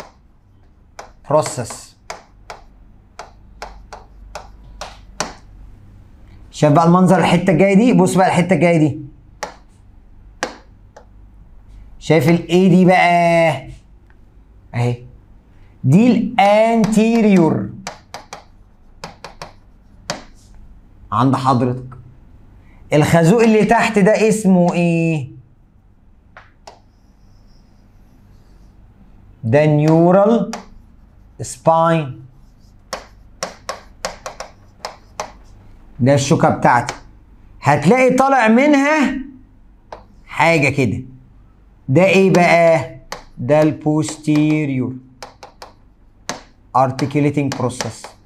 بروسس شايف بقى المنظر الحته الجايه دي بص بقى الحته الجايه دي شايف الاي دي بقى اهي دي الانتيريور عند حضرتك الخازوق اللي تحت ده اسمه ايه ده نيورال سباين ده الشوكة بتاعتي هتلاقي طالع منها حاجة كده ده ايه بقى ده البوستيريور articulating process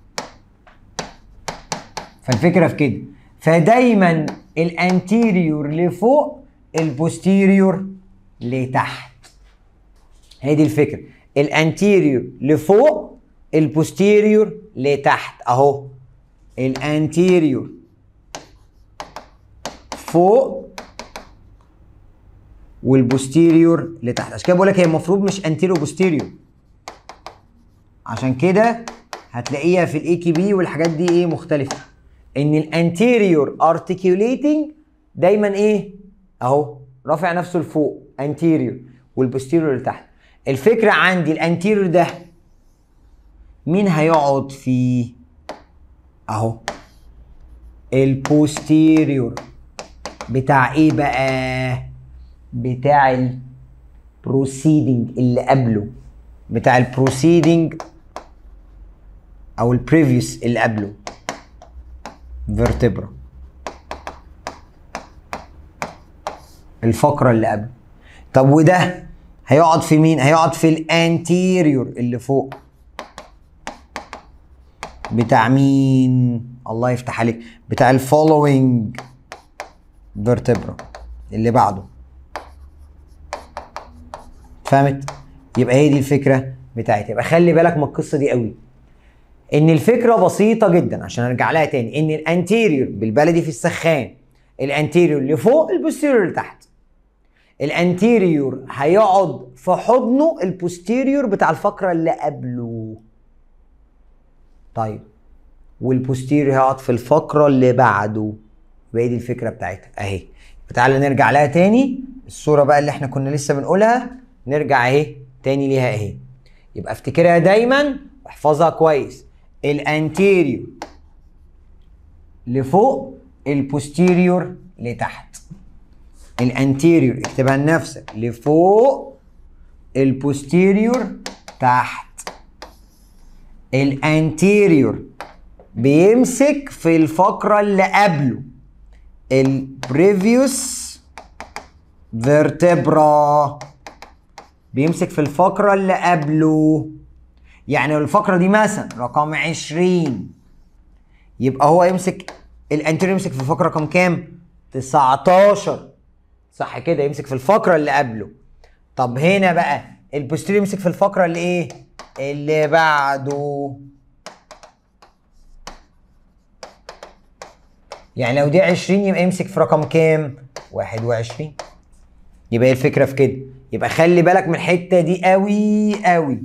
فالفكره في كده فدايما الانتيريور لفوق البوستيريور لتحت هي دي الفكره الانتيريور لفوق البوستيريور لتحت اهو الانتيريور فوق والبوستيريور لتحت عشان كده بقول لك هي المفروض مش انتيريور بوستيريور عشان كده هتلاقيها في الاي كي بي والحاجات دي ايه مختلفه ان الانتيريور ارتكيوليتنج دايما ايه اهو رافع نفسه لفوق انتيريور والبوستيريور لتحت الفكره عندي الانتيريور ده مين هيقعد فيه اهو البوستيريور بتاع ايه بقى بتاع البروسيدنج اللي قبله بتاع البروسيدنج او البريفيوس اللي قبله فيرتبرا الفقرة اللي قبل طب وده هيقعد في مين؟ هيقعد في الانتيريور اللي فوق بتاع مين؟ الله يفتح عليك بتاع الفولوينج فيرتبرا اللي بعده فهمت؟ يبقى هي دي الفكرة بتاعتي يبقى خلي بالك من القصة دي قوي ان الفكره بسيطه جدا عشان ارجع لها تاني ان الانتيريور بالبلدي في السخان الانتيريور لفوق البوستيريور لتحت الانتيريور هيقعد في حضنه البوستيريور بتاع الفقره اللي قبله طيب والبوستيريور هيقعد في الفقره اللي بعده يبقى دي الفكره بتاعتها اهي تعالى نرجع لها تاني الصوره بقى اللي احنا كنا لسه بنقولها نرجع اهي تاني ليها اهي يبقى افتكرها دايما واحفظها كويس الانتيريور لفوق البوستيريور لتحت الانتيريور اكتبها لنفسك لفوق البوستيريور تحت الانتيريور بيمسك في الفقرة اللي قبله البريفيوس فيرتبرا بيمسك في الفقرة اللي قبله يعني الفقره دي مثلا رقم 20 يبقى هو يمسك الانتر يمسك في الفقره رقم كام 19 صح كده يمسك في الفقره اللي قبله طب هنا بقى البوستيريور يمسك في الفقره اللي ايه اللي بعده يعني لو دي 20 يبقى يمسك في رقم كام 21 يبقى ايه الفكره في كده يبقى خلي بالك من الحته دي قوي قوي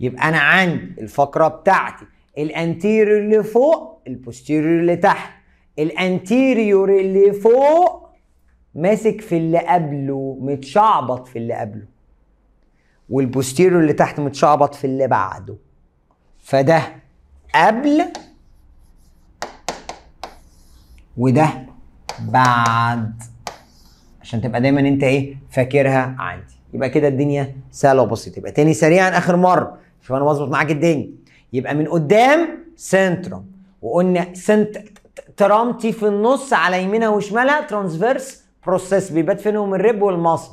يبقى انا عندي الفقره بتاعتي الانتيريور اللي فوق البوستيريور اللي تحت الانتيريور اللي فوق ماسك في اللي قبله متشعبط في اللي قبله والبوستيريور اللي تحت متشعبط في اللي بعده فده قبل وده بعد عشان تبقى دايما انت ايه فاكرها عندي يبقى كده الدنيا سهله وبسيطه يبقى تاني سريعا اخر مره شوف انا بظبط معاك الدنيا يبقى من قدام سنترم وقلنا ترامتي في النص على يمينها وشمالها ترانسفيرس بروسيس بيبات فينهم الريب والمصل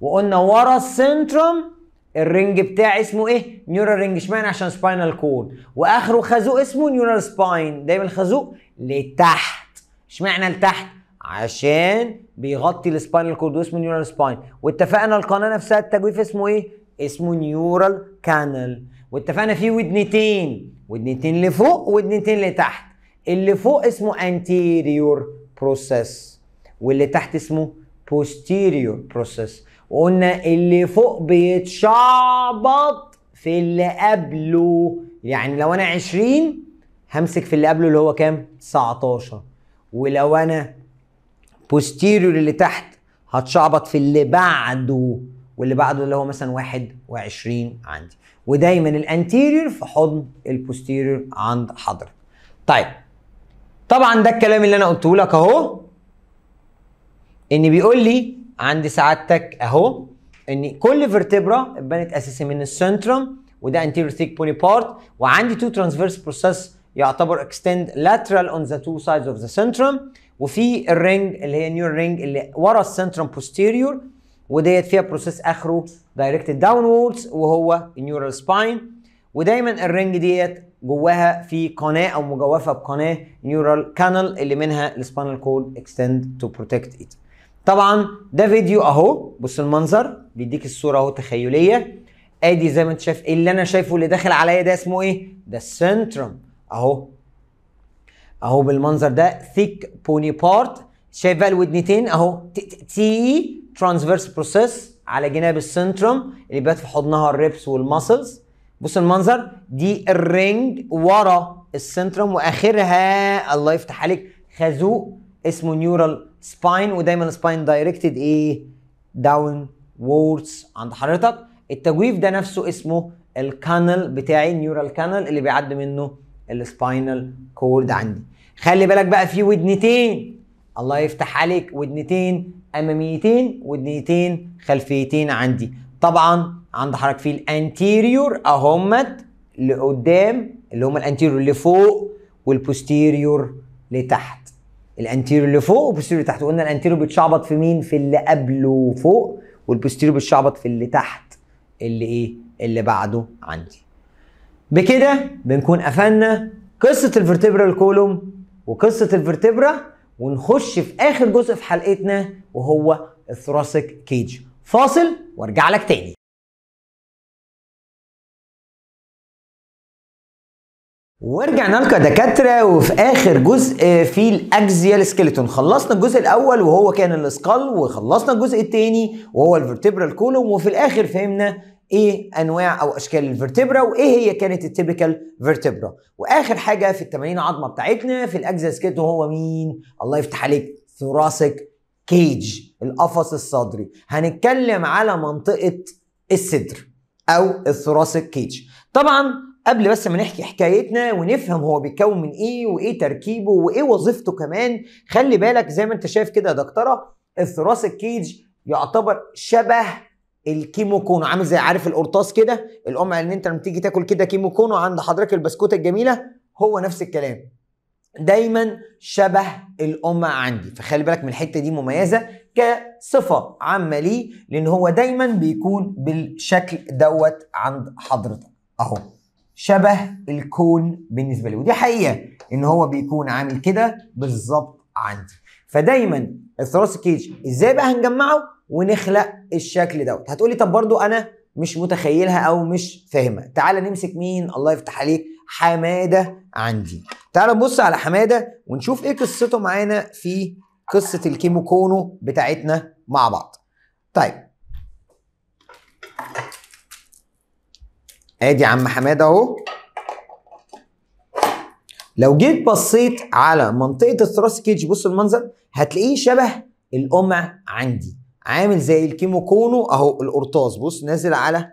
وقلنا ورا السنترم الرنج بتاعي اسمه ايه؟ نيورال رنج اشمعنى عشان سباينال كورد واخره خازوق اسمه نيورال سباين دايما الخازوق لتحت اشمعنى لتحت؟ عشان بيغطي السباينال كورد واسمه نيورال سباين واتفقنا القناه نفسها التجويف اسمه ايه؟ اسمه نيورال كانل واتفقنا فيه ودنتين ودنتين لفوق ودنتين لتحت اللي فوق اسمه anterior process واللي تحت اسمه posterior process وقلنا اللي فوق بيتشعبط في اللي قبله يعني لو انا 20 همسك في اللي قبله اللي هو كام 19 ولو انا posterior اللي تحت هتشعبط في اللي بعده واللي بعده اللي هو مثلا 21 عندي ودايما الانتيريور في حضن البوستيريور عند حضرتك طيب طبعا ده الكلام اللي انا قلته لك اهو ان بيقول لي عند سعادتك اهو ان كل فيرتبرا اتبنت اساسي من السنترم وده انتيريور ثيك بوني بارت وعندي تو ترانسفيرس بروسيس يعتبر اكستند لاترال اون ذا تو سايدز اوف ذا سنترم وفي الرينج اللي هي نيور رينج اللي ورا السنترم بوستيريور وديت فيها بروسيس اخره دايركتد داونوردز وهو النيورال سباين ودايما الرنج ديت جواها في قناه او مجوفه بقناه نيورال كانال اللي منها السبانال كورد اكستند تو بروتكت ات طبعا ده فيديو اهو بص المنظر بيديك الصوره اهو تخيليه ادي زي ما انت شايف اللي انا شايفه اللي داخل عليا ده اسمه ايه ده السنترم اهو اهو بالمنظر ده ثيك بوني بارت شايف بقى الودنتين اهو تي ترانسفيرس بروسيس على جناب السنترم اللي بات في حضنها الريبس والماسلز بص المنظر دي الرينج ورا السنترم واخرها الله يفتح عليك خازوق اسمه نيورال سباين ودايما سباين دايركتد ايه داون ووردز عند حضرتك التجويف ده نفسه اسمه الكانل بتاعي النيورال كانل اللي بيعدي منه السباينال كورد عندي خلي بالك بقى في ودنتين الله يفتح عليك ودنتين اماميتين ودنيتين خلفيتين عندي طبعا عند حضرتك في الانتيريور اهمت لقدام اللي هم الانتيريور اللي فوق والبوستيريور لتحت الانتيريور اللي فوق والبوستيريور اللي تحت قلنا الانتيريور بيتشعبط في مين في اللي قبله فوق والبوستيريور بيتشعبط في اللي تحت اللي ايه اللي بعده عندي بكده بنكون قفلنا قصه الفرتبرال كولوم وقصه الفرتبرا ونخش في اخر جزء في حلقتنا وهو الثراسك كيج فاصل وارجع لك تاني ورجعنا لكم دكاتره وفي اخر جزء في الاكزيال سكيلتون خلصنا الجزء الاول وهو كان الاسقل وخلصنا الجزء الثاني وهو الفرتبرال كولوم وفي الاخر فهمنا ايه انواع او اشكال الفرتبرا وايه هي كانت التيبيكال فرتبرا واخر حاجه في التمارين عظمه بتاعتنا في الاجزاء سكيتو هو مين الله يفتح عليك ثوراسيك كيج القفص الصدري هنتكلم على منطقه الصدر او الثوراسيك كيج طبعا قبل بس ما نحكي حكايتنا ونفهم هو بيتكون من ايه وايه تركيبه وايه وظيفته كمان خلي بالك زي ما انت شايف كده يا دكتوره الثوراسيك كيج يعتبر شبه الكيمو عامل زي عارف القرطاس كده القمع ان انت لما تيجي تاكل كده كيمو عند حضرتك البسكوته الجميله هو نفس الكلام دايما شبه القمع عندي فخلي بالك من الحته دي مميزه كصفه عامه ليه لان هو دايما بيكون بالشكل دوت عند حضرتك اهو شبه الكون بالنسبه لي ودي حقيقه ان هو بيكون عامل كده بالظبط عندي فدايما الثراسي كيج ازاي بقى هنجمعه ونخلق الشكل دوت هتقولي طب برضو انا مش متخيلها او مش فاهمها تعالى نمسك مين الله يفتح عليك حماده عندي تعالى نبص على حماده ونشوف ايه قصته معانا في قصه الكيموكونو بتاعتنا مع بعض طيب ادي عم حماده اهو لو جيت بصيت على منطقه الثراسكيج بص المنظر هتلاقيه شبه القمع عندي عامل زي الكيموكونو اهو القرطاس بص نازل على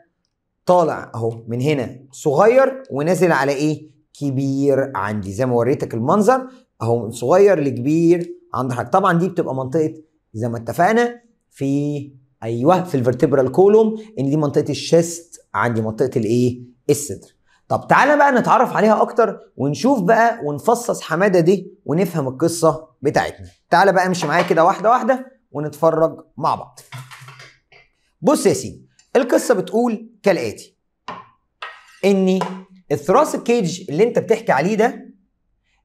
طالع اهو من هنا صغير ونازل على ايه كبير عندي زي ما وريتك المنظر اهو من صغير لكبير عند حضرتك طبعا دي بتبقى منطقه زي ما اتفقنا في ايوه في الفرتبرال كولوم ان دي منطقه الشيست عندي منطقه الايه الصدر طب تعالى بقى نتعرف عليها اكتر ونشوف بقى ونفصص حماده دي ونفهم القصه بتاعتنا تعالى بقى امشي معايا كده واحده واحده ونتفرج مع بعض بص يا سيدي القصه بتقول كالاتي ان الثراس الكيج اللي انت بتحكي عليه ده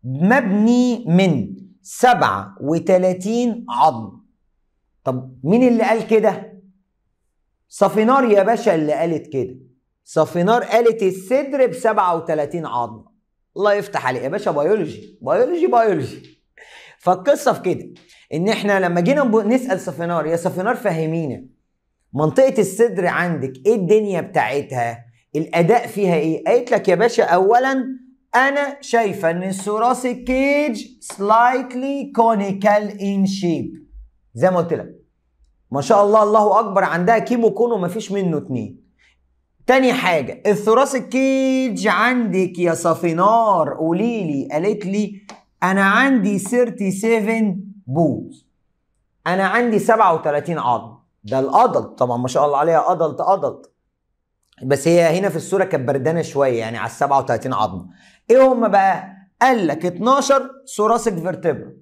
مبني من 37 عظم طب مين اللي قال كده صفينار يا باشا اللي قالت كده صفينار قالت الصدر ب 37 عظم الله يفتح عليك يا باشا بيولوجي بيولوجي بيولوجي فالقصه في كده ان احنا لما جينا نسال سفينار يا سفينار فهمينا منطقه الصدر عندك ايه الدنيا بتاعتها الاداء فيها ايه قالت لك يا باشا اولا انا شايفه ان الثراسي كيج سلايتلي كونيكال ان شيب زي ما قلت لك ما شاء الله الله اكبر عندها كيمو كون ومفيش منه اتنين تاني حاجة الثراسي كيج عندك يا صافينار قولي لي قالت لي أنا عندي 37 بوز انا عندي 37 عظم ده الادلت طبعا ما شاء الله عليها ادلت ادلت بس هي هنا في الصوره كانت بردانه شويه يعني على ال 37 عظمه ايه هم بقى قال لك 12 ثوراسيك فيرتبرا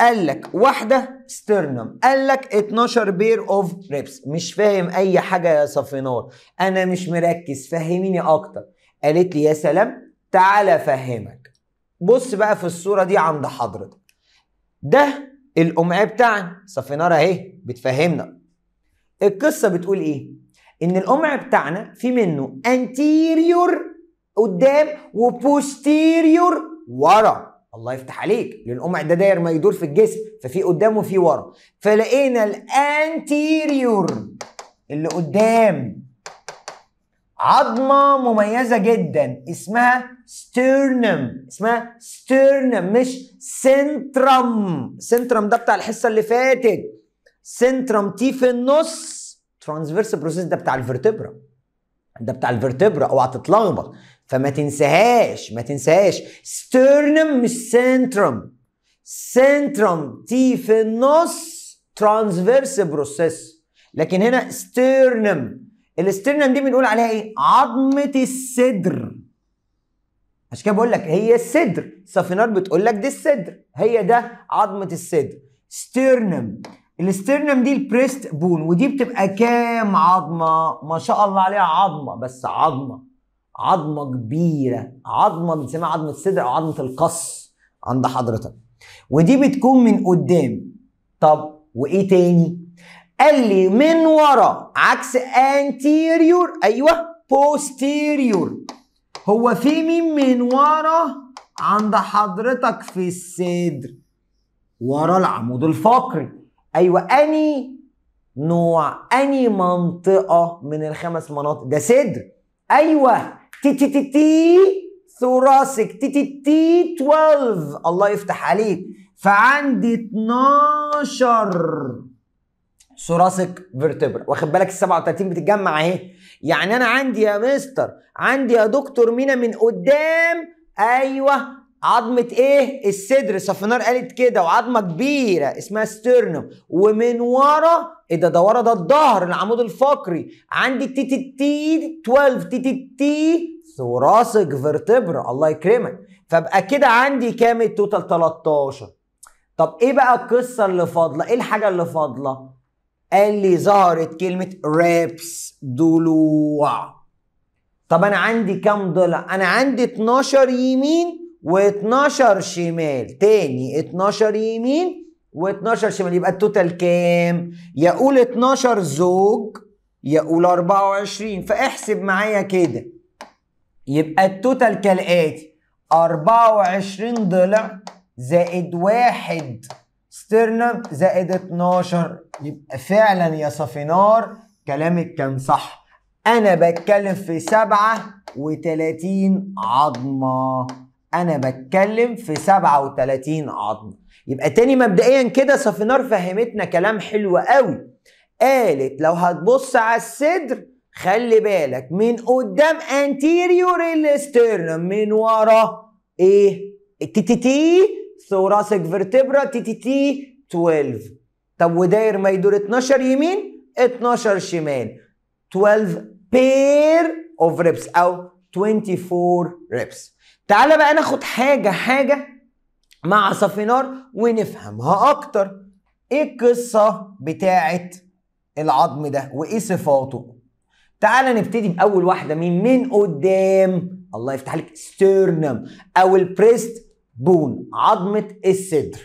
قال لك واحده ستيرنم قال لك 12 بير اوف ريبس مش فاهم اي حاجه يا صفينار انا مش مركز فهميني اكتر قالت لي يا سلام تعالى افهمك بص بقى في الصوره دي عند حضرتك ده الامعاء بتاعنا صفينار اهي بتفهمنا القصه بتقول ايه ان القمع بتاعنا في منه انتيريور قدام وبوستيريور ورا الله يفتح عليك لان القمع ده داير ما يدور في الجسم ففي قدام وفي ورا فلقينا الانتيريور اللي قدام عظمه مميزه جدا اسمها ستيرنم اسمها ستيرنم مش سنترم سنترم ده بتاع الحصه اللي فاتت سنترم تي في النص ترانسفيرس بروسيس ده بتاع الفرتبرا ده بتاع الفرتبرا اوعى تتلخبط فما تنساهاش ما تنساهاش ستيرنم مش سنترم سنترم تي في النص ترانسفيرس بروسيس لكن هنا sternum الاسترنم دي بنقول عليها ايه عظمه الصدر عشان كده بقول لك هي الصدر صافينار بتقول لك دي الصدر هي ده عظمه الصدر ستيرنم الاسترنم دي البريست بون ودي بتبقى كام عظمه ما شاء الله عليها عظمه بس عظمه عظمه كبيره عظمه بنسميها عظمه الصدر او عظمه القص عند حضرتك ودي بتكون من قدام طب وايه تاني قال لي من ورا عكس anterior ايوه posterior هو في مين من ورا عند حضرتك في الصدر ورا العمود الفقري ايوه اني نوع اني منطقه من الخمس مناطق ده صدر ايوه تي تي تي تي ثوراسك تي تي تي 12 الله يفتح عليك فعندي 12 ثوراسيك فيرتبرا واخد بالك ال 37 بتتجمع اهي يعني انا عندي يا مستر عندي يا دكتور مينا من قدام ايوه عظمة ايه؟ الصدر صفينار قالت كده وعظمة كبيرة اسمها ستيرنوم ومن ورا ايه ده ده ورا ده الظهر العمود الفقري عندي تي تي تي 12 تي تي تي ثوراسيك فيرتبرا الله يكرمك فابقى كده عندي كام التوتال 13 طب ايه بقى القصة اللي فاضلة؟ ايه الحاجة اللي فاضلة؟ قال لي ظهرت كلمة رابس ضلوع طب أنا عندي كام ضلع؟ أنا عندي 12 يمين و12 شمال تاني 12 يمين و12 شمال يبقى التوتال كام؟ يقول 12 زوج يقول 24 فاحسب معايا كده يبقى التوتال كالآتي 24 ضلع زائد واحد اكسترنال زائد 12 يبقى فعلا يا صفينار كلامك كان صح انا بتكلم في 37 عظمه انا بتكلم في 37 عظمه يبقى تاني مبدئيا كده صفينار فهمتنا كلام حلو قوي قالت لو هتبص على الصدر خلي بالك من قدام انتيريور الاسترنم من ورا ايه التي تي تي ثوراسك فيرتبرا تي تي تي 12 طب وداير ما يدور 12 يمين 12 شمال 12 بير اوف ريبس او 24 ريبس تعالى بقى ناخد حاجه حاجه مع صافينار ونفهمها اكتر ايه القصه بتاعه العظم ده وايه صفاته تعالى نبتدي باول واحده مين من قدام الله يفتح لك ستيرنم او البريست بون عظمه الصدر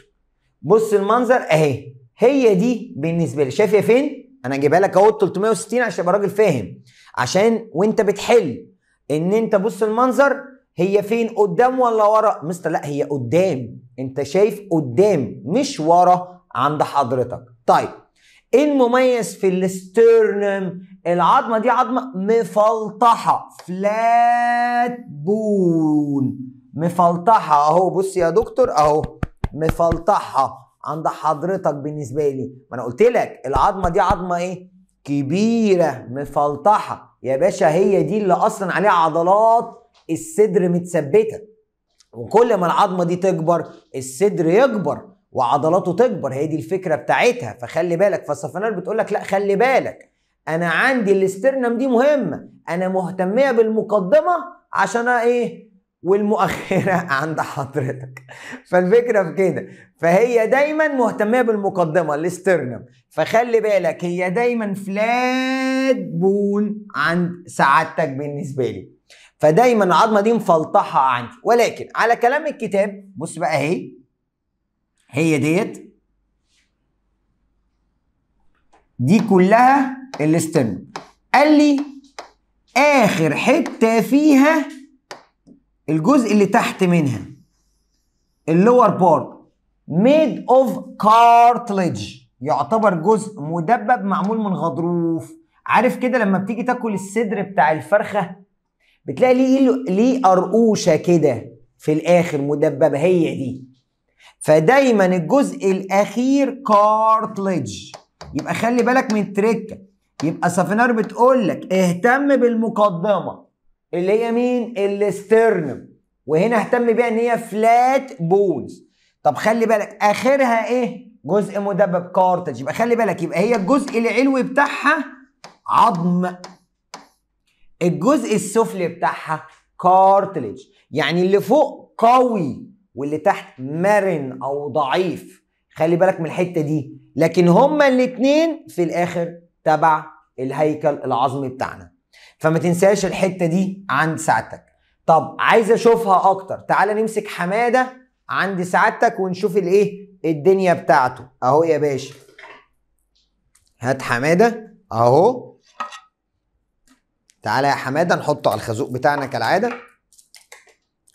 بص المنظر اهي هي دي بالنسبه لي شايف هي فين انا جايبها لك اهو 360 عشان ابقى راجل فاهم عشان وانت بتحل ان انت بص المنظر هي فين قدام ولا ورا مستر لا هي قدام انت شايف قدام مش ورا عند حضرتك طيب ايه المميز في الاسترنم العظمه دي عظمه مفلطحه فلات بون مفلطحه اهو بص يا دكتور اهو مفلطحه عند حضرتك بالنسبه لي ما انا قلت لك العظمه دي عظمه ايه كبيره مفلطحه يا باشا هي دي اللي اصلا عليها عضلات الصدر متثبته وكل ما العظمه دي تكبر الصدر يكبر وعضلاته تكبر هي دي الفكره بتاعتها فخلي بالك فالصفنار بتقول لك لا خلي بالك انا عندي الاسترنم دي مهمه انا مهتميه بالمقدمه عشان ايه والمؤخره عند حضرتك فالفكره في كده فهي دايما مهتمه بالمقدمه الاسترنم فخلي بالك هي دايما فلات بون عند سعادتك بالنسبه لي فدايما العظمه دي مفلطحه عندي ولكن على كلام الكتاب بص بقى اهي هي ديت دي كلها الاسترنم قال لي اخر حته فيها الجزء اللي تحت منها اللور بارت ميد اوف كارتليج يعتبر جزء مدبب معمول من غضروف عارف كده لما بتيجي تاكل الصدر بتاع الفرخه بتلاقي ليه ليه قرقوشه كده في الاخر مدببه هي دي فدايما الجزء الاخير كارتليج يبقى خلي بالك من التريكه يبقى سافينار بتقول لك اهتم بالمقدمه اللي هي مين الاسترنم وهنا اهتم بيها ان هي فلات بونز طب خلي بالك اخرها ايه جزء مدبب كارتج يبقى خلي بالك يبقى هي الجزء العلوي بتاعها عظم الجزء السفلي بتاعها كارتلج يعني اللي فوق قوي واللي تحت مرن او ضعيف خلي بالك من الحته دي لكن هما الاثنين في الاخر تبع الهيكل العظمي بتاعنا فما تنساش الحته دي عند سعادتك طب عايز اشوفها اكتر تعالى نمسك حماده عند سعادتك ونشوف الايه الدنيا بتاعته اهو يا باشا هات حماده اهو تعالى يا حماده نحطه على الخازوق بتاعنا كالعاده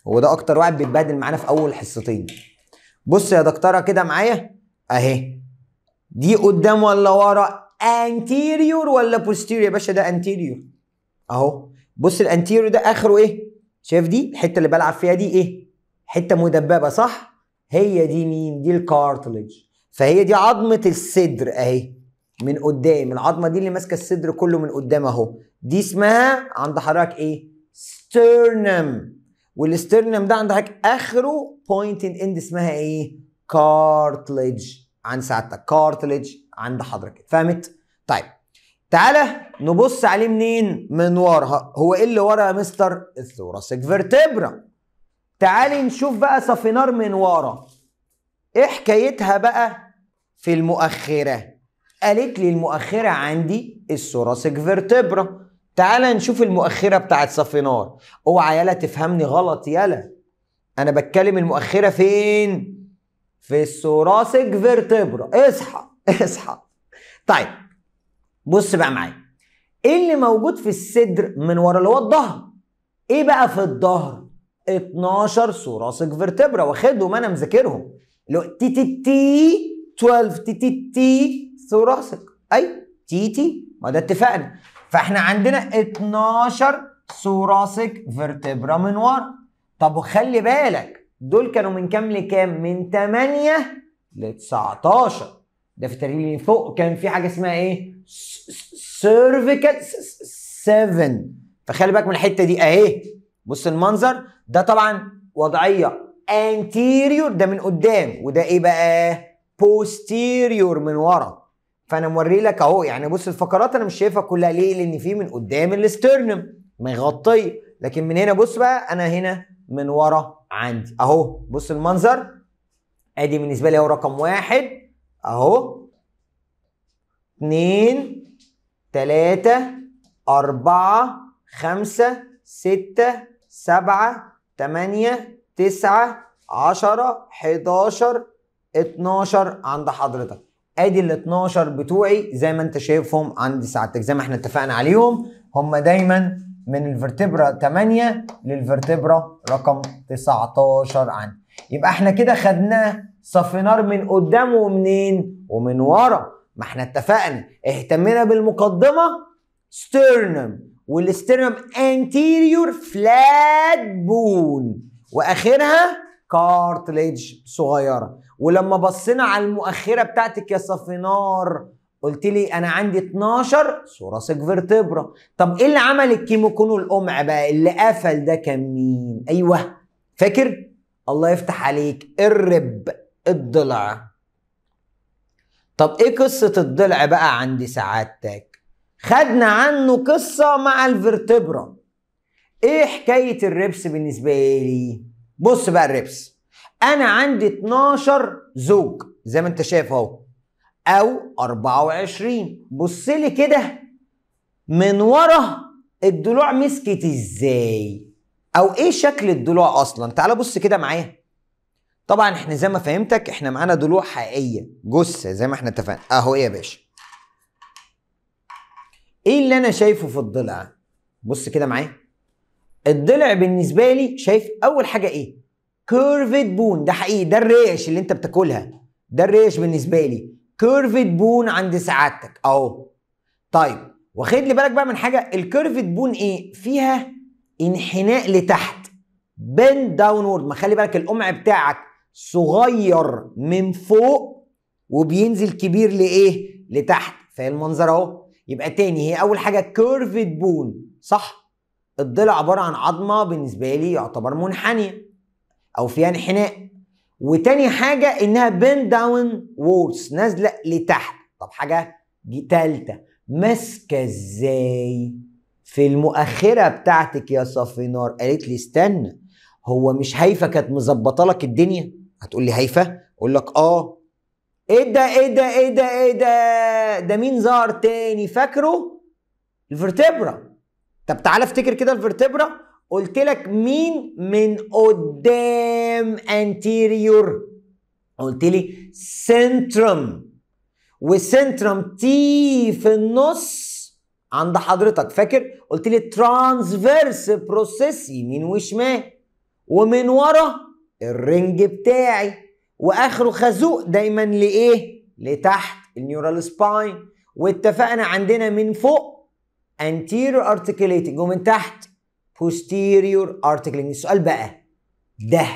هو ده اكتر واحد بيتبادل معانا في اول حصتين بص يا دكتوره كده معايا اهي دي قدام ولا ورا انتيريور ولا بوستيريور يا باشا ده انتيريور اهو بص الانتيريو ده اخره ايه شايف دي الحته اللي بلعب فيها دي ايه حته مدببه صح هي دي مين دي الكارتلج فهي دي عظمه الصدر اهي من قدام العظمه دي اللي ماسكه الصدر كله من قدام اهو دي اسمها عند حضرتك ايه ستيرنم والاسترنم ده عند حضرتك اخره بوينت اند اسمها ايه كارتلج عن سعادتك كارتلج عند حضرتك فهمت طيب تعالى نبص عليه منين من وراها هو ايه اللي ورا يا مستر الثوراسيك فيرتبرا تعالي نشوف بقى صفينار من ورا ايه حكايتها بقى في المؤخره قالت لي المؤخره عندي الثوراسيك فيرتبرا تعالى نشوف المؤخره بتاعت صفينار اوعى يالا تفهمني غلط يالا انا بتكلم المؤخره فين في الثوراسيك فيرتبرا اصحى اصحى طيب بص بقى معايا ايه اللي موجود في الصدر من ورا اللي هو الظهر ايه بقى في الظهر 12 ثوراسك فيرتبرا واخدهم انا مذاكرهم اللي هو تي تي تي 12 تي تي تي ثوراسك اي تي تي ما ده اتفقنا فاحنا عندنا 12 ثوراسك فيرتبرا من ورا طب وخلي بالك دول كانوا من كام لكام من 8 ل 19 ده في التاريخ اللي فوق كان في حاجه اسمها ايه سيرفيكال 7 فخلي بالك من الحته دي اهي بص المنظر ده طبعا وضعيه انتيريور ده من قدام وده ايه بقى بوستيريور من ورا فانا موري لك اهو يعني بص الفقرات انا مش شايفها كلها ليه لان في من قدام الاسترنم مغطيه لكن من هنا بص بقى انا هنا من ورا عندي اهو بص المنظر ادي بالنسبه لي اهو رقم واحد اهو اتنين تلاتة أربعة خمسة ستة سبعة تمانية تسعة عشرة حداشر اتناشر عند حضرتك ادي ال 12 بتوعي زي ما انت شايفهم عند سعادتك زي ما احنا اتفقنا عليهم هم دايما من الفرتبرا 8 للفرتبرا رقم 19 عندي يبقى احنا كده خدناه صفيناه من قدام ومنين ومن ورا ما احنا اتفقنا اهتمينا بالمقدمه ستيرنم والستيرنم انتيريور فلات بون واخرها كارتليج صغيره ولما بصينا على المؤخره بتاعتك يا صفينار قلت لي انا عندي 12 ثوراسيك فيرتبرا طب ايه اللي عمل الكيموكون والقمع بقى اللي قفل ده كان مين ايوه فاكر الله يفتح عليك الرب الضلع طب ايه قصة الضلع بقى عند سعادتك؟ خدنا عنه قصة مع الفرتبرا ايه حكاية الربس بالنسبة لي؟ بص بقى الربس انا عندي 12 زوج زي ما انت شايف اهو او 24 بص لي كده من ورا الضلوع مسكت ازاي او ايه شكل الضلوع اصلا تعال بص كده معايا طبعا احنا زي ما فهمتك احنا معانا ضلوع حقيقيه جثه زي ما احنا اتفقنا اهو ايه يا باشا ايه اللي انا شايفه في الضلع بص كده معايا الضلع بالنسبه لي شايف اول حاجه ايه كيرفت بون ده حقيقي ده الريش اللي انت بتاكلها ده الريش بالنسبه لي كيرفت بون عند سعادتك اهو طيب واخد لي بالك بقى من حاجه الكيرفت بون ايه فيها انحناء لتحت بند داونورد ما خلي بالك القمع بتاعك صغير من فوق وبينزل كبير لايه لتحت فالمنظر اهو يبقى تاني هي اول حاجه كيرفد بون صح الضلع عباره عن عظمه بالنسبه لي يعتبر منحنيه او فيها انحناء وتاني حاجه انها بين داون ووردز نازله لتحت طب حاجه دي تالته ماسكه ازاي في المؤخره بتاعتك يا صفينار قالت لي استنى هو مش هيفا كانت مظبطه لك الدنيا هتقول لي هيفا اقول لك اه ايه ده ايه ده ايه ده ايه ده ده مين ظهر تاني فاكره الفرتبرا طب تعالى افتكر كده الفرتبرا قلت لك مين من قدام انتيريور قلت لي سنترم وسنترم تي في النص عند حضرتك فاكر قلت لي ترانسفيرس بروسيس يمين وشمال ومن ورا الرنج بتاعي واخره خازوق دايما لايه لتحت النيورال سباين واتفقنا عندنا من فوق anterior articulating ومن تحت posterior articulating السؤال بقى ده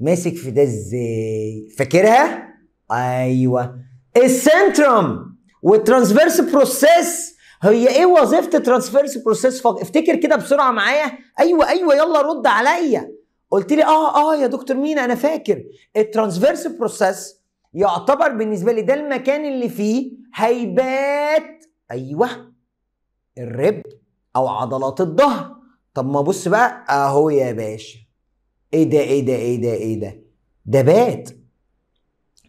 ماسك في ده ازاي فاكرها ايوه السنترم والترانسفيرس بروسيس هي ايه وظيفه الترانسفيرس بروسيس افتكر كده بسرعه معايا ايوه ايوه يلا رد عليا قلت لي اه اه يا دكتور مين انا فاكر الترانسفيرس بروسيس يعتبر بالنسبه لي ده المكان اللي فيه هيبات ايوه الرب او عضلات الظهر طب ما بص بقى اهو يا باشا ايه ده ايه ده ايه ده ايه ده ده بات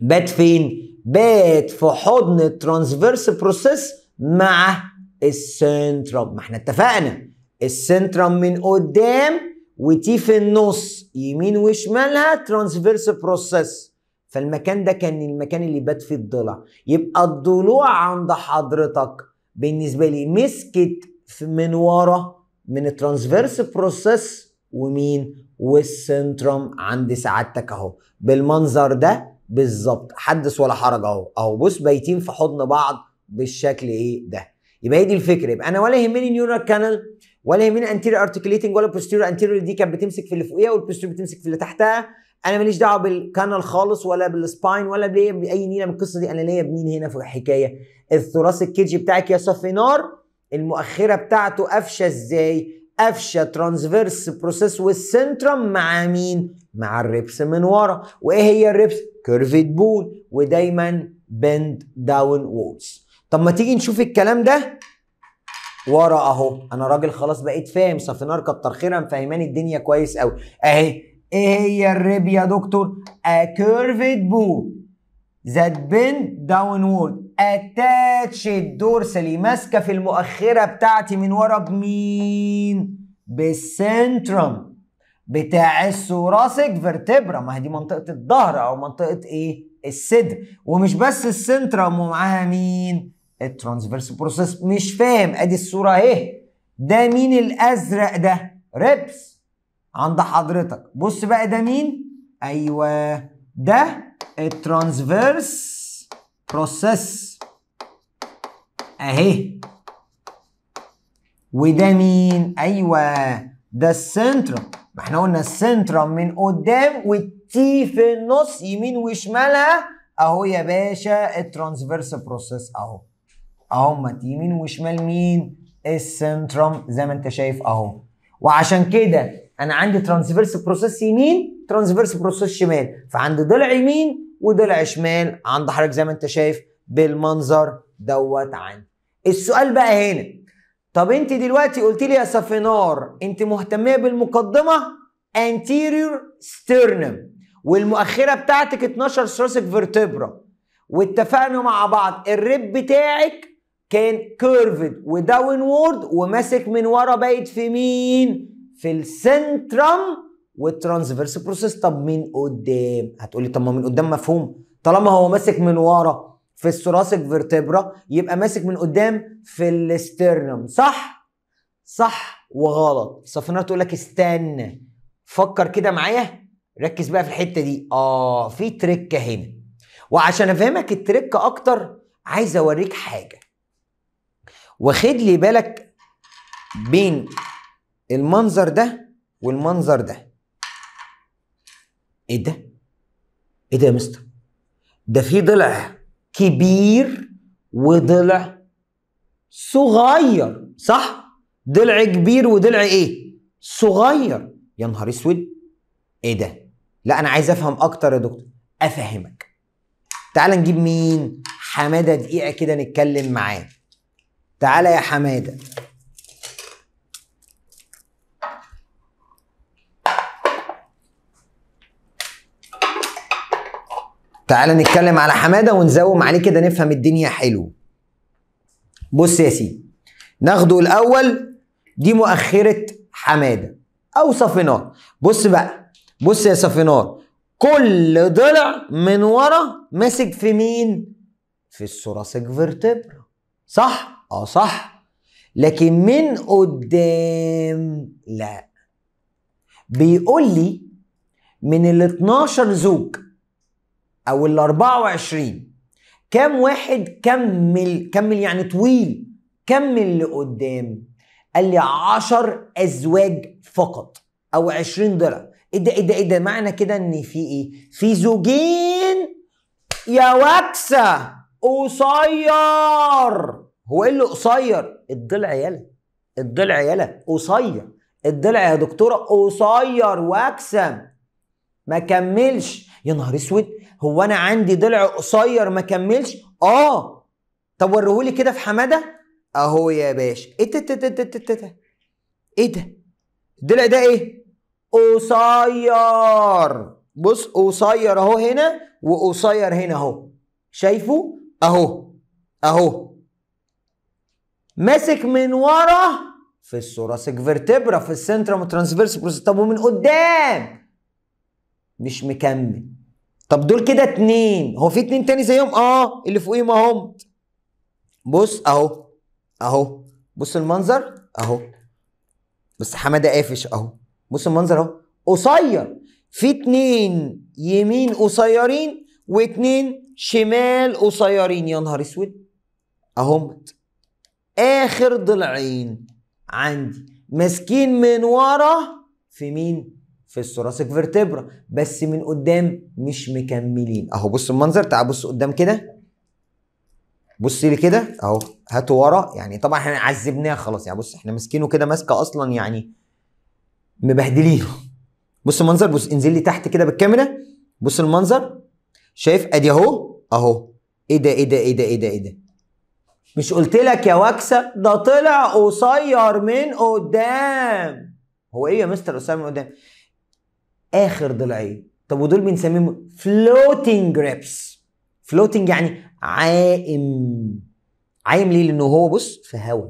بات فين بات في حضن الترانسفيرس بروسيس مع السنترم ما احنا اتفقنا السنترم من قدام وتي في النص يمين وشمالها ترانسفيرس بروسيس فالمكان ده كان المكان اللي بات فيه الضلع يبقى الضلوع عند حضرتك بالنسبه لي مسكت من ورا من الترانسفيرس بروسيس ومين والسنترم عند سعادتك اهو بالمنظر ده بالظبط حدث ولا حرج اهو اهو بص بايتين في حضن بعض بالشكل ايه ده يبقى هي دي الفكره يبقى انا ولا يهمني نيورال كانال ولا يمين انتيريور ارتكليتنج ولا بوستيريور انتيريور دي كانت بتمسك في اللي فوقيها والبوستيريور بتمسك في اللي تحتها انا ماليش دعوه بالكانال خالص ولا بالسباين ولا باي نيله من القصه دي انا ليا بمين هنا في الحكايه الثوراسيك الكيجي بتاعك يا صفي نار المؤخره بتاعته قافشه ازاي قفشه ترانسفيرس بروسيس والسنترم مع مين مع الريبس من ورا وايه هي الريبس كيرفت بول ودايما بند داون وولز طب ما تيجي نشوف الكلام ده ورا اهو انا راجل خلاص بقيت فاهم نار كتر خيرها فاهمان الدنيا كويس قوي اهي ايه هي الريب يا دكتور ا curved بو ذات بين downward اتاتش الدورسالي ماسكه في المؤخره بتاعتي من ورا بمين بالسنترم بتاع الثوراسيك فيرتبرا ما هي دي منطقه الظهر او منطقه ايه الصدر ومش بس السنترم ومعاها مين الترانسفيرس بروسيس مش فاهم ادي الصوره اهي ده مين الازرق ده ريبس عند حضرتك بص بقى ده مين ايوه ده الترانسفيرس بروسيس اهي وده مين ايوه ده السنترم ما احنا قلنا السنترم من قدام والتي في النص يمين وشمالها اهو يا باشا الترانسفيرس بروسيس اهو اهم يمين وشمال مين السنترم زي ما انت شايف اهو وعشان كده انا عندي ترانسفيرس بروسيس يمين ترانسفيرس بروسيس شمال فعندي ضلع يمين وضلع شمال عند حضرتك زي ما انت شايف بالمنظر دوت عندي السؤال بقى هنا طب انت دلوقتي قلت لي يا سفينار انت مهتميه بالمقدمه anterior sternum والمؤخره بتاعتك 12 thoracic vertebra واتفقنا مع بعض الريب بتاعك كان كيرفد وداون وورد وماسك من ورا بايت في مين؟ في السنترم والترانسفيرس بروسيس طب من قدام هتقولي طب ما من قدام مفهوم طالما هو ماسك من ورا في الثراسك فيرتبرا يبقى ماسك من قدام في الاسترنم صح؟ صح وغلط الصفنات تقول لك استنى فكر كده معايا ركز بقى في الحته دي اه في تريكه هنا وعشان افهمك التريكه اكتر عايز اوريك حاجه واخد لي بالك بين المنظر ده والمنظر ده ايه ده ايه ده يا مستر ده في ضلع كبير وضلع صغير صح ضلع كبير وضلع ايه صغير يا نهار اسود ايه ده لا انا عايز افهم اكتر يا دكتور افهمك تعال نجيب مين حماده دقيقه كده نتكلم معاه تعالى يا حماده تعالى نتكلم على حماده ونزوم عليه كده نفهم الدنيا حلو بص يا سيدي ناخده الاول دي مؤخره حماده او صفينار بص بقى بص يا صفينار كل ضلع من ورا ماسك في مين في الثراسك فيرتبرا صح اه صح لكن من قدام لا بيقول لي من ال 12 زوج او ال 24 كم واحد كمل كمل يعني طويل كمل لقدام قال لي 10 ازواج فقط او 20 ضلع ايه ده ايه ده ايه ده معنى كده ان في ايه في زوجين يا وكسه قصير هو ايه اللي قصير الضلع يالا الضلع يالا قصير الضلع يا دكتوره قصير واكسم ما كملش يا نهار اسود هو انا عندي ضلع قصير ما كملش اه طب وريهولي كده في حماده اهو يا باشا ايه ده ايه ده الضلع ده ايه قصير بص قصير اهو هنا وقصير هنا اهو شايفه اهو اهو ماسك من ورا في الثوراسيك فيرتبرا في السنترم ترانسفيرس طب ومن قدام مش مكمل طب دول كده اتنين هو في اتنين تاني زيهم اه اللي فوقيهم اهم بص اهو اهو بص المنظر اهو بس حماده قافش اهو بص المنظر اهو قصير في اتنين يمين قصيرين واتنين شمال قصيرين يا نهار اسود اهمت اخر ضلعين عندي ماسكين من ورا في مين في الثوراسيك فيرتبرا بس من قدام مش مكملين اهو بص المنظر تعال بص قدام كده بصي لي كده اهو هاتوا ورا يعني طبعا احنا عذبناه خلاص يعني بص احنا ماسكينه كده ماسكه اصلا يعني مبهدلينه بص المنظر بص انزل لي تحت كده بالكاميرا بص المنظر شايف ادي اهو اهو ايه ده ايه ده ايه ده ايه ده ايه ده مش قلت لك يا وكسه ده طلع قصير من قدام هو ايه يا مستر قصير من قدام اخر ضلعين طب ودول بنسميهم فلوتنج جريبس فلوتنج يعني عائم عايم ليه لانه هو بص في هوا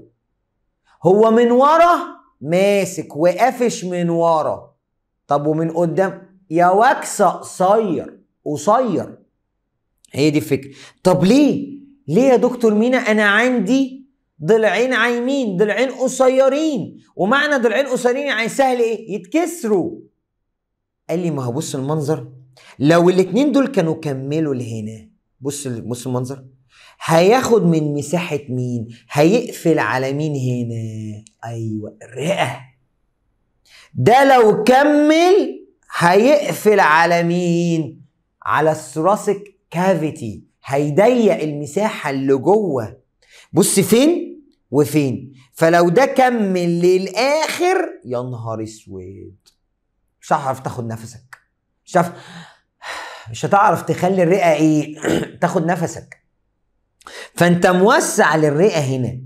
هو من ورا ماسك وقافش من ورا طب ومن قدام يا وكسه قصير قصير هي دي الفكره طب ليه ليه يا دكتور مينا انا عندي ضلعين عايمين ضلعين قصيرين ومعنى ضلعين قصيرين يعني سهل ايه يتكسروا قال لي ما هو بص المنظر لو الاتنين دول كانوا كملوا لهنا بص بص المنظر هياخد من مساحة مين؟ هيقفل على مين هنا؟ أيوة الرئة ده لو كمل هيقفل على مين؟ على الثراسك كافيتي هيضيق المساحه اللي جوه بص فين وفين فلو ده كمل للاخر يا نهار اسود مش هتعرف تاخد نفسك مش هتعرف مش هتعرف تخلي الرئه ايه تاخد نفسك فانت موسع للرئه هنا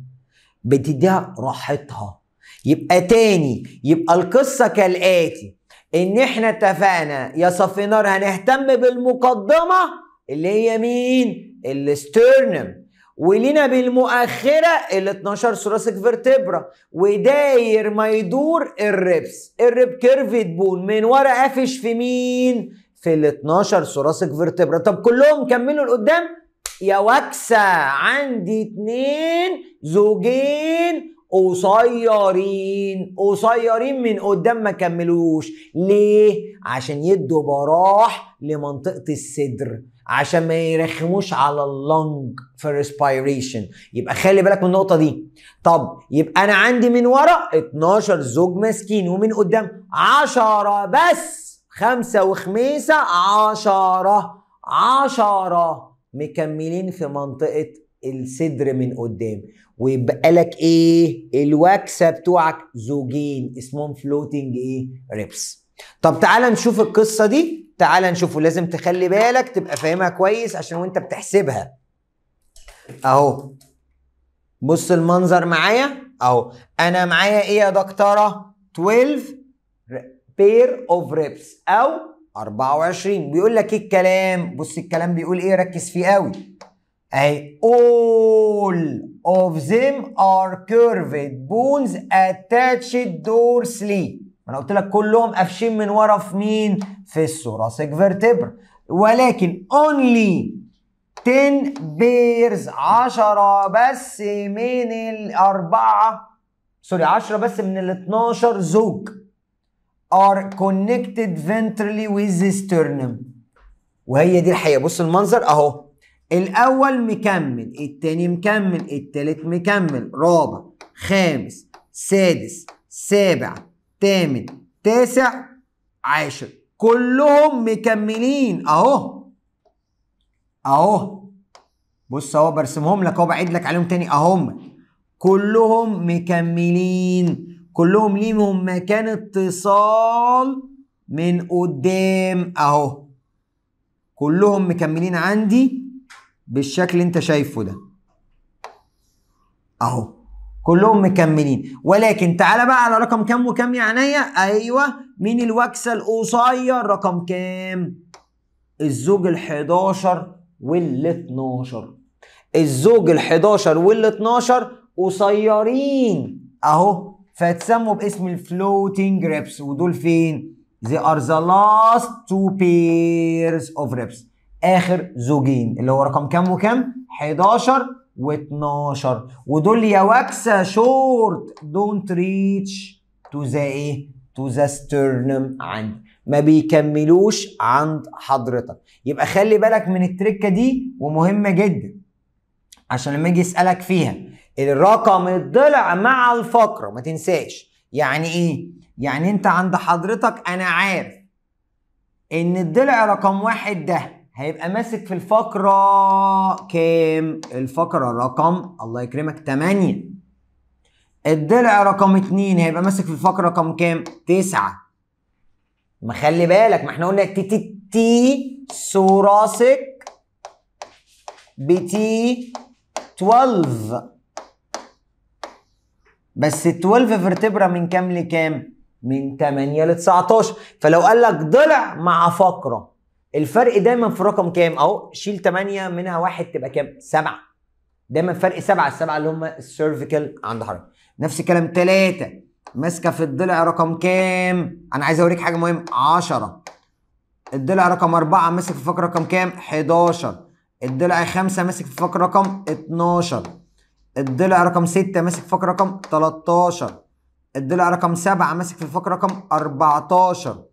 بتديها راحتها يبقى تاني يبقى القصه كالاتي ان احنا اتفقنا يا صفينار هنهتم بالمقدمه اللي هي مين؟ الاسترنم ولينا بالمؤخرة ال 12 ثراسك فيرتبرا وداير ما يدور الريبس الريب كيرفت بون من ورا قافش في مين؟ في ال 12 ثراسك فيرتبرا طب كلهم كملوا لقدام يا وكسة عندي اتنين زوجين قصيرين قصيرين من قدام ما كملوش ليه؟ عشان يدوا براح لمنطقة الصدر عشان ما يرخموش على اللنج في الريسبيريشن يبقى خلي بالك من النقطه دي طب يبقى انا عندي من ورا 12 زوج ماسكين ومن قدام 10 بس خمسه وخميسه 10 10 مكملين في منطقه الصدر من قدام ويبقى لك ايه الوكسه بتوعك زوجين اسمهم فلوتنج ايه ريبس طب تعالى نشوف القصه دي تعال نشوفه لازم تخلي بالك تبقى فاهمها كويس عشان وانت بتحسبها اهو بص المنظر معايا اهو انا معايا ايه يا دكتوره 12 بير اوف ريبس او 24 بيقول لك ايه الكلام بص الكلام بيقول ايه ركز فيه قوي اهي all of them are curved bones attached dorsally ما انا قلت لك كلهم قافشين من ورا في مين في الثوراسيك فيرتبرا ولكن اونلي 10 بيرز 10 بس من الاربعه سوري 10 بس من ال 12 زوج are connected ventrally with sternum وهي دي الحقيقه بص المنظر اهو الاول مكمل التاني مكمل التالت مكمل رابع خامس سادس سابع تامن تاسع عاشر كلهم مكملين اهو اهو بص اهو برسمهم لك اهو بعيد لك عليهم تاني اهم كلهم مكملين كلهم ليهم مكان اتصال من قدام اهو كلهم مكملين عندي بالشكل اللي انت شايفه ده اهو كلهم مكملين ولكن تعالى بقى على رقم كام وكام يا عينيا ايوه مين الوكسه القصير رقم كام الزوج ال11 وال12 الزوج ال11 وال12 قصيرين اهو فتسموا باسم الفلوتنج ريبس ودول فين they are the last two pairs of reps اخر زوجين اللي هو رقم كام وكام 11 و12 ودول يا واكسه شورت دونت ريتش تو ذا ايه تو ذا ستيرنم عندي ما بيكملوش عند حضرتك يبقى خلي بالك من التركه دي ومهمه جدا عشان لما اجي اسالك فيها الرقم الضلع مع الفقره ما تنساش يعني ايه يعني انت عند حضرتك انا عارف ان الضلع رقم واحد ده هيبقى ماسك في الفقرة كام؟ الفقرة رقم الله يكرمك 8 الضلع رقم 2 هيبقى ماسك في الفقرة رقم كام؟ 9 ما خلي بالك ما احنا قلنا تي تي تي بي تي 12 بس 12 فيرتبرا من كام لكام؟ من 8 ل 19 فلو قال لك ضلع مع فقره الفرق دايما في رقم كام اهو شيل 8 منها واحد تبقى كام 7 دايما فرق 7 7 اللي هم السيرفيكال عند حضرتك نفس الكلام 3 ماسكه في الضلع رقم كام انا عايز اوريك حاجه مهمه 10 الضلع رقم 4 ماسك في فقره رقم كام 11 الضلع 5 ماسك في فقره رقم 12 الضلع رقم 6 ماسك في فقره رقم 13 الضلع رقم 7 ماسك في فقره رقم 14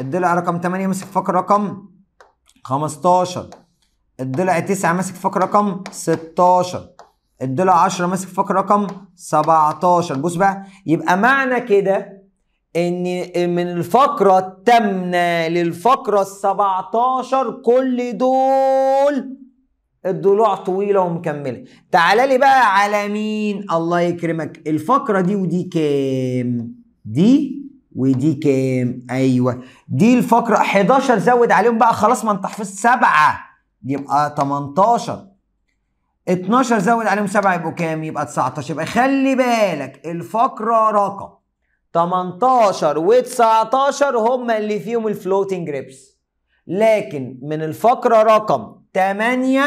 الضلع رقم 8 ماسك في فقره رقم 15 الضلع 9 ماسك فك رقم 16 الضلع 10 ماسك فك رقم 17 بص بقى يبقى معنى كده ان من الفقره الثامنه للفقره ال 17 كل دول الضلوع طويله ومكمله تعال لي بقى على مين الله يكرمك الفقره دي ودي كام دي ودي كام ايوه دي الفقره 11 زود عليهم بقى خلاص ما انت حفظت سبعه يبقى 18 12 زود عليهم سبعه يبقوا كام يبقى 19 يبقى خلي بالك الفقره رقم 18 و19 هما اللي فيهم الفلوتنج ريبس لكن من الفقره رقم 8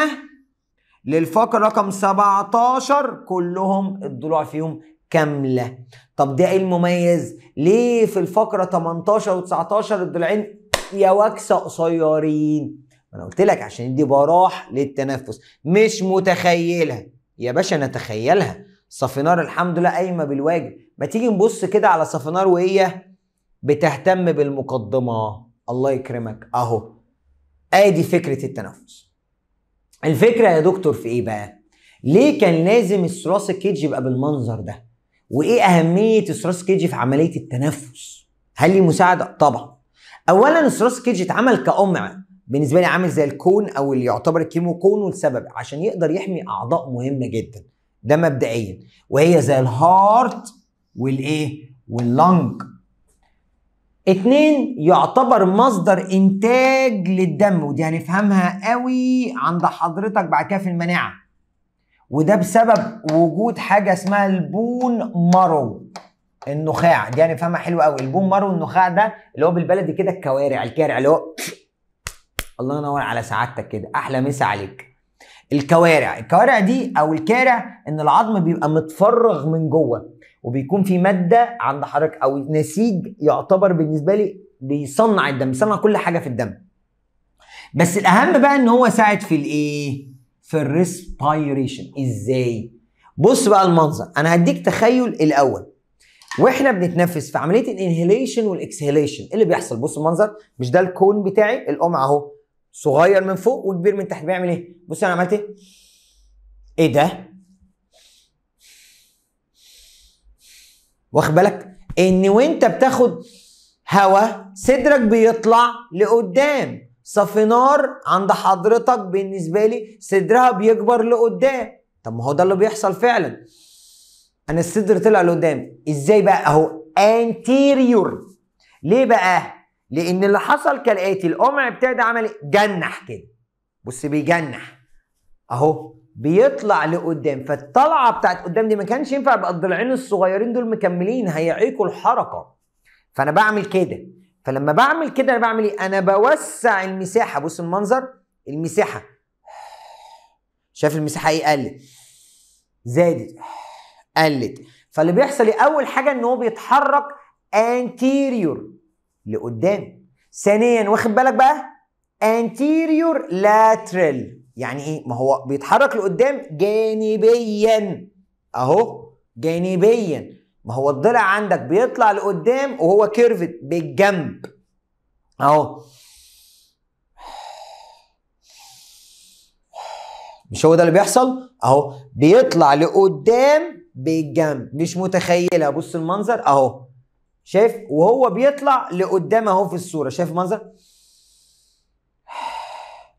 للفقره رقم 17 كلهم الضلوع فيهم كامله طب ده ايه المميز ليه في الفقره 18 و19 الضلعين يا وكسه قصيرين انا قلت لك عشان دي براح للتنفس مش متخيلها يا باشا نتخيلها صفينار الحمد لله قايمه بالواجب ما تيجي نبص كده على صفينار وهي بتهتم بالمقدمه الله يكرمك اهو ادي فكره التنفس الفكره يا دكتور في ايه بقى ليه كان لازم الثلاثي الكيج يبقى بالمنظر ده وايه اهميه الثراس كيجي في عمليه التنفس هل لي مساعده طبعا اولا الثراس كيجي اتعمل كأمعة بالنسبه لي عامل زي الكون او اللي يعتبر الكيمو كون والسبب عشان يقدر يحمي اعضاء مهمه جدا ده مبدئيا وهي زي الهارت والايه واللنج اتنين يعتبر مصدر انتاج للدم ودي هنفهمها قوي عند حضرتك بعد كده في المناعه وده بسبب وجود حاجه اسمها البون مارو النخاع دي يعني فاهمها حلوه قوي البون مارو النخاع ده اللي هو بالبلدي كده الكوارع الكارع اللي هو الله ينور على سعادتك كده احلى مسا عليك الكوارع الكوارع دي او الكارع ان العظم بيبقى متفرغ من جوه وبيكون في ماده عند حضرتك او نسيج يعتبر بالنسبه لي بيصنع الدم بيصنع كل حاجه في الدم بس الاهم بقى ان هو ساعد في الايه في الريسبيريشن ازاي بص بقى المنظر انا هديك تخيل الاول واحنا بنتنفس في عمليه الانهيليشن والاكسهيليشن ايه اللي بيحصل بص المنظر مش ده الكون بتاعي القمع اهو صغير من فوق وكبير من تحت بيعمل ايه بص انا عملت ايه ايه ده واخد بالك ان وانت بتاخد هواء صدرك بيطلع لقدام صف نار عند حضرتك بالنسبه لي صدرها بيكبر لقدام طب ما هو ده اللي بيحصل فعلا انا الصدر طلع لقدام ازاي بقى اهو انتيريور ليه بقى لان اللي حصل كالاتي القمع ابتدى ده عمل إيه؟ جنح كده بص بيجنح اهو بيطلع لقدام فالطلعه بتاعت قدام دي ما كانش ينفع يبقى الضلعين الصغيرين دول مكملين هيعيقوا الحركه فانا بعمل كده فلما بعمل كده انا بعمل ايه؟ انا بوسع المساحه بص المنظر المساحه شايف المساحه ايه قلت زادت قلت فاللي بيحصل ايه؟ اول حاجه ان هو بيتحرك انتيريور لقدام ثانيا واخد بالك بقى انتيريور لاترال يعني ايه؟ ما هو بيتحرك لقدام جانبيا اهو جانبيا ما هو الضلع عندك بيطلع لقدام وهو كيرفت بالجنب اهو مش هو ده اللي بيحصل اهو بيطلع لقدام بالجنب مش متخيله بص المنظر اهو شايف وهو بيطلع لقدام اهو في الصوره شايف المنظر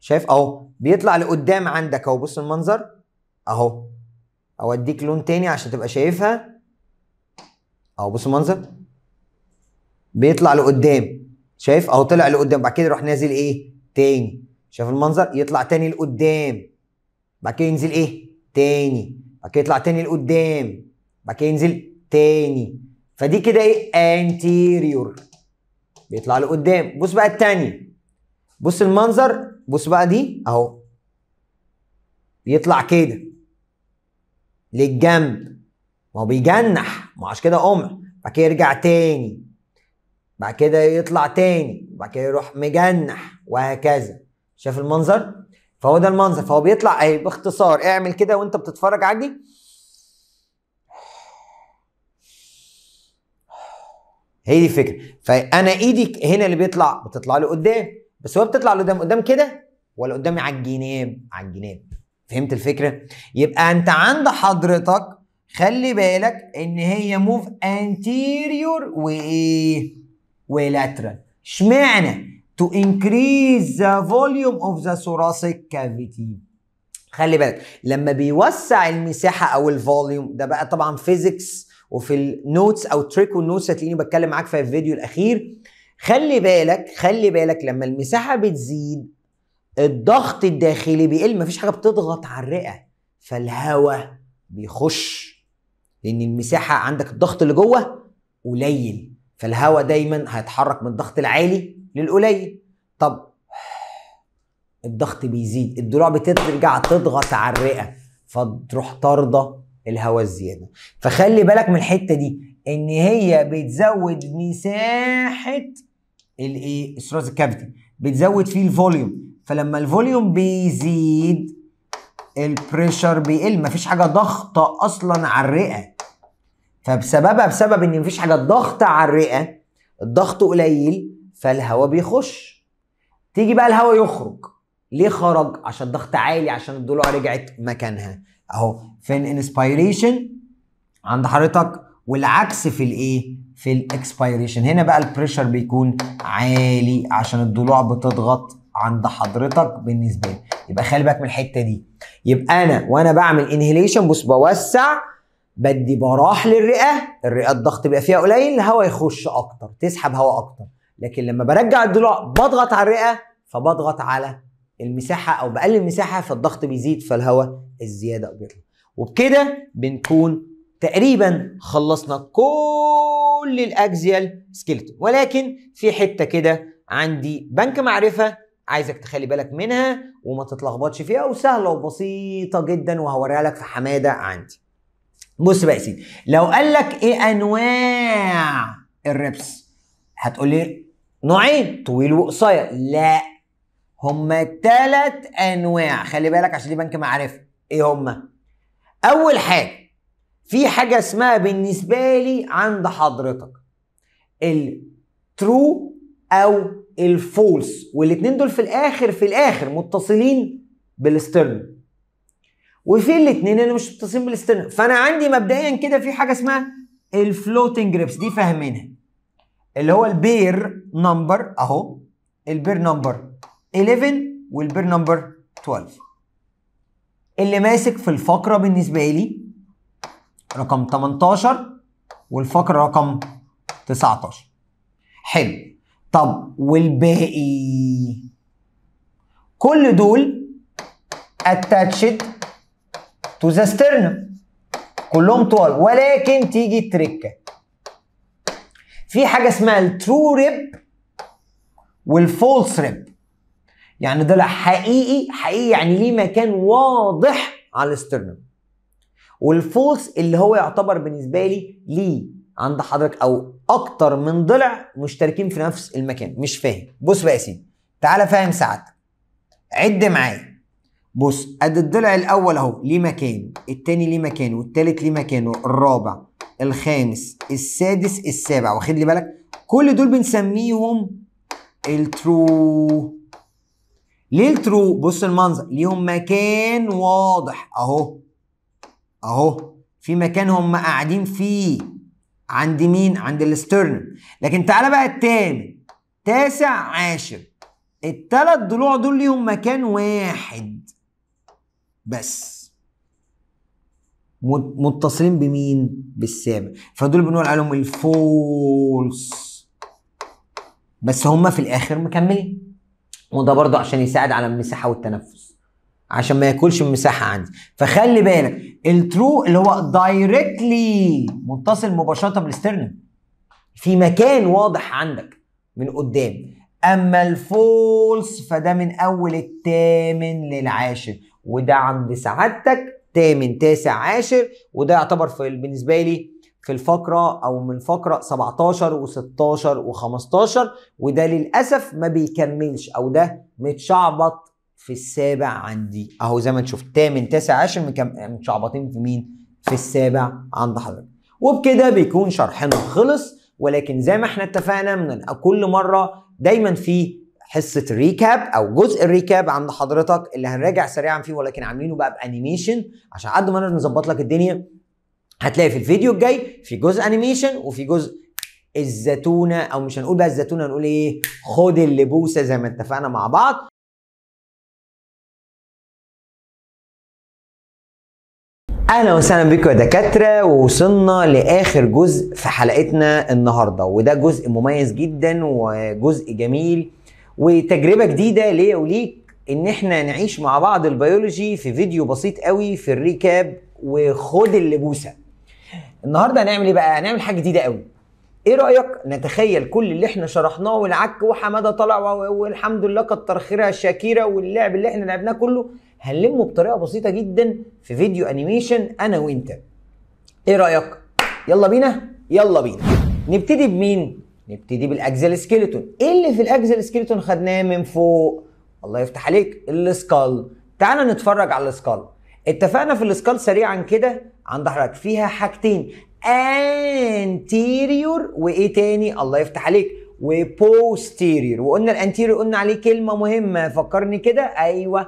شايف اهو بيطلع لقدام عندك اهو بص المنظر اهو اوديك لون تاني عشان تبقى شايفها اهو بص المنظر بيطلع لقدام شايف اهو طلع لقدام بعد كده يروح نازل ايه تاني شايف المنظر يطلع تاني لقدام بعد كده ينزل ايه تاني بعد كده يطلع تاني لقدام بعد كده ينزل تاني فدي كده ايه انتيريور بيطلع لقدام بص بقى التانية بص المنظر بص بقى دي اهو بيطلع كده للجنب ما هو بيجنح ما عشان كده قمع بعد كده يرجع تاني بعد كده يطلع تاني بعد كده يروح مجنح وهكذا شايف المنظر فهو ده المنظر فهو بيطلع اهي باختصار اعمل كده وانت بتتفرج عادي هي دي الفكره فانا ايدي هنا اللي بيطلع بتطلع قدام بس هو بتطلع لقدام قدام كده ولا قدامي على الجناب على الجناب فهمت الفكره يبقى انت عند حضرتك خلي بالك ان هي موف انتيريور وايه ولاترال اشمعنى تو انكريز ذا فوليوم اوف ذا ثوراسيك كافيتي خلي بالك لما بيوسع المساحه او الفوليوم ده بقى طبعا فيزيكس وفي النوتس او تريك والنوتس هتلاقيني بتكلم معاك في الفيديو الاخير خلي بالك خلي بالك لما المساحه بتزيد الضغط الداخلي بيقل مفيش حاجه بتضغط على الرئه فالهواء بيخش لان المساحه عندك الضغط اللي جوه قليل فالهواء دايما هيتحرك من الضغط العالي للقليل طب الضغط بيزيد الدروع بترجع تضغط على الرئه فتروح طارده الهواء الزياده فخلي بالك من الحته دي ان هي بتزود مساحه الايه استراز الكافيتي بتزود فيه الفوليوم فلما الفوليوم بيزيد البريشر بيقل مفيش حاجه ضغطه اصلا على الرئه فبسببها بسبب ان مفيش حاجه الضغط على الرئه الضغط قليل فالهواء بيخش تيجي بقى الهواء يخرج ليه خرج عشان الضغط عالي عشان الضلوع رجعت مكانها اهو فين انسبيريشن عند حضرتك والعكس في الايه في الاكسبيريشن هنا بقى البريشر بيكون عالي عشان الضلوع بتضغط عند حضرتك بالنسبه لي يبقى خلي بالك من الحته دي يبقى انا وانا بعمل انهيليشن بص بوسع بدي براح للرئه الرئه الضغط بيبقى فيها قليل الهواء يخش اكتر تسحب هواء اكتر لكن لما برجع الضلوع بضغط على الرئه فبضغط على المساحه او بقلل المساحه فالضغط بيزيد فالهواء الزياده بيطلع وبكده بنكون تقريبا خلصنا كل الاكزيال سكيلتون ولكن في حته كده عندي بنك معرفه عايزك تخلي بالك منها وما تتلخبطش فيها وسهله وبسيطه جدا وهوريها لك في حماده عندي بص بقى يا سيدي لو قال لك ايه انواع الربس هتقول لي نوعين طويل وقصير لا هما تلات انواع خلي بالك عشان دي بنك معرفه ايه هما اول حاجه في حاجه اسمها بالنسبه لي عند حضرتك الترو او الفولس والاتنين دول في الاخر في الاخر متصلين بالستيرن وفي الاثنين اللي مش متصلين بالاسترنال فانا عندي مبدئيا كده في حاجه اسمها الفلوتنج ريبس دي فاهمينها اللي هو البير نمبر اهو البير نمبر 11 والبير نمبر 12 اللي ماسك في الفقره بالنسبه لي رقم 18 والفقره رقم 19 حلو طب والباقي كل دول اتاتشد تو ذا سترنم كلهم طوال ولكن تيجي التركه في حاجه اسمها الترو ريب والفولس ريب يعني ضلع حقيقي حقيقي يعني ليه مكان واضح على الاسترنم والفولس اللي هو يعتبر بالنسبه لي ليه عند حضرتك او اكتر من ضلع مشتركين في نفس المكان مش فاهم بص بقى يا سيدي تعالى فاهم ساعتك عد معايا بص ادي الضلع الاول اهو ليه مكان التاني ليه مكان والتالت ليه مكانه الرابع الخامس السادس السابع واخد لي بالك كل دول بنسميهم الترو ليه الترو بص المنظر ليهم مكان واضح اهو اهو في مكان هم قاعدين فيه عند مين عند الاسترنم لكن تعالى بقى التامن تاسع عاشر التلات ضلوع دول ليهم مكان واحد بس متصلين بمين بالسابع فدول بنقول عليهم الفولس بس هما في الاخر مكملين وده برضه عشان يساعد على المساحه والتنفس عشان ما ياكلش المساحه عندي فخلي بالك الترو اللي هو دايركتلي متصل مباشره بالاسترنم في مكان واضح عندك من قدام اما الفولس فده من اول الثامن للعاشر وده عند سعادتك تامن تاسع عاشر وده يعتبر في بالنسبه لي في الفقره او من فقره 17 و16 و15 وده للاسف ما بيكملش او ده متشعبط في السابع عندي اهو زي ما انت شفت تامن تاسع عاشر متشعبطين في مين؟ في السابع عند حضرتك وبكده بيكون شرحنا خلص ولكن زي ما احنا اتفقنا من كل مره دايما في حصه الريكاب او جزء الريكاب عند حضرتك اللي هنراجع سريعا فيه ولكن عاملينه بقى بانيميشن عشان قد ما نظبط لك الدنيا هتلاقي في الفيديو الجاي في جزء انيميشن وفي جزء الزتونه او مش هنقول بقى الزتونه هنقول ايه خد اللي بوسه زي ما اتفقنا مع بعض اهلا وسهلا بكم يا دكاتره ووصلنا لاخر جزء في حلقتنا النهارده وده جزء مميز جدا وجزء جميل وتجربه جديده ليا وليك ان احنا نعيش مع بعض البيولوجي في فيديو بسيط قوي في الريكاب وخد اللبوسه النهارده هنعمل ايه بقى هنعمل حاجه جديده قوي ايه رايك نتخيل كل اللي احنا شرحناه والعك وحماده طلع والحمد لله كتر خيرها شاكيرا واللعب اللي احنا لعبناه كله هنلمه بطريقه بسيطه جدا في فيديو انيميشن انا وانت ايه رايك يلا بينا يلا بينا نبتدي بمين نبتدي بالاكزال سكيلتون ايه اللي في الاكزال سكيلتون خدناه من فوق الله يفتح عليك السكال تعالى نتفرج على السكال اتفقنا في السكال سريعا كده عند حضرتك فيها حاجتين انتيريور وايه تاني الله يفتح عليك وبوستيريور وقلنا الانتيريور قلنا عليه كلمه مهمه فكرني كده ايوه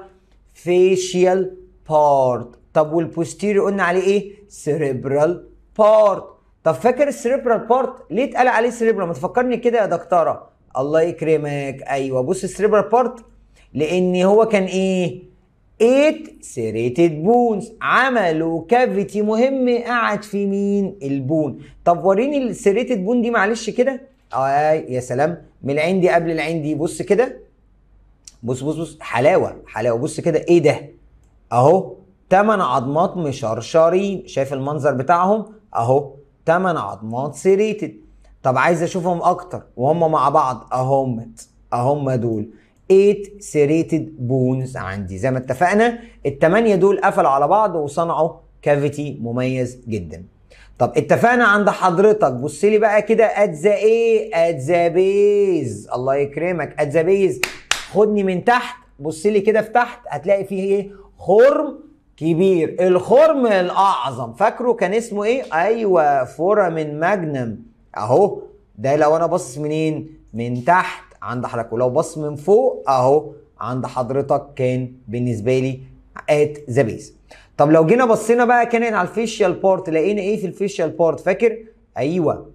فيشيال بارت طب والبوستيريور قلنا عليه ايه سيريبرال بارت طب فاكر السريبرال بارت ليه اتقال عليه سريبرال ما تفكرني كده يا دكتوره الله يكرمك ايوه بص السريبرال بارت لان هو كان ايه 8 سيريتد بونز عملوا كافيتي مهم قعد في مين البون طب وريني السيريتد بون دي معلش كده اه يا سلام من العين دي قبل العين دي بص كده بص بص بص حلاوه حلاوه بص كده ايه ده اهو 8 عظمات مشرشرين شايف المنظر بتاعهم اهو تمن عضمات سيريتد طب عايز اشوفهم اكتر وهم مع بعض اهم اهم دول 8 سيريتد بونز عندي زي ما اتفقنا التمانية دول قفلوا على بعض وصنعوا كافيتي مميز جدا طب اتفقنا عند حضرتك بص لي بقى كده ات ذا ايه ات ذا بيز الله يكرمك ات ذا بيز خدني من تحت بص لي كده في تحت هتلاقي فيه ايه خرم كبير الخرم الاعظم فاكره كان اسمه ايه ايوه فورا من ماجنم اهو ده لو انا باصص منين من تحت عند حضرتك ولو باصص من فوق اهو عند حضرتك كان بالنسبه لي ات ذا بيز طب لو جينا بصينا بقى كان على الفيشيال بارت لقينا ايه في الفيشيال بارت فاكر ايوه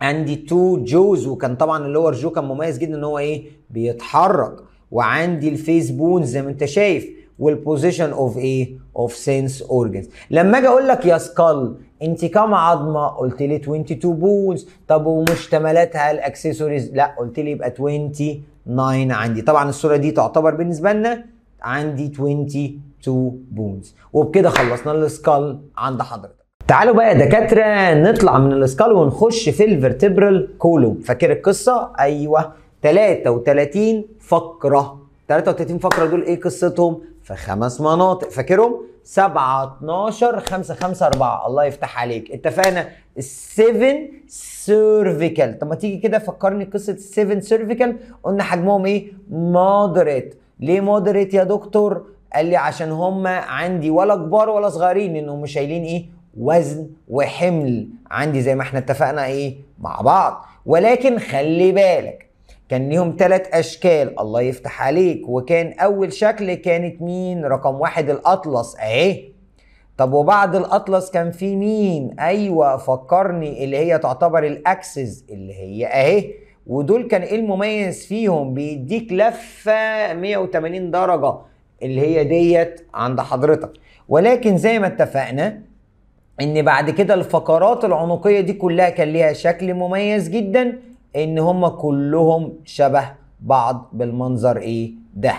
عندي تو جوز وكان طبعا اللور جو كان مميز جدا ان هو ايه بيتحرك وعندي الفيس بونز زي ما انت شايف والبوزيشن اوف ايه اوف سينس اورجنز لما اجي اقول لك يا سكال انت كم عظمه قلت لي 22 بونز طب ومشتملاتها الاكسسوارز لا قلت لي يبقى 29 عندي طبعا الصوره دي تعتبر بالنسبه لنا عندي 22 بونز وبكده خلصنا السكال عند حضرتك تعالوا بقى يا دكاتره نطلع من الاسكال ونخش في الفرتبرال كولوم فاكر القصه ايوه 33 فقره 33 فقره دول ايه قصتهم في خمس مناطق فاكرهم 7 12 5 5 4 الله يفتح عليك اتفقنا ال7 سيرفيكال طب ما تيجي كده فكرني قصه ال7 سيرفيكال قلنا حجمهم ايه مودريت ليه مودريت يا دكتور قال لي عشان هم عندي ولا كبار ولا صغيرين انهم شايلين ايه وزن وحمل عندي زي ما احنا اتفقنا ايه مع بعض ولكن خلي بالك كان ليهم ثلاث اشكال الله يفتح عليك وكان اول شكل كانت مين رقم واحد الاطلس اهي طب وبعد الاطلس كان في مين ايوه فكرني اللي هي تعتبر الاكسس اللي هي اهي ودول كان ايه المميز فيهم بيديك لفه 180 درجه اللي هي ديت عند حضرتك ولكن زي ما اتفقنا ان بعد كده الفقرات العنقيه دي كلها كان ليها شكل مميز جدا ان هم كلهم شبه بعض بالمنظر ايه ده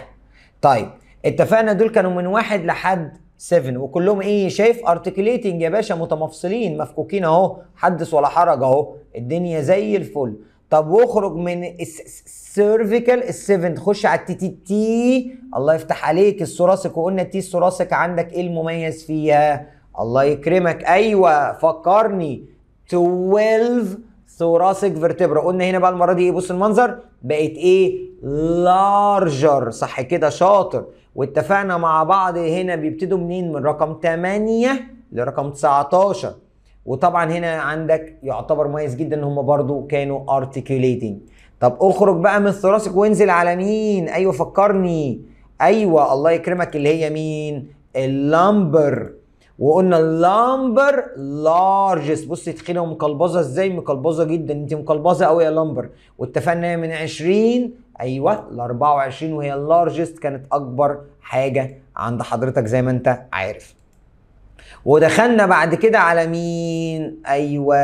طيب اتفقنا دول كانوا من واحد لحد 7 وكلهم ايه شايف ارتكليتنج يا باشا متمفصلين مفكوكين اهو حدث ولا حرج اهو الدنيا زي الفل طب واخرج من السيرفيكال السيفن تخش على التي تي تي الله يفتح عليك الثراسك وقلنا التي الثراسك عندك ايه المميز فيها الله يكرمك ايوه فكرني 12 ثوراسيك فيرتبرا قلنا هنا بقى المره دي ايه بص المنظر بقت ايه لارجر صح كده شاطر واتفقنا مع بعض هنا بيبتدوا منين من رقم 8 لرقم 19 وطبعا هنا عندك يعتبر مميز جدا ان هم برضو كانوا ارتكيوليتنج طب اخرج بقى من الثوراسيك وانزل على مين ايوه فكرني ايوه الله يكرمك اللي هي مين اللامبر وقلنا اللامبر لارجست بص تخيلها مقلبظه ازاي مقلبظه جدا انت مقلبظه قوي يا لامبر واتفقنا هي إيه من 20 ايوه ل 24 وهي اللارجست كانت اكبر حاجه عند حضرتك زي ما انت عارف ودخلنا بعد كده على مين ايوه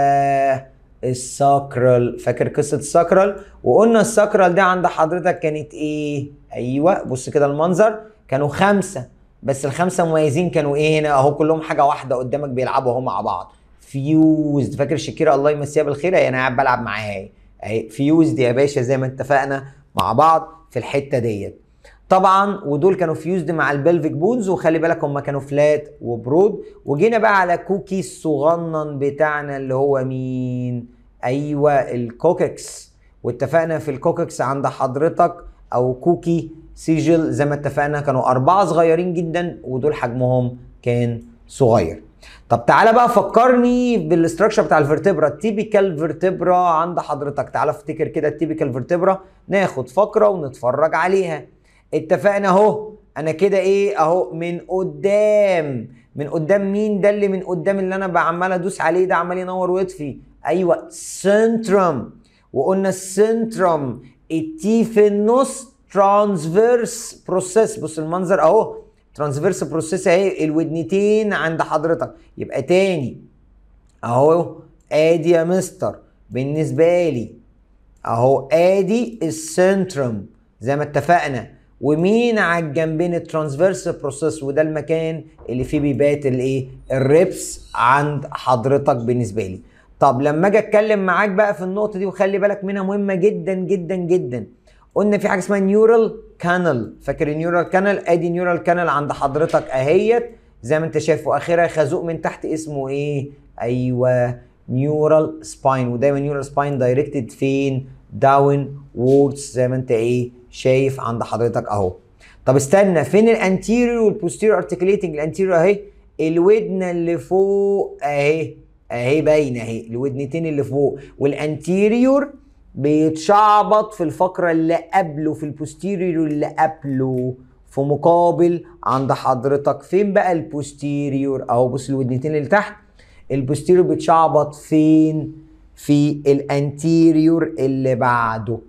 الساكرال فاكر قصه الساكرال وقلنا الساكرال دي عند حضرتك كانت ايه ايوه بص كده المنظر كانوا خمسه بس الخمسه مميزين كانوا ايه هنا اهو كلهم حاجه واحده قدامك بيلعبوا اهو مع بعض فيوزد فاكر شكيرة الله يمسيها بالخير يعني انا قاعد بلعب معاها اهي فيوزد يا باشا زي ما اتفقنا مع بعض في الحته ديت طبعا ودول كانوا فيوزد مع البلفيك بونز وخلي بالك هم كانوا فلات وبرود وجينا بقى على كوكي الصغنن بتاعنا اللي هو مين ايوه الكوكيكس واتفقنا في الكوكيكس عند حضرتك او كوكي سيجل زي ما اتفقنا كانوا أربعة صغيرين جدا ودول حجمهم كان صغير طب تعالى بقى فكرني بالاستراكشر بتاع الفرتبرا التيبيكال فرتبرا عند حضرتك تعالى افتكر كده التيبيكال فرتبرا ناخد فقره ونتفرج عليها اتفقنا اهو انا كده ايه اهو من قدام من قدام مين ده اللي من قدام اللي انا عمال ادوس عليه ده عمال ينور ويطفي ايوه سنترم وقلنا السنترم التي في النص ترانسفيرس بروسيس بص المنظر اهو ترانسفيرس بروسيس اهي الودنتين عند حضرتك يبقى تاني اهو ادي يا مستر بالنسبه لي اهو ادي السنترم زي ما اتفقنا ومين على الجنبين الترانسفيرس بروسيس وده المكان اللي فيه بيبات الايه الريبس عند حضرتك بالنسبه لي طب لما اجي اتكلم معاك بقى في النقطه دي وخلي بالك منها مهمه جدا جدا جدا قلنا في حاجه اسمها نيورال كانال فاكر النيورال كانال ادي نيورال كانال عند حضرتك اهيت زي ما انت شايف واخرها خازوق من تحت اسمه ايه ايوه نيورال سباين ودايما نيورال سباين دايركتد فين داون ووردز زي ما انت ايه شايف عند حضرتك اهو طب استنى فين الانتيريور والبوستيريور ارتكليتنج الانتيريور اهي الودن اللي فوق اهي اهي باينه اهي الودنتين اللي فوق والانتيريور بيتشعبط في الفقره اللي قبله في البوستيريور اللي قبله في مقابل عند حضرتك فين بقى البوستيريور اهو بص الودنتين اللي تحت البوستيريور بيتشعبط فين في الانتيريور اللي بعده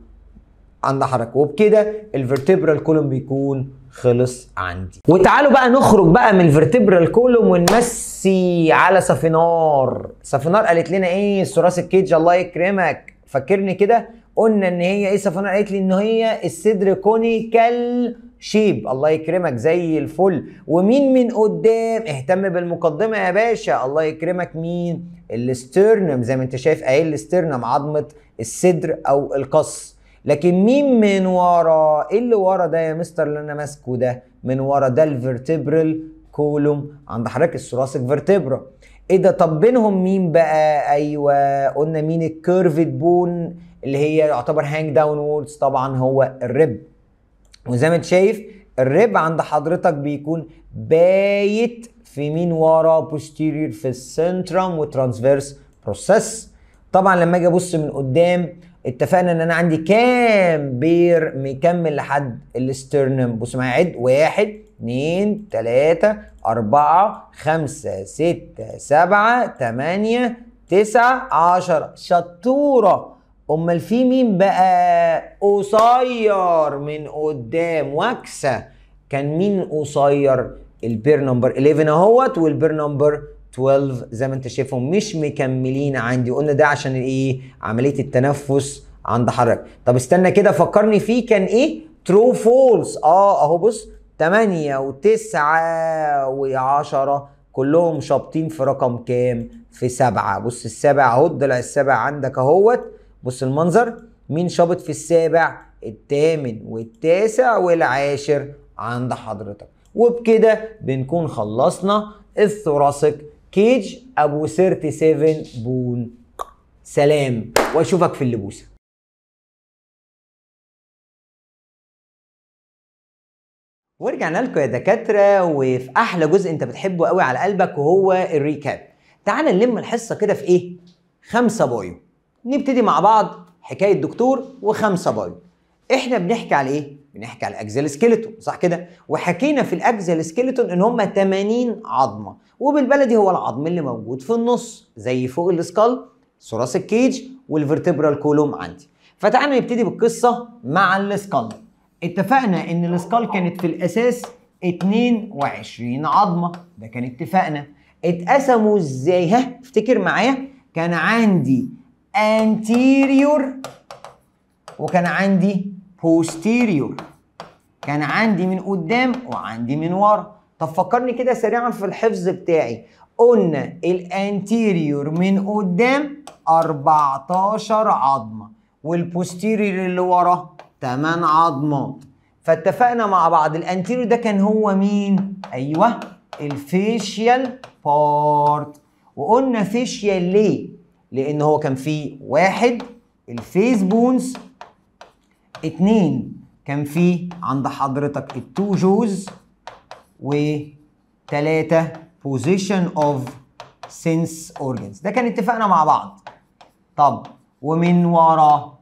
عند حضرتك وبكده الفرتبرال كولوم بيكون خلص عندي وتعالوا بقى نخرج بقى من الفرتبرال كولوم ونمسي على سفينار سفينار قالت لنا ايه الثراسك الكيج الله يكرمك فكرني كده قلنا ان هي ايه صفوان قالت لي ان هي الصدر كونيكال شيب الله يكرمك زي الفل ومين من قدام اهتم بالمقدمه يا باشا الله يكرمك مين الاسترنم زي ما انت شايف اهي الاسترنم عظمه الصدر او القص لكن مين من ورا ايه اللي ورا ده يا مستر اللي انا ماسكه ده من ورا ده الفيرتبرال كولوم عند حضرتك الثراسك فيرتبرا ايه ده طب بينهم مين بقى ايوه قلنا مين الكيرفد بون اللي هي يعتبر هانج داون ووردز طبعا هو الرب وزي ما انت شايف الرب عند حضرتك بيكون بايت في مين ورا بوستيريور في السنترم وترانسفيرس بروسيس طبعا لما اجي ابص من قدام اتفقنا ان انا عندي كام بير مكمل لحد الاسترنم بص معايا عد واحد اتنين تلاتة أربعة خمسة ستة سبعة تمانية تسعة عشرة شطورة أمال في مين بقى قصير من قدام واكسة كان مين قصير البير نمبر 11 اهوت والبير نمبر 12 زي ما انت شايفهم مش مكملين عندي قلنا ده عشان ايه عمليه التنفس عند حضرتك طب استنى كده فكرني فيه كان ايه ترو فولس اه اهو بص 8 و9 و10 كلهم شابطين في رقم كام؟ في 7 بص السابع اهو الضلع السابع عندك اهوت بص المنظر مين شابط في السابع؟ الثامن والتاسع والعاشر عند حضرتك وبكده بنكون خلصنا الثراسك كيج ابو 37 بون سلام واشوفك في اللبوسه ورجعنا لكم يا دكاتره وفي احلى جزء انت بتحبه قوي على قلبك وهو الريكاب تعال نلم الحصه كده في ايه خمسة بايو نبتدي مع بعض حكايه دكتور وخمسة بايو احنا بنحكي على ايه بنحكي على اجزال سكيلتون صح كده وحكينا في الاجزال سكيلتون ان هما 80 عظمه وبالبلدي هو العظم اللي موجود في النص زي فوق الاسكال ثراث الكيج والفرتبرال كولوم عندي فتعالى نبتدي بالقصه مع الاسكال اتفقنا ان الاسكال كانت في الاساس 22 عظمه ده كان اتفقنا اتقسموا ازاي ها افتكر معايا كان عندي anterior وكان عندي posterior كان عندي من قدام وعندي من ورا طب فكرني كده سريعا في الحفظ بتاعي قلنا الانتيريور من قدام 14 عظمه والبوستيريور اللي وراه 8 عظمات فاتفقنا مع بعض الانتيريور ده كان هو مين ايوه الفيشيال بارت وقلنا فيشيال ليه لان هو كان فيه واحد الفيس بونز اتنين كان فيه عند حضرتك التو جوز وتلاتة بوزيشن اوف سنس اورجنز ده كان اتفقنا مع بعض طب ومن ورا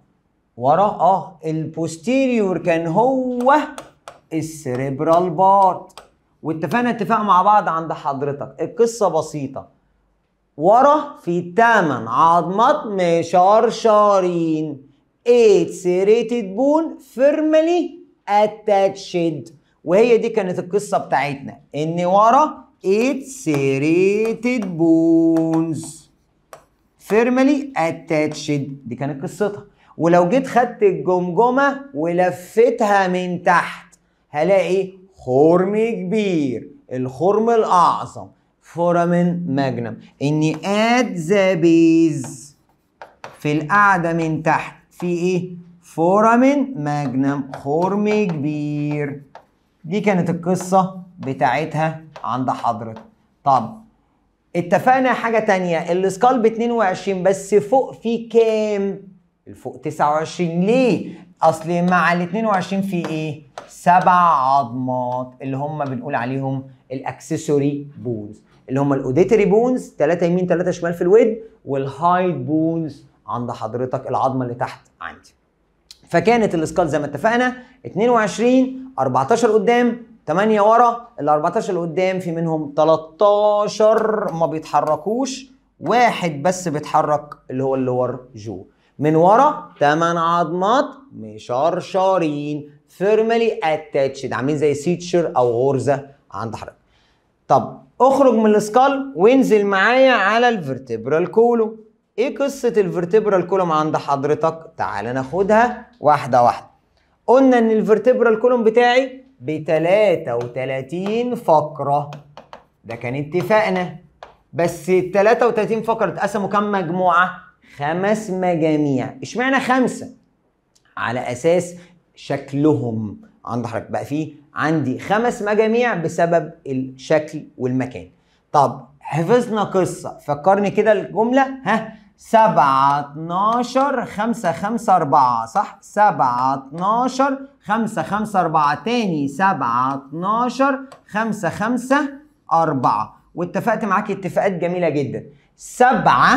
ورا اه البوستيريور كان هو السريبرال بارت واتفقنا اتفاق مع بعض عند حضرتك القصه بسيطه ورا في تمن عظمات مشرشرين 8 سيريتد بون فيرملي اتاتشد وهي دي كانت القصه بتاعتنا ان ورا 8 سيريتد بونز فيرملي اتاتشد دي كانت قصتها ولو جيت خدت الجمجمه ولفتها من تحت هلاقي خرم كبير الخرم الاعظم فورامين ماجنم اني اد ذا بيز في القعده من تحت في ايه فورامين ماجنم خرم كبير دي كانت القصه بتاعتها عند حضرتك طب اتفقنا حاجه تانية السكالب 22 بس فوق في كام الفوق 29 ليه؟ اصل مع ال 22 في ايه؟ سبع عظمات اللي هم بنقول عليهم الاكسسوري بونز اللي هم الاوديتري بونز ثلاثه يمين ثلاثه شمال في الود والهايد بونز عند حضرتك العظمه اللي تحت عندي. فكانت الاسكال زي ما اتفقنا 22 14 قدام 8 ورا ال 14 اللي قدام في منهم 13 ما بيتحركوش واحد بس بيتحرك اللي هو اللور جو من ورا 8 عظمات مشرشرين فيرمالي اتاتشد عاملين زي سيتشر او غرزه عند حضرتك طب اخرج من السكال وانزل معايا على الفرتبرال كولو ايه قصه الفرتبرال كولوم عند حضرتك تعال ناخدها واحده واحده قلنا ان الفرتبرال كولوم بتاعي ب 33 فقره ده كان اتفاقنا بس ال 33 فقره اتقسموا كام مجموعه خمس مجاميع اشمعنى خمسة على أساس شكلهم عند حضرتك بقى فيه عندي خمس مجاميع بسبب الشكل والمكان طب حفظنا قصة فكرني كده الجملة ها سبعة اتناشر خمسة خمسة أربعة صح سبعة اتناشر خمسة خمسة أربعة تاني سبعة اتناشر خمسة خمسة أربعة واتفقت معاك اتفاقات جميلة جدا سبعة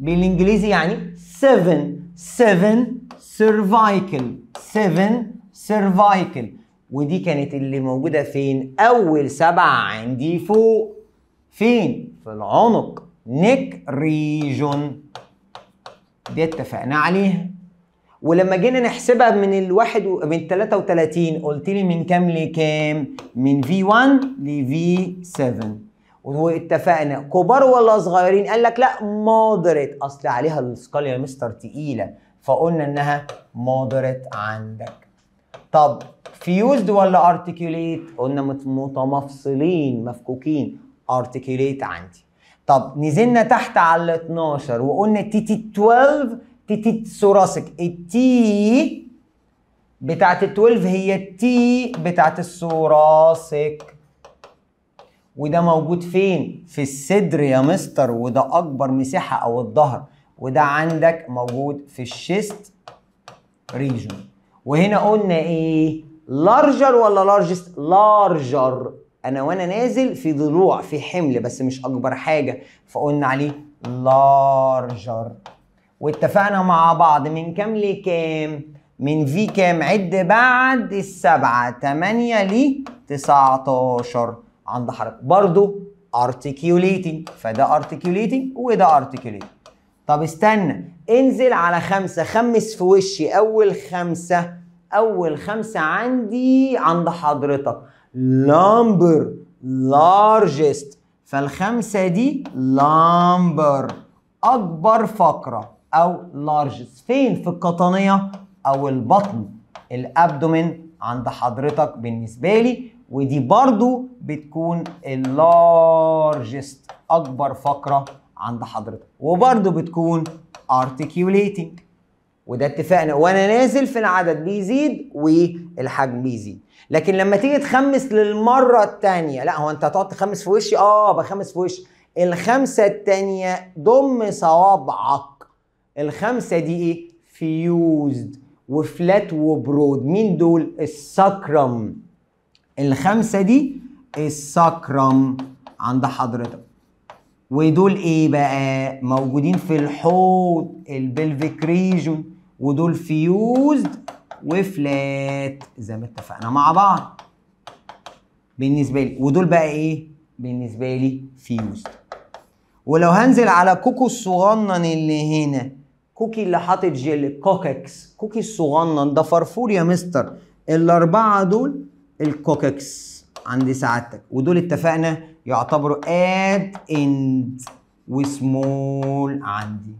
بالانجليزي يعني 7 7 سيرفايكل 7 سيرفايكل ودي كانت اللي موجوده فين اول سبعه عندي فوق فين في العنق نيك ريجون دي اتفقنا عليها ولما جينا نحسبها من الواحد و... من 33 قلت لي من كام لكام؟ من في 1 ل 7 واتفقنا كبار ولا صغيرين قال لك لا مودريت اصل عليها الاسكال يا مستر تقيله فقلنا انها مودريت عندك طب فيوزد ولا ارتكيوليت قلنا متمفصلين مفكوكين ارتكيوليت عندي طب نزلنا تحت على ال 12 وقلنا تي تي 12 تي تي ثوراسك التي بتاعت ال 12 هي التي بتاعت الثوراسك وده موجود فين في الصدر يا مستر وده اكبر مساحه او الظهر وده عندك موجود في الشيست ريجون وهنا قلنا ايه لارجر ولا لارجست لارجر انا وانا نازل في ضلوع في حمل بس مش اكبر حاجه فقلنا عليه لارجر واتفقنا مع بعض من كام لكام من في كام عد بعد السبعة 8 ل 19 عند حضرتك برضو articulating فده articulating وده articulating طب استنى انزل على خمسة خمس في وشي أول خمسة أول خمسة عندي عند حضرتك number largest فالخمسة دي number أكبر فقرة أو largest فين في القطنية أو البطن الأبدومين عند حضرتك بالنسبة لي ودي برضو بتكون اللارجست اكبر فقره عند حضرتك وبرضو بتكون articulating وده اتفقنا وانا نازل في العدد بيزيد والحجم بيزيد لكن لما تيجي تخمس للمره الثانيه لا هو انت هتقعد تخمس في وشي اه بخمس في وشي الخمسه الثانيه ضم صوابعك الخمسه دي ايه فيوزد وفلات وبرود مين دول السكرم الخمسه دي السكرم عند حضرتك ودول ايه بقى موجودين في الحوض البلفيك ريجون ودول فيوزد وفلات زي ما اتفقنا مع بعض بالنسبه لي ودول بقى ايه بالنسبه لي فيوزد ولو هنزل على كوكو الصغنن اللي هنا كوكي اللي حاطط جيل كوككس كوكي الصغنن ده فرفور يا مستر الاربعه دول الكوككس عند سعادتك ودول اتفقنا يعتبروا اد اند وسمول عندي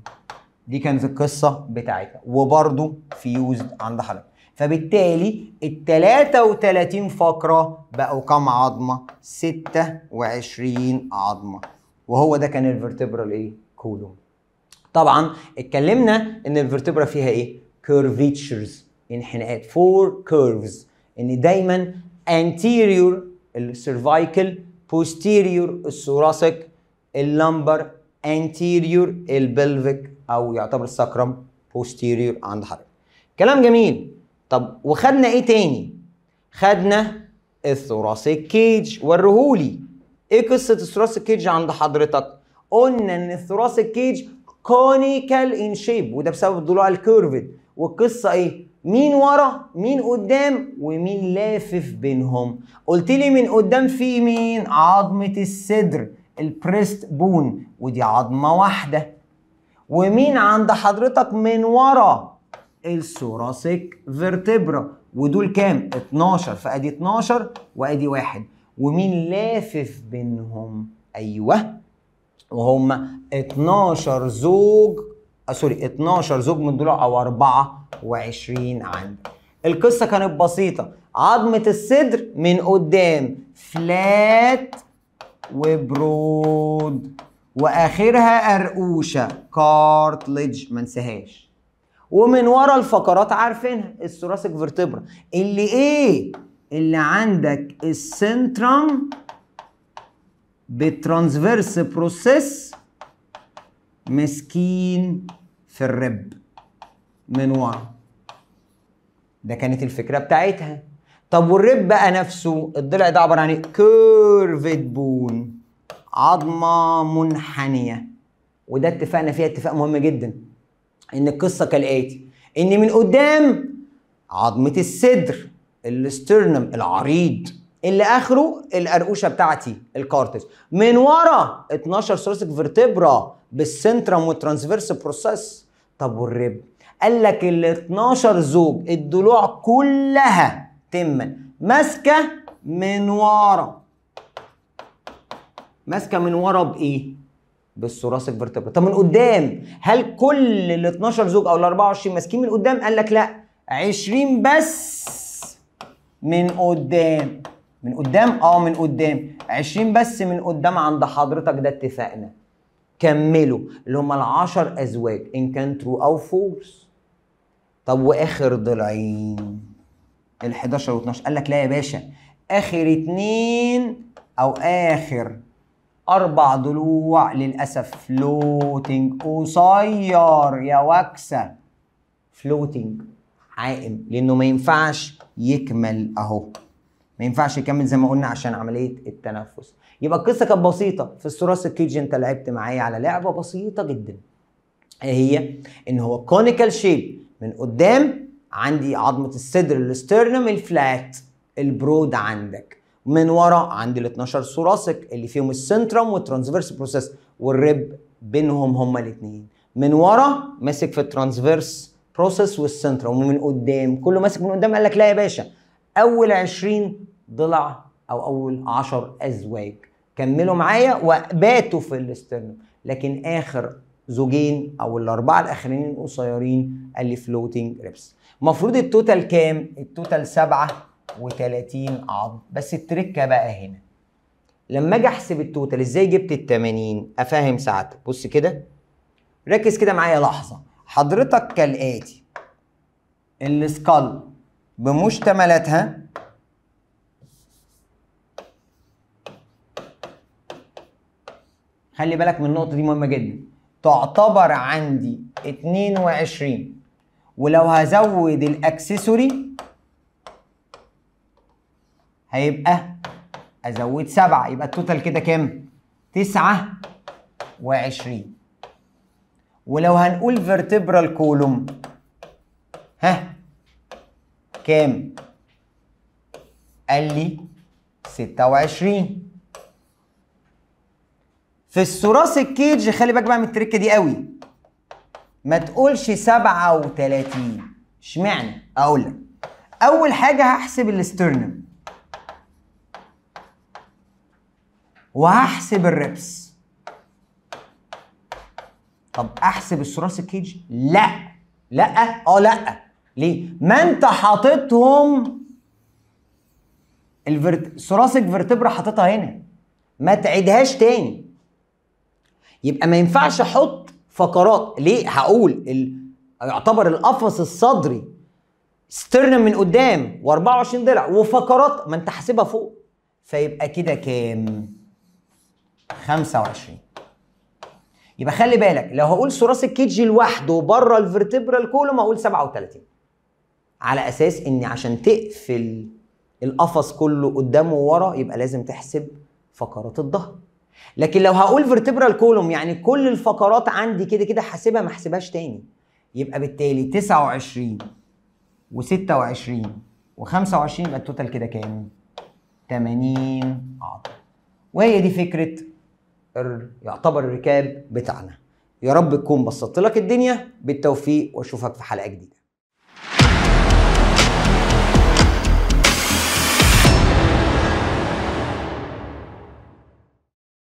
دي كانت القصه بتاعتها وبرده فيوزد عند حضرتك فبالتالي ال 33 فقره بقوا كام عظمه 26 عظمه وهو ده كان الفرتبرال ايه كولوم طبعا اتكلمنا ان الفرتبرا فيها ايه كيرفيتشرز انحناءات فور كيرفز ان دايما anterior السيرفايكل posterior الثوراسيك اللمبر anterior البلفيك او يعتبر السكرم posterior عند حضرتك كلام جميل طب وخدنا ايه تاني خدنا الثوراسيك كيج ورهولي ايه قصه الثوراسيك كيج عند حضرتك قلنا ان الثوراسيك كيج كونيكال ان شيب وده بسبب ضلوع الكيرفد والقصه ايه مين ورا مين قدام ومين لافف بينهم قلت لي من قدام في مين عظمه الصدر البريست بون ودي عظمه واحده ومين عند حضرتك من ورا الثوراسيك فيرتبرا ودول كام 12 فادي 12 وادي واحد ومين لافف بينهم ايوه وهم 12 زوج آه، سوري 12 زوج من ضلوع او 24 عندك القصه كانت بسيطه عظمه الصدر من قدام فلات وبرود واخرها قرقوشه كارتليج ما انساهاش ومن ورا الفقرات عارفينها الثوراسيك فيرتبرا اللي ايه اللي عندك السنترم بالترانسفيرس بروسيس مسكين في الرب من ورا ده كانت الفكره بتاعتها طب والرب بقى نفسه الضلع ده عباره عن ايه كيرفد بون عظمه منحنيه وده اتفقنا فيها اتفاق مهم جدا ان القصه كالاتي ان من قدام عظمه الصدر الاسترنم العريض اللي اخره القرقوشه بتاعتي الكارتج من ورا 12 ثوراسك فيرتبرا بالسنترم والترانسفيرس بروسيس طب والرب قال لك ال 12 زوج الضلوع كلها تما ماسكه من ورا ماسكه من ورا بايه؟ بالثوراسيك فيرتبرا طب من قدام هل كل ال 12 زوج او ال 24 ماسكين من قدام؟ قال لك لا 20 بس من قدام من قدام اه من قدام 20 بس من قدام عند حضرتك ده اتفقنا كملوا اللي هم العشر ازواج ان كان ترو او فورس طب واخر ضلعين ال11 و12 قال لك لا يا باشا اخر اتنين او اخر اربع ضلوع للاسف فلوتنج قصير يا وكسه فلوتنج عائم لانه ما ينفعش يكمل اهو ما ينفعش يكمل زي ما قلنا عشان عمليه التنفس يبقى القصه كانت بسيطه في الثراس الكيجي انت لعبت معايا على لعبه بسيطه جدا إيه هي ان هو كونيكال شيب من قدام عندي عظمه الصدر الاسترنوم الفلات البرود عندك من ورا عندي ال 12 ثوراسك اللي فيهم السنترم والترانسفيرس بروسيس والريب بينهم هما الاثنين من ورا ماسك في الترانسفيرس بروسيس والسنترم ومن قدام كله ماسك من قدام قال لك لا يا باشا اول 20 ضلع او اول 10 ازواج كملوا معايا وباتوا في الاسترنم لكن اخر زوجين او الاربعه الاخرين القصيرين اللي فلوتنج ريبس المفروض التوتال كام التوتال 37 عضم بس التركه بقى هنا لما اجي احسب التوتال ازاي جبت ال 80 افهم ساعتك بص كده ركز كده معايا لحظه حضرتك كالاتي السكال بمشتملاتها خلي بالك من النقطة دي مهمة جدا تعتبر عندي 22 ولو هزود الاكسسوري هيبقى ازود سبعة يبقى التوتال كده كام؟ 29 ولو هنقول فيرتبرال كولوم ها كام؟ قال لي 26 في الثراث الكيج خلي بالك بقى من التريكة دي قوي ما تقولش 37 اشمعنى؟ اقول لك اول حاجه هحسب الاسترنم وهحسب الريبس طب احسب الثراث الكيج لا لا اه لا ليه؟ ما انت حاططهم الفرت... فيرتبرا حاططها هنا ما تعيدهاش تاني يبقى ما ينفعش احط فقرات ليه هقول ال... يعتبر القفص الصدري استرنم من قدام و24 ضلع وفقرات ما انت حاسبها فوق فيبقى كده كام 25 يبقى خلي بالك لو هقول ثوراسيك كيجي لوحده بره الفرتبرا كولوم هقول 37 على اساس ان عشان تقفل القفص كله قدامه وورا يبقى لازم تحسب فقرات الظهر لكن لو هقول فيرتبرال كولوم يعني كل الفقرات عندي كده كده حاسبها ما احسبهاش تاني يبقى بالتالي 29 و26 و25 يبقى التوتال كده كام 80 عضله وهي دي فكره يعتبر الركاب بتاعنا يا رب تكون بسطت لك الدنيا بالتوفيق واشوفك في حلقه جديده